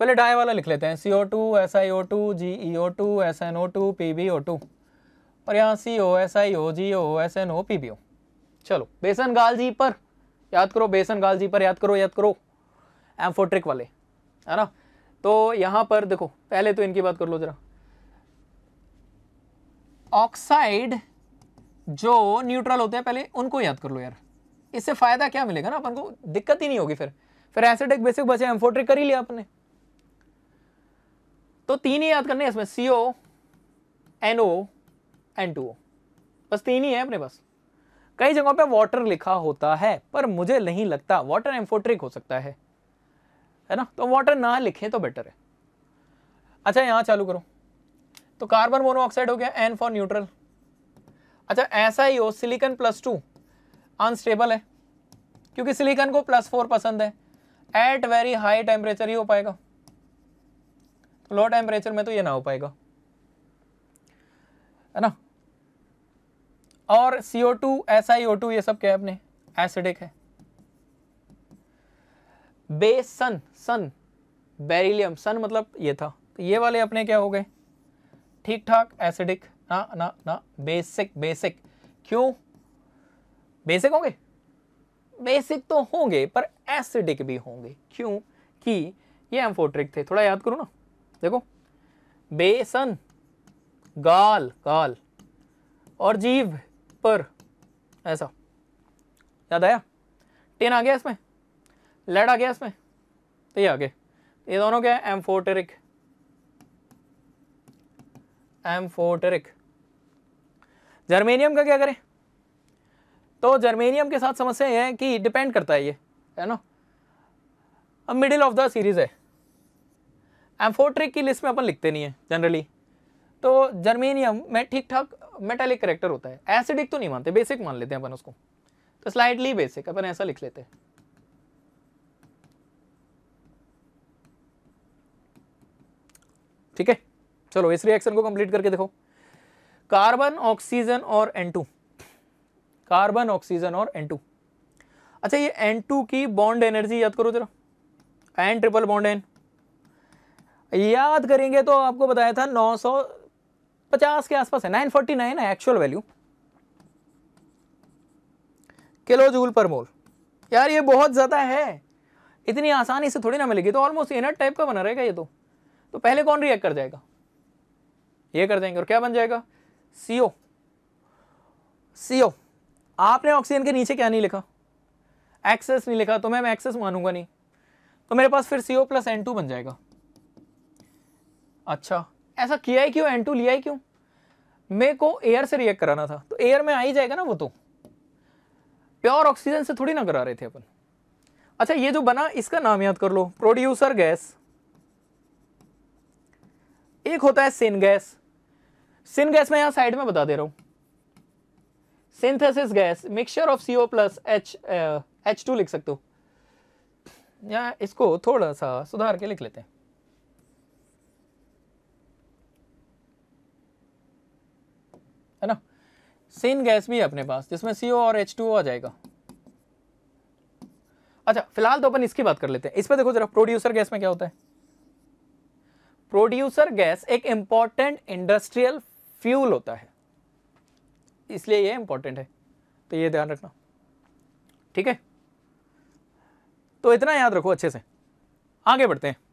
पहले डाई वाला लिख लेते हैं C O two S I O two G E O two S N O two P B O two और यहाँ C O S I O G O S N O P B O चलो बेसन गाल जी पर याद करो बेसन गाल जी पर याद करो याद करो एम्फोट्रिक वाले है ना तो यहाँ पर देखो पहले तो इनकी बात कर लो ज़रा ऑक्साइड जो न्यूट्रल होते हैं पहले उनको याद कर लो यार इससे फ़ायदा क्या मिलेगा ना अपन को दिक्कत ही नहीं होगी फिर फिर एसिडिक बेसिक बचे एम्फोट्रिक कर ही लिया आपने तो तीन ही याद करने इसमें CO NO N O N two O बस तीन ही है अपने पास कई जगहों पे वाटर लिखा होता है पर मुझे नहीं लगता वाटर एम्फोट्रिक हो सकता है है ना तो वाटर ना लिखे तो बेटर है अच्छा यहां चालू करो तो कार्बन मोनोऑक्साइड हो गया एन फॉर न्यूट्रल अच्छा ऐसा ही हो सिलिकन प्लस टू अनस्टेबल है क्योंकि सिलिकॉन को प्लस फोर पसंद है एट वेरी हाई टेम्परेचर ही हो पाएगा तो लो टेम्परेचर में तो ये ना हो पाएगा है ना और C two S I O two ये सब क्या है अपने एसिडिक है बेस सन सन बेरिलियम सन मतलब ये था तो ये वाले अपने क्या हो गए ठीक ठाक एसिडिक ना ना ना बेसिक बेसिक क्यों बेसिक होंगे बेसिक तो होंगे पर एसिडिक भी होंगे क्यों कि ये एम्फोट्रिक थे थोड़ा याद करो ना देखो बेसन गाल गाल और जीव पर ऐसा याद आया टेन आ गया इसमें लेड आ गया इसमें तो ये आ गया ये दोनों क्या है एम्फोटेरिक एम्फोटेरिक जर्मेनियम का क्या करें तो जर्मेनियम के साथ समस्या है कि डिपेंड करता है ये है ना अब मिडिल ऑफ द सीरीज़ है एम्फोट्रिक की लिस्ट में अपन लिखते नहीं है जनरली तो जर्मेनियम में ठीक ठाक मेटालिक करेक्टर होता है एसिडिक तो नहीं मानते बेसिक मान लेते हैं अपन उसको तो स्लाइडली बेसिक अपन ऐसा लिख लेते हैं ठीक है चलो इस रिएक्शन को कंप्लीट करके देखो कार्बन ऑक्सीजन और एन टू कार्बन ऑक्सीजन और एन टू अच्छा ये एन टू की बॉन्ड एनर्जी याद करो जरा एन ट्रिपल बॉन्ड एन याद करेंगे तो आपको बताया था 950 के आसपास है 949 है एक्चुअल वैल्यू किलो जूल पर मोल यार ये बहुत ज़्यादा है इतनी आसानी से थोड़ी ना मिलेगी तो ऑलमोस्ट इनर टाइप का बना रहेगा ये तो तो पहले कौन रिएक्ट कर जाएगा ये कर देंगे और क्या बन जाएगा सीओ सीओ आपने ऑक्सीजन के नीचे क्या नहीं लिखा एक्सेस नहीं लिखा तो मैं एक्सेस मानूंगा नहीं तो मेरे पास फिर सीओ प्लस एन टू बन जाएगा अच्छा ऐसा किया ही क्यों एन टू लिया ही क्यों मेरे को एयर से रिएक्ट कराना था तो एयर में आ ही जाएगा ना वो तो प्योर ऑक्सीजन से थोड़ी ना करा रहे थे अपन अच्छा ये जो बना इसका नाम याद कर लो प्रोड्यूसर गैस एक होता है सिन गैस सिन गैस मैं यहां साइड में बता दे रहा हूं synthesis gas mixture of C O plus H H two लिख सकते हो या इसको थोड़ा सा सुधार के लिख लेते हैं है ना सीन गैस भी है अपने पास जिसमें सी और एच टू आ जाएगा अच्छा फिलहाल तो अपन इसकी बात कर लेते हैं इस पर देखो जरा प्रोड्यूसर गैस में क्या होता है प्रोड्यूसर गैस एक इंपॉर्टेंट इंडस्ट्रियल फ्यूल होता है इसलिए ये इंपॉर्टेंट है तो ये ध्यान रखना ठीक है तो इतना याद रखो अच्छे से आगे बढ़ते हैं